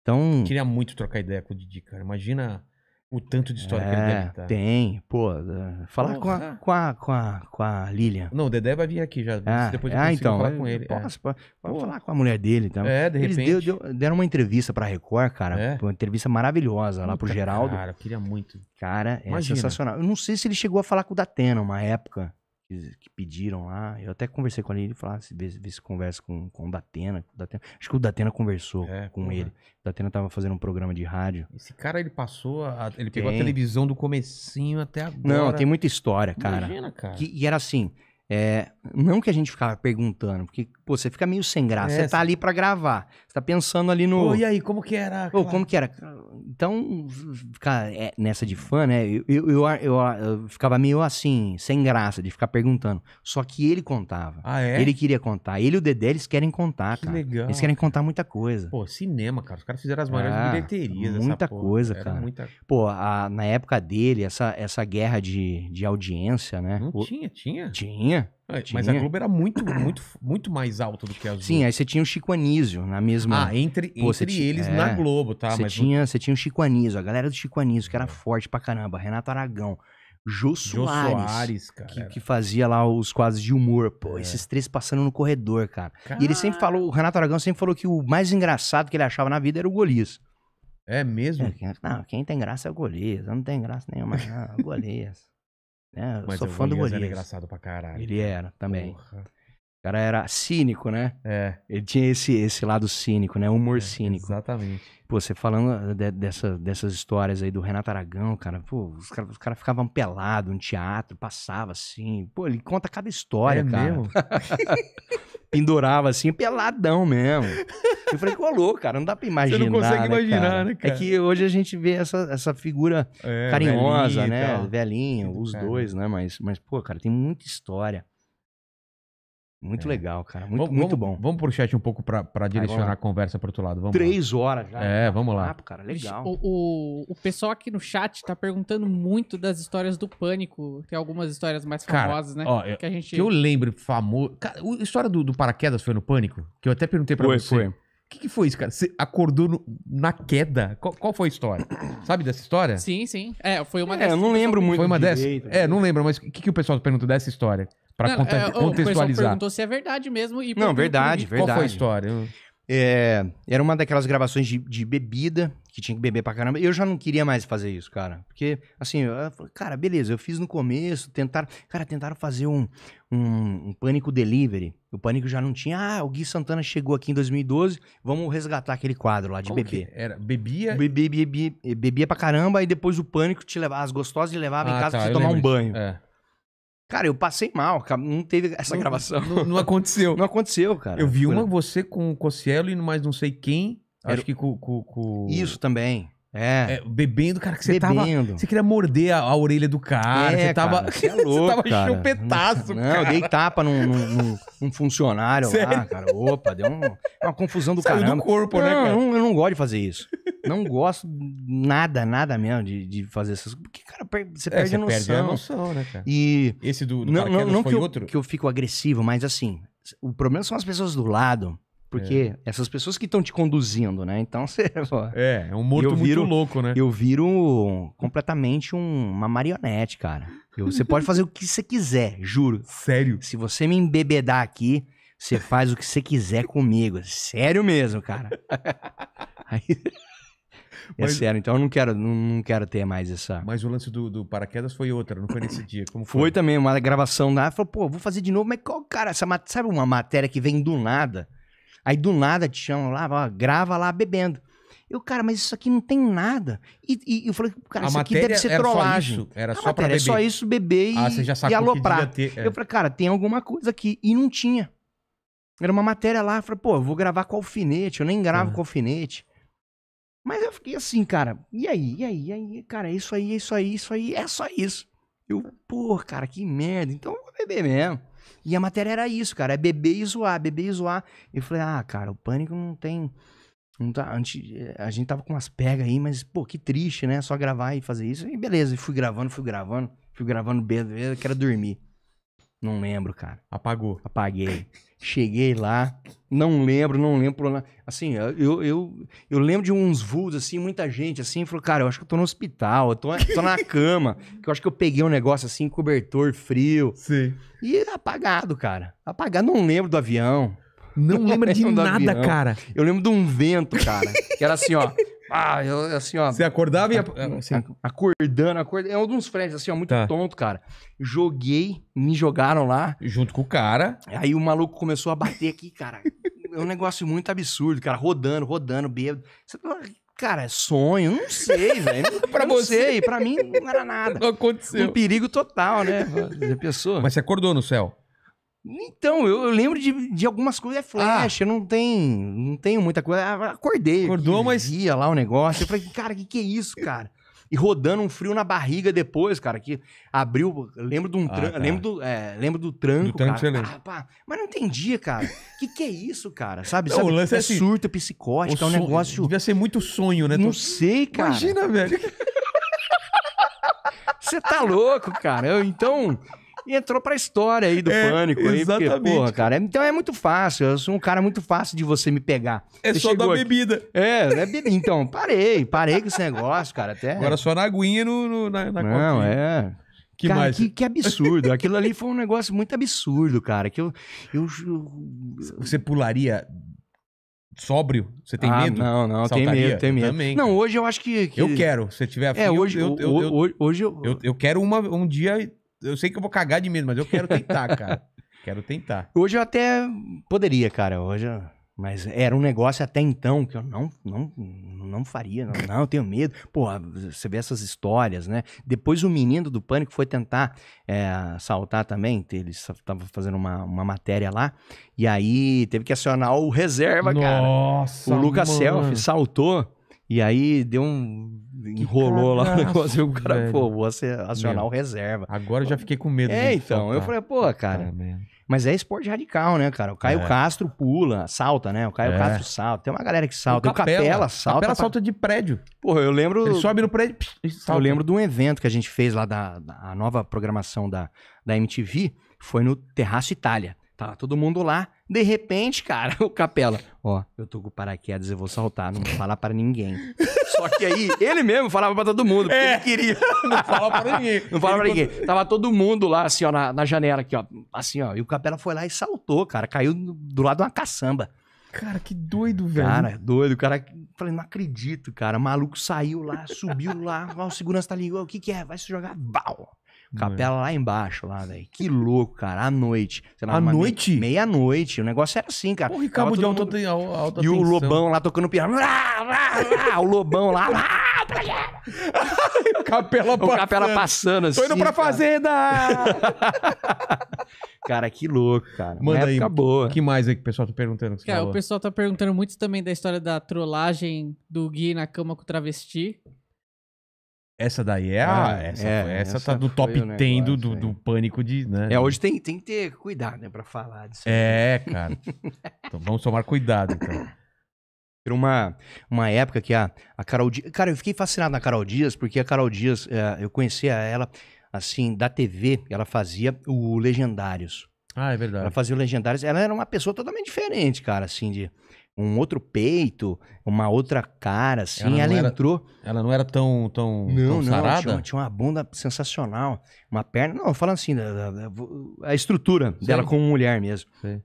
Então. Eu queria muito trocar ideia com o Didi, cara. Imagina o tanto de história é, que ele deve é, Tem, pô. É, falar com a, com, a, com, a, com a Lilian. Não, o Dedé vai vir aqui já. Ah, depois eu ah, então, falar com ele. Posso, é. falar com a mulher dele. então É, de Eles repente. deu, deu, deram uma entrevista pra Record, cara. É? Uma entrevista maravilhosa Puta lá pro Geraldo. Cara, eu queria muito. Cara, é Imagina. sensacional. Eu não sei se ele chegou a falar com o Datena uma época que pediram lá. Eu até conversei com ele, ele falou, ah, vê, vê se conversa com, com o Datena. O Datena. Acho que o Datena conversou é, com ele. O Datena tava fazendo um programa de rádio. Esse cara, ele passou, a, ele pegou a televisão do comecinho até agora. Não, tem muita história, cara. Imagina, cara. Que, e era assim, é, não que a gente ficava perguntando, porque pô, você fica meio sem graça. É, você tá ali para gravar tá pensando ali no. Oi e aí, como que era? Pô, como que era? Então, cara, é, nessa de fã, né? Eu eu, eu, eu, eu, ficava meio assim, sem graça, de ficar perguntando. Só que ele contava. Ah, é? Ele queria contar. Ele e o Dedé, eles querem contar, que cara. Legal. Eles querem contar muita coisa. Pô, cinema, cara. Os caras fizeram as maiores ah, bilheterias. Muita porra, coisa, cara. cara. Muita... Pô, a, na época dele, essa, essa guerra de, de audiência, né? Não o... tinha, tinha. Tinha. É, mas a Globo era muito, muito, muito mais alta do que a Azul. Sim, aí você tinha o Chico Anísio na mesma. Ah, entre, Pô, entre eles é, na Globo, tá? Você mas... tinha, você tinha o Chico Anísio, a galera do Chico Anísio, que era é. forte pra caramba, Renato Aragão. Jô Soares, que, que, fazia lá os quadros de humor, pô, é. esses três passando no corredor, cara. cara. E ele sempre falou, o Renato Aragão sempre falou que o mais engraçado que ele achava na vida era o Golias. É mesmo? É, não, quem tem graça é o Golias, não tem graça nenhuma, não, o Golias. Né? Mas sou fã do Golias. Ele era engraçado pra caralho. Ele era também. Porra cara era cínico, né? É. Ele tinha esse, esse lado cínico, né? Humor é, cínico. Exatamente. Pô, você falando eh, de, dessa, dessas histórias aí do Renato Aragão, cara, pô, os caras cara ficavam pelados no teatro, passava assim. Pô, ele conta cada história, é cara. Mesmo? Pendurava assim, peladão mesmo. Eu falei, colou, cara, não dá pra imaginar. Você não consegue né, imaginar, cara? né, é cara? É que hoje a gente vê essa, essa figura é, carinhosa, velhinho, né? Velhinho, os cara. É. dois, né? Mas, mas, pô, cara, tem muita história. Muito é. legal, cara. Muito, vamos, muito bom. Vamos pro chat um pouco para direcionar Agora, a conversa para outro lado. Vamos Três lá. horas já. É, vamos lá. cara, legal. O, o, o, pessoal aqui no chat tá perguntando muito das histórias do Pânico. Tem algumas histórias mais famosas, cara, né? Ó, que, a gente... que eu lembro, famoso. Cara, a história do, do paraquedas foi no Pânico? Que eu até perguntei para você. Foi. O que, que, foi isso, cara? Você acordou no, na queda? Qual, qual, foi a história? Sabe dessa história? Sim, sim. É, foi uma é, dessas. Eu não lembro muito. Foi uma dessas? É, né? não lembro, mas o que, que o pessoal tá pergunta dessa história? Para é, contextualizar. O perguntou se é verdade mesmo. E não, verdade, verdade. Qual foi a história? É, era uma daquelas gravações de, de, bebida, que tinha que beber pra caramba. Eu já não queria mais fazer isso, cara. Porque, assim, eu, cara, beleza, eu fiz no começo, tentaram. Cara, tentaram fazer um, um, um, pânico delivery. O pânico já não tinha. Ah, o Gui Santana chegou aqui em 2012, vamos resgatar aquele quadro lá de Como bebê. Era? Bebia? Bebia, bebia? Bebia pra caramba, e depois o pânico te levava, as gostosas te levavam ah, em casa tá, pra você tomar um banho. É. Cara, eu passei mal, não teve essa não, gravação. Não, não aconteceu. não aconteceu, cara. Eu vi uma você com o Cossielo e mais não sei quem. Era... Acho que com, com, com. Isso também. É. é. Bebendo, cara, que você bebendo. tava. Você queria morder a, a orelha do cara. É, você tava. Cara, você, é louco, você tava chupetaço, não, cara. Não, eu dei tapa num, num, num funcionário Sério? lá, cara. Opa, deu um, uma confusão do Saiu caramba. Do corpo, né, não, né, cara? Eu não, eu não gosto de fazer isso. Não gosto nada, nada mesmo de, de fazer essas coisas. Porque, cara, você é, perde é, você a noção. Perde a noção, né, cara? E. Esse do, do não, não, não foi que eu, outro? que eu fico agressivo, mas assim, o problema são as pessoas do lado. Porque é. essas pessoas que estão te conduzindo, né? Então você. é, é um morto viro, muito louco, né? Eu viro completamente um, uma marionete, cara. Eu, você pode fazer o que você quiser, juro. Sério? Se você me embebedar aqui, você faz o que você quiser comigo. Sério mesmo, cara. Aí... Mas... É sério, então eu não quero, não, não quero ter mais essa. Mas o lance do, do paraquedas foi outra, não foi nesse dia. Como foi? foi também uma gravação lá, Falou, pô, vou fazer de novo, mas qual, cara, essa mat... sabe uma matéria que vem do nada? Aí do nada te chamam lá, ó, grava lá bebendo. Eu, cara, mas isso aqui não tem nada. E, e eu falei, cara, isso aqui deve ser era trollagem. Só isso, era é só beber. só isso, beber e, ah, e aloprar. Ter, é. Eu falei, cara, tem alguma coisa aqui. E não tinha. Era uma matéria lá, eu falei, pô, eu vou gravar com alfinete, eu nem gravo uhum. com alfinete. Mas eu fiquei assim, cara, e aí, e aí, e aí, cara, é isso aí, é isso aí, isso aí, é só isso. Eu, pô, cara, que merda, então eu vou beber mesmo. E a matéria era isso, cara, é beber e zoar, beber e zoar. Eu falei, ah, cara, o pânico não tem. Não tá, a, gente, a gente tava com umas pegas aí, mas, pô, que triste, né? Só gravar e fazer isso. E beleza, fui gravando, fui gravando, fui gravando bêbado, eu quero dormir. Não lembro, cara. Apagou. Apaguei. Cheguei lá, não lembro, não lembro. Assim, eu, eu, eu lembro de uns vultos, assim, muita gente, assim, falou, cara, eu acho que eu tô no hospital, eu tô, tô na cama, que eu acho que eu peguei um negócio assim, cobertor frio. Sim. E apagado, cara. Apagado, não lembro do avião. Não, lembro de nada, avião. cara. Eu lembro de um vento, cara, que era assim, ó. Ah, eu, assim, ó. Você acordava e ia. Assim, acordando, acordando. É um dos frentes, assim, ó, muito tá. tonto, cara. Joguei, me jogaram lá. Junto com o cara. Aí o maluco começou a bater aqui, cara. é um negócio muito absurdo, cara. Rodando, rodando, bêbado. Você Cara, é sonho, não sei, velho. pra não você, sei, pra mim não era nada. Não aconteceu. Um perigo total, né? Pessoa. Mas você acordou no céu? Então, eu, eu, lembro de, de algumas coisas. É flash, ah. eu não tenho, não tenho muita coisa. Ah, acordei. Acordou, mas. Ia lá o negócio. Eu falei, cara, o que, que é isso, cara? E rodando um frio na barriga depois, cara, que abriu. Lembro de um ah, tá. lembro, do, é, lembro do tranco. Do cara. ah, pá, mas não entendia, cara. O que, que é isso, cara? Sabe? Não, sabe? O lance é, é assim, surto, é psicótico, é um negócio. Devia ser muito sonho, né? Não sei, cara. Imagina, velho. Você tá louco, cara. Eu, então e entrou pra história aí do é, pânico. Exatamente. Aí, porque, porra, cara, então é muito fácil. Eu sou um cara muito fácil de você me pegar. É você só da bebida. É, é, bebida. Então, parei, parei com esse negócio, cara. Até... Agora só na aguinha no, no na, na Não, é. Que cara, mais? Que, que, absurdo. Aquilo ali foi um negócio muito absurdo, cara. Que eu, eu... Você pularia sóbrio? Você tem ah, medo? Não, não, tem medo, tem medo. Também, não, hoje eu acho que, que... Eu quero, se tiver afim, é, hoje, eu, eu, eu, hoje, eu... eu... quero uma, um dia eu sei que eu vou cagar de medo, mas eu quero tentar, cara. Quero tentar. Hoje eu até poderia, cara. Hoje eu... Mas era um negócio até então que eu não, não, não faria, não, não eu tenho medo. Pô, você vê essas histórias, né? Depois o menino do pânico foi tentar é, também, ele estava fazendo uma, uma matéria lá, e aí teve que acionar o reserva, Nossa, cara. O Lucas Self saltou e aí deu um. Que enrolou lá o negócio. o cara, velho. pô, vou acionar o reserva. Agora eu já fiquei com medo. É, então. Eu falei, pô, cara. mas é esporte radical, né, cara? O Caio é. Castro pula, salta, né? O Caio é. Castro salta. Tem uma galera que salta. O Capela, o Capela salta. Capela pra... salta de prédio. Porra, eu lembro. Ele sobe no prédio. Psh, eu lembro de um evento que a gente fez lá da, da nova programação da, da MTV. Foi no Terraço Itália. Tá todo mundo lá. De repente, cara, o Capela, ó, eu tô com paraquedas, eu vou saltar, não vou falar pra ninguém. Só que aí, ele mesmo falava pra todo mundo, porque é. ele queria. Não falava pra ninguém. Não falava pra ninguém. Quando... Tava todo mundo lá, assim, ó, na, na, janela aqui, ó. Assim, ó. E o Capela foi lá e saltou, cara. Caiu do lado de uma caçamba. Cara, que doido, velho. Cara, doido. Cara, falei, não acredito, cara. O maluco saiu lá, subiu lá, o segurança tá ligado. O que que é? Vai se jogar? Bau. Capela é. lá embaixo, lá, velho. Que louco, cara. À noite. Sei lá, à noite? Me... Meia-noite. O negócio era assim, cara. Porra, cabo de mundo... alta, alta E o Lobão lá tocando piano. o Lobão lá. capela passando. O capela passando assim. Tô indo assim, pra cara. fazenda! cara, que louco, cara. Manda Uma aí. boa. que mais aí é que o pessoal tá perguntando? cara, o pessoal tá perguntando muito também da história da trollagem do Gui na cama com o travesti. Essa daí é a. Ah, essa, é, essa, essa, tá do top 10 do, do, é. do, pânico de. Né? É, hoje tem, tem que ter cuidado, né, pra falar disso. É, aí. cara. então vamos tomar cuidado, então. Era uma, uma época que a, a Carol Dias. Cara, eu fiquei fascinado na Carol Dias, porque a Carol Dias, é, eu conhecia ela, assim, da TV, ela fazia o Legendários. Ah, é verdade. Ela fazia o Legendários. Ela era uma pessoa totalmente diferente, cara, assim, de um outro peito, uma outra cara, assim. Ela, ela era, entrou. Ela não era tão, tão, não, tão sarada? Não, tinha, tinha, uma bunda sensacional. Uma perna. Não, falando assim, da, da, da, a estrutura Sim. dela como mulher mesmo. Sim.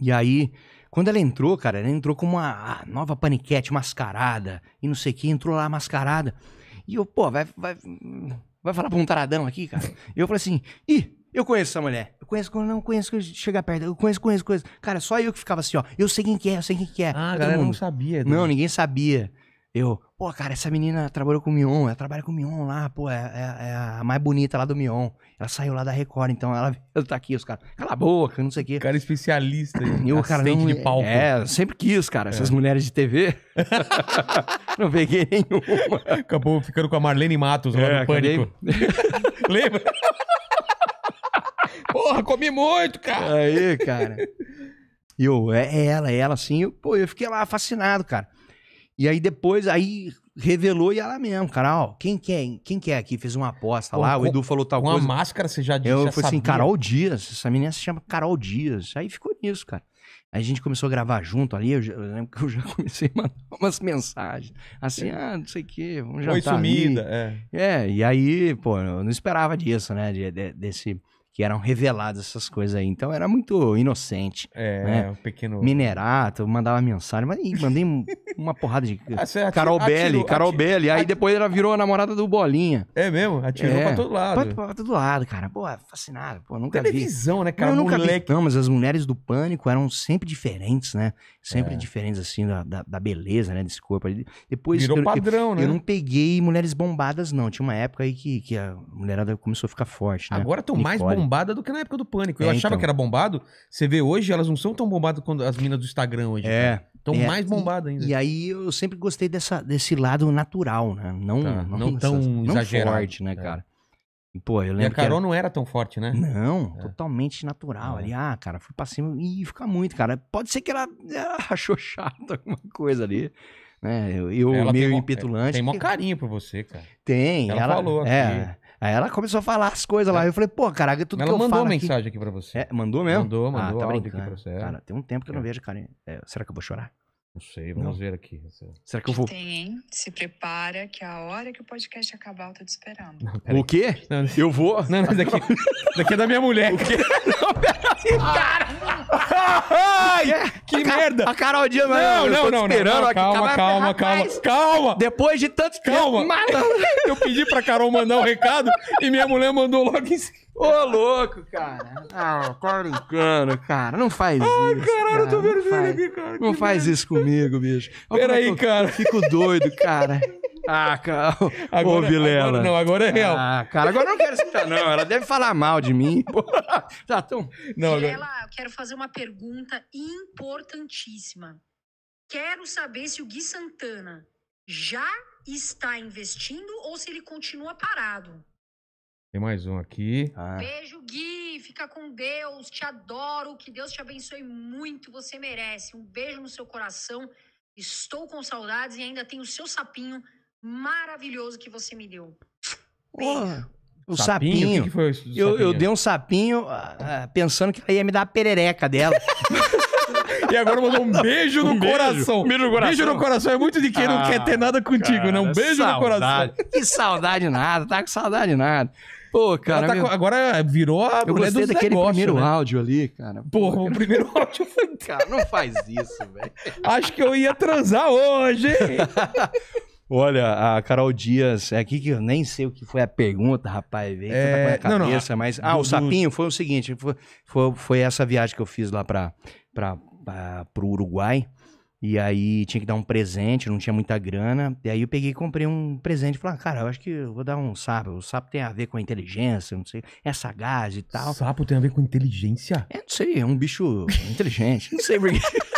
E aí, quando ela entrou, cara, ela entrou com uma nova paniquete mascarada e não sei o que, entrou lá mascarada. E eu, pô, vai, vai, vai falar pra um taradão aqui, cara? eu falei assim, ih, eu conheço essa mulher. Eu conheço, não conheço, chegar perto. Eu conheço, conheço, conheço. Cara, só eu que ficava assim, ó. Eu sei quem que é, eu sei quem que é. Ah, a galera mundo. não sabia. Não, ninguém sabia. Eu, pô, cara, essa menina trabalhou com o Mion, ela trabalha com o Mion lá, pô, é, é, é a mais bonita lá do Mion. Ela saiu lá da Record, então ela, ela tá aqui, os caras, cala a boca, não sei o quê. O cara é especialista eu, cara, não, de é, palco. É, sempre quis, cara, é. essas mulheres de TV. não peguei nenhuma. Acabou ficando com a Marlene Matos lá é, no Pânico. Lembra? Porra, comi muito, cara. Aí, cara. E eu, é, é ela, é ela assim. Eu, pô, eu fiquei lá fascinado, cara. E aí depois, aí revelou e ela mesmo, cara, ó, quem que é, quem que é aqui? Fez uma aposta pô, lá, com, o Edu falou tal uma coisa. Uma máscara, você já disse, Eu falei assim, Carol Dias, essa menina se chama Carol Dias. Aí ficou nisso, cara. Aí a gente começou a gravar junto ali, eu, já, eu lembro que eu já comecei a mandar umas mensagens. Assim, ah, não sei o quê, vamos jantar Foi sumida, ali. é. É, e aí, pô, eu não esperava disso, né, de, de, desse que eram reveladas essas coisas aí. Então era muito inocente. É, né? um pequeno. Minerato, mandava mensagem, mas mandei uma porrada de. Ah, Carol Belli, Carol Belli. Aí depois ela virou a namorada do Bolinha. É mesmo? Atirou é. pra todo lado. Pra, pra, pra todo lado, cara. Pô, fascinado. Pô, nunca Televisão, né, vi. né, cara? Eu nunca moleque. vi. Não, mas as mulheres do pânico eram sempre diferentes, né? Sempre é. diferentes, assim, da, da, da, beleza, né? Desse corpo. Depois, virou eu, padrão, eu, né? Eu não peguei mulheres bombadas, não. Tinha uma época aí que, que a mulherada começou a ficar forte, né? Agora estão mais bombadas bombada do que na época do pânico. Eu é, achava então. que era bombado. Você vê hoje, elas não são tão bombadas quanto as minas do Instagram hoje. É. Né? é, mais bombadas ainda. E, e aí eu sempre gostei dessa, desse lado natural, né? Não, tá, não, não, tão essas, exagerado. Não forte, né, é. cara? E, pô, eu lembro. E a Carol era... não era tão forte, né? Não, é. totalmente natural. É. Ali, ah, cara, fui pra cima e fica muito, cara. Pode ser que ela, ela achou chato alguma coisa ali né? Eu, eu meio tem impetulante. Tem mó carinho por você, cara. Tem. Ela, ela falou. É, Aí ela começou a falar as coisas lá. É. Eu falei, pô, caraca, tudo Mas que eu falo Ela mandou mensagem aqui... pra você. É, mandou mesmo? Mandou, mandou ah, tá áudio brincando. aqui pra você. Cara, tem um tempo que eu não é. vejo, cara. É, será que eu vou chorar? Não sei, vamos não. ver aqui. Será que eu vou... Tem, se prepara que a hora que o podcast acabar eu tô te esperando. Não, o quê? Não, eu vou? Não, não, daqui, daqui é da minha mulher. O quê? Não, peraí, ah. cara! Ai, que é? merda! A Carol Dias, não, não, não, não. Calma, calma, calma, calma. Depois de tanto calma. Eu pedi pra Carol mandar um recado e minha mulher mandou logo em cima. Ô, louco, cara. Ah, tá brincando, cara. Não faz isso. Ai, caralho, eu tô vermelho aqui, cara. Não faz isso comigo, bicho. É Peraí, cara. Fico doido, cara. Ah, cara. Agora, Ô, Vilela. Agora não, agora é real. Ah, cara, agora eu não quero escutar, não. Ela deve falar mal de mim. tá tão... não, Vilela, agora... eu quero fazer uma pergunta importantíssima. Quero saber se o Gui Santana já está investindo ou se ele continua parado. Tem mais um aqui. Ah. Beijo, Gui. Fica com Deus. Te adoro. Que Deus te abençoe muito. Você merece. Um beijo no seu coração. Estou com saudades e ainda tenho o seu sapinho maravilhoso que você me deu. Porra. O sapinho. sapinho. O que, sapinho? Eu, eu, dei um sapinho uh, pensando que ela ia me dar a perereca dela. e agora mandou um beijo um no beijo. coração. Beijo no coração. Beijo no coração é muito de quem ah, não quer ter nada contigo, cara, né? Um beijo saudade. no coração. Que saudade nada, tá com saudade nada. Pô, cara. Tá meu... com... Agora virou a eu gostei dos daquele negócios, primeiro né? áudio ali, cara. Porra, Porra, o primeiro áudio foi. Cara, não faz isso, velho. Acho que eu ia transar hoje. Olha, a Carol Dias, é aqui que eu nem sei o que foi a pergunta, rapaz, veio é... com a cabeça, é, não, não, mas... Ah, do, o sapinho do... foi o seguinte, foi, foi, foi, essa viagem que eu fiz lá para o Uruguai, e aí tinha que dar um presente, não tinha muita grana, e aí eu peguei e comprei um presente, falei, ah, cara, eu acho que eu vou dar um sapo, o sapo tem a ver com a inteligência, não sei, é sagaz e tal. Sapo tem a ver com inteligência? É, não sei, é um bicho inteligente, não sei porquê.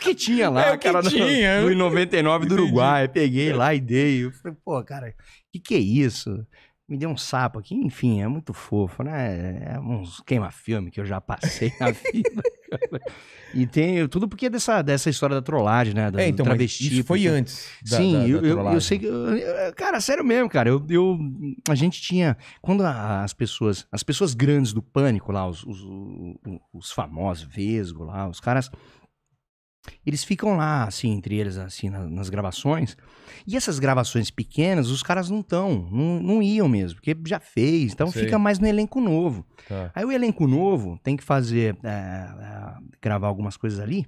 que tinha lá, é o cara. Que tinha. No, no 99 do Uruguai. Peguei lá e dei. Eu falei, pô, cara, o que, que é isso? me deu um sapo aqui, enfim, é muito fofo, né? É uns queima-filme que eu já passei na vida. E tem tudo porque é dessa, dessa história da trollagem, né? Da, é, então, vestido Isso foi antes. Da, Sim, da, eu, eu, eu, sei que. Eu, cara, sério mesmo, cara. Eu, eu, a gente tinha. Quando as pessoas. As pessoas grandes do pânico lá, os, os, os famosos, Vesgo lá, os caras eles ficam lá, assim, entre eles, assim, na, nas gravações. E essas gravações pequenas, os caras não estão, não, não iam mesmo, porque já fez, então Sei. fica mais no elenco novo. Tá. Aí o elenco novo tem que fazer, é, é, gravar algumas coisas ali.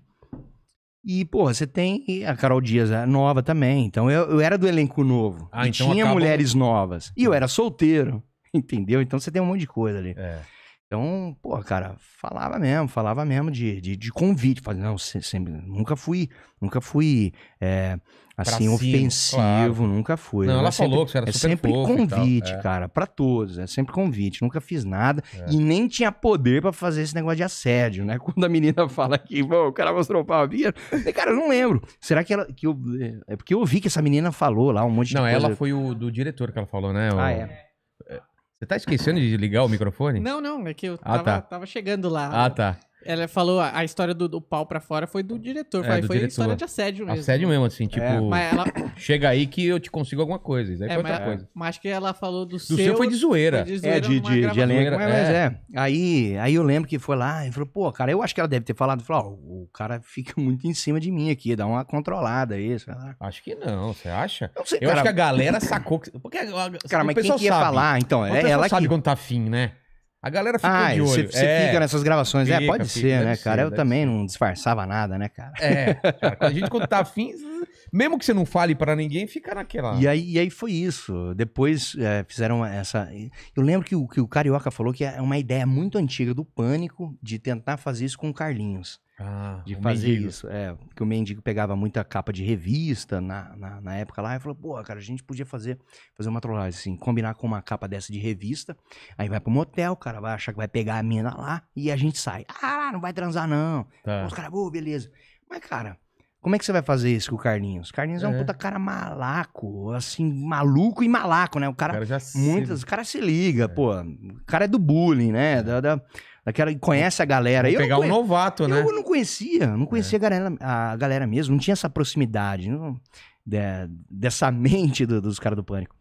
E, porra, você tem. A Carol Dias é nova também. Então eu, eu era do elenco novo. Ah, e então tinha mulheres novas. E eu era solteiro. Entendeu? Então você tem um monte de coisa ali. É. Então, pô, cara, falava mesmo, falava mesmo de, de, de convite. não, sempre, nunca fui, nunca fui é, assim, cima, ofensivo, claro. nunca fui. Não, ela é sempre, falou que você era é sempre convite, tal, é. cara, é. para todos, é sempre convite, nunca fiz nada é. e nem tinha poder para fazer esse negócio de assédio, né? Quando a menina fala que, pô, o cara mostrou o pau cara, eu não lembro. Será que ela que eu é, é porque eu ouvi que essa menina falou lá um monte de Não, coisa. ela foi o do diretor que ela falou, né? Ah, o... é. Você tá esquecendo de ligar o microfone? Não, não, é que eu ah, tava, ah, tá. tava chegando lá. Ah, tá. Ela falou a história do, do pau pra fora foi do diretor. É, do foi diretor. história de assédio mesmo. Assédio mesmo, assim, tipo. É, ela... Chega aí que eu te consigo alguma coisa. Isso aí é, foi mas, outra coisa. Mas acho que ela falou do, do seu. Do seu foi de zoeira. Foi de é, zoeira é, de, de, de elenco. É. Mas é. Aí, aí eu lembro que foi lá e falou, pô, cara, eu acho que ela deve ter falado. Falou, oh, o cara fica muito em cima de mim aqui, dá uma controlada aí, Acho que não, você acha? Eu, sei, eu cara, acho que a galera sacou. Que... Porque, cara, mas quem que ia sabe. falar? Então, é ela sabe que... quando tá afim, né? A galera fica ah, de olho. Você, você é, fica nessas gravações. É, fica, é, pode fica, ser, né, cara? eu também ser. não disfarçava nada, né, cara? É. Cara, a gente, quando tá afim, mesmo que você não fale para ninguém, fica naquela. E aí, e aí foi isso. Depois é, fizeram essa. Eu lembro que o, que o Carioca falou que é uma ideia muito antiga do pânico de tentar fazer isso com o Carlinhos. Ah, de fazer mendigo. isso. É, que o mendigo pegava muita capa de revista na, na, na época lá e falou, pô, cara, a gente podia fazer, fazer uma trollagem assim, combinar com uma capa dessa de revista, aí vai pro motel, cara vai achar que vai pegar a mina lá e a gente sai. Ah, não vai transar não. Tá. Os caras, oh, beleza. Mas, cara, como é que você vai fazer isso com o Carlinhos? O Carlinhos é, é um puta cara malaco, assim, maluco e malaco, né? O cara, o cara já se... muitas, o cara se liga, é. pô. O cara é do bullying, né? É. Da, da, daquela conhece a galera. Vou eu pegar um novato, né? Eu não conhecia, não conhecia é. a, galera, a galera mesmo, não tinha essa proximidade não, de, dessa mente do, dos caras do Pânico.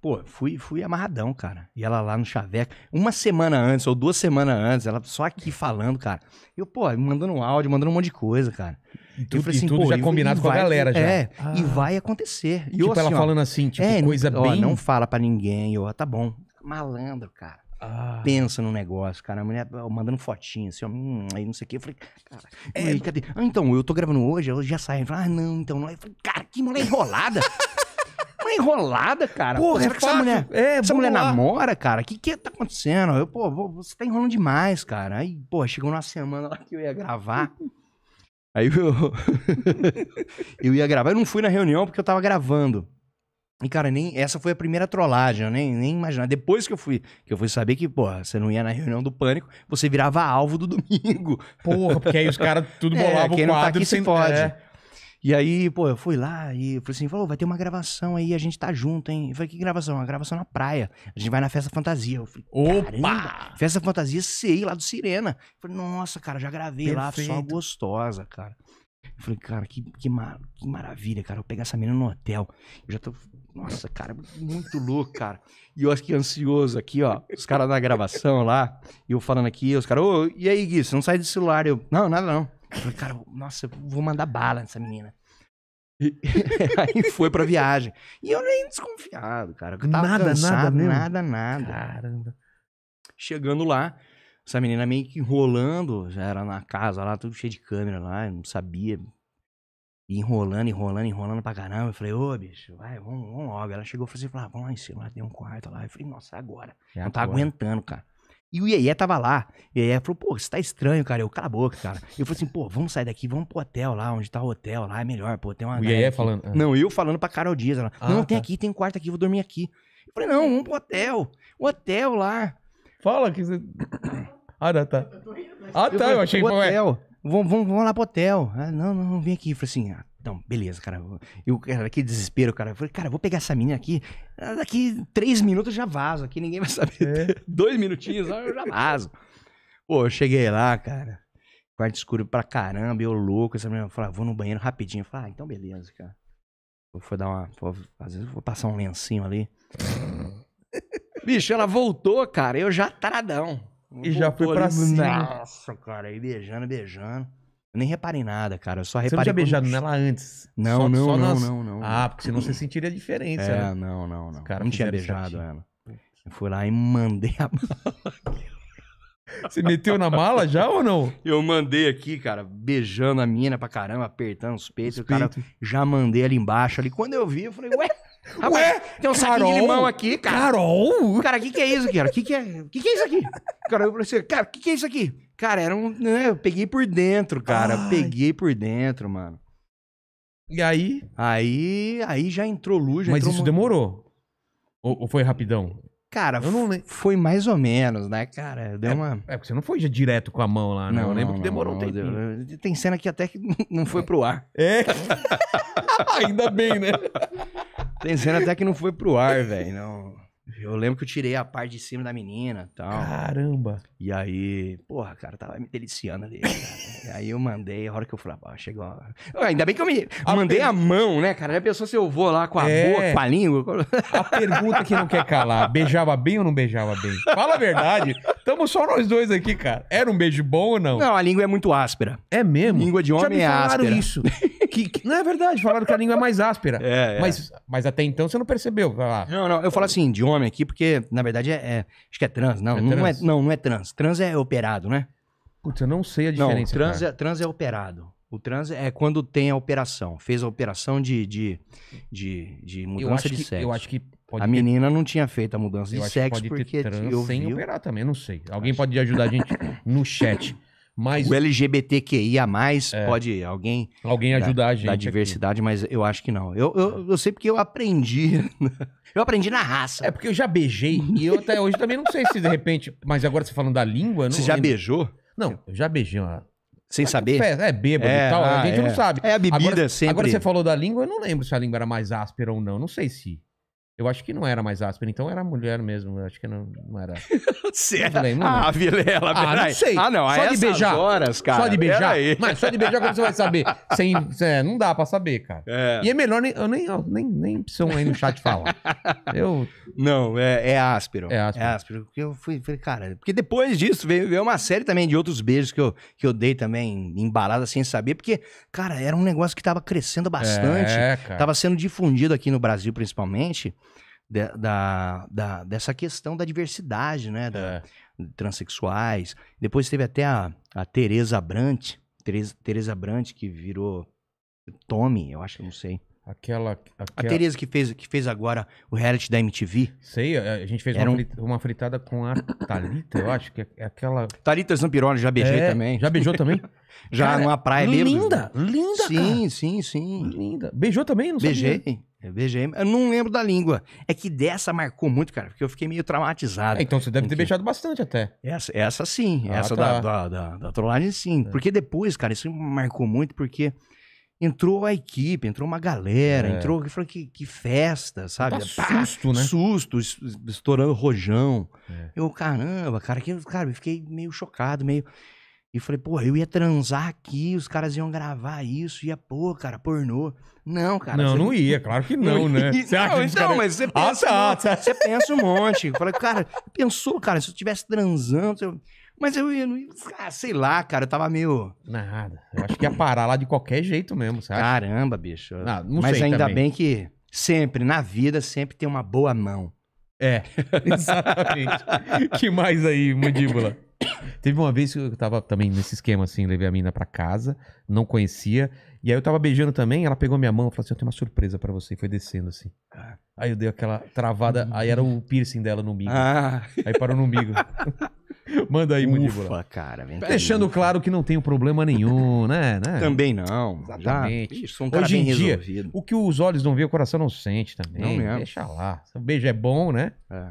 Pô, fui, fui amarradão, cara. E ela lá no Chaveco, uma semana antes ou duas semanas antes, ela só aqui falando, cara. Eu, pô, mandando um áudio, mandando um monte de coisa, cara. E tudo, eu falei assim, tudo já combinado com a galera já. É, ah. e vai acontecer. E tipo, eu, assim, ela ó, falando assim, tipo, é, coisa ó, bem... não fala para ninguém, ó, tá bom. Malandro, cara. Ah. Pensa no negócio, cara. A mulher mandando fotinha, assim, ó, hum, aí não sei o que. Eu falei, cara, é, aí, cadê? Ah, então, eu tô gravando hoje, ela já sai. Falei, ah, não, então não. É. Eu falei, cara, que mulher enrolada. mulher enrolada, cara. Porra, será é que essa mulher, é, essa mulher namora, cara? O que que tá acontecendo? Eu, pô, você tá enrolando demais, cara. Aí, pô, chegou uma semana lá que eu ia gravar. aí eu... eu ia gravar. Eu não fui na reunião porque eu tava gravando. E, cara, nem essa foi a primeira trollagem, eu nem, nem imaginava. Depois que eu fui, que eu fui saber que, porra, você não ia na reunião do pânico, você virava alvo do domingo. Porra, porque aí os caras tudo bolavam é, quem o tá quadro. e tá aqui, sem... pode. É. E aí, pô, eu fui lá e falei assim, falou, vai ter uma gravação aí, a gente tá junto, hein? Eu falei, que gravação? Uma gravação na praia. A gente vai na festa fantasia. Eu falei, opa! Festa fantasia, sei, lá do Sirena. Eu falei, nossa, cara, já gravei Perfeito. lá, só gostosa, cara. Eu falei, cara, que, que, mar... que maravilha, cara. Eu pegar essa menina no hotel. Eu já tô nossa, cara, muito louco, cara. E eu acho que ansioso aqui, ó. Os caras na gravação lá, e eu falando aqui, os caras, ô, e aí, Gui, você não sai do celular? Eu, não, nada não. Eu falei, cara, nossa, eu vou mandar bala nessa menina. E, aí foi pra viagem. E eu nem desconfiado, cara. Eu tava nada, cansado, nada, mesmo. nada, nada. Caramba. Chegando lá, essa menina meio que enrolando, já era na casa lá, tudo cheio de câmera lá, eu não sabia, e enrolando, enrolando, enrolando pra caramba. Eu falei, ô, bicho, vai, vamos, vamos logo. Ela chegou e falou assim, ah, vamos lá em cima, tem um quarto lá. Eu falei, nossa, é agora. É não tá aguentando, cara. E o Iê tava lá. E Iê falou, pô, você tá estranho, cara. Eu, cala a boca, cara. Eu falei assim, pô, vamos sair daqui, vamos pro hotel lá, onde tá o hotel lá, é melhor, pô, tem uma... O Iê falando... Ah. Não, eu falando pra Carol Dias. Ela, ah, não, tem tá. aqui, tem um quarto aqui, vou dormir aqui. Eu falei, não, vamos pro hotel. O hotel lá. Fala que você... Ah, tá. Ah, tá, eu, ah, eu tá, achei... O hotel. Vamos, vamos, vamos lá pro hotel. Ah, não, não, não, vem aqui. Eu falei assim, ah, então, beleza, cara. Eu, cara, que desespero, cara. Eu falei, cara, vou pegar essa menina aqui. Ah, daqui três minutos já vazo aqui, ninguém vai saber. É. Dois minutinhos, eu já vazo. Pô, eu cheguei lá, cara. Quarto escuro pra caramba, eu louco. Essa menina falou, ah, vou no banheiro rapidinho. Eu falei, ah, então beleza, cara. vou dar uma. Vou, às vezes vou passar um lencinho ali. Bicho, ela voltou, cara. Eu já taradão e já foi pra cima. Nossa, cara, aí beijando, beijando. Eu nem reparei nada, cara. Eu só reparei. Você tinha beijado quando... nela antes? Não, só, não, só não, nas... não, não, Ah, porque senão você sentiria a diferença, é, né? não, não, não. Cara não tinha beijado ela. Eu fui lá e mandei a mala. Você meteu na mala já ou não? Eu mandei aqui, cara, beijando a mina pra caramba, apertando os peitos. Os o cara já mandei ali embaixo. Ali. Quando eu vi, eu falei, ué? Rapaz, Ué? Tem um saco saquinho de limão aqui, cara. Carol? Cara, o que, que é isso, cara? O que, que é? O que, que é isso aqui? Cara, eu falei assim, cara, o que, que é isso aqui? Cara, era um. Né, eu peguei por dentro, cara. Ai. Peguei por dentro, mano. E aí? Aí. Aí já entrou luz, já Mas entrou isso uma... demorou. Ou, ou foi rapidão? Cara, foi mais ou menos, né, cara? Deu é, uma... é, porque você não foi direto com a mão lá, né? Não, eu lembro não, que demorou não, um tempo. Eh, tem cena que até que não foi pro ar. É? Ainda bem, né? Tem cena até que não foi pro ar, velho. Não. Eu lembro que eu tirei a parte de cima da menina tal. Caramba! E aí, porra, cara, tava me deliciando ali. aí eu mandei, a hora que eu falei, ah, chegou. Uma... Ainda bem que eu me. A mandei per... a mão, né, cara? Já pensou se eu vou lá com a é... boca, com a língua? a pergunta que não quer calar: beijava bem ou não beijava bem? Fala a verdade. Tamo só nós dois aqui, cara. Era um beijo bom ou não? Não, a língua é muito áspera. É mesmo? Língua de homem é áspera. falaram isso. que, que, não é verdade, falaram que a língua é mais áspera. É, é. Mas, mas até então você não percebeu. Ah, não, não, eu falo assim, de homem aqui, porque, na verdade, é, é acho que é trans. Não, é não, é trans. É, não, não é trans. Trans é operado, né? Putz, eu não sei a diferença. Não, trans, é, trans é operado. O trans é quando tem a operação. Fez a operação de, de, de, de mudança de que, sexo. Eu acho que a ter... menina não tinha feito a mudança eu de sexo pode porque ter trans eu sem operar também, eu não sei. Alguém acho... pode ajudar a gente no chat. Mas... O LGBTQIA, é. pode alguém. Alguém ajudar da, a gente. Da diversidade, aqui. mas eu acho que não. Eu, eu, eu sei porque eu aprendi. eu aprendi na raça. É porque eu já beijei. e eu até hoje também não sei se de repente. Mas agora você falando da língua. Você já lembro. beijou? Não, eu já beijei uma. Sem Mas saber? É, é bêbado é, e tal, ah, a gente é. não sabe. É a bebida agora, sempre. Agora você falou da língua, eu não lembro se a língua era mais áspera ou não, não sei se. Eu acho que não era mais áspera, então era mulher mesmo. Eu acho que não, não era. Certo, Não ah, Vilela, ah, não sei. Ah, não, só de beijar. horas, cara. Só de beijar. Mas só de beijar, como você vai saber? Sem, é, não dá pra saber, cara. É. E é melhor, nem, eu nem, eu nem, nem precisam aí no chat falar. Eu... Não, é, é áspero. É áspero. É áspero. Porque eu fui, falei, cara, porque depois disso veio, veio uma série também de outros beijos que eu, que eu dei também, embalada sem saber, porque, cara, era um negócio que tava crescendo é, bastante. É, cara. Tava sendo difundido aqui no Brasil, principalmente de, da, da, dessa questão da diversidade, né? Da, é. Transsexuais. Depois teve até a, a Tereza Brant, Tereza, Tereza Brant, que virou Tommy, eu acho que não sei. Aquela, aquela... A Tereza que fez, que fez agora o reality da MTV. Sei, a gente fez uma, um... fritada, uma, fritada com a Thalita, eu acho, que é, é aquela... Thalita Zampiroli, já beijei é, também. Já beijou também? já cara, numa praia Linda, mesmo. linda, Sim, cara. sim, sim. Linda. Beijou também? Não beijei. Sabia. beijei, eu não lembro da língua. É que dessa marcou muito, cara, porque eu fiquei meio traumatizado. É, então você deve ter beijado bastante até. Essa, essa sim, ah, essa tá. da, da, da, da trollagem sim. É. Porque depois, cara, isso marcou muito, porque entrou a equipe, entrou uma galera, é. entrou. que falou que, que festa, sabe? susto, né? Susto, estourando rojão. É. Eu, caramba, cara, que, cara, eu fiquei meio chocado, meio. E falei, pô, eu ia transar aqui, os caras iam gravar isso, ia, pô, cara, pornô. Não, cara. Não, você... não ia, claro que não, não né? Você acha não, então, cara... mas você ah, pensa, ah, tá, tá. você pensa um monte. Eu falei, cara, pensou, cara, se eu estivesse transando, mas eu ia. Ah, sei lá, cara, eu tava meio. Nada. Eu acho que ia parar lá de qualquer jeito mesmo, sabe? Caramba, bicho. Não, ah, não Mas ainda também. bem que sempre, na vida, sempre tem uma boa mão. É, exatamente. que mais aí, mandíbula? Teve uma vez que eu tava também nesse esquema, assim, levei a mina pra casa, não conhecia. E aí eu tava beijando também, ela pegou minha mão e falou assim: Eu tenho uma surpresa pra você. E foi descendo assim. Ah. Aí eu dei aquela travada, uhum. aí era o piercing dela no umbigo. Ah. Aí parou no umbigo. Manda aí, mandíbula. Ufa, cara. Deixando claro que não tem problema nenhum, né? né? Também não. Exatamente. Já, um Hoje em dia, resolvido. o que os olhos não veem, o coração não sente também. Não mesmo. Deixa lá. O beijo é bom, né? É.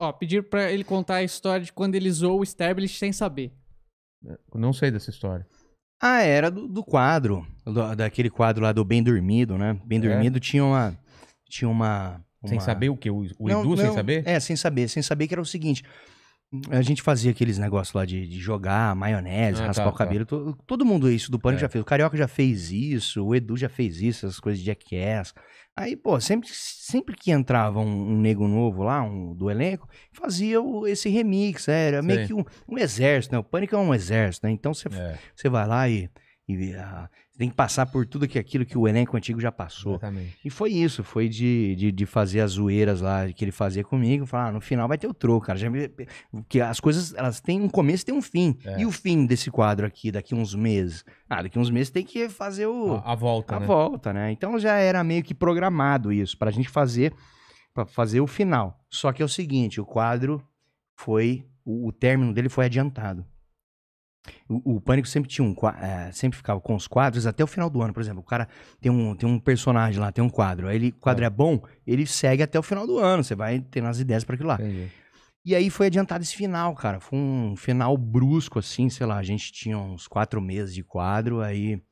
Ó, pedir pra ele contar a história de quando ele usou o Stablish sem saber. É, eu não sei dessa história. Ah, era do, do quadro. do- daquele quadro lá do Bem Dormido, né? Bem É. Dormido tinha uma. Tinha uma. Sem saber o que? O, o Não, Edu sem saber? É, sem saber. Sem saber que era o seguinte. A gente fazia aqueles negócios lá de, de jogar maionese, Ah, raspar tá, o cabelo. Tá. to- todo mundo isso do pano É. já fez. O Carioca já fez isso, o Edu já fez isso, essas coisas de jackass. Aí, pô, sempre, sempre que entrava um, um nego novo lá, um do elenco, fazia o, esse remix, era meio que um, um, exército, né? O Pânico é um exército, né? Então você é. vai lá e, e ah, tem que passar por tudo que aquilo que o elenco antigo já passou. Exatamente. E foi isso, foi de, de, de, fazer as zoeiras lá que ele fazia comigo, falar, ah, no final vai ter o troco, cara. Já, porque as coisas, elas têm um começo e tem um fim. É. E o fim desse quadro aqui, daqui uns meses? Ah, daqui uns meses tem que fazer o... A, a volta, A né? volta, né? Então já era meio que programado isso, pra gente fazer, pra fazer o final. Só que é o seguinte, o quadro foi, o, o término dele foi adiantado. O, o, Pânico sempre tinha um é, sempre ficava com os quadros até o final do ano, por exemplo. O cara tem um, tem um personagem lá, tem um quadro. Aí ele, o quadro é. é bom, ele segue até o final do ano. Você vai tendo as ideias para aquilo lá. Entendi. E aí foi adiantado esse final, cara. Foi um final brusco, assim, sei lá. A gente tinha uns quatro meses de quadro. Aí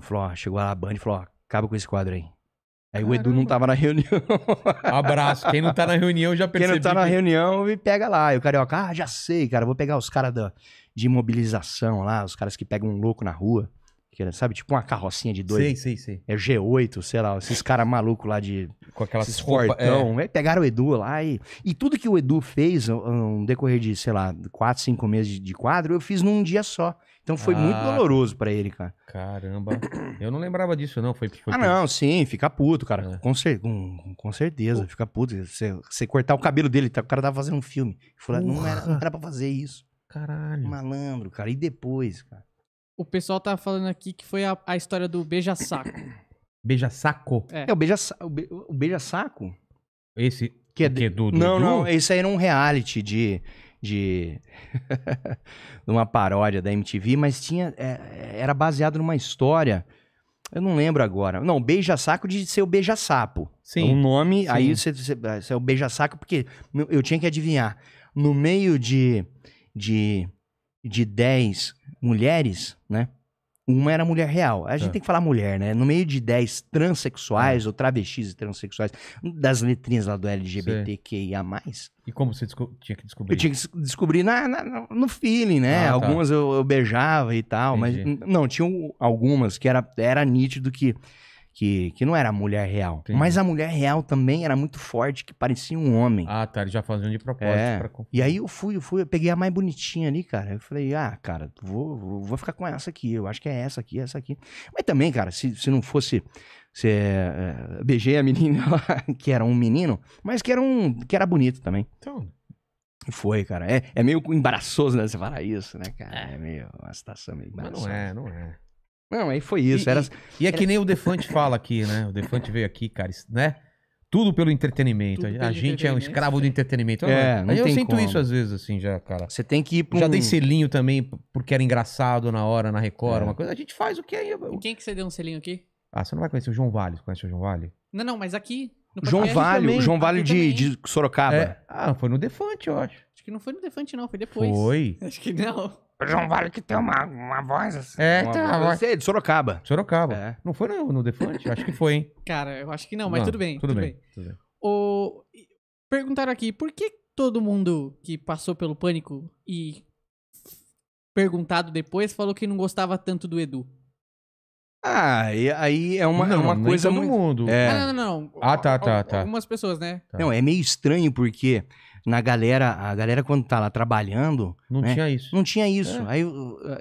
falou, ó, chegou lá a banda e falou: ó, acaba com esse quadro aí. Aí Caramba. o Edu não tava na reunião. Abraço. Quem não tá na reunião já percebeu. Quem não tá na que... reunião, me pega lá. E o Carioca, ah, já sei, cara. Vou pegar os caras da de imobilização lá, os caras que pegam um louco na rua. Que, sabe, tipo uma carrocinha de dois. Sei, sei, sei. É G8, sei lá, esses caras malucos lá de. Com aquelas fortão. É. Aí pegaram o Edu lá e. E tudo que o Edu fez no um, decorrer de, sei lá, quatro, cinco meses de, de quadro, eu fiz num dia só. Então foi ah, muito doloroso para ele, cara. Caramba. Eu não lembrava disso, não. Foi, foi ah, não, sim, fica puto, cara. É. Com, cer com, com, certeza, fica puto. Você, você cortar o cabelo dele, tá, o cara tava fazendo um filme. não era, não era pra fazer isso caralho. Malandro, cara. E depois, cara? O pessoal tá falando aqui que foi a, a história do beija-saco. Beija-saco? É. é, o beija-saco. o beija Esse. Que é, do, do Não, do... não. Esse aí era um reality de. De uma paródia da MTV, mas tinha é, era baseado numa história eu não lembro agora. Não, beija-saco de ser o beija-sapo. É Sim. O nome, Sim. aí você, você, é, você é o beija-saco, porque eu tinha que adivinhar. No meio de de, de 10 mulheres, né? Uma era mulher real. A gente é. tem que falar mulher, né? No meio de 10 transexuais é. ou travestis e transexuais, das letrinhas lá do LGBTQIA. E como você tinha que descobrir? Eu tinha que descobrir na, na no feeling, né? Ah, tá. algumas eu, eu, beijava e tal, Entendi. mas não, tinham algumas que era, era nítido que que, que não era a mulher real. Entendi. Mas a mulher real também era muito forte, que parecia um homem. Ah, tá. Ele já fazendo de propósito. É. Pra... E aí eu fui, eu fui, eu peguei a mais bonitinha ali, cara. Eu falei, ah, cara, vou, vou, vou ficar com essa aqui. Eu acho que é essa aqui, essa aqui. Mas também, cara, se, se não fosse. Se, é, é beijei a menina que era um menino, mas que era um. que era bonito também. Então. Foi, cara. É, é meio embaraçoso, né? Você falar isso, né, cara? É, é meio uma situação meio embaraçosa. Mas não é, não é. Não, aí foi isso. E, era... e, e é que nem o Defante fala aqui, né? O Defante veio aqui, cara, né? Tudo pelo entretenimento. Tudo pelo a gente é um escravo do entretenimento. É, ah, não eu sinto como. isso às vezes, assim, já, cara. Você tem que ir pra um... Já dei selinho também, porque era engraçado na hora, na Record, é. uma coisa. A gente faz o que aí O... Quem que você deu um selinho aqui? Ah, você não vai conhecer o João Vale. Você conhece o João Vale? Não, não, mas aqui. João Vale, também, João Vale de, de, Sorocaba. É. Ah, foi no Defante, eu acho. Acho que não foi no Defante, não, foi depois. Foi. Acho que não. João Vale que tem uma, uma voz assim. É, Uma tem então, uma voz. Você é de Sorocaba. Sorocaba. É. Não foi no, no Defante? Acho que foi, hein? Cara, eu acho que não, mas Não, tudo bem. Tudo, bem. tudo bem. O... Perguntaram aqui, por que todo mundo que passou pelo pânico e perguntado depois falou que não gostava tanto do Edu? Ah, e aí é uma, é uma coisa todo muito. mundo. É. Ah, não, não, não. Ah, tá, tá, tá. Algumas pessoas, né? Não, é meio estranho porque na galera, a galera quando tá lá trabalhando. Não né? tinha isso. Não tinha isso. É. Aí,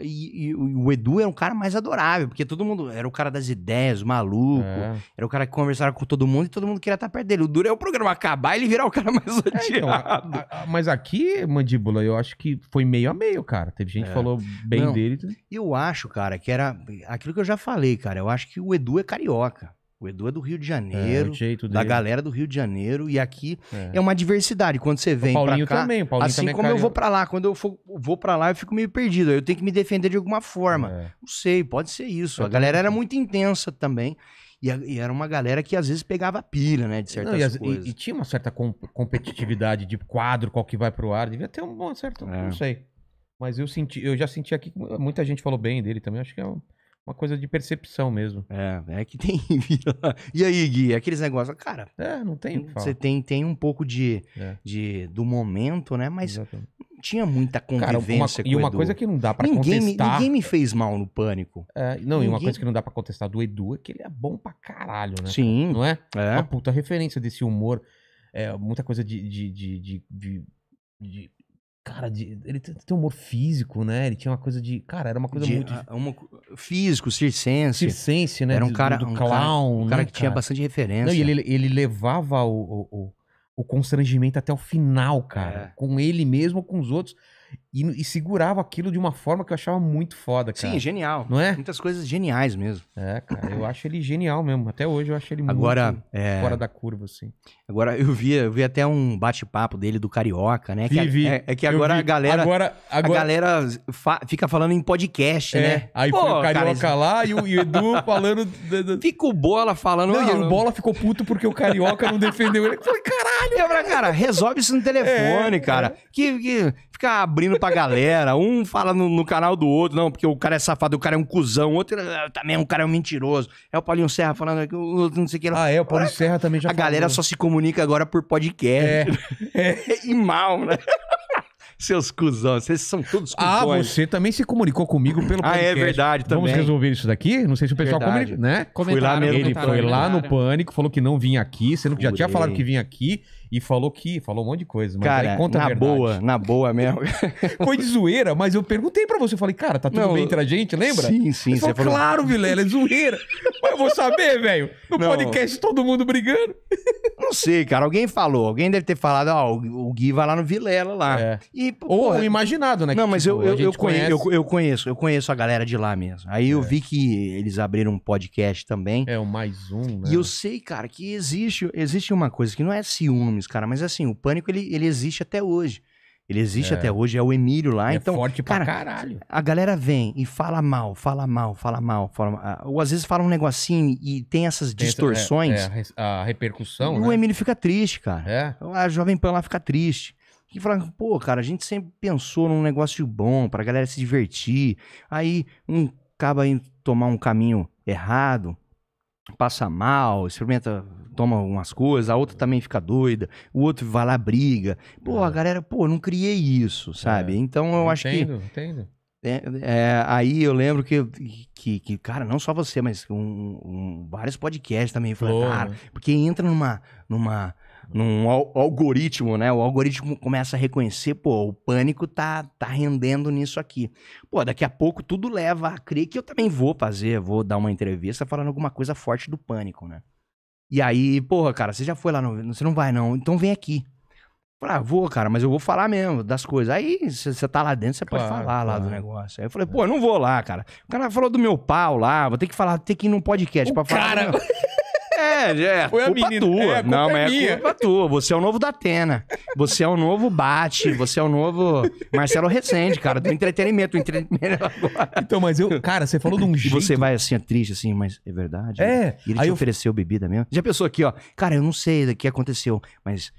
e, e, o Edu era um cara mais adorável, porque todo mundo. Era o cara das ideias, maluco. É. Era o cara que conversava com todo mundo e todo mundo queria estar perto dele. O duro é o programa acabar e ele virar o cara mais odiado. É, então, a, a, a, mas aqui, Mandíbula, eu acho que foi meio a meio, cara. Teve gente que é. falou bem não, dele. Eu acho, cara, que era. Aquilo que eu já falei, cara. Eu acho que o Edu é carioca. O Edu é do Rio de é, Janeiro, é, da galera do Rio de Janeiro, e aqui é, é uma diversidade. Quando você vem para cá, também, assim também é como carinho. eu vou para lá, quando eu for, vou para lá eu fico meio perdido. Eu tenho que me defender de alguma forma. É. Não sei, pode ser isso. Eu a galera era muito intensa também. E, a, e, era uma galera que às vezes pegava pilha, né, de certas Não, e, as, coisas. E, e, tinha uma certa competitividade de quadro, qual que vai pro ar. Devia ter um bom certo, não sei. Mas eu senti, eu já senti aqui, muita gente falou bem dele também. Acho que é um uma coisa de percepção mesmo. É, é que tem. e aí, Gui, aqueles negócios. Cara. É, não tem. Você tem, tem um pouco de, é. de do momento, né? Mas Exatamente. não tinha muita convivência cara, uma, E uma Edu. coisa que não dá pra ninguém, contestar. Ninguém me fez mal no pânico. É, não, ninguém... e uma coisa que não dá pra contestar do Edu é que ele é bom pra caralho, né? Sim. Cara? Não é? é? Uma puta referência desse humor. É, muita coisa de, de, de, de, de cara, de, ele tem um humor físico, né? Ele tinha uma coisa de. Cara, era uma coisa de, muito. A, ah, é uma, físico, circense. Circense, né? Era um cara. Do, do um clown. Cara, um cara né, que cara? tinha bastante referência. Não, e ele, ele levava o, o, o, o constrangimento até o final, cara. É. Com ele mesmo, com os outros. E, e, segurava aquilo de uma forma que eu achava muito foda, cara. Sim, genial. Não é? Muitas coisas geniais mesmo. É, cara, eu acho ele genial mesmo. Até hoje eu acho ele agora, muito é... fora da curva, assim. Agora, eu vi, eu vi até um bate-papo dele do Carioca, né? Vi, que, vi. É, é que agora a galera, agora, agora... a galera fa fica falando em podcast, é. né? Aí Pô, foi o Carioca cara, lá e o, e o, Edu falando... Fica o Bola falando... Não, e ah, o Bola ficou puto porque o Carioca não defendeu ele. Eu falei, caralho! Cara, resolve isso no telefone, é, cara. É. Que, que fica abrindo pra galera, um fala no, no, canal do outro, não, porque o cara é safado, o cara é um cuzão, o outro ah, também o é um cara é um mentiroso. É o Paulinho Serra falando que o outro não sei o que lá. Ah, é, o Paulinho Serra também já A falou. galera só se comunica agora por podcast. É. e mal, né? Seus cuzões, vocês são todos ah, cuzões. Ah, você também se comunicou comigo pelo podcast. Ah, é verdade também. Vamos resolver isso daqui? Não sei se o pessoal comunicou, né? Fui lá mesmo. Ele foi lá no Pânico, falou que não vinha aqui, sendo que já tinha falado que vinha aqui. E falou que, falou um monte de coisa. Mas cara, aí conta na boa, na boa mesmo. Foi de zoeira, mas eu perguntei pra você, eu falei, cara, tá tudo não, bem entre a gente, lembra? Sim, sim. Você, falou, falou, claro, Vilela, é zoeira. mas eu vou saber, velho. No não. podcast todo mundo brigando. Não sei, cara, alguém falou, alguém deve ter falado, ó, oh, o Gui vai lá no Vilela lá. É. E, Ou porra, imaginado, né? Não, mas tipo, eu, eu, eu, conhe, eu, eu, conheço, eu conheço a galera de lá mesmo. Aí é. eu vi que eles abriram um podcast também. É, o mais um, né? E eu né? sei, cara, que existe, existe uma coisa que não é ciúme cara. Mas assim, o pânico ele, ele existe até hoje. Ele existe é. até hoje, é o Emílio lá. É então, forte pra cara, caralho. A galera vem e fala mal, fala mal, fala mal, fala mal. Ou às vezes fala um negocinho e tem essas tem distorções. Essa, é, é, a repercussão. E né? o Emílio fica triste, cara. É? A Jovem Pan lá fica triste. E fala, pô, cara, a gente sempre pensou num negócio bom, pra galera se divertir. Aí um acaba indo tomar um caminho errado, passa mal, experimenta toma umas coisas, a outra também fica doida, o outro vai lá briga. Pô, é. a galera, pô, não criei isso, é. sabe? É. Então eu entendo, acho que. Entendo, entendo. É, é, aí eu lembro que, que, que, cara, não só você, mas um, um vários podcasts também falaram, cara, né? porque entra numa, numa, num algoritmo, né? O algoritmo começa a reconhecer, pô, o pânico tá, tá rendendo nisso aqui. Pô, daqui a pouco tudo leva a crer que eu também vou fazer, vou dar uma entrevista falando alguma coisa forte do pânico, né? E aí, porra, cara, você já foi lá, no, você não vai não, então vem aqui. Falei, ah, vou, cara, mas eu vou falar mesmo das coisas. Aí você tá lá dentro, você claro, pode falar claro. lá do negócio. Aí eu falei, pô, eu não vou lá, cara. O cara falou do meu pau lá, vou ter que falar, ter que ir num podcast o pra cara... falar. Cara! É, é. Foi culpa menina. tua. É, não, é mas é minha. é culpa tua. Você é o novo da Atena. Você é o novo Bate. Você é o novo Marcelo Recende, cara. Do entretenimento. Do entretenimento é agora. Então, mas eu. Cara, você falou de um jeito. você vai assim, triste, assim, mas é verdade? É. Né? ele Aí te eu... ofereceu bebida mesmo. Já pensou aqui, ó. Cara, eu não sei o que aconteceu, mas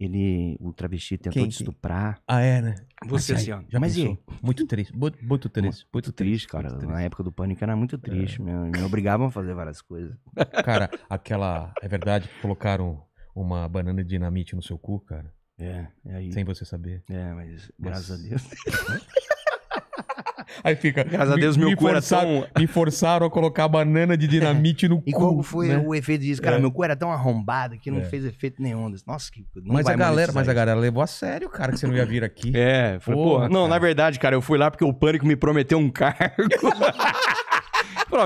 ele, o travesti tentou Quem? te estuprar. Ah, é, né? Você, assim, ó. Já mas pensou? e? Muito triste. Muito, triste. Muito, triste, muito triste cara. Muito triste. Na época do pânico era muito triste. É. Me, me obrigavam a fazer várias coisas. Cara, aquela. É verdade que colocaram uma banana de dinamite no seu cu, cara? É, é aí. Sem você saber. É, mas graças mas... a Deus. Aí fica. Graças a Deus, meu me cu forçaram, era tão... Me forçaram a colocar banana de dinamite no e cu. E qual foi né? o efeito disso? Cara, é. meu cu era tão arrombado que não é. fez efeito nenhum. Nossa, que. mas a galera, mas a galera levou a sério, cara, que você não ia vir aqui. É, foi, porra. Não, na verdade, cara, eu fui lá porque o pânico me prometeu um cargo.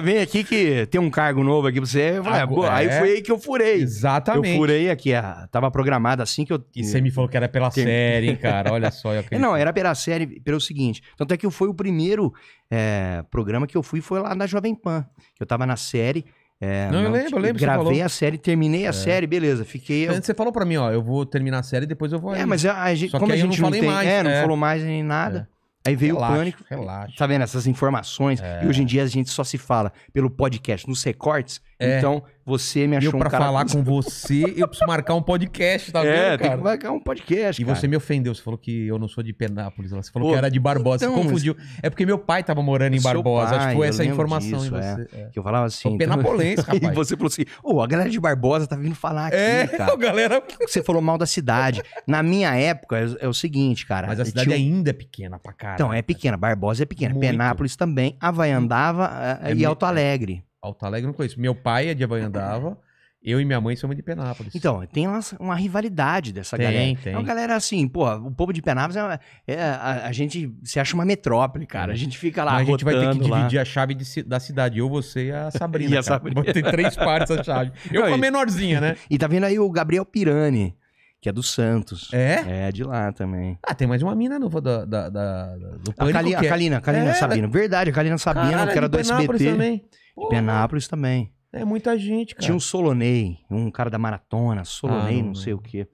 vem aqui que tem um cargo novo aqui pra você. Falei, ah, Agora- Aí é. foi aí que eu furei. Exatamente. Eu furei aqui. ah, tava programado assim que eu. E você me falou que era pela Tem- série, hein, cara? Olha só. Eu é, acredito. Não, era pela série, pelo seguinte. Tanto é que foi o primeiro é, programa que eu fui, foi lá na Jovem Pan. que Eu tava na série. é, Não, eu lembro, eu tipo, lembro você Gravei falou. a série, terminei a é. série, beleza. Fiquei. Antes você falou pra mim, ó, eu vou terminar a série, depois eu vou É, aí. mas a, ah, a gente, Só que como a eu não gente não, falei tem. mais, é, não falou mais nem nada. Aí veio relaxa, o pânico. Relaxa. Tá vendo? Essas informações. É. E hoje em dia a gente só se fala pelo podcast nos recortes é. Então, você me achou eu, pra um cara... falar com você, eu preciso marcar um podcast, tá é, vendo, cara? tem que marcar um podcast, E cara. você me ofendeu, você falou que eu não sou de Penápolis, você falou Pô, que era de Barbosa, então, você confundiu. Mas... É porque meu pai tava morando em Barbosa, pai, acho que foi essa informação disso, em você. É. É. Que eu falava assim... Sou penapolense, então... rapaz. e você falou assim, ô, oh, a galera de Barbosa tá vindo falar aqui, é, cara. galera... Você falou mal da cidade. Na minha época, é, o é seguinte, cara... Mas a cidade tinha... ainda é pequena pra caralho. Então, é pequena, Barbosa é pequena, Muito. Penápolis também, Havaiandava é, e é Alto Alegre. Alto Alegre não conheço. Assim. Meu pai é de Avanhandava, Eu e minha mãe somos de Penápolis. Então, tem uma, uma rivalidade dessa tem, galera. Tem. É uma galera assim, pô, o povo de Penápolis é, é a, a, gente se acha uma metrópole, cara. É. A gente fica lá. Mas a gente vai ter que lá. dividir a chave de, da cidade. Eu, você e a Sabrina. e a Sabrina. Vai ter três partes a chave. Eu com a menorzinha, né? E tá vendo aí o Gabriel Pirani. Que é do Santos. É? É, de lá também. Ah, tem mais uma mina nova da, da, da, do Pânico. A é. Kalina, a Kalina, Kalina é, Sabino. Né? Verdade, a Kalina Sabino, que era do é SBT. Também. Porra. Penápolis também. É muita gente, cara. Tinha um Solonei, um cara da maratona, Solonei, ah, não, não sei o quê.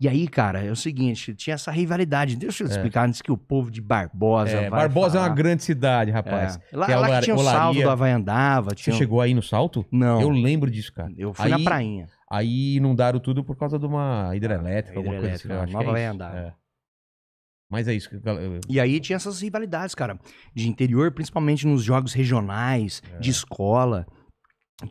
E aí, cara, é o seguinte, tinha essa rivalidade. Deixa eu é. explicar antes que o povo de Barbosa. É, Barbosa falar. é uma grande cidade, rapaz. É. Lá, que é lá que tinha o olaria. salto do Havaiandava. Tinha... Você chegou aí no salto? Não. Eu lembro disso, cara. Eu fui aí, na prainha. Aí inundaram tudo por causa de uma hidrelétrica, ah, alguma hidrelétrica, coisa assim. Nova Havaiandava. É. Mas é isso que. E aí tinha essas rivalidades, cara, de interior, principalmente nos jogos regionais, é. de escola.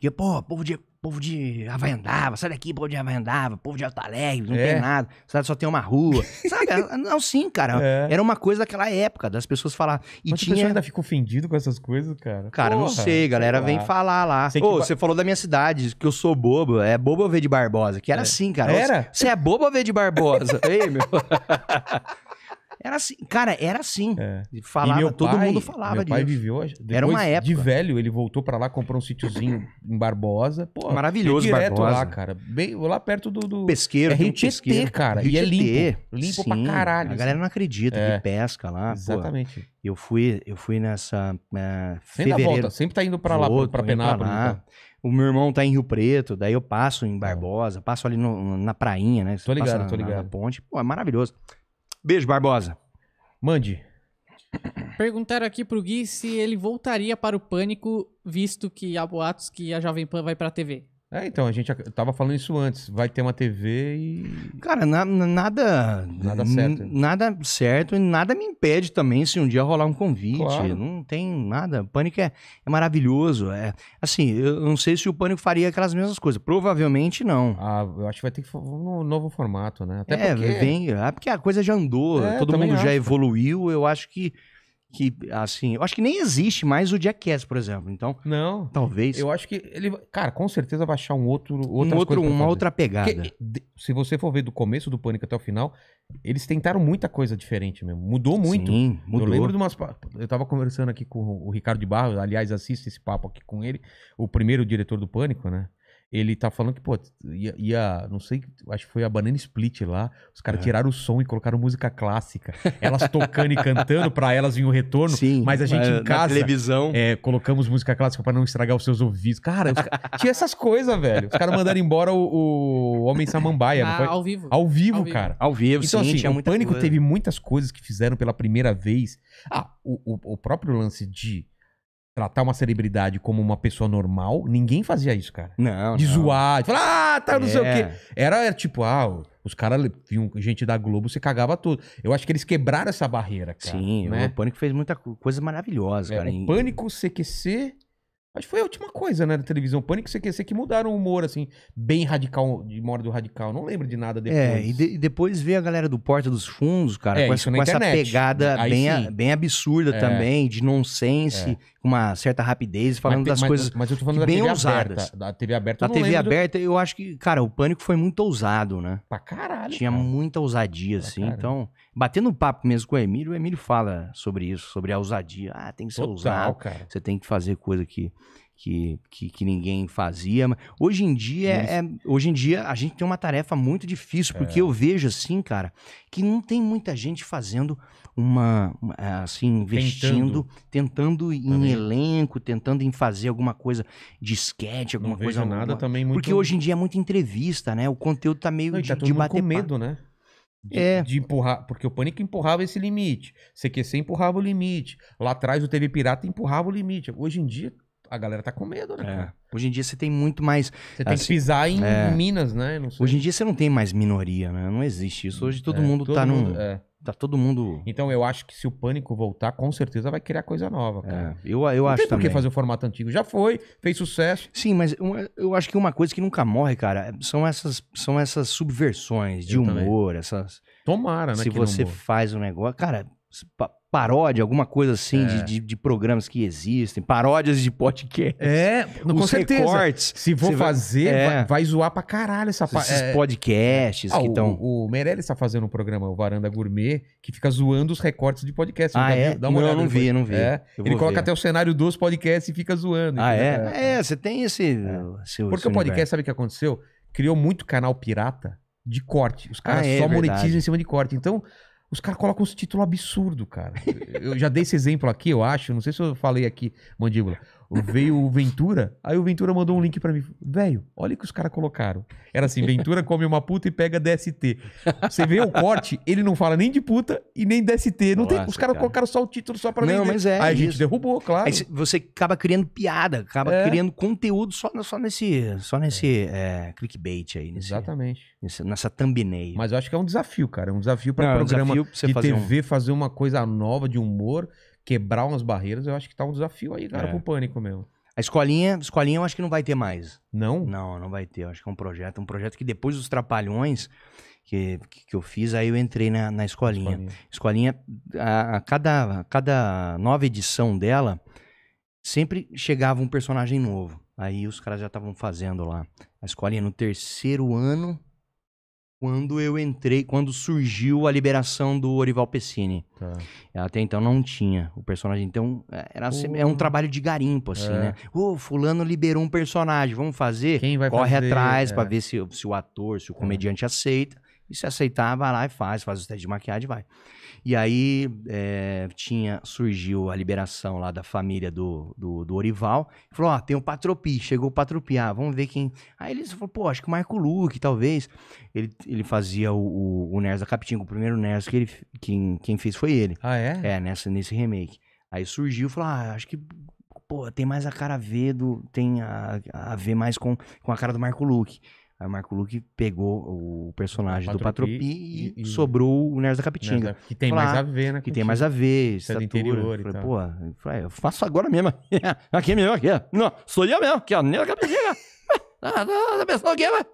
Que, pô, povo de, povo de Avendava sai daqui, povo de Avendava povo de Alto Alegre, não é. tem nada, sabe, só tem uma rua. Sabe? É, não, sim, cara. É. Era uma coisa daquela época, das pessoas falar. E Mas tinha... ainda fica ofendido com essas coisas, cara? Cara, Porra, não sei, galera, vem falar lá. Ô, que... você falou da minha cidade, que eu sou bobo, é bobo ou de Barbosa, que era é. assim, cara. Era? Você é bobo ou de Barbosa? Ei, meu. Era assim, cara, era assim. É. Falava, pai, todo mundo falava meu pai disso. viveu. Depois, era uma época. De velho, ele voltou para lá, comprou um sítiozinho em Barbosa. Pô, Maravilhoso, direto Barbosa. lá, cara. Bem, lá perto do. do... Pesqueiro, é, tem um pesqueiro. cara. Rio e é limpo. Limpo Sim, pra caralho. A assim. galera não acredita é. que pesca lá. Exatamente. Pô. Eu fui, eu fui nessa. Eh, sempre fevereiro. volta, sempre tá indo para lá, para Penápolis. Pra lá. Então. O meu irmão tá em Rio Preto, daí eu passo em é. Barbosa, passo ali no, na prainha, né? Você tô ligado, tô ligado. na ponte. Pô, é maravilhoso. Beijo, Barbosa. Mande. Perguntaram aqui pro Gui se ele voltaria para o pânico, visto que há boatos que a Jovem Pan vai pra TV. É, então, a gente tava falando isso antes. Vai ter uma TV e. Cara, na, nada. Nada certo. Nada certo e nada me impede também se um dia rolar um convite. Claro. Não tem nada. O pânico é, é maravilhoso. É, assim, eu não sei se o pânico faria aquelas mesmas coisas. Provavelmente não. Ah, eu acho que vai ter que um novo formato, né? Até é, porque... vem. É porque a coisa já andou, é, todo mundo acho. já evoluiu. Eu acho que que, assim, eu acho que nem existe mais o Jackass, por exemplo. Então, não. Talvez. Eu acho que ele, cara, com certeza vai achar um outro, um outro uma fazer. outra pegada. Porque, se você for ver do começo do Pânico até o final, eles tentaram muita coisa diferente mesmo. Mudou muito. Sim, mudou. Eu lembro de umas eu tava conversando aqui com o Ricardo de Barros, aliás, assiste esse papo aqui com ele, o primeiro diretor do Pânico, né? ele tá falando que, pô, ia, ia, não sei, acho que foi a Banana Split lá, os caras é. tiraram o som e colocaram música clássica. Elas tocando e cantando, para elas vir o retorno, Sim, mas a gente na, em casa... televisão. É, colocamos música clássica para não estragar os seus ouvidos. Cara, os, tinha essas coisas, velho. Os caras mandaram embora o, o Homem Samambaia. Ah, ao vivo. Ao vivo, cara. Ao vivo, Então, sim, assim, o Pânico coisa. teve muitas coisas que fizeram pela primeira vez. Ah, o, o, o próprio lance de tratar uma celebridade como uma pessoa normal, ninguém fazia isso, cara. Não. De não. zoar, de falar, ah, tá, não é. sei o é. quê. Era, era tipo, ah, os caras viam gente da Globo, você cagava tudo. Eu acho que eles quebraram essa barreira, cara. Sim, né? o Pânico fez muita coisa maravilhosa, é, cara. O Pânico, CQC. Acho que foi a última coisa, né, da televisão. Pânico e CQC que mudaram o humor, assim, bem radical, de modo radical. Não lembro de nada é, depois. É, e, de, e depois veio a galera do Porta dos Fundos, cara, é, com, essa, com essa, pegada né? bem, bem absurda é. também, de nonsense. É uma certa rapidez, falando mas, das mas, coisas mas eu tô falando da bem TV ousadas. Aberta, da TV aberta, eu Da TV aberta, eu acho que, cara, o Pânico foi muito ousado, né? Pra caralho. Tinha cara. muita ousadia, assim. Então, batendo papo mesmo com o Emílio, o Emílio fala sobre isso, sobre a ousadia. Ah, tem que ser Total, ousado. Cara. Você tem que fazer coisa que que, que, que, ninguém fazia. Hoje em dia é, hoje em dia a gente tem uma tarefa muito difícil porque é. eu vejo assim, cara, que não tem muita gente fazendo uma é, assim investindo, tentando, tentando em também. elenco, tentando em fazer alguma coisa de sketch, alguma não coisa. Vejo nada alguma... também muito... Porque hoje em dia é muita entrevista, né? O conteúdo tá meio não, de, tá de bater com medo, né? De, é. de empurrar, porque o Pânico empurrava esse limite, CQC empurrava o limite, lá atrás o TV Pirata empurrava o limite. Hoje em dia a galera tá com medo, né? É. Hoje em dia você tem muito mais. Você tem assim, que pisar em é. Minas, né? Hoje em dia você não tem mais minoria, né? Não existe isso. Hoje todo é, mundo todo tá mundo, num. É. Tá todo mundo. Então eu acho que se o pânico voltar, com certeza vai criar coisa nova, é, cara. eu eu não acho tem por que fazer o formato antigo. Já foi, fez sucesso. Sim, mas eu, eu acho que uma coisa que nunca morre, cara, são essas, são essas subversões de eu humor, também. essas. Tomara, né? Se você faz um negócio. Cara, paródia, alguma coisa assim é. de, de, de, programas que existem, paródias de podcast. É, não, com certeza. Recortes, Se for fazer, é. vai, é. vai, zoar pra caralho essa parte. Esses é. podcasts ah, que estão. O, o Meirelles tá fazendo um programa, o Varanda Gourmet, que fica zoando os recortes de podcast. Ah, é? Dá uma não, olhada não vi, não vi. É. Ele coloca ver. até o cenário dos podcasts e fica zoando. Ah, entendeu? é? É, você tem esse. É. Porque o podcast, universo. sabe o que aconteceu? Criou muito canal pirata de corte. Os ah, caras ah, só monetizam em cima de corte. Então, os caras colocam esse títulos absurdos, cara. Eu já dei esse exemplo aqui, eu acho. Não sei se eu falei aqui, mandíbula veio o Ventura, aí o Ventura mandou um link para mim. Velho, olha o que os caras colocaram. Era assim: Ventura come uma puta e pega DST. Você vê o corte, ele não fala nem de puta e nem DST. Não Nossa, tem, os caras cara. colocaram só o título só pra não, vender. Mas é, aí a gente derrubou, claro. Aí você acaba criando piada, acaba é. criando conteúdo só, só nesse, só nesse é. É, clickbait aí. Nesse, Exatamente. Nesse, nessa thumbnail. Mas eu acho que é um desafio, cara. É um desafio para é programa um desafio de fazer TV um... fazer uma coisa nova de humor quebrar umas barreiras, eu acho que tá um desafio aí, cara, É. pro pânico mesmo. A escolinha, escolinha eu acho que não vai ter mais. Não? Não, não vai ter. Eu acho que é um projeto, um projeto que depois dos trapalhões que, que, que eu fiz, aí eu entrei na, na escolinha. Escolinha. Escolinha, a, a cada, a cada nova edição dela, sempre chegava um personagem novo. Aí os caras já estavam fazendo lá. A escolinha no terceiro ano quando eu entrei, quando surgiu a liberação do Orival Pessini. Tá. Até então não tinha o personagem. Então é, era assim, é um trabalho de garimpo, assim, é. né? Ô, oh, fulano liberou um personagem, vamos fazer? Quem vai Corre fazer? atrás é. para ver se, se o ator, se o é. comediante é. aceita. E se aceitar, vai lá e faz, faz os testes de maquiagem e vai. E aí é, tinha, surgiu a liberação lá da família do, do, do Orival. Falou, ó, ah, tem o um Patropi, chegou o Patropi, ah, vamos ver quem... Aí eles falou, pô, acho que o Marco Luque, talvez. Ele, ele fazia o, o, o Nerds da Capitinga, o primeiro Nerds que ele, quem, quem fez foi ele. Ah, é? É, nessa, nesse remake. Aí surgiu, falou, ah, acho que pô, tem mais a cara a ver do. Tem a, a ver mais com, com a cara do Marco Luque. Aí o Marco Luque pegou o personagem Patropi, do Patropi e, e, sobrou o Nerd da Capitinga. Que tem mais ah, a ver, né? Que tem mais a ver, estatura. interior falei, Pô, eu, falei, eu faço agora mesmo. aqui mesmo, aqui. Não, sou eu mesmo, aqui, ó, Nerd da Capitinga. Ah, tá pensando o quê, mas...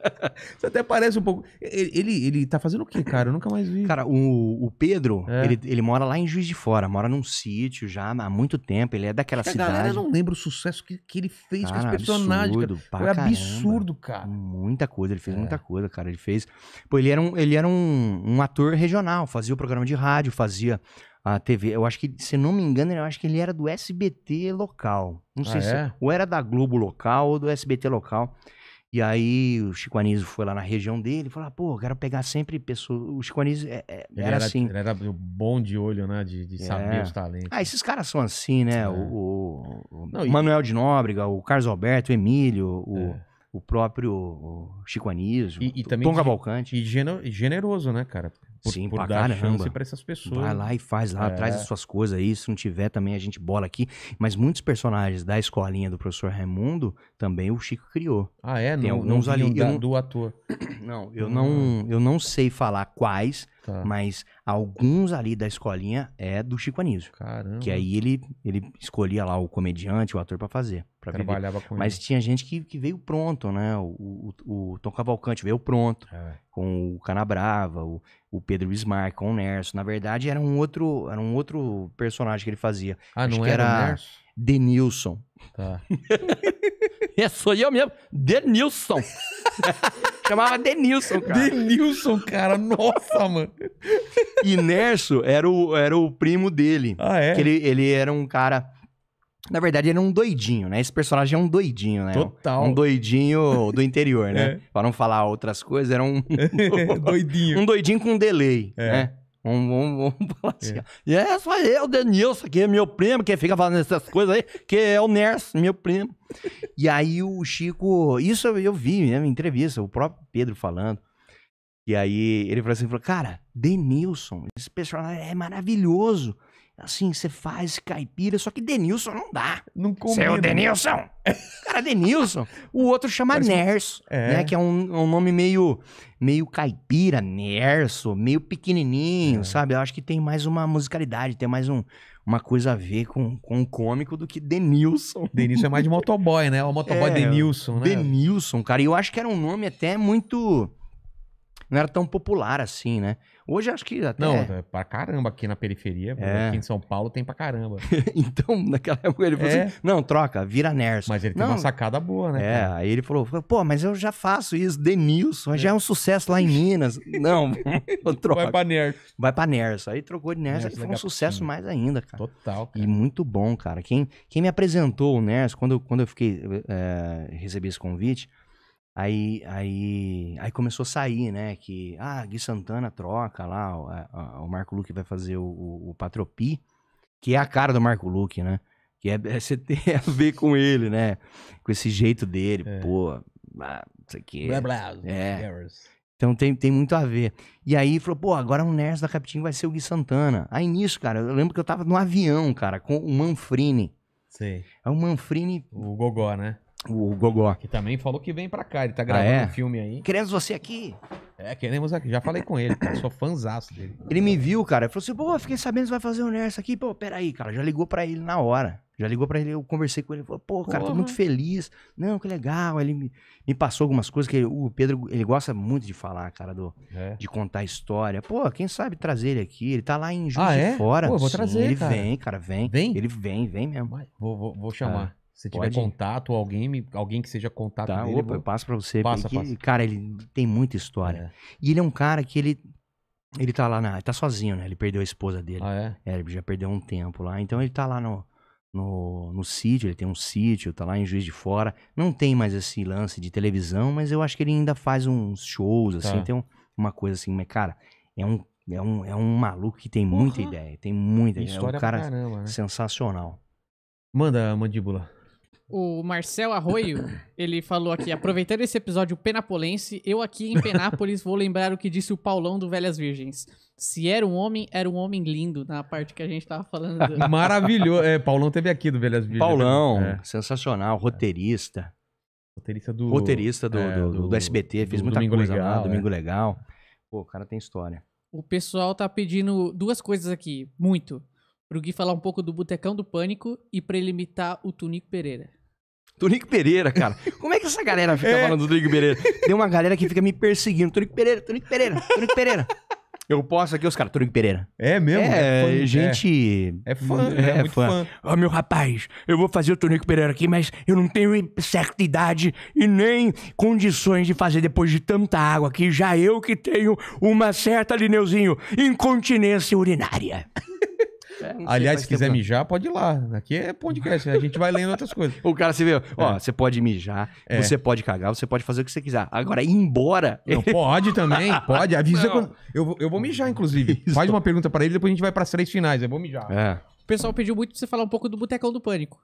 Isso até parece um pouco. Ele, ele, ele tá fazendo o quê, cara? Eu nunca mais vi. Cara, o, o Pedro, é. ele, ele mora lá em Juiz de Fora, mora num sítio já há muito tempo. Ele é daquela cidade. A galera não lembra o sucesso que, que ele fez cara, com os personagens. Absurdo, cara. Foi absurdo, cara. Muita coisa, ele fez é. muita coisa, cara. Ele fez. Pô, ele era, um, ele era um, um ator regional, fazia o programa de rádio, fazia a TV. Eu acho que, se não me engano, eu acho que ele era do SBT local. Não sei ah, se. É? Ou era da Globo local ou do SBT local. E aí o Chico Anísio foi lá na região dele e falou, ah, pô, quero pegar sempre pessoas. O Chico Anísio é, é, era, era, assim. Ele era bom de olho, né? De, de saber é. os talentos. Ah, esses caras são assim, né? É. O, o, Não, o e... Manuel de Nóbrega, o Carlos Alberto, o Emílio, o, é. o próprio Chico Anísio, e, e também Tom Cavalcante. E generoso, né, cara? por, Sim, por dar caramba. chance para essas pessoas. Vai lá e faz lá, é. traz as é. suas coisas aí. Se não tiver também, a gente bola aqui. Mas muitos personagens da escolinha do professor Raimundo também o Chico criou. Ah, é? Tem não, alguns não ali. Da, não, do ator. Não, eu hum. não, eu não sei falar quais, tá. mas alguns ali da escolinha é do Chico Anísio. Caramba. Que aí ele, ele escolhia lá o comediante, o ator para fazer. Pra Trabalhava viver. com Mas ele. tinha gente que, que veio pronto, né? O, o, o Tom Cavalcante veio pronto, é. com o Canabrava, o, o Pedro Bismarck, com o Nerso. Na verdade, era um outro, era um outro personagem que ele fazia. Ah, Acho não que era, era Nerso? Denilson. Tá. é, sou eu mesmo, Denilson. Chamava Denilson, cara. Denilson, cara. Nossa, mano. E Nerso era o, era o primo dele. Ah, é? Que ele, ele era um cara na verdade, ele é um doidinho, né? Esse personagem é um doidinho, né? Total. Um doidinho do interior, né? É. não falar outras coisas, era um. doidinho. Um doidinho com delay, é. né? Vamos, vamos, vamos falar assim. É. E é só eu, Denilson, que é meu primo, que fica falando essas coisas aí, que é o Ners, meu primo. e aí o Chico, isso eu vi né, em entrevista, o próprio Pedro falando. E aí ele falou assim: falou, cara, Denilson, esse personagem é maravilhoso. Assim, você faz caipira, só que Denilson não dá. Não é combina. Seu né? Denilson! Cara, Denilson. O outro chama Parece... Nerso, é. né? Que é um, um, nome meio, meio caipira, Nerso, meio pequenininho, é. sabe? Eu acho que tem mais uma musicalidade, tem mais um, uma coisa a ver com, com o cômico do que Denilson. Denilson é mais de motoboy, né? O motoboy é, Denilson, né? Denilson, cara. E eu acho que era um nome até muito não era tão popular assim, né? Hoje acho que até. Não, é pra caramba aqui na periferia. É. Aqui em São Paulo tem pra caramba. então, naquela época ele falou é. assim: não, troca, vira Nerson. Mas ele não, tem uma sacada boa, né? É, cara? aí ele falou: pô, mas eu já faço isso, Denilson, é. já é um sucesso lá em Minas. não, troca. Vai pra Nerson. Vai pra Nerson. Aí trocou de Nerson, Nerson é foi um sucesso mais ainda, cara. Total. Cara. E muito bom, cara. Quem, quem me apresentou o Nerson, quando, eu, quando eu fiquei, é, recebi esse convite, Aí, aí, aí começou a sair, né? Que, ah, Gui Santana troca lá, o, o Marco Luque vai fazer o, o, Patropi, que é a cara do Marco Luque, né? Que é, é, você ter a ver com ele, né? Com esse jeito dele, é. pô, ah, isso aqui. Blá, blá, é. Então tem, tem muito a ver. E aí falou, pô, agora o Nerd da Capitinho vai ser o Gui Santana. Aí nisso, cara, eu lembro que eu tava no avião, cara, com o Manfrini. Sei. É o Manfrini. O Gogó, né? O Gogó. Que também falou que vem pra cá. Ele tá ah, gravando ah, é? um filme aí. Queremos você aqui. É, queremos aqui. Já falei com ele, cara. Sou fãzaço dele. Ele me viu, cara. Ele falou assim, pô, fiquei sabendo que você vai fazer um Nerds aqui. Pô, peraí, cara. Já ligou pra ele na hora. Já ligou pra ele, eu conversei com ele. Ele falou, pô, cara, Porra. tô muito feliz. Não, que legal. Ele me, me passou algumas coisas que ele, o Pedro, ele gosta muito de falar, cara, do, é. de contar história. Pô, quem sabe trazer ele aqui. Ele tá lá em Juiz ah, de é? Fora. Pô, vou Sim, trazer, ele cara. vem, cara, vem. Vem? Ele vem, vem mesmo. Vou, vou, vou chamar. Ah. Se tiver Pode. contato, alguém, alguém que seja contato tá, dele, Opa, eu passo pra você. Passa, porque, passa. Cara, ele tem muita história. É. E ele é um cara que ele... Ele tá lá na... Ele tá sozinho, né? Ele perdeu a esposa dele. Ah, é? é? ele já perdeu um tempo lá. Então ele tá lá no, no, no sítio, ele tem um sítio, tá lá em Juiz de Fora. Não tem mais esse lance de televisão, mas eu acho que ele ainda faz uns shows, assim. Tá. Tem um, uma coisa assim, mas, cara, é um é um, é um maluco que tem muita ideia, tem muita história É um cara caramba, né? sensacional. Manda a mandíbula. O Marcel Arroio, ele falou aqui, aproveitando esse episódio penapolense, eu aqui em Penápolis vou lembrar o que disse o Paulão do Velhas Virgens. Se era um homem, era um homem lindo, na parte que a gente tava falando. Maravilhoso. É, Paulão teve aqui do Velhas Virgens. Paulão, né? é. sensacional, roteirista. Roteirista do... Roteirista do, é, do, do, do, SBT, fez muita Domingo coisa legal, lá, Domingo é. Legal. Pô, o cara tem história. O pessoal tá pedindo duas coisas aqui, muito. Pro Gui falar um pouco do Botecão do Pânico e pra ele imitar o Tunico Pereira. Tonico Pereira, cara. Como é que essa galera fica é. falando do Tonico Pereira? Tem uma galera que fica me perseguindo. Tonico Pereira, Tonico Pereira, Tonico Pereira. Eu posso aqui os caras, Tonico Pereira. É mesmo? É, é fã, é é. gente. É, é fã, é, é muito fã. fã. Ó, oh, meu rapaz, eu vou fazer o Tonico Pereira aqui, mas eu não tenho certa idade e nem condições de fazer depois de tanta água aqui. Já eu que tenho uma certa, Lineuzinho, incontinência urinária. É. Aliás, se quiser tempo. mijar, pode ir lá. Aqui é podcast, a gente vai lendo outras coisas. O cara se vê, ó, é. você pode mijar, é. você pode cagar, você pode fazer o que você quiser. Agora, ir embora. Não, pode também, pode. Avisa quando... eu, eu vou mijar, inclusive. Isso. Faz uma pergunta para ele, depois a gente vai para as três finais. Eu vou mijar. É. O pessoal pediu muito pra você falar um pouco do Botecão do Pânico.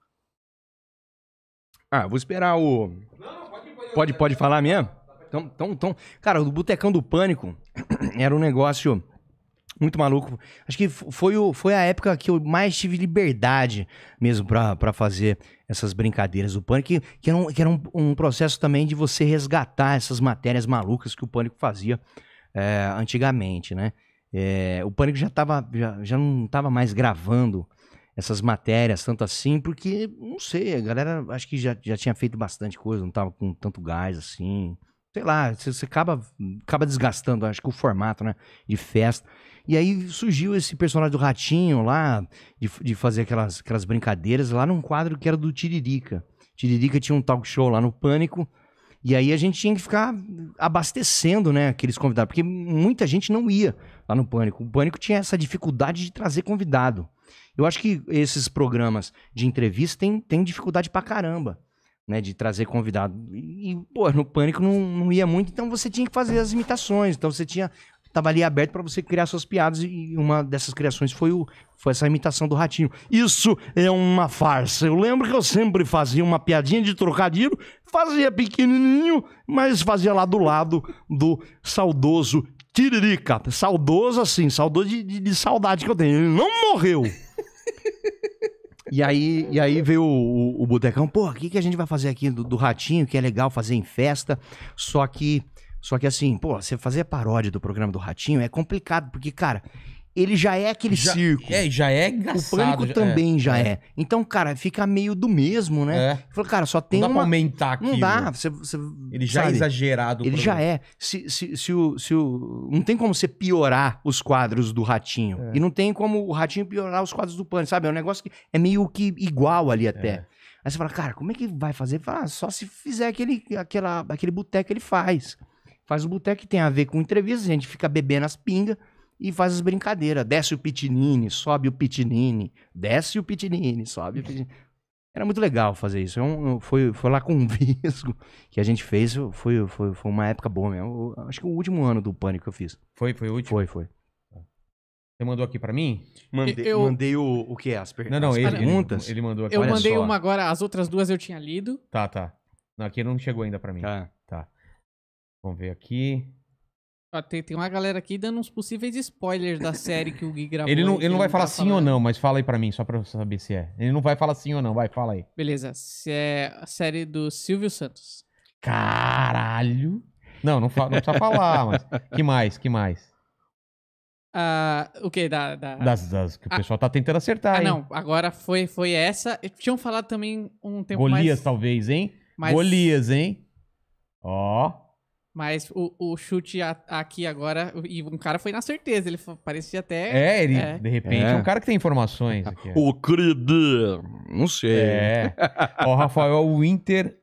Ah, vou esperar o. Não, pode, pode, pode, pode falar mesmo? Então, então, então, cara, o Botecão do Pânico era um negócio muito maluco. Acho que foi, o, foi a época que eu mais tive liberdade mesmo para fazer essas brincadeiras do Pânico, que, que era, um, que era um, um, processo também de você resgatar essas matérias malucas que o Pânico fazia é, antigamente, né? É, o Pânico já, tava, já, já não estava mais gravando essas matérias tanto assim, porque, não sei, a galera acho que já, já tinha feito bastante coisa, não estava com tanto gás assim. Sei lá, você, você acaba, acaba desgastando, acho que o formato, né? De festa. E aí surgiu esse personagem do Ratinho lá, de, de fazer aquelas, aquelas brincadeiras lá num quadro que era do Tiririca. Tiririca tinha um talk show lá no Pânico. E aí a gente tinha que ficar abastecendo, né, aqueles convidados, porque muita gente não ia lá no Pânico. O Pânico tinha essa dificuldade de trazer convidado. Eu acho que esses programas de entrevista têm tem dificuldade pra caramba, né, de trazer convidado. E, pô, no Pânico não, não ia muito, então você tinha que fazer as imitações. Então você tinha tava ali aberto para você criar suas piadas e uma dessas criações foi o foi essa imitação do ratinho. Isso é uma farsa. Eu lembro que eu sempre fazia uma piadinha de trocadilho, fazia pequenininho, mas fazia lá do lado do saudoso Tiririca. Saudoso assim, saudoso de, de, de saudade que eu tenho. Ele não morreu. E aí, e aí veio o, o, o Botecão, pô, o que, que a gente vai fazer aqui do, do Ratinho, que é legal fazer em festa, só que só que assim, pô, você fazer paródia do programa do Ratinho é complicado, porque, cara, ele já é aquele já, circo. É, já é engraçado. O pânico já, é. também é, já é. é. Então, cara, fica meio do mesmo, né? É. Falou, cara, só tem. Não dá uma... pra aumentar aqui. Não dá. Você, você, ele já é sabe? é exagerado. Ele já é. Se, se, se, o, se o... Não tem como você piorar os quadros do Ratinho. É. E não tem como o Ratinho piorar os quadros do Pânico, sabe? É um negócio que é meio que igual ali até. É. Aí você fala, cara, como é que vai fazer? Fala, ah, só se fizer aquele, aquela, aquele boteco ele faz. Faz o boteco que tem a ver com entrevista, a gente fica bebendo as pingas e faz as brincadeiras. Desce o pitinini, sobe o pitinini, desce o pitinini, sobe o pitinini. Era muito legal fazer isso. É eu, foi, foi lá com um visco que a gente fez. Foi, foi, foi uma época boa mesmo. Eu, acho que o último ano do Pânico que eu fiz. Foi, foi o último? Foi, foi. Você mandou aqui para mim? Mandei, eu... mandei o, o que? As, per... não, não, as ele, perguntas? Ele, ele mandou aqui. Eu Olha mandei só. uma agora, as outras duas eu tinha lido. Tá, tá. Aqui não chegou ainda para mim. Tá. Vamos ver aqui. tem, tem uma galera aqui dando uns possíveis spoilers da série que o Gui gravou. Ele não, ele não vai falar tá sim ou não, mas fala aí pra mim, só pra eu saber se é. Ele não vai falar sim ou não, vai, fala aí. Beleza, se é a série do Silvio Santos. Caralho! Não, não, fala, não precisa falar, mas. Que mais? Que mais? Uh, o que? Da, da... Das, das, que o ah. pessoal tá tentando acertar, ah, hein? não, agora foi, foi essa. E tinham falado também um tempo Golias, mais... talvez, hein? Mais... Golias, hein? Ó. Mas o, o chute a, aqui agora, e um cara foi na certeza, ele parecia até. É, ele, é. de repente, é. um cara que tem informações aqui. O Creed, não sei. É. o Rafael, Winter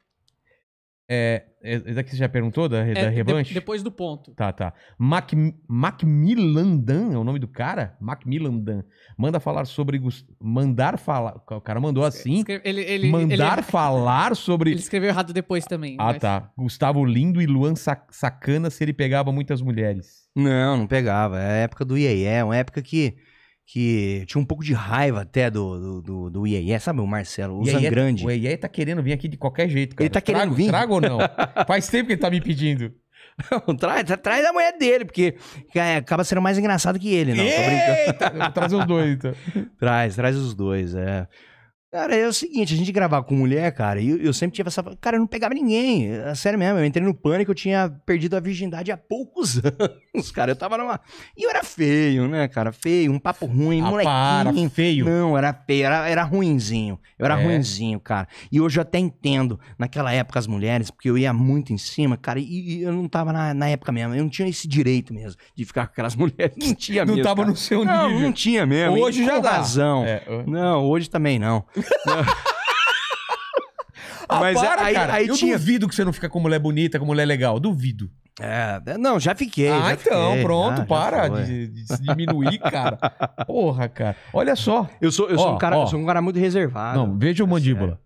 é, é, é, daqui você já perguntou da, é, da revanche? De, depois do ponto. Tá, tá. Mac, Macmillan Dan é o nome do cara? Macmillan Dan. Manda falar sobre. Mandar falar. O cara mandou assim. Escreve, ele, ele, mandar ele, falar sobre. Ele escreveu errado depois também. Ah, tá. Gustavo Lindo e Luan Sacana se ele pegava muitas mulheres. Não, não pegava. É a época do IEE, é uma época que que tinha um pouco de raiva até do, do, do, do IEE, sabe o Marcelo, o IEE, é- Grande. O IEE tá querendo vir aqui de qualquer jeito, cara. Ele tá trago, querendo vir? Trago ou não? Faz tempo que ele tá me pedindo. Não, traz, traz a mulher dele, porque é, acaba sendo mais engraçado que ele, não. Eita, tô brincando. Traz os dois, então. traz, traz os dois, é. Cara, é o seguinte, a gente gravar com mulher, cara, e eu, eu, sempre tive essa. Cara, eu não pegava ninguém. É sério mesmo, eu entrei no pânico, eu tinha perdido a virgindade há poucos anos, cara. Eu tava numa. E eu era feio, né, cara? Feio, um papo ruim, ah, molequinho. Para, feio. Não, era feio, era, era ruinzinho. Eu era é. ruinzinho, cara. E hoje eu até entendo, naquela época, as mulheres, porque eu ia muito em cima, cara, e, e eu não tava na, na, época mesmo. Eu não tinha esse direito mesmo de ficar com aquelas mulheres. Não tinha não mesmo. Não tava cara. no seu nível. Não, não tinha mesmo. Hoje e, já dá. razão. É. Não, hoje também não ah, Mas para, aí, cara. aí eu tinha... duvido que você não fica com mulher bonita, com mulher legal. Duvido. É, é não, já fiquei. Ah, já então, fiquei. pronto, ah, para de, de, se diminuir, cara. Porra, cara. Olha só. Eu sou, eu ó, sou, um, cara, ó. eu sou um cara muito reservado. Não, veja o é mandíbula. Sério.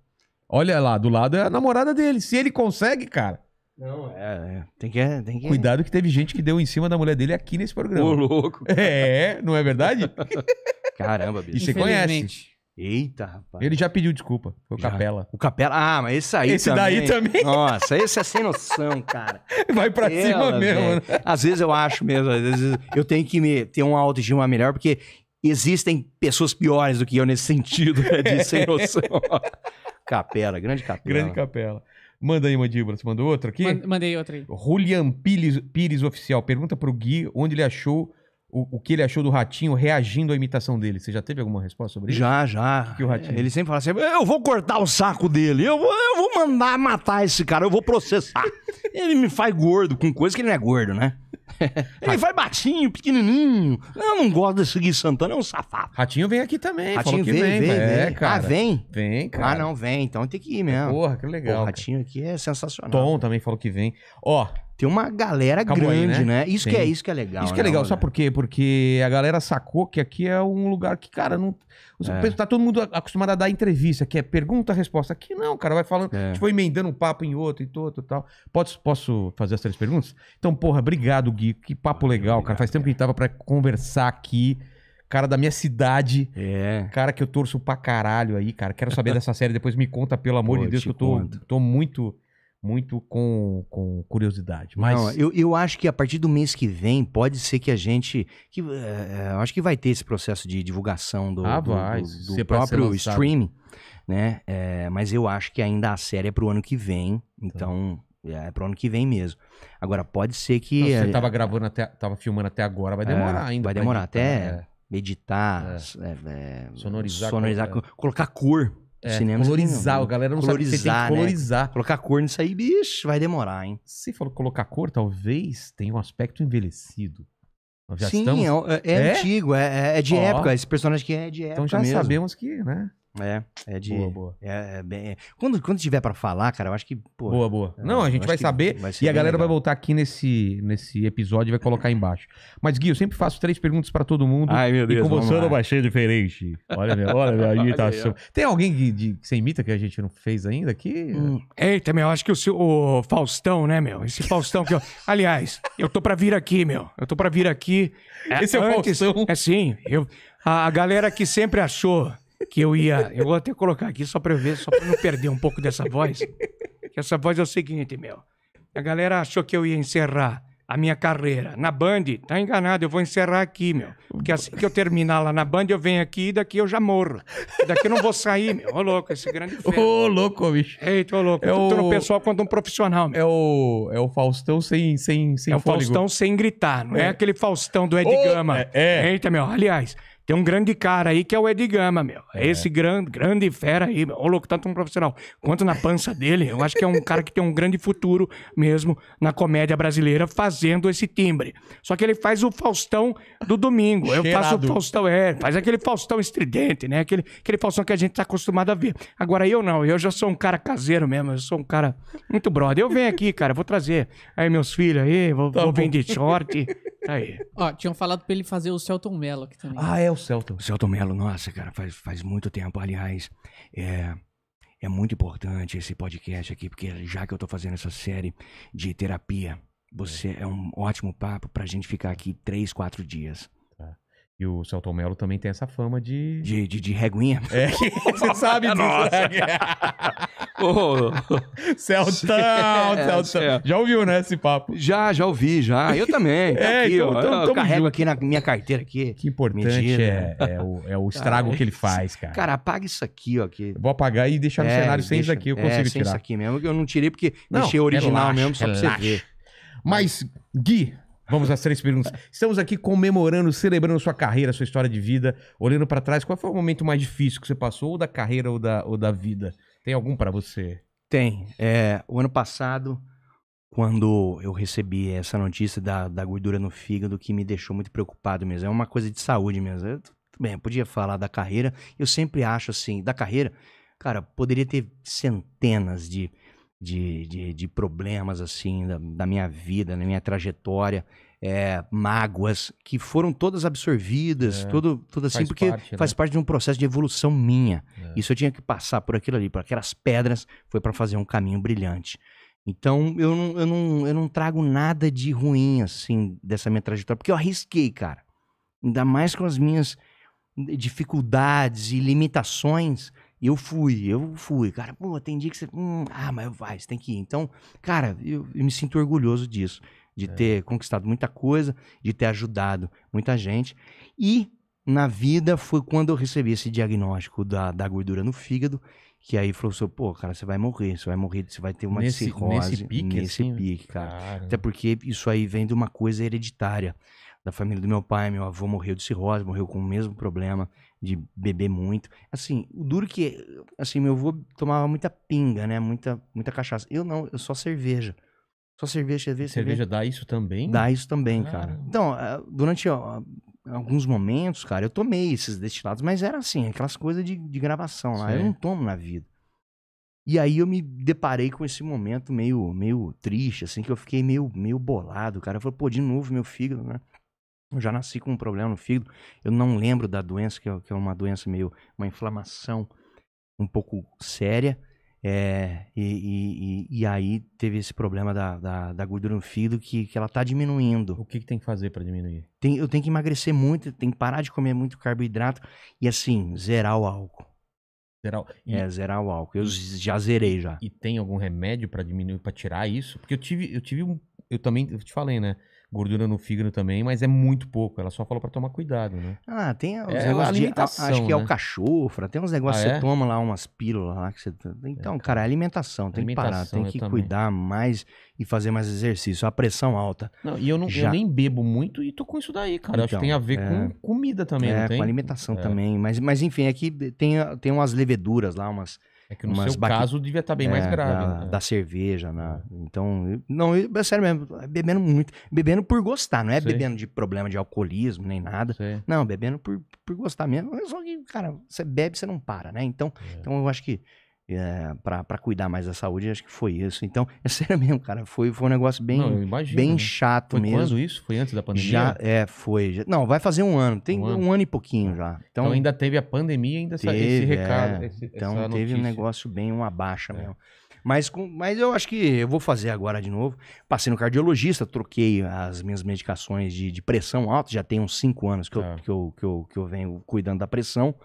Olha lá, do lado é a namorada dele. Se ele consegue, cara. Não, é, é, Tem, que, tem que. Cuidado que teve gente que deu em cima da mulher dele aqui nesse programa. Ô, louco. É, não é verdade? Caramba, bicho. E você conhece. Eita, rapaz. Ele já pediu desculpa. Foi o Já. Capela. O Capela. Ah, mas esse aí Esse também. daí também. Nossa, esse é sem noção, cara. Vai pra cima mesmo, né? Às vezes eu acho mesmo, às vezes eu tenho que me- ter uma autoestima melhor, porque existem pessoas piores do que eu nesse sentido, né, de sem noção. Capela, grande capela. Grande Capela. Manda aí, mandíbula. Você mandou outro aqui? Mandei outro. aí. Julian Pires, Pires Oficial. Pergunta pro Gui onde ele achou o, o, que ele achou do Ratinho reagindo à imitação dele. Você já teve alguma resposta sobre isso? Já, já. Que o Ratinho... Ele sempre fala assim: eu vou cortar o saco dele, eu vou, eu vou mandar matar esse cara, eu vou processar. ele me faz gordo, com coisa que ele não é gordo, né? ele faz batinho, pequenininho. Eu não gosto desse Gui Santana, é um safado. Ratinho vem aqui também. Ratinho vem, vem, vem, é, ah, cara. Ah, vem? Vem, ah, cara. Ah, não, vem. Então tem que ir mesmo. Porra, que legal. O Ratinho cara. aqui é sensacional. Tom cara. também falou que vem. Ó, tem uma galera grande, né? né? Isso que é isso que é legal. Isso que né, é legal, né? sabe por quê? Porque a galera sacou que aqui é um lugar que, cara, não. É. Tá todo mundo acostumado a dar entrevista, que é pergunta, resposta. Aqui não, cara, vai falando, é. tipo, emendando um papo em outro e todo e tal. Posso, posso fazer as três perguntas? Então, porra, obrigado, Gui. Que papo Muito legal, obrigado, cara. Faz tempo que a gente tava pra conversar aqui cara da minha cidade. É. Cara que eu torço pra caralho aí, cara. Quero saber dessa série, depois me conta, pelo amor Pô, de Deus, que eu tô, tô muito muito com, com curiosidade. Mas... Não, eu, eu acho que a partir do mês que vem pode ser que a gente. Que, é, acho que vai ter esse processo de divulgação do, ah, do, do, do é próprio streaming, né? É, mas eu acho que ainda a série é pro ano que vem. Tá. Então. Tá. É pro ano que vem mesmo. Agora, pode ser que. Não, você é, tava gravando até. Tava filmando até agora, vai demorar ainda. Vai demorar até né? editar, sonorizar, sonorizar colocar cor é, cinema colorizar, a galera não colorizar, sabe que tem que colorizar. Né? Colocar cor nisso aí, bicho, vai demorar, hein? Você falou colocar cor, talvez tenha um aspecto envelhecido. Sim, estamos... É, é, é, é, antigo, é, é, é de oh. época. Esse personagem que é de então época. Então já mesmo. sabemos que, né? É, é de. Boa, boa. É, é bem, é. Quando, quando tiver para falar, cara, eu acho que. boa, boa. É, não, a gente vai saber vai e a galera legal. vai voltar aqui nesse, nesse episódio e vai colocar embaixo. Mas, Gui, eu sempre faço três perguntas para todo mundo. Ai, meu Deus. E com você eu não vai ser diferente. Olha, minha, olha minha imitação. Tem alguém que, que você imita que a gente não fez ainda aqui? Hum. Eita, meu, acho que o, seu, o Faustão, né, meu? Esse Faustão que eu. Aliás, eu tô para vir aqui, meu. Eu tô para vir aqui. É, Esse é o antes, Faustão. É sim. Eu, a galera que sempre achou que eu ia. Eu vou até colocar aqui só para eu ver, só para não perder um pouco dessa voz. Que essa voz é o seguinte, meu. A galera achou que eu ia encerrar a minha carreira na Band. Tá enganado, eu vou encerrar aqui, meu. Porque assim que eu terminar lá na Band, eu venho aqui e daqui eu já morro. daqui eu não vou sair, meu. Ô, louco, esse grande ferro. Ô, louco, bicho. Eita, ô, louco. É tô o... no pessoal quanto um profissional, meu. É o, é o Faustão sem, sem, sem É o fôlego. Faustão sem gritar, não é, é aquele Faustão do Ed oh, Gama. É, é. Eita, meu. Aliás, tem um grande cara aí que é o Ed Gama, meu. É. Esse grande, grande fera aí, meu. Ô, louco, tanto um profissional quanto na pança dele. Eu acho que é um cara que tem um grande futuro mesmo na comédia brasileira fazendo esse timbre. Só que ele faz o Faustão do domingo. Eu Cheirado. faço o Faustão, é. Faz aquele Faustão estridente, né? Aquele, aquele Faustão que a gente tá acostumado a ver. Agora, eu não. Eu já sou um cara caseiro mesmo. Eu sou um cara muito brother. Eu venho aqui, cara. Vou trazer aí meus filhos aí. Vou, tá vou vender short. Tá aí. Ó, tinham falado pra ele fazer o Celton Mello aqui também. Ah, é o Celto. O Celto Melo, nossa, cara, faz, faz muito tempo. Aliás, é, é muito importante esse podcast aqui, porque já que eu estou fazendo essa série de terapia, você é, é um ótimo papo para a gente ficar aqui três, quatro dias. E o Celton Mello também tem essa fama de. De, de, de reguinha. É, você sabe disso. Nossa. Né? oh. Celtão, é, Celtão. É. Já ouviu, né, esse papo? Já, já ouvi, já. Eu também. Tá é, aqui, então, então eu carrego junto. aqui na minha carteira aqui. Que importante é, é, o, é o estrago cara, que ele faz, cara. Cara, apaga isso aqui, ó. Que... Vou apagar e deixar no é, cenário sem isso aqui, eu consigo tirar. sem isso aqui mesmo, que eu não tirei porque não, deixei original relaxa, mesmo, só relaxa. pra você ver. Mas, Gui, Vamos às três perguntas. Estamos aqui comemorando, celebrando sua carreira, sua história de vida, olhando para trás. Qual foi o momento mais difícil que você passou, ou da carreira ou da, ou da vida? Tem algum para você? Tem. É, o ano passado, quando eu recebi essa notícia da, da gordura no fígado, que me deixou muito preocupado mesmo. É uma coisa de saúde mesmo. Eu, bem, eu podia falar da carreira. Eu sempre acho assim, da carreira, cara, poderia ter centenas de de, de, de problemas assim da, da, minha vida, na minha trajetória, é, mágoas que foram todas absorvidas, é, tudo, tudo assim, faz porque parte, né? faz né? parte de um processo de evolução minha. É. Isso eu tinha que passar por aquilo ali, por aquelas pedras, foi para fazer um caminho brilhante. Então eu não, eu, não, eu não trago nada de ruim assim dessa minha trajetória, porque eu arrisquei, cara. Ainda mais com as minhas dificuldades e limitações, eu fui, eu fui, cara, pô, tem dia que você, hum, ah, mas vai, você tem que ir. Então, cara, eu, eu me sinto orgulhoso disso, de é. ter conquistado muita coisa, de ter ajudado muita gente. E na vida foi quando eu recebi esse diagnóstico da, da gordura no fígado, que aí falou assim, pô, cara, você vai morrer, você vai morrer, você vai ter uma nesse, cirrose. Nesse pique? Nesse assim, né? pique, cara. cara. Até porque isso aí vem de uma coisa hereditária da família do meu pai, meu avô morreu de cirrose, morreu com o mesmo problema de beber muito. Assim, o duro que. Assim, meu avô tomava muita pinga, né? Muita, muita cachaça. Eu não, eu só cerveja. Só cerveja, cerveja. Cerveja dá isso também? Dá isso também, ah. cara. Então, eh, durante alguns momentos, cara, eu tomei esses destilados, mas era assim, aquelas coisas de, de gravação lá. Sim. Eu não tomo na vida. E aí eu me deparei com esse momento meio, meio triste, assim, que eu fiquei meio, meio bolado, cara. Eu falei, pô, de novo meu fígado, né? Eu já nasci com um problema no fígado. Eu não lembro da doença, que é, que é uma doença meio. uma inflamação um pouco séria. É, e, e, e, aí teve esse problema da, da, da, gordura no fígado que, que ela tá diminuindo. O que, que tem que fazer para diminuir? Tem, eu tenho que emagrecer muito, tenho que parar de comer muito carboidrato e assim, zerar o álcool. Zerar, e... É, zerar o álcool. Eu já zerei já. E tem algum remédio para diminuir, para tirar isso? Porque eu tive, eu tive um. Eu também, eu te falei, né? gordura no fígado também, mas é muito pouco. Ela só falou para tomar cuidado, né? Ah, tem os é, negócios de, acho que é o né? cachofra, tem uns negócios ah, que você é? toma lá umas pílulas lá que você é, Então, é, cara, alimentação, tem alimentação, que parar, tem que também. cuidar mais e fazer mais exercício, a pressão alta. Não, e eu não Já... eu nem bebo muito e tô com isso daí, cara. Então, acho que tem então, a ver é. com comida também, é, não tem? com alimentação também, mas mas enfim, é que tem tem umas leveduras lá, umas é que no seu baque... caso devia estar tá bem é, mais grave. Da, né? da cerveja, né? então... Não, é sério mesmo, é bebendo muito. Bebendo por gostar, não é Sei. bebendo de problema de alcoolismo, nem nada. Sei. Não, bebendo por, por gostar mesmo. É só que, cara, você bebe, você não para, né? Então, é. então eu acho que é, eh, para cuidar mais da saúde, acho que foi isso. Então, é sério mesmo, cara, foi, foi um negócio bem, não, imagino, bem né? chato foi mesmo. Quando isso? Foi antes da pandemia? Já, é, foi. Já, não, vai fazer um ano, tem um ano, um ano e pouquinho já. Então, então, ainda teve a pandemia, ainda teve, esse recado. É, esse, então teve notícia. um negócio bem uma baixa é. mesmo. Mas, com, mas eu acho que eu vou fazer agora de novo. Passei no cardiologista, troquei as minhas medicações de, de pressão alta, já tem uns 5 anos que eu, é. que, eu, que, eu, que eu venho cuidando da pressão.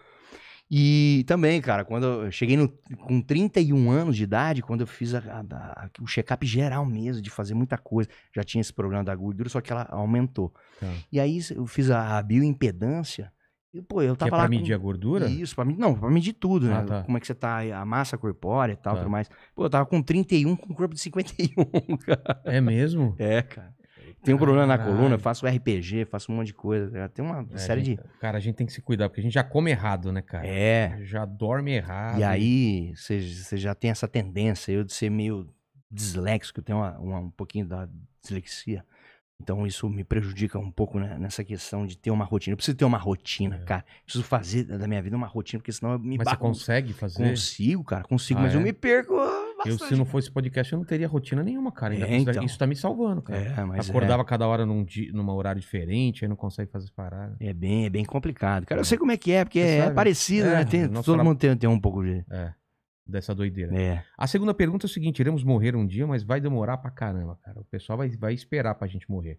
E também, cara, quando eu cheguei no, com 31 anos de idade, quando eu fiz a, a, a, o check-up geral mesmo, de fazer muita coisa, já tinha esse problema da gordura, só que ela aumentou. Tá. E aí eu fiz a, bioimpedância. E, pô, eu tava que é pra lá medir com... a gordura? Isso, pra medir, não, pra medir tudo, né? Ah, tá. Como é que você tá, a massa corpórea e tal, tá. tudo mais. Pô, eu tava com 31, com o corpo de 51, cara. É mesmo? É, cara. Tenho um problema na coluna, faço RPG, faço um monte de coisa. Tem uma é, série gente, de. Cara, a gente tem que se cuidar, porque a gente já come errado, né, cara? É. Já dorme errado. E aí, você já tem essa tendência, eu de ser meio disléxico, eu tenho uma, uma, um pouquinho da dislexia. Então isso me prejudica um pouco né, nessa questão de ter uma rotina. Eu preciso ter uma rotina, é. cara. Eu preciso fazer da minha vida uma rotina, porque senão eu me Mas bagunço. você consegue fazer? Consigo, cara, consigo, ah, mas é? eu me perco. Bastante, eu, se não fosse podcast, eu não teria rotina nenhuma, cara. É, então. Isso tá me salvando, cara. É, mas Acordava é. cada hora num dia, numa horário diferente, aí não consegue fazer parada. É bem, é bem complicado. Cara, eu sei como é que é, porque é, parecido, é, né? Tem, todo mundo tem, tem um pouco de... É, dessa doideira. É. A segunda pergunta é o seguinte, iremos morrer um dia, mas vai demorar pra caramba, cara. O pessoal vai, vai esperar pra gente morrer.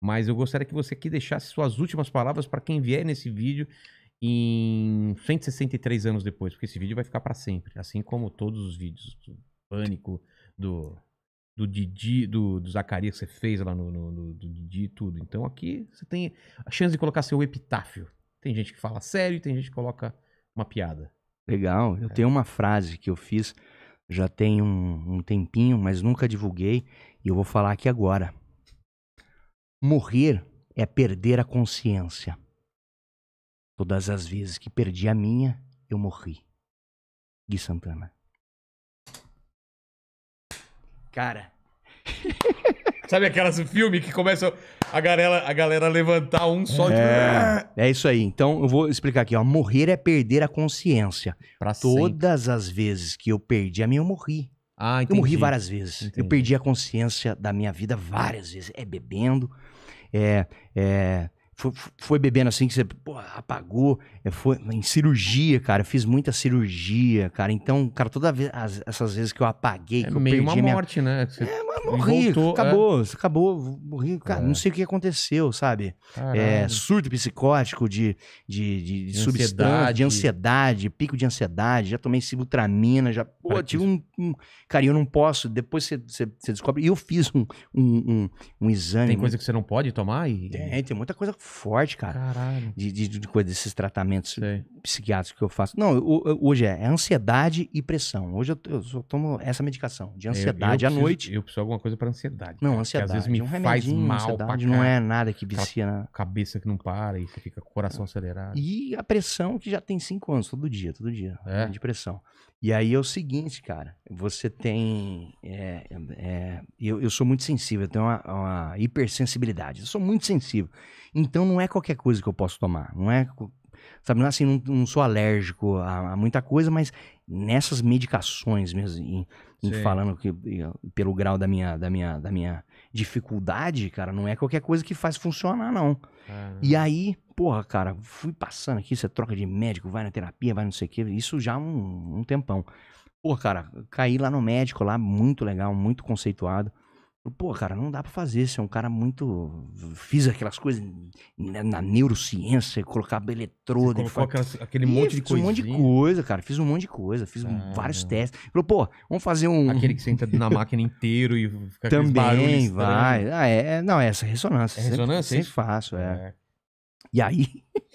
Mas eu gostaria que você aqui deixasse suas últimas palavras para quem vier nesse vídeo em 163 anos depois, porque esse vídeo vai ficar para sempre, assim como todos os vídeos. Pânico, do, do Didi, do, do Zacarias que você fez lá no, no, no do Didi e tudo. Então aqui você tem a chance de colocar seu epitáfio. Tem gente que fala sério e tem gente que coloca uma piada. Legal. Eu é. tenho uma frase que eu fiz já tem um, um tempinho, mas nunca divulguei e eu vou falar aqui agora. Morrer é perder a consciência. Todas as vezes que perdi a minha, eu morri. Gui Santana cara. Sabe aquelas filmes que começam a galera, a galera levantar um só de... é, é isso aí. Então eu vou explicar aqui, ó. Morrer é perder a consciência. Pra Todas sempre. as vezes que eu perdi a minha, eu morri. Ah, eu morri várias vezes. Entendi. Eu perdi a consciência da minha vida várias vezes. É bebendo, é, é foi, foi, bebendo assim, que você pô, apagou. Foi em cirurgia, cara. Eu fiz muita cirurgia, cara. Então, cara, todas essas vezes que eu apaguei, é que eu meio perdi uma minha... morte, né? Você é, mas morri, voltou, é. acabou, é... acabou, morri, cara. É. Não sei o que aconteceu, sabe? É, surto psicótico de, de, de, de substância, de ansiedade, pico de ansiedade. Já tomei cibutramina, já. Pô, tive um, um. Cara, eu não posso. Depois você, você, você descobre. E eu fiz um, um, um, um exame. Tem coisa que você não pode tomar? E... Tem, tem muita coisa que forte, cara. Caralho. De, de, de coisa desses tratamentos Sei. psiquiátricos que eu faço. Não, eu, eu, hoje é, é, ansiedade e pressão. Hoje eu, eu só tomo essa medicação de ansiedade à preciso, noite. Eu preciso alguma coisa para ansiedade. Não, cara, ansiedade. Às vezes me um faz mal. Ansiedade não é nada que vicia. Na... Né? cabeça que não para e fica com o coração é. acelerado. E a pressão que já tem cinco anos, todo dia, todo dia. É. De pressão. E aí é o seguinte, cara, você tem. É, é, é eu, eu sou muito sensível, eu tenho uma, uma hipersensibilidade. Eu sou muito sensível. Então não é qualquer coisa que eu posso tomar. Não é. Sabe, não, é assim, não, não sou alérgico a, a, muita coisa, mas nessas medicações mesmo, em, em falando que, pelo grau da minha, da, minha, da minha dificuldade, cara, não é qualquer coisa que faz funcionar, não. Ah, e aí, porra, cara, fui passando aqui, você troca de médico, vai na terapia, vai não sei o quê, isso já um, um tempão. Pô, cara, caí lá no médico, lá, muito legal, muito conceituado. Pô, cara, não dá para fazer. Você é um cara muito. Fiz aquelas coisas né, na neurociência, colocava eletrodo. Colocou aquelas, aquele e monte de coisa. Fiz um monte de coisa, cara. Fiz um monte de coisa. Fiz ah, vários é. testes. Falou, pô, vamos fazer um. Aquele que senta na máquina inteiro e fica Também vai. Ah, é, não, é essa ressonância. É sempre, ressonância? Sempre, faço, é. é. E aí,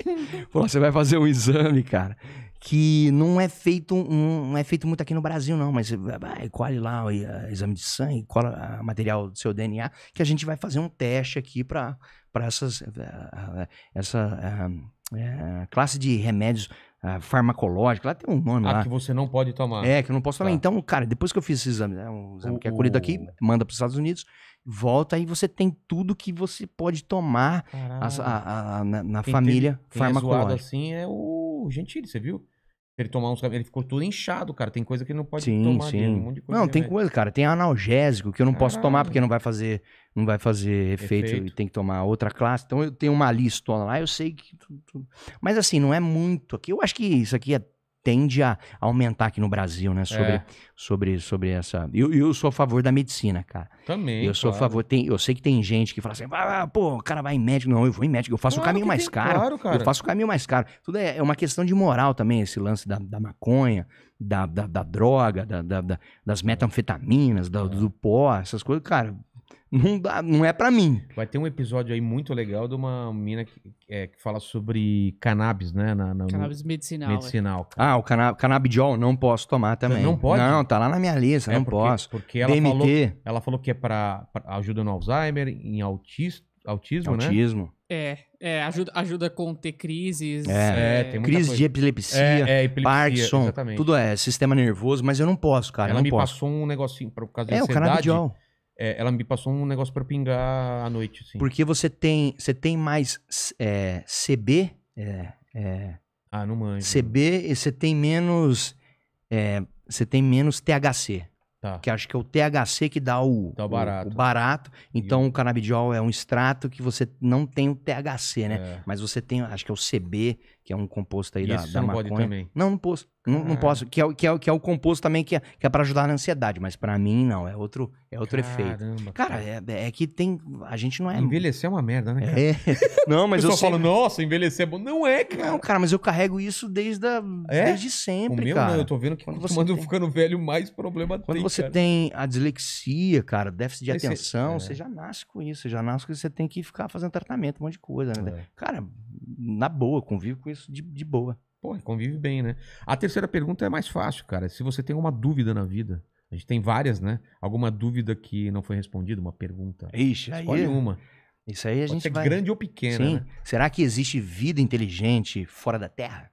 falou, você vai fazer um exame, cara que não é feito um, não é feito muito aqui no Brasil não, mas vai, ah, colhe lá o ah, exame de sangue, cola ah, material do seu DNA, que a gente vai fazer um teste aqui para para essas essa é, classe de remédios farmacológicos lá tem um nome ah, lá. que você não pode tomar. É, que eu não posso tomar. Tá. Então, cara, depois que eu fiz esse exame, né, um exame o, que é colhido aqui, manda para os Estados Unidos, volta e você tem tudo que você pode tomar a, a, a, na, na quem família tem, é farmacológica. É assim é o Gentili, você viu? Ele tomar uns ele ficou tudo inchado, cara. Tem coisa que não pode sim, tomar, sim. Um não, tem coisa, cara. Tem analgésico que eu não Caralho. posso tomar porque não vai fazer, não vai fazer efeito, efeito, e tem que tomar outra classe. Então eu tenho uma lista lá, eu sei que mas assim, não é muito aqui. Eu acho que isso aqui é tende a aumentar aqui no Brasil, né? Sobre, é. sobre, sobre essa. Eu, eu sou a favor da medicina, cara. Também. Eu sou claro. a favor. Tem, eu sei que tem gente que fala assim, ah, pô, o cara vai em médico. Não, eu vou em médico, eu faço claro o caminho mais tem, caro. Claro, cara. Eu faço o caminho mais caro. Tudo é, é uma questão de moral também, esse lance da, da maconha. Da, da, da droga, da, da, das metanfetaminas, do, do pó, essas coisas, cara, não, dá, não é para mim. Vai ter um episódio aí muito legal de uma mina que, é, que fala sobre cannabis, né? Na, na cannabis medicinal. É. Medicinal. É. Ah, o cana cannabidiol não posso tomar também. Não, pode? Não, tá lá na minha lista, é não porque, posso. Porque ela DMT. falou, ela falou que é para ajuda no Alzheimer, em autista, autismo, autismo, né? Autismo. É, é ajuda, ajuda com ter crises. É, é tem muita crise coisa. de epilepsia, é, é, epilepsia Parkinson, tudo é sistema nervoso, mas eu não posso, cara. Ela me posso. passou um negocinho por causa da é, ansiedade. É, o é, ela me passou um negócio para pingar à noite. Assim. Porque você tem, você tem mais é, CB. É, é, ah, não manjo. CB e você tem menos. É, você tem menos THC. Tá. Que acho que é o THC que dá o, tá o barato. O, barato. Então, e... o canabidiol é um extrato que você não tem o THC, né? É. Mas você tem, acho que é o CB, que é um composto aí da, da não maconha. Pode também. Não, não posso. Não, não ah. posso. Que é, que, é, que é o composto também que é, que é para ajudar na ansiedade, mas para mim não, é outro, é outro Caramba, efeito. Cara, cara. É, é, que tem. A gente não é. Envelhecer é uma merda, né? Cara? É. Não, mas eu. só falo, nossa, envelhecer é bom. Não é, cara. Não, cara, mas eu carrego isso desde, a, é? desde sempre. O meu, cara. Não, eu tô vendo que quando você manda tem... ficando velho, mais problema Quando tem, você cara. tem a dislexia, cara, déficit de atenção, você... É. você já nasce com isso, você já nasce com isso, você tem que ficar fazendo tratamento, um monte de coisa, né? É. Cara, na boa, convivo com isso de, de boa. Pô, convive bem, né? A terceira pergunta é mais fácil, cara. Se você tem uma dúvida na vida, a gente tem várias, né? Alguma dúvida que não foi respondida, uma pergunta. Ixi, Escolhe é uma. Isso aí a Pode gente ser vai... grande ou pequena, Sim. Né? Será que existe vida inteligente fora da Terra?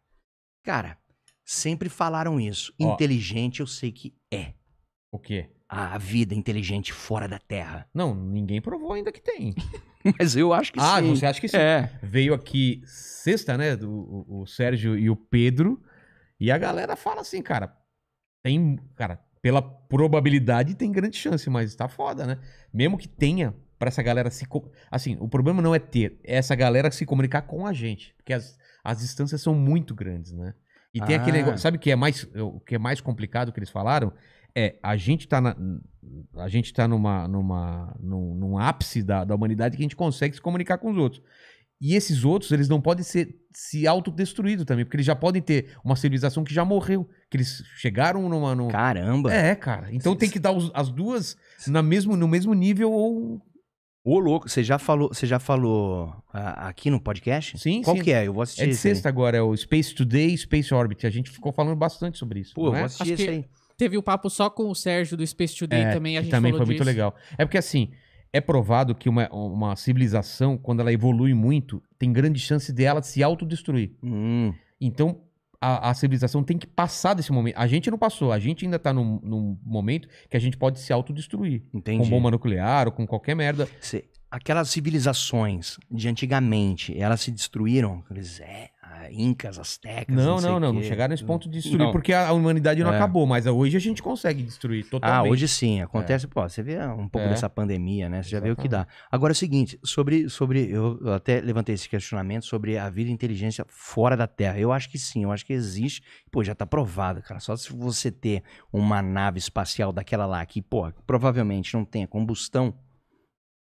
Cara, sempre falaram isso. Ó. inteligente eu sei que é. O quê? A vida inteligente fora da Terra. Não, ninguém provou ainda que tem. Mas eu acho que ah, sim. Ah, você acha que sim. É. Veio aqui sexta, né? Do, o, o, Sérgio e o Pedro. E a galera fala assim, cara. Tem. Cara, pela probabilidade tem grande chance, mas tá foda, né? Mesmo que tenha para essa galera se. Assim, o problema não é ter, é essa galera se comunicar com a gente. Porque as, as distâncias são muito grandes, né? E tem ah. aquele negócio. Sabe o que é mais, o que é mais complicado que eles falaram? É, a gente tá, na, a gente tá numa, numa, num, num ápice da, da humanidade que a gente consegue se comunicar com os outros. E esses outros, eles não podem ser, se autodestruído também, porque eles já podem ter uma civilização que já morreu, que eles chegaram numa... No... Caramba! É, cara. Então tem que dar os, as duas na mesmo, no mesmo nível ou... Ô, louco, você já falou, você já falou ah, aqui no podcast? Sim, Qual sim. que é? Eu vou assistir É de sexta aí. agora, é o Space Today, Space Orbit. A gente ficou falando bastante sobre isso. Pô, eu é? vou assistir Acho esse que... aí teve o um papo só com o Sérgio do Space Today é, também, a gente também foi disso. muito legal. É porque assim, é provado que uma, uma civilização, quando ela evolui muito, tem grande chance dela se autodestruir. Hum. Então, a, a, civilização tem que passar desse momento. A gente não passou, a gente ainda tá num, num momento que a gente pode se autodestruir. Entendi. Com bomba nuclear ou com qualquer merda. aquelas civilizações de antigamente, elas se destruíram? Eles, é, ah, incas, astecas. Não, não, não, não, chegaram nesse ponto de destruir, não. porque a humanidade não é. acabou, mas hoje a gente consegue destruir totalmente. Ah, hoje sim, acontece, é. pô, você vê ah, um pouco é. dessa pandemia, né? Você já vê o que dá. Agora é o seguinte, sobre, sobre, eu até levantei esse questionamento sobre a vida e inteligência fora da Terra. Eu acho que sim, eu acho que existe, pô, já tá provado, cara, só se você ter uma nave espacial daquela lá que, pô, provavelmente não tenha combustão,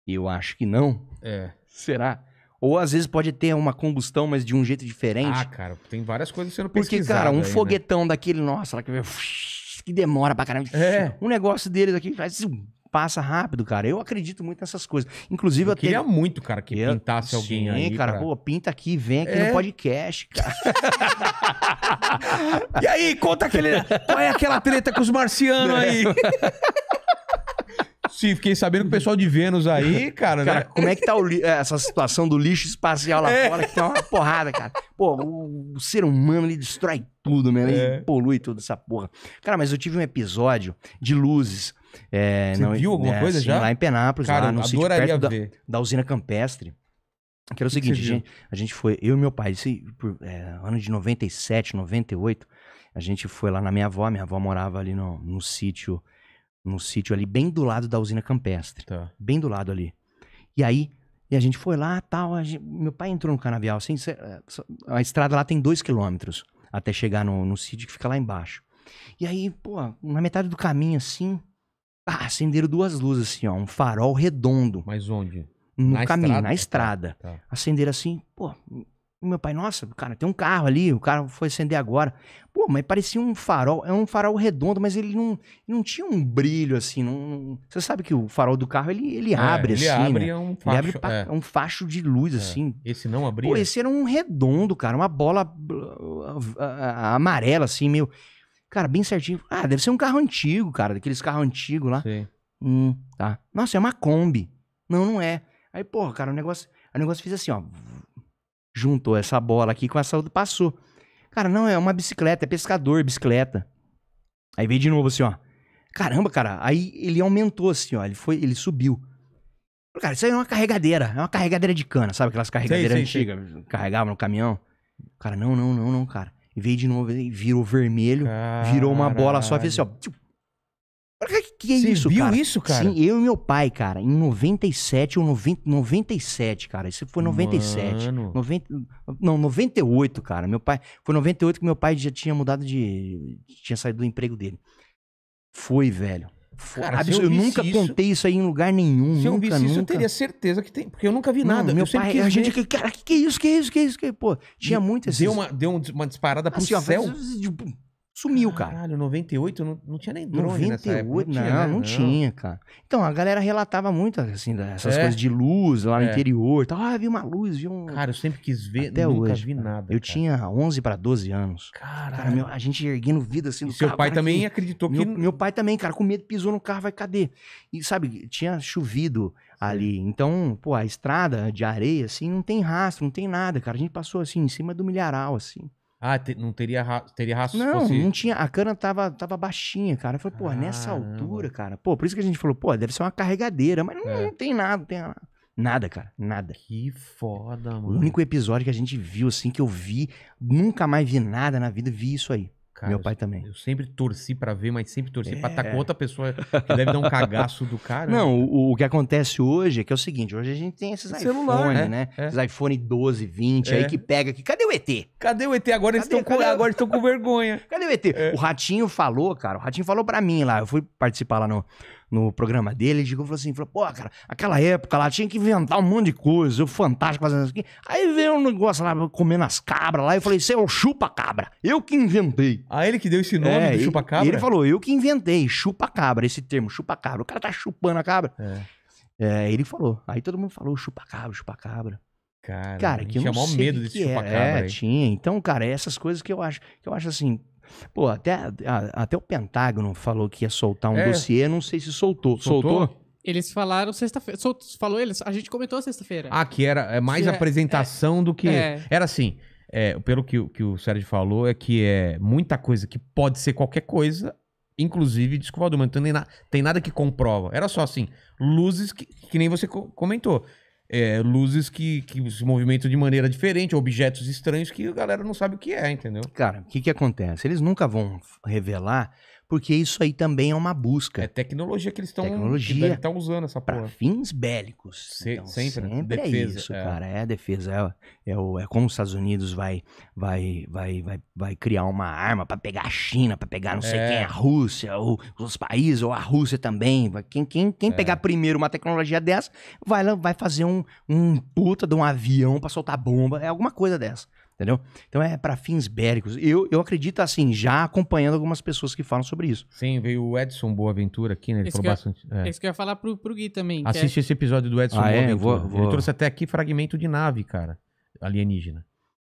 eu acho que não. É. Será? Ou às vezes pode ter uma combustão, mas de um jeito diferente. Ah, cara, tem várias coisas sendo Porque, cara, um aí, né? foguetão né? daquele, nossa, lá que, que demora pra caramba. É. Um negócio deles aqui faz passa rápido, cara. Eu acredito muito nessas coisas. Inclusive, eu, eu queria muito, cara, que eu... pintasse alguém Sim, aí. cara, pra... pô, pinta aqui, vem aqui é. no podcast, cara. e aí, conta aquele. Qual é aquela treta com os marcianos é. aí? Sim, fiquei sabendo que o pessoal de Vênus aí, cara. Cara, né? como é que tá li... É, essa situação do lixo espacial lá é. fora, que tá uma porrada, cara. Pô, o, o ser humano ele destrói tudo, mesmo, é. ele polui toda essa porra. Cara, mas eu tive um episódio de luzes. É, Você não, viu alguma é, coisa assim, já? Lá em Penápolis, cara, lá no sítio perto da, da, usina campestre. Que era o seguinte, a gente, a gente foi, eu e meu pai, esse, por, é, ano de 97, 98, a gente foi lá na minha avó, minha avó morava ali no, no sítio num sítio ali bem do lado da usina campestre. Tá. Bem do lado ali. E aí, e a gente foi lá, tal, gente, meu pai entrou no canavial, assim, eh, a estrada lá tem dois quilômetros até chegar no, no sítio que fica lá embaixo. E aí, pô, na metade do caminho, assim, ah, acenderam duas luzes, assim, ó, um farol redondo. Mas onde? No na caminho, estrada? na estrada. Tá. tá. Acenderam assim, pô, meu pai, nossa, cara, tem um carro ali, o cara foi acender agora. Pô, mas parecia um farol, é um farol redondo, mas ele não, não tinha um brilho assim. Não, você sabe que o farol do carro ele, ele é, abre ele assim. Abre né? É um facho, ele abre é. é. um facho de luz é. assim. Esse não abria? Pô, esse era um redondo, cara, uma bola amarela assim, meio. Cara, bem certinho. Ah, deve ser um carro antigo, cara, daqueles carros antigos lá. Sim. Hum, tá. Nossa, é uma Kombi. Não, não é. Aí, porra, cara, o negócio, o negócio fez assim, ó juntou essa bola aqui com essa outra, passou. Cara, não, é uma bicicleta, é pescador, bicicleta. Aí veio de novo assim, ó. Caramba, cara, aí ele aumentou assim, ó, ele foi, ele subiu. Cara, isso aí é uma carregadeira, é uma carregadeira de cana, sabe aquelas carregadeiras antigas? Carregava no caminhão. Cara, não, não, não, não, cara. E veio de novo, virou vermelho, virou uma bola só, fez assim, ó. Que é Você isso, viu cara? isso, cara? Sim, eu e meu pai, cara, em 97 ou 90, 97, cara. Isso foi 97. Mano. 90, não, 98, cara. Meu pai, foi 98 que meu pai já tinha mudado de tinha saído do emprego dele. Foi, velho. cara, eu, eu nunca isso, contei isso aí em lugar nenhum. Se eu nunca, visse nunca. isso, eu teria certeza que tem, porque eu nunca vi não, nada. Meu eu pai, a gente, cara, que que é isso, que é isso, que é isso, que pô, tinha muito esse. Deu uma, deu uma disparada pro assim, céu. Ó, Sumiu, cara. Caralho, 98 não, não tinha nem drone 98, né? não, não, não, tinha, cara. Então, a galera relatava muito, assim, essas é. coisas de luz lá no é. interior. Tal. Ah, vi uma luz, vi um... Cara, eu sempre quis ver, Até nunca hoje, vi nada. Eu cara. tinha 11 para 12 anos. Caralho. Cara, meu, a gente erguendo vida, assim, do e seu pai também acreditou que... meu pai também, cara, com medo, pisou no carro, vai, cadê? E, sabe, tinha chovido ali. Então, pô, a estrada de areia, assim, não tem rastro, não tem nada, cara. A gente passou, assim, em cima do milharal, assim. Ah, te, não teria, ra teria raço Não, fosse... não tinha. A cana tava, tava baixinha, cara. Eu falei, pô, ah, nessa altura, não. cara. Pô, por isso que a gente falou, pô, deve ser uma carregadeira. Mas não, é. não tem nada, não tem nada. Nada, cara, nada. Que foda, mano. O único episódio que a gente viu, assim, que eu vi, nunca mais vi nada na vida, vi isso aí. Cara, Meu pai também. Eu sempre torci para ver, mas sempre torci tá é. pra estar com outra pessoa que deve dar um cagaço do cara. Não, né? o, o, que acontece hoje é que é o seguinte: hoje a gente tem esses iPhone, celular, né? né? É. Esses iPhone 12, 20 é. aí que pega aqui. Cadê o ET? Cadê o ET? Agora cadê, eles estão com, agora estão com vergonha. Cadê o ET? É. O Ratinho falou, cara, o Ratinho falou para mim lá. Eu fui participar lá no, no programa dele, ele chegou e falou assim: falou, pô, cara, aquela época lá tinha que inventar um monte de coisa, o Fantástico fazendo isso aqui. Aí veio um negócio lá comendo as cabras lá, e eu falei: isso é o chupa-cabra, eu que inventei. Ah, ele que deu esse nome é, do chupa-cabra? Ele falou: eu que inventei, chupa-cabra, esse termo, chupa-cabra. O cara tá chupando a cabra. É. é ele falou. Aí todo mundo falou: chupa-cabra, chupa-cabra. Cara, cara que eu não sei medo que desse chupa-cabra. É, é tinha. Então, cara, é essas coisas que eu acho, que eu acho assim, Pô, até, até o Pentágono falou que ia soltar um é. dossiê, não sei se soltou. Soltou? soltou? Eles falaram sexta-feira. Falou eles? A gente comentou sexta-feira. Ah, que era é mais que é, apresentação é, do que. É. Era assim. pelo que, que o Sérgio falou, é que é muita coisa que pode ser qualquer coisa, inclusive desculpa, mas não tem, na, tem nada que comprova. Era só assim, luzes que, que nem você comentou é, luzes que, que se movimentam de maneira diferente, objetos estranhos que a galera não sabe o que é, entendeu? Cara, o que, que acontece? Eles nunca vão revelar porque isso aí também é uma busca. É tecnologia que eles estão tecnologia que tá usando essa porra. Pra fins bélicos. Se, então, sempre. Né? sempre é defesa, é isso, é. cara. É a defesa. É, é, o, é como os Estados Unidos vai, vai, vai, vai, vai criar uma arma para pegar a China, para pegar não sei é. quem, a Rússia, ou os países, ou a Rússia também. Quem, quem, quem é. pegar primeiro uma tecnologia dessa, vai, vai fazer um, um puta de um avião para soltar bomba. É alguma coisa dessa. Entendeu? Então é para fins béricos. Eu, eu acredito assim, já acompanhando algumas pessoas que falam sobre isso. Sim, veio o Edson Boaventura aqui, né? Ele esse falou eu, bastante. É. Esse que eu ia falar pro, pro Gui também. É Assiste é... esse episódio do Edson ah, é? Boaventura. É? Vou, vou... Ele trouxe até aqui fragmento de nave, cara, alienígena.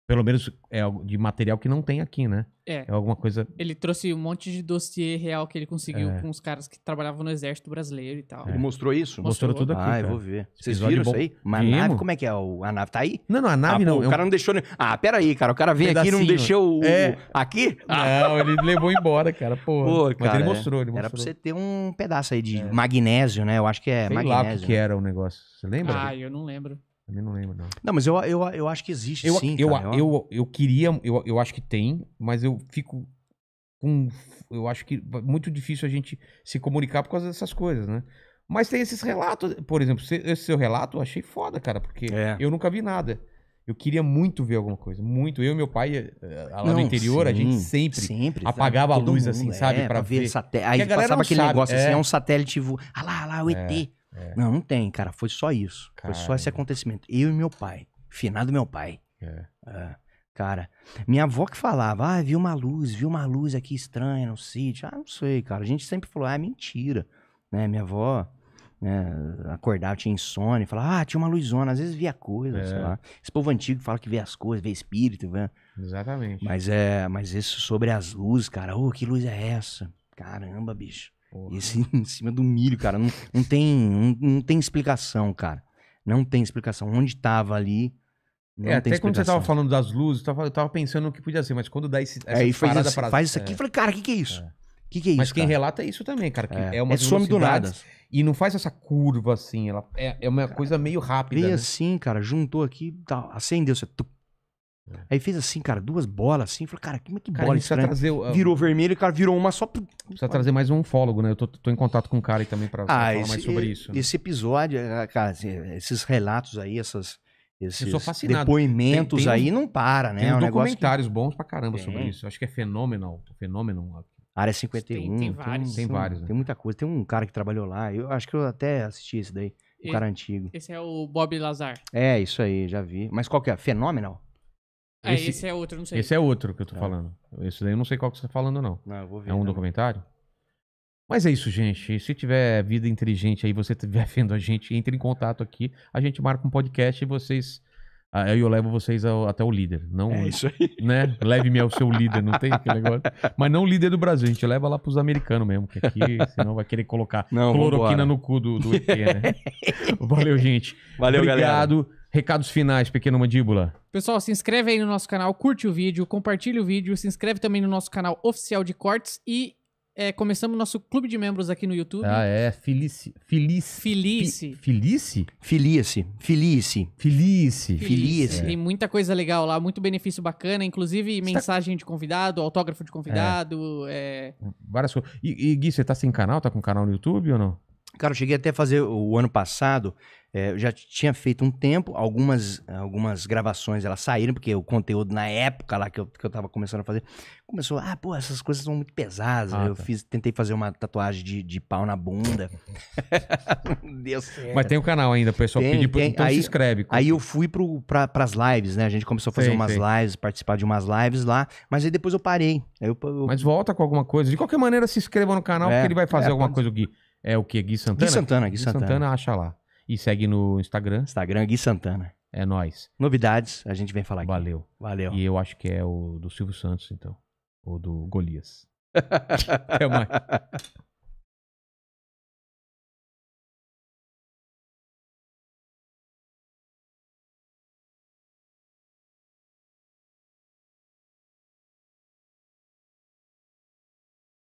Pelo menos é algo de material que não tem aqui, né? É. É alguma coisa. Ele trouxe um monte de dossiê real que ele conseguiu é. com os caras que trabalhavam no Exército Brasileiro e tal. É. Ele mostrou isso? Mostrou, mostrou tudo aqui. Ah, cara. eu vou ver. Vocês viram é bom... isso aí? Mas Vimos. a nave, como é que é? A nave tá aí? Não, não, a nave ah, não. Pô, O cara não deixou. Ah, pera aí cara. O cara veio Pedacinho. aqui e não deixou o. É. Aqui? Ah. Não, ele levou embora, cara. Pô, pô cara, mas ele é. mostrou, ele mostrou. Era pra você ter um pedaço aí de é. magnésio, né? Eu acho que é Sei magnésio. Lá o que, que era o negócio. Você lembra? Ah, eu não lembro. Também não lembro, não. Não, mas eu, eu, eu acho que existe eu, sim. Eu, cara, eu, eu, eu queria, eu, eu acho que tem, mas eu fico com. Eu acho que é muito difícil a gente se comunicar por causa dessas coisas, né? Mas tem esses relatos, por exemplo, esse seu relato eu achei foda, cara, porque é. eu nunca vi nada. Eu queria muito ver alguma coisa, muito. Eu e meu pai, eh, lá não, no interior, sim, a gente sempre, sempre apagava a luz, mundo, assim, é, sabe? para ver. ver. Satélite. Aí a passava aquele sabe. negócio assim, é, é um satélite voando. Ah lá, lá, o ET. É. É. Não, não tem, cara. Foi só isso. Cara. Foi só esse acontecimento. Eu e meu pai. Finado meu pai. É. é. cara, minha avó que falava, ah, viu uma luz, viu uma luz aqui estranha no sítio. Ah, não sei, cara. A gente sempre falou, ah, é mentira. Né? Minha avó né, acordava, tinha insônia, falava, ah, tinha uma luzona. Às vezes via coisa, é. sei lá. Esse povo antigo fala que vê as coisas, vê espírito, né? Exatamente. Mas é, mas isso sobre as luzes, cara, oh, que luz é essa? Caramba, bicho. Porra. em cima do milho, cara. Não, não tem, não, não, tem explicação, cara. Não tem explicação. Onde tava ali. Não é, até quando você tava falando das luzes, eu tava, eu tava pensando o que podia ser, mas quando dá esse, essa é, e faz, esse, pra... faz isso é. aqui, é. eu falei, cara, o que, que é isso? É. Que que é isso, Mas quem cara? relata é isso também, cara. é, é uma é some do nada. E não faz essa curva assim. Ela é, é uma cara, coisa meio rápida. Veio né? assim, cara. Juntou aqui, tá, acendeu. Você tup, é. Aí fez assim, cara, duas bolas assim. Falei, cara, como é que cara, bola estranha? Trazer, uh, virou vermelho e cara virou uma só. Precisa trazer mais um fólogo, né? Eu tô, tô em contato com o um cara aí também pra, ah, falar esse, mais sobre é, isso. Né? Esse episódio, ah, cara, assim, esses relatos aí, essas, esses depoimentos tem, tem, aí não para, né? Tem é um documentários que... bons pra caramba tem. sobre isso. acho que é fenomenal. Fenomenal. Área 51. Tem, tem vários. Tem, vários, né? Tem muita coisa. Tem um cara que trabalhou lá. Eu acho que eu até assisti esse daí. Um esse, cara antigo. Esse é o Bob Lazar. É, isso aí, já vi. Mas qual que é? Fenomenal? É, esse, esse, é outro, não sei. Esse é outro que eu tô é. falando. Esse daí eu não sei qual que você tá falando, não. Não, eu vou ver. É um documentário? Mas é isso, gente. Se tiver vida inteligente aí, você estiver vendo a gente, entre em contato aqui. A gente marca um podcast e vocês. Aí ah, eu levo vocês ao, até o líder. Não, é isso aí. Né? Leve-me ao seu líder, não tem aquele negócio. Mas não o líder do Brasil, a gente leva lá pros americanos mesmo, que aqui, senão vai querer colocar não, cloroquina no cu do, do ET, né? Valeu, gente. Valeu, Obrigado. galera. Obrigado. Recados finais, pequeno mandíbula. Pessoal, se inscreve aí no nosso canal, curte o vídeo, compartilha o vídeo, se inscreve também no nosso canal oficial de cortes e é, começamos nosso clube de membros aqui no YouTube. Ah, é. Felice. Felice. Felice. Felice? Filice. Filice. Filice. Filice. Tem muita coisa legal lá, muito benefício bacana, inclusive tá mensagem de convidado, autógrafo de convidado. É. Várias coisas. E, Gui, você tá sem canal? Tá com canal no YouTube ou não? Cara, eu cheguei até a fazer o ano passado. É, eu já tinha feito um tempo, algumas, algumas gravações elas saíram, porque o conteúdo na época lá que eu, que eu tava começando a fazer, começou, ah, pô, essas coisas são muito pesadas. Ah, eu tá. fiz, tentei fazer uma tatuagem de, de pau na bunda. Deus Mas tem o um canal ainda, pessoal. Tem, pedir, tem. Então aí, se inscreve. Aí eu fui pro, pra, pras lives, né? A gente começou a fazer sim, umas sim. lives, participar de umas lives lá, mas aí depois eu parei. Eu, eu... Mas volta com alguma coisa. De qualquer maneira, se inscreva no canal, é, porque ele vai fazer é, alguma pode... coisa, o Gui. É o que? Gui Santana? Gui Santana, Gui Santana. Gui Santana acha lá. E segue no Instagram. Instagram Gui Santana. É nós. Novidades, a gente vem falar aqui. Valeu. Valeu. E eu acho que é o do Silvio Santos, então. Ou do Golias. Até mais.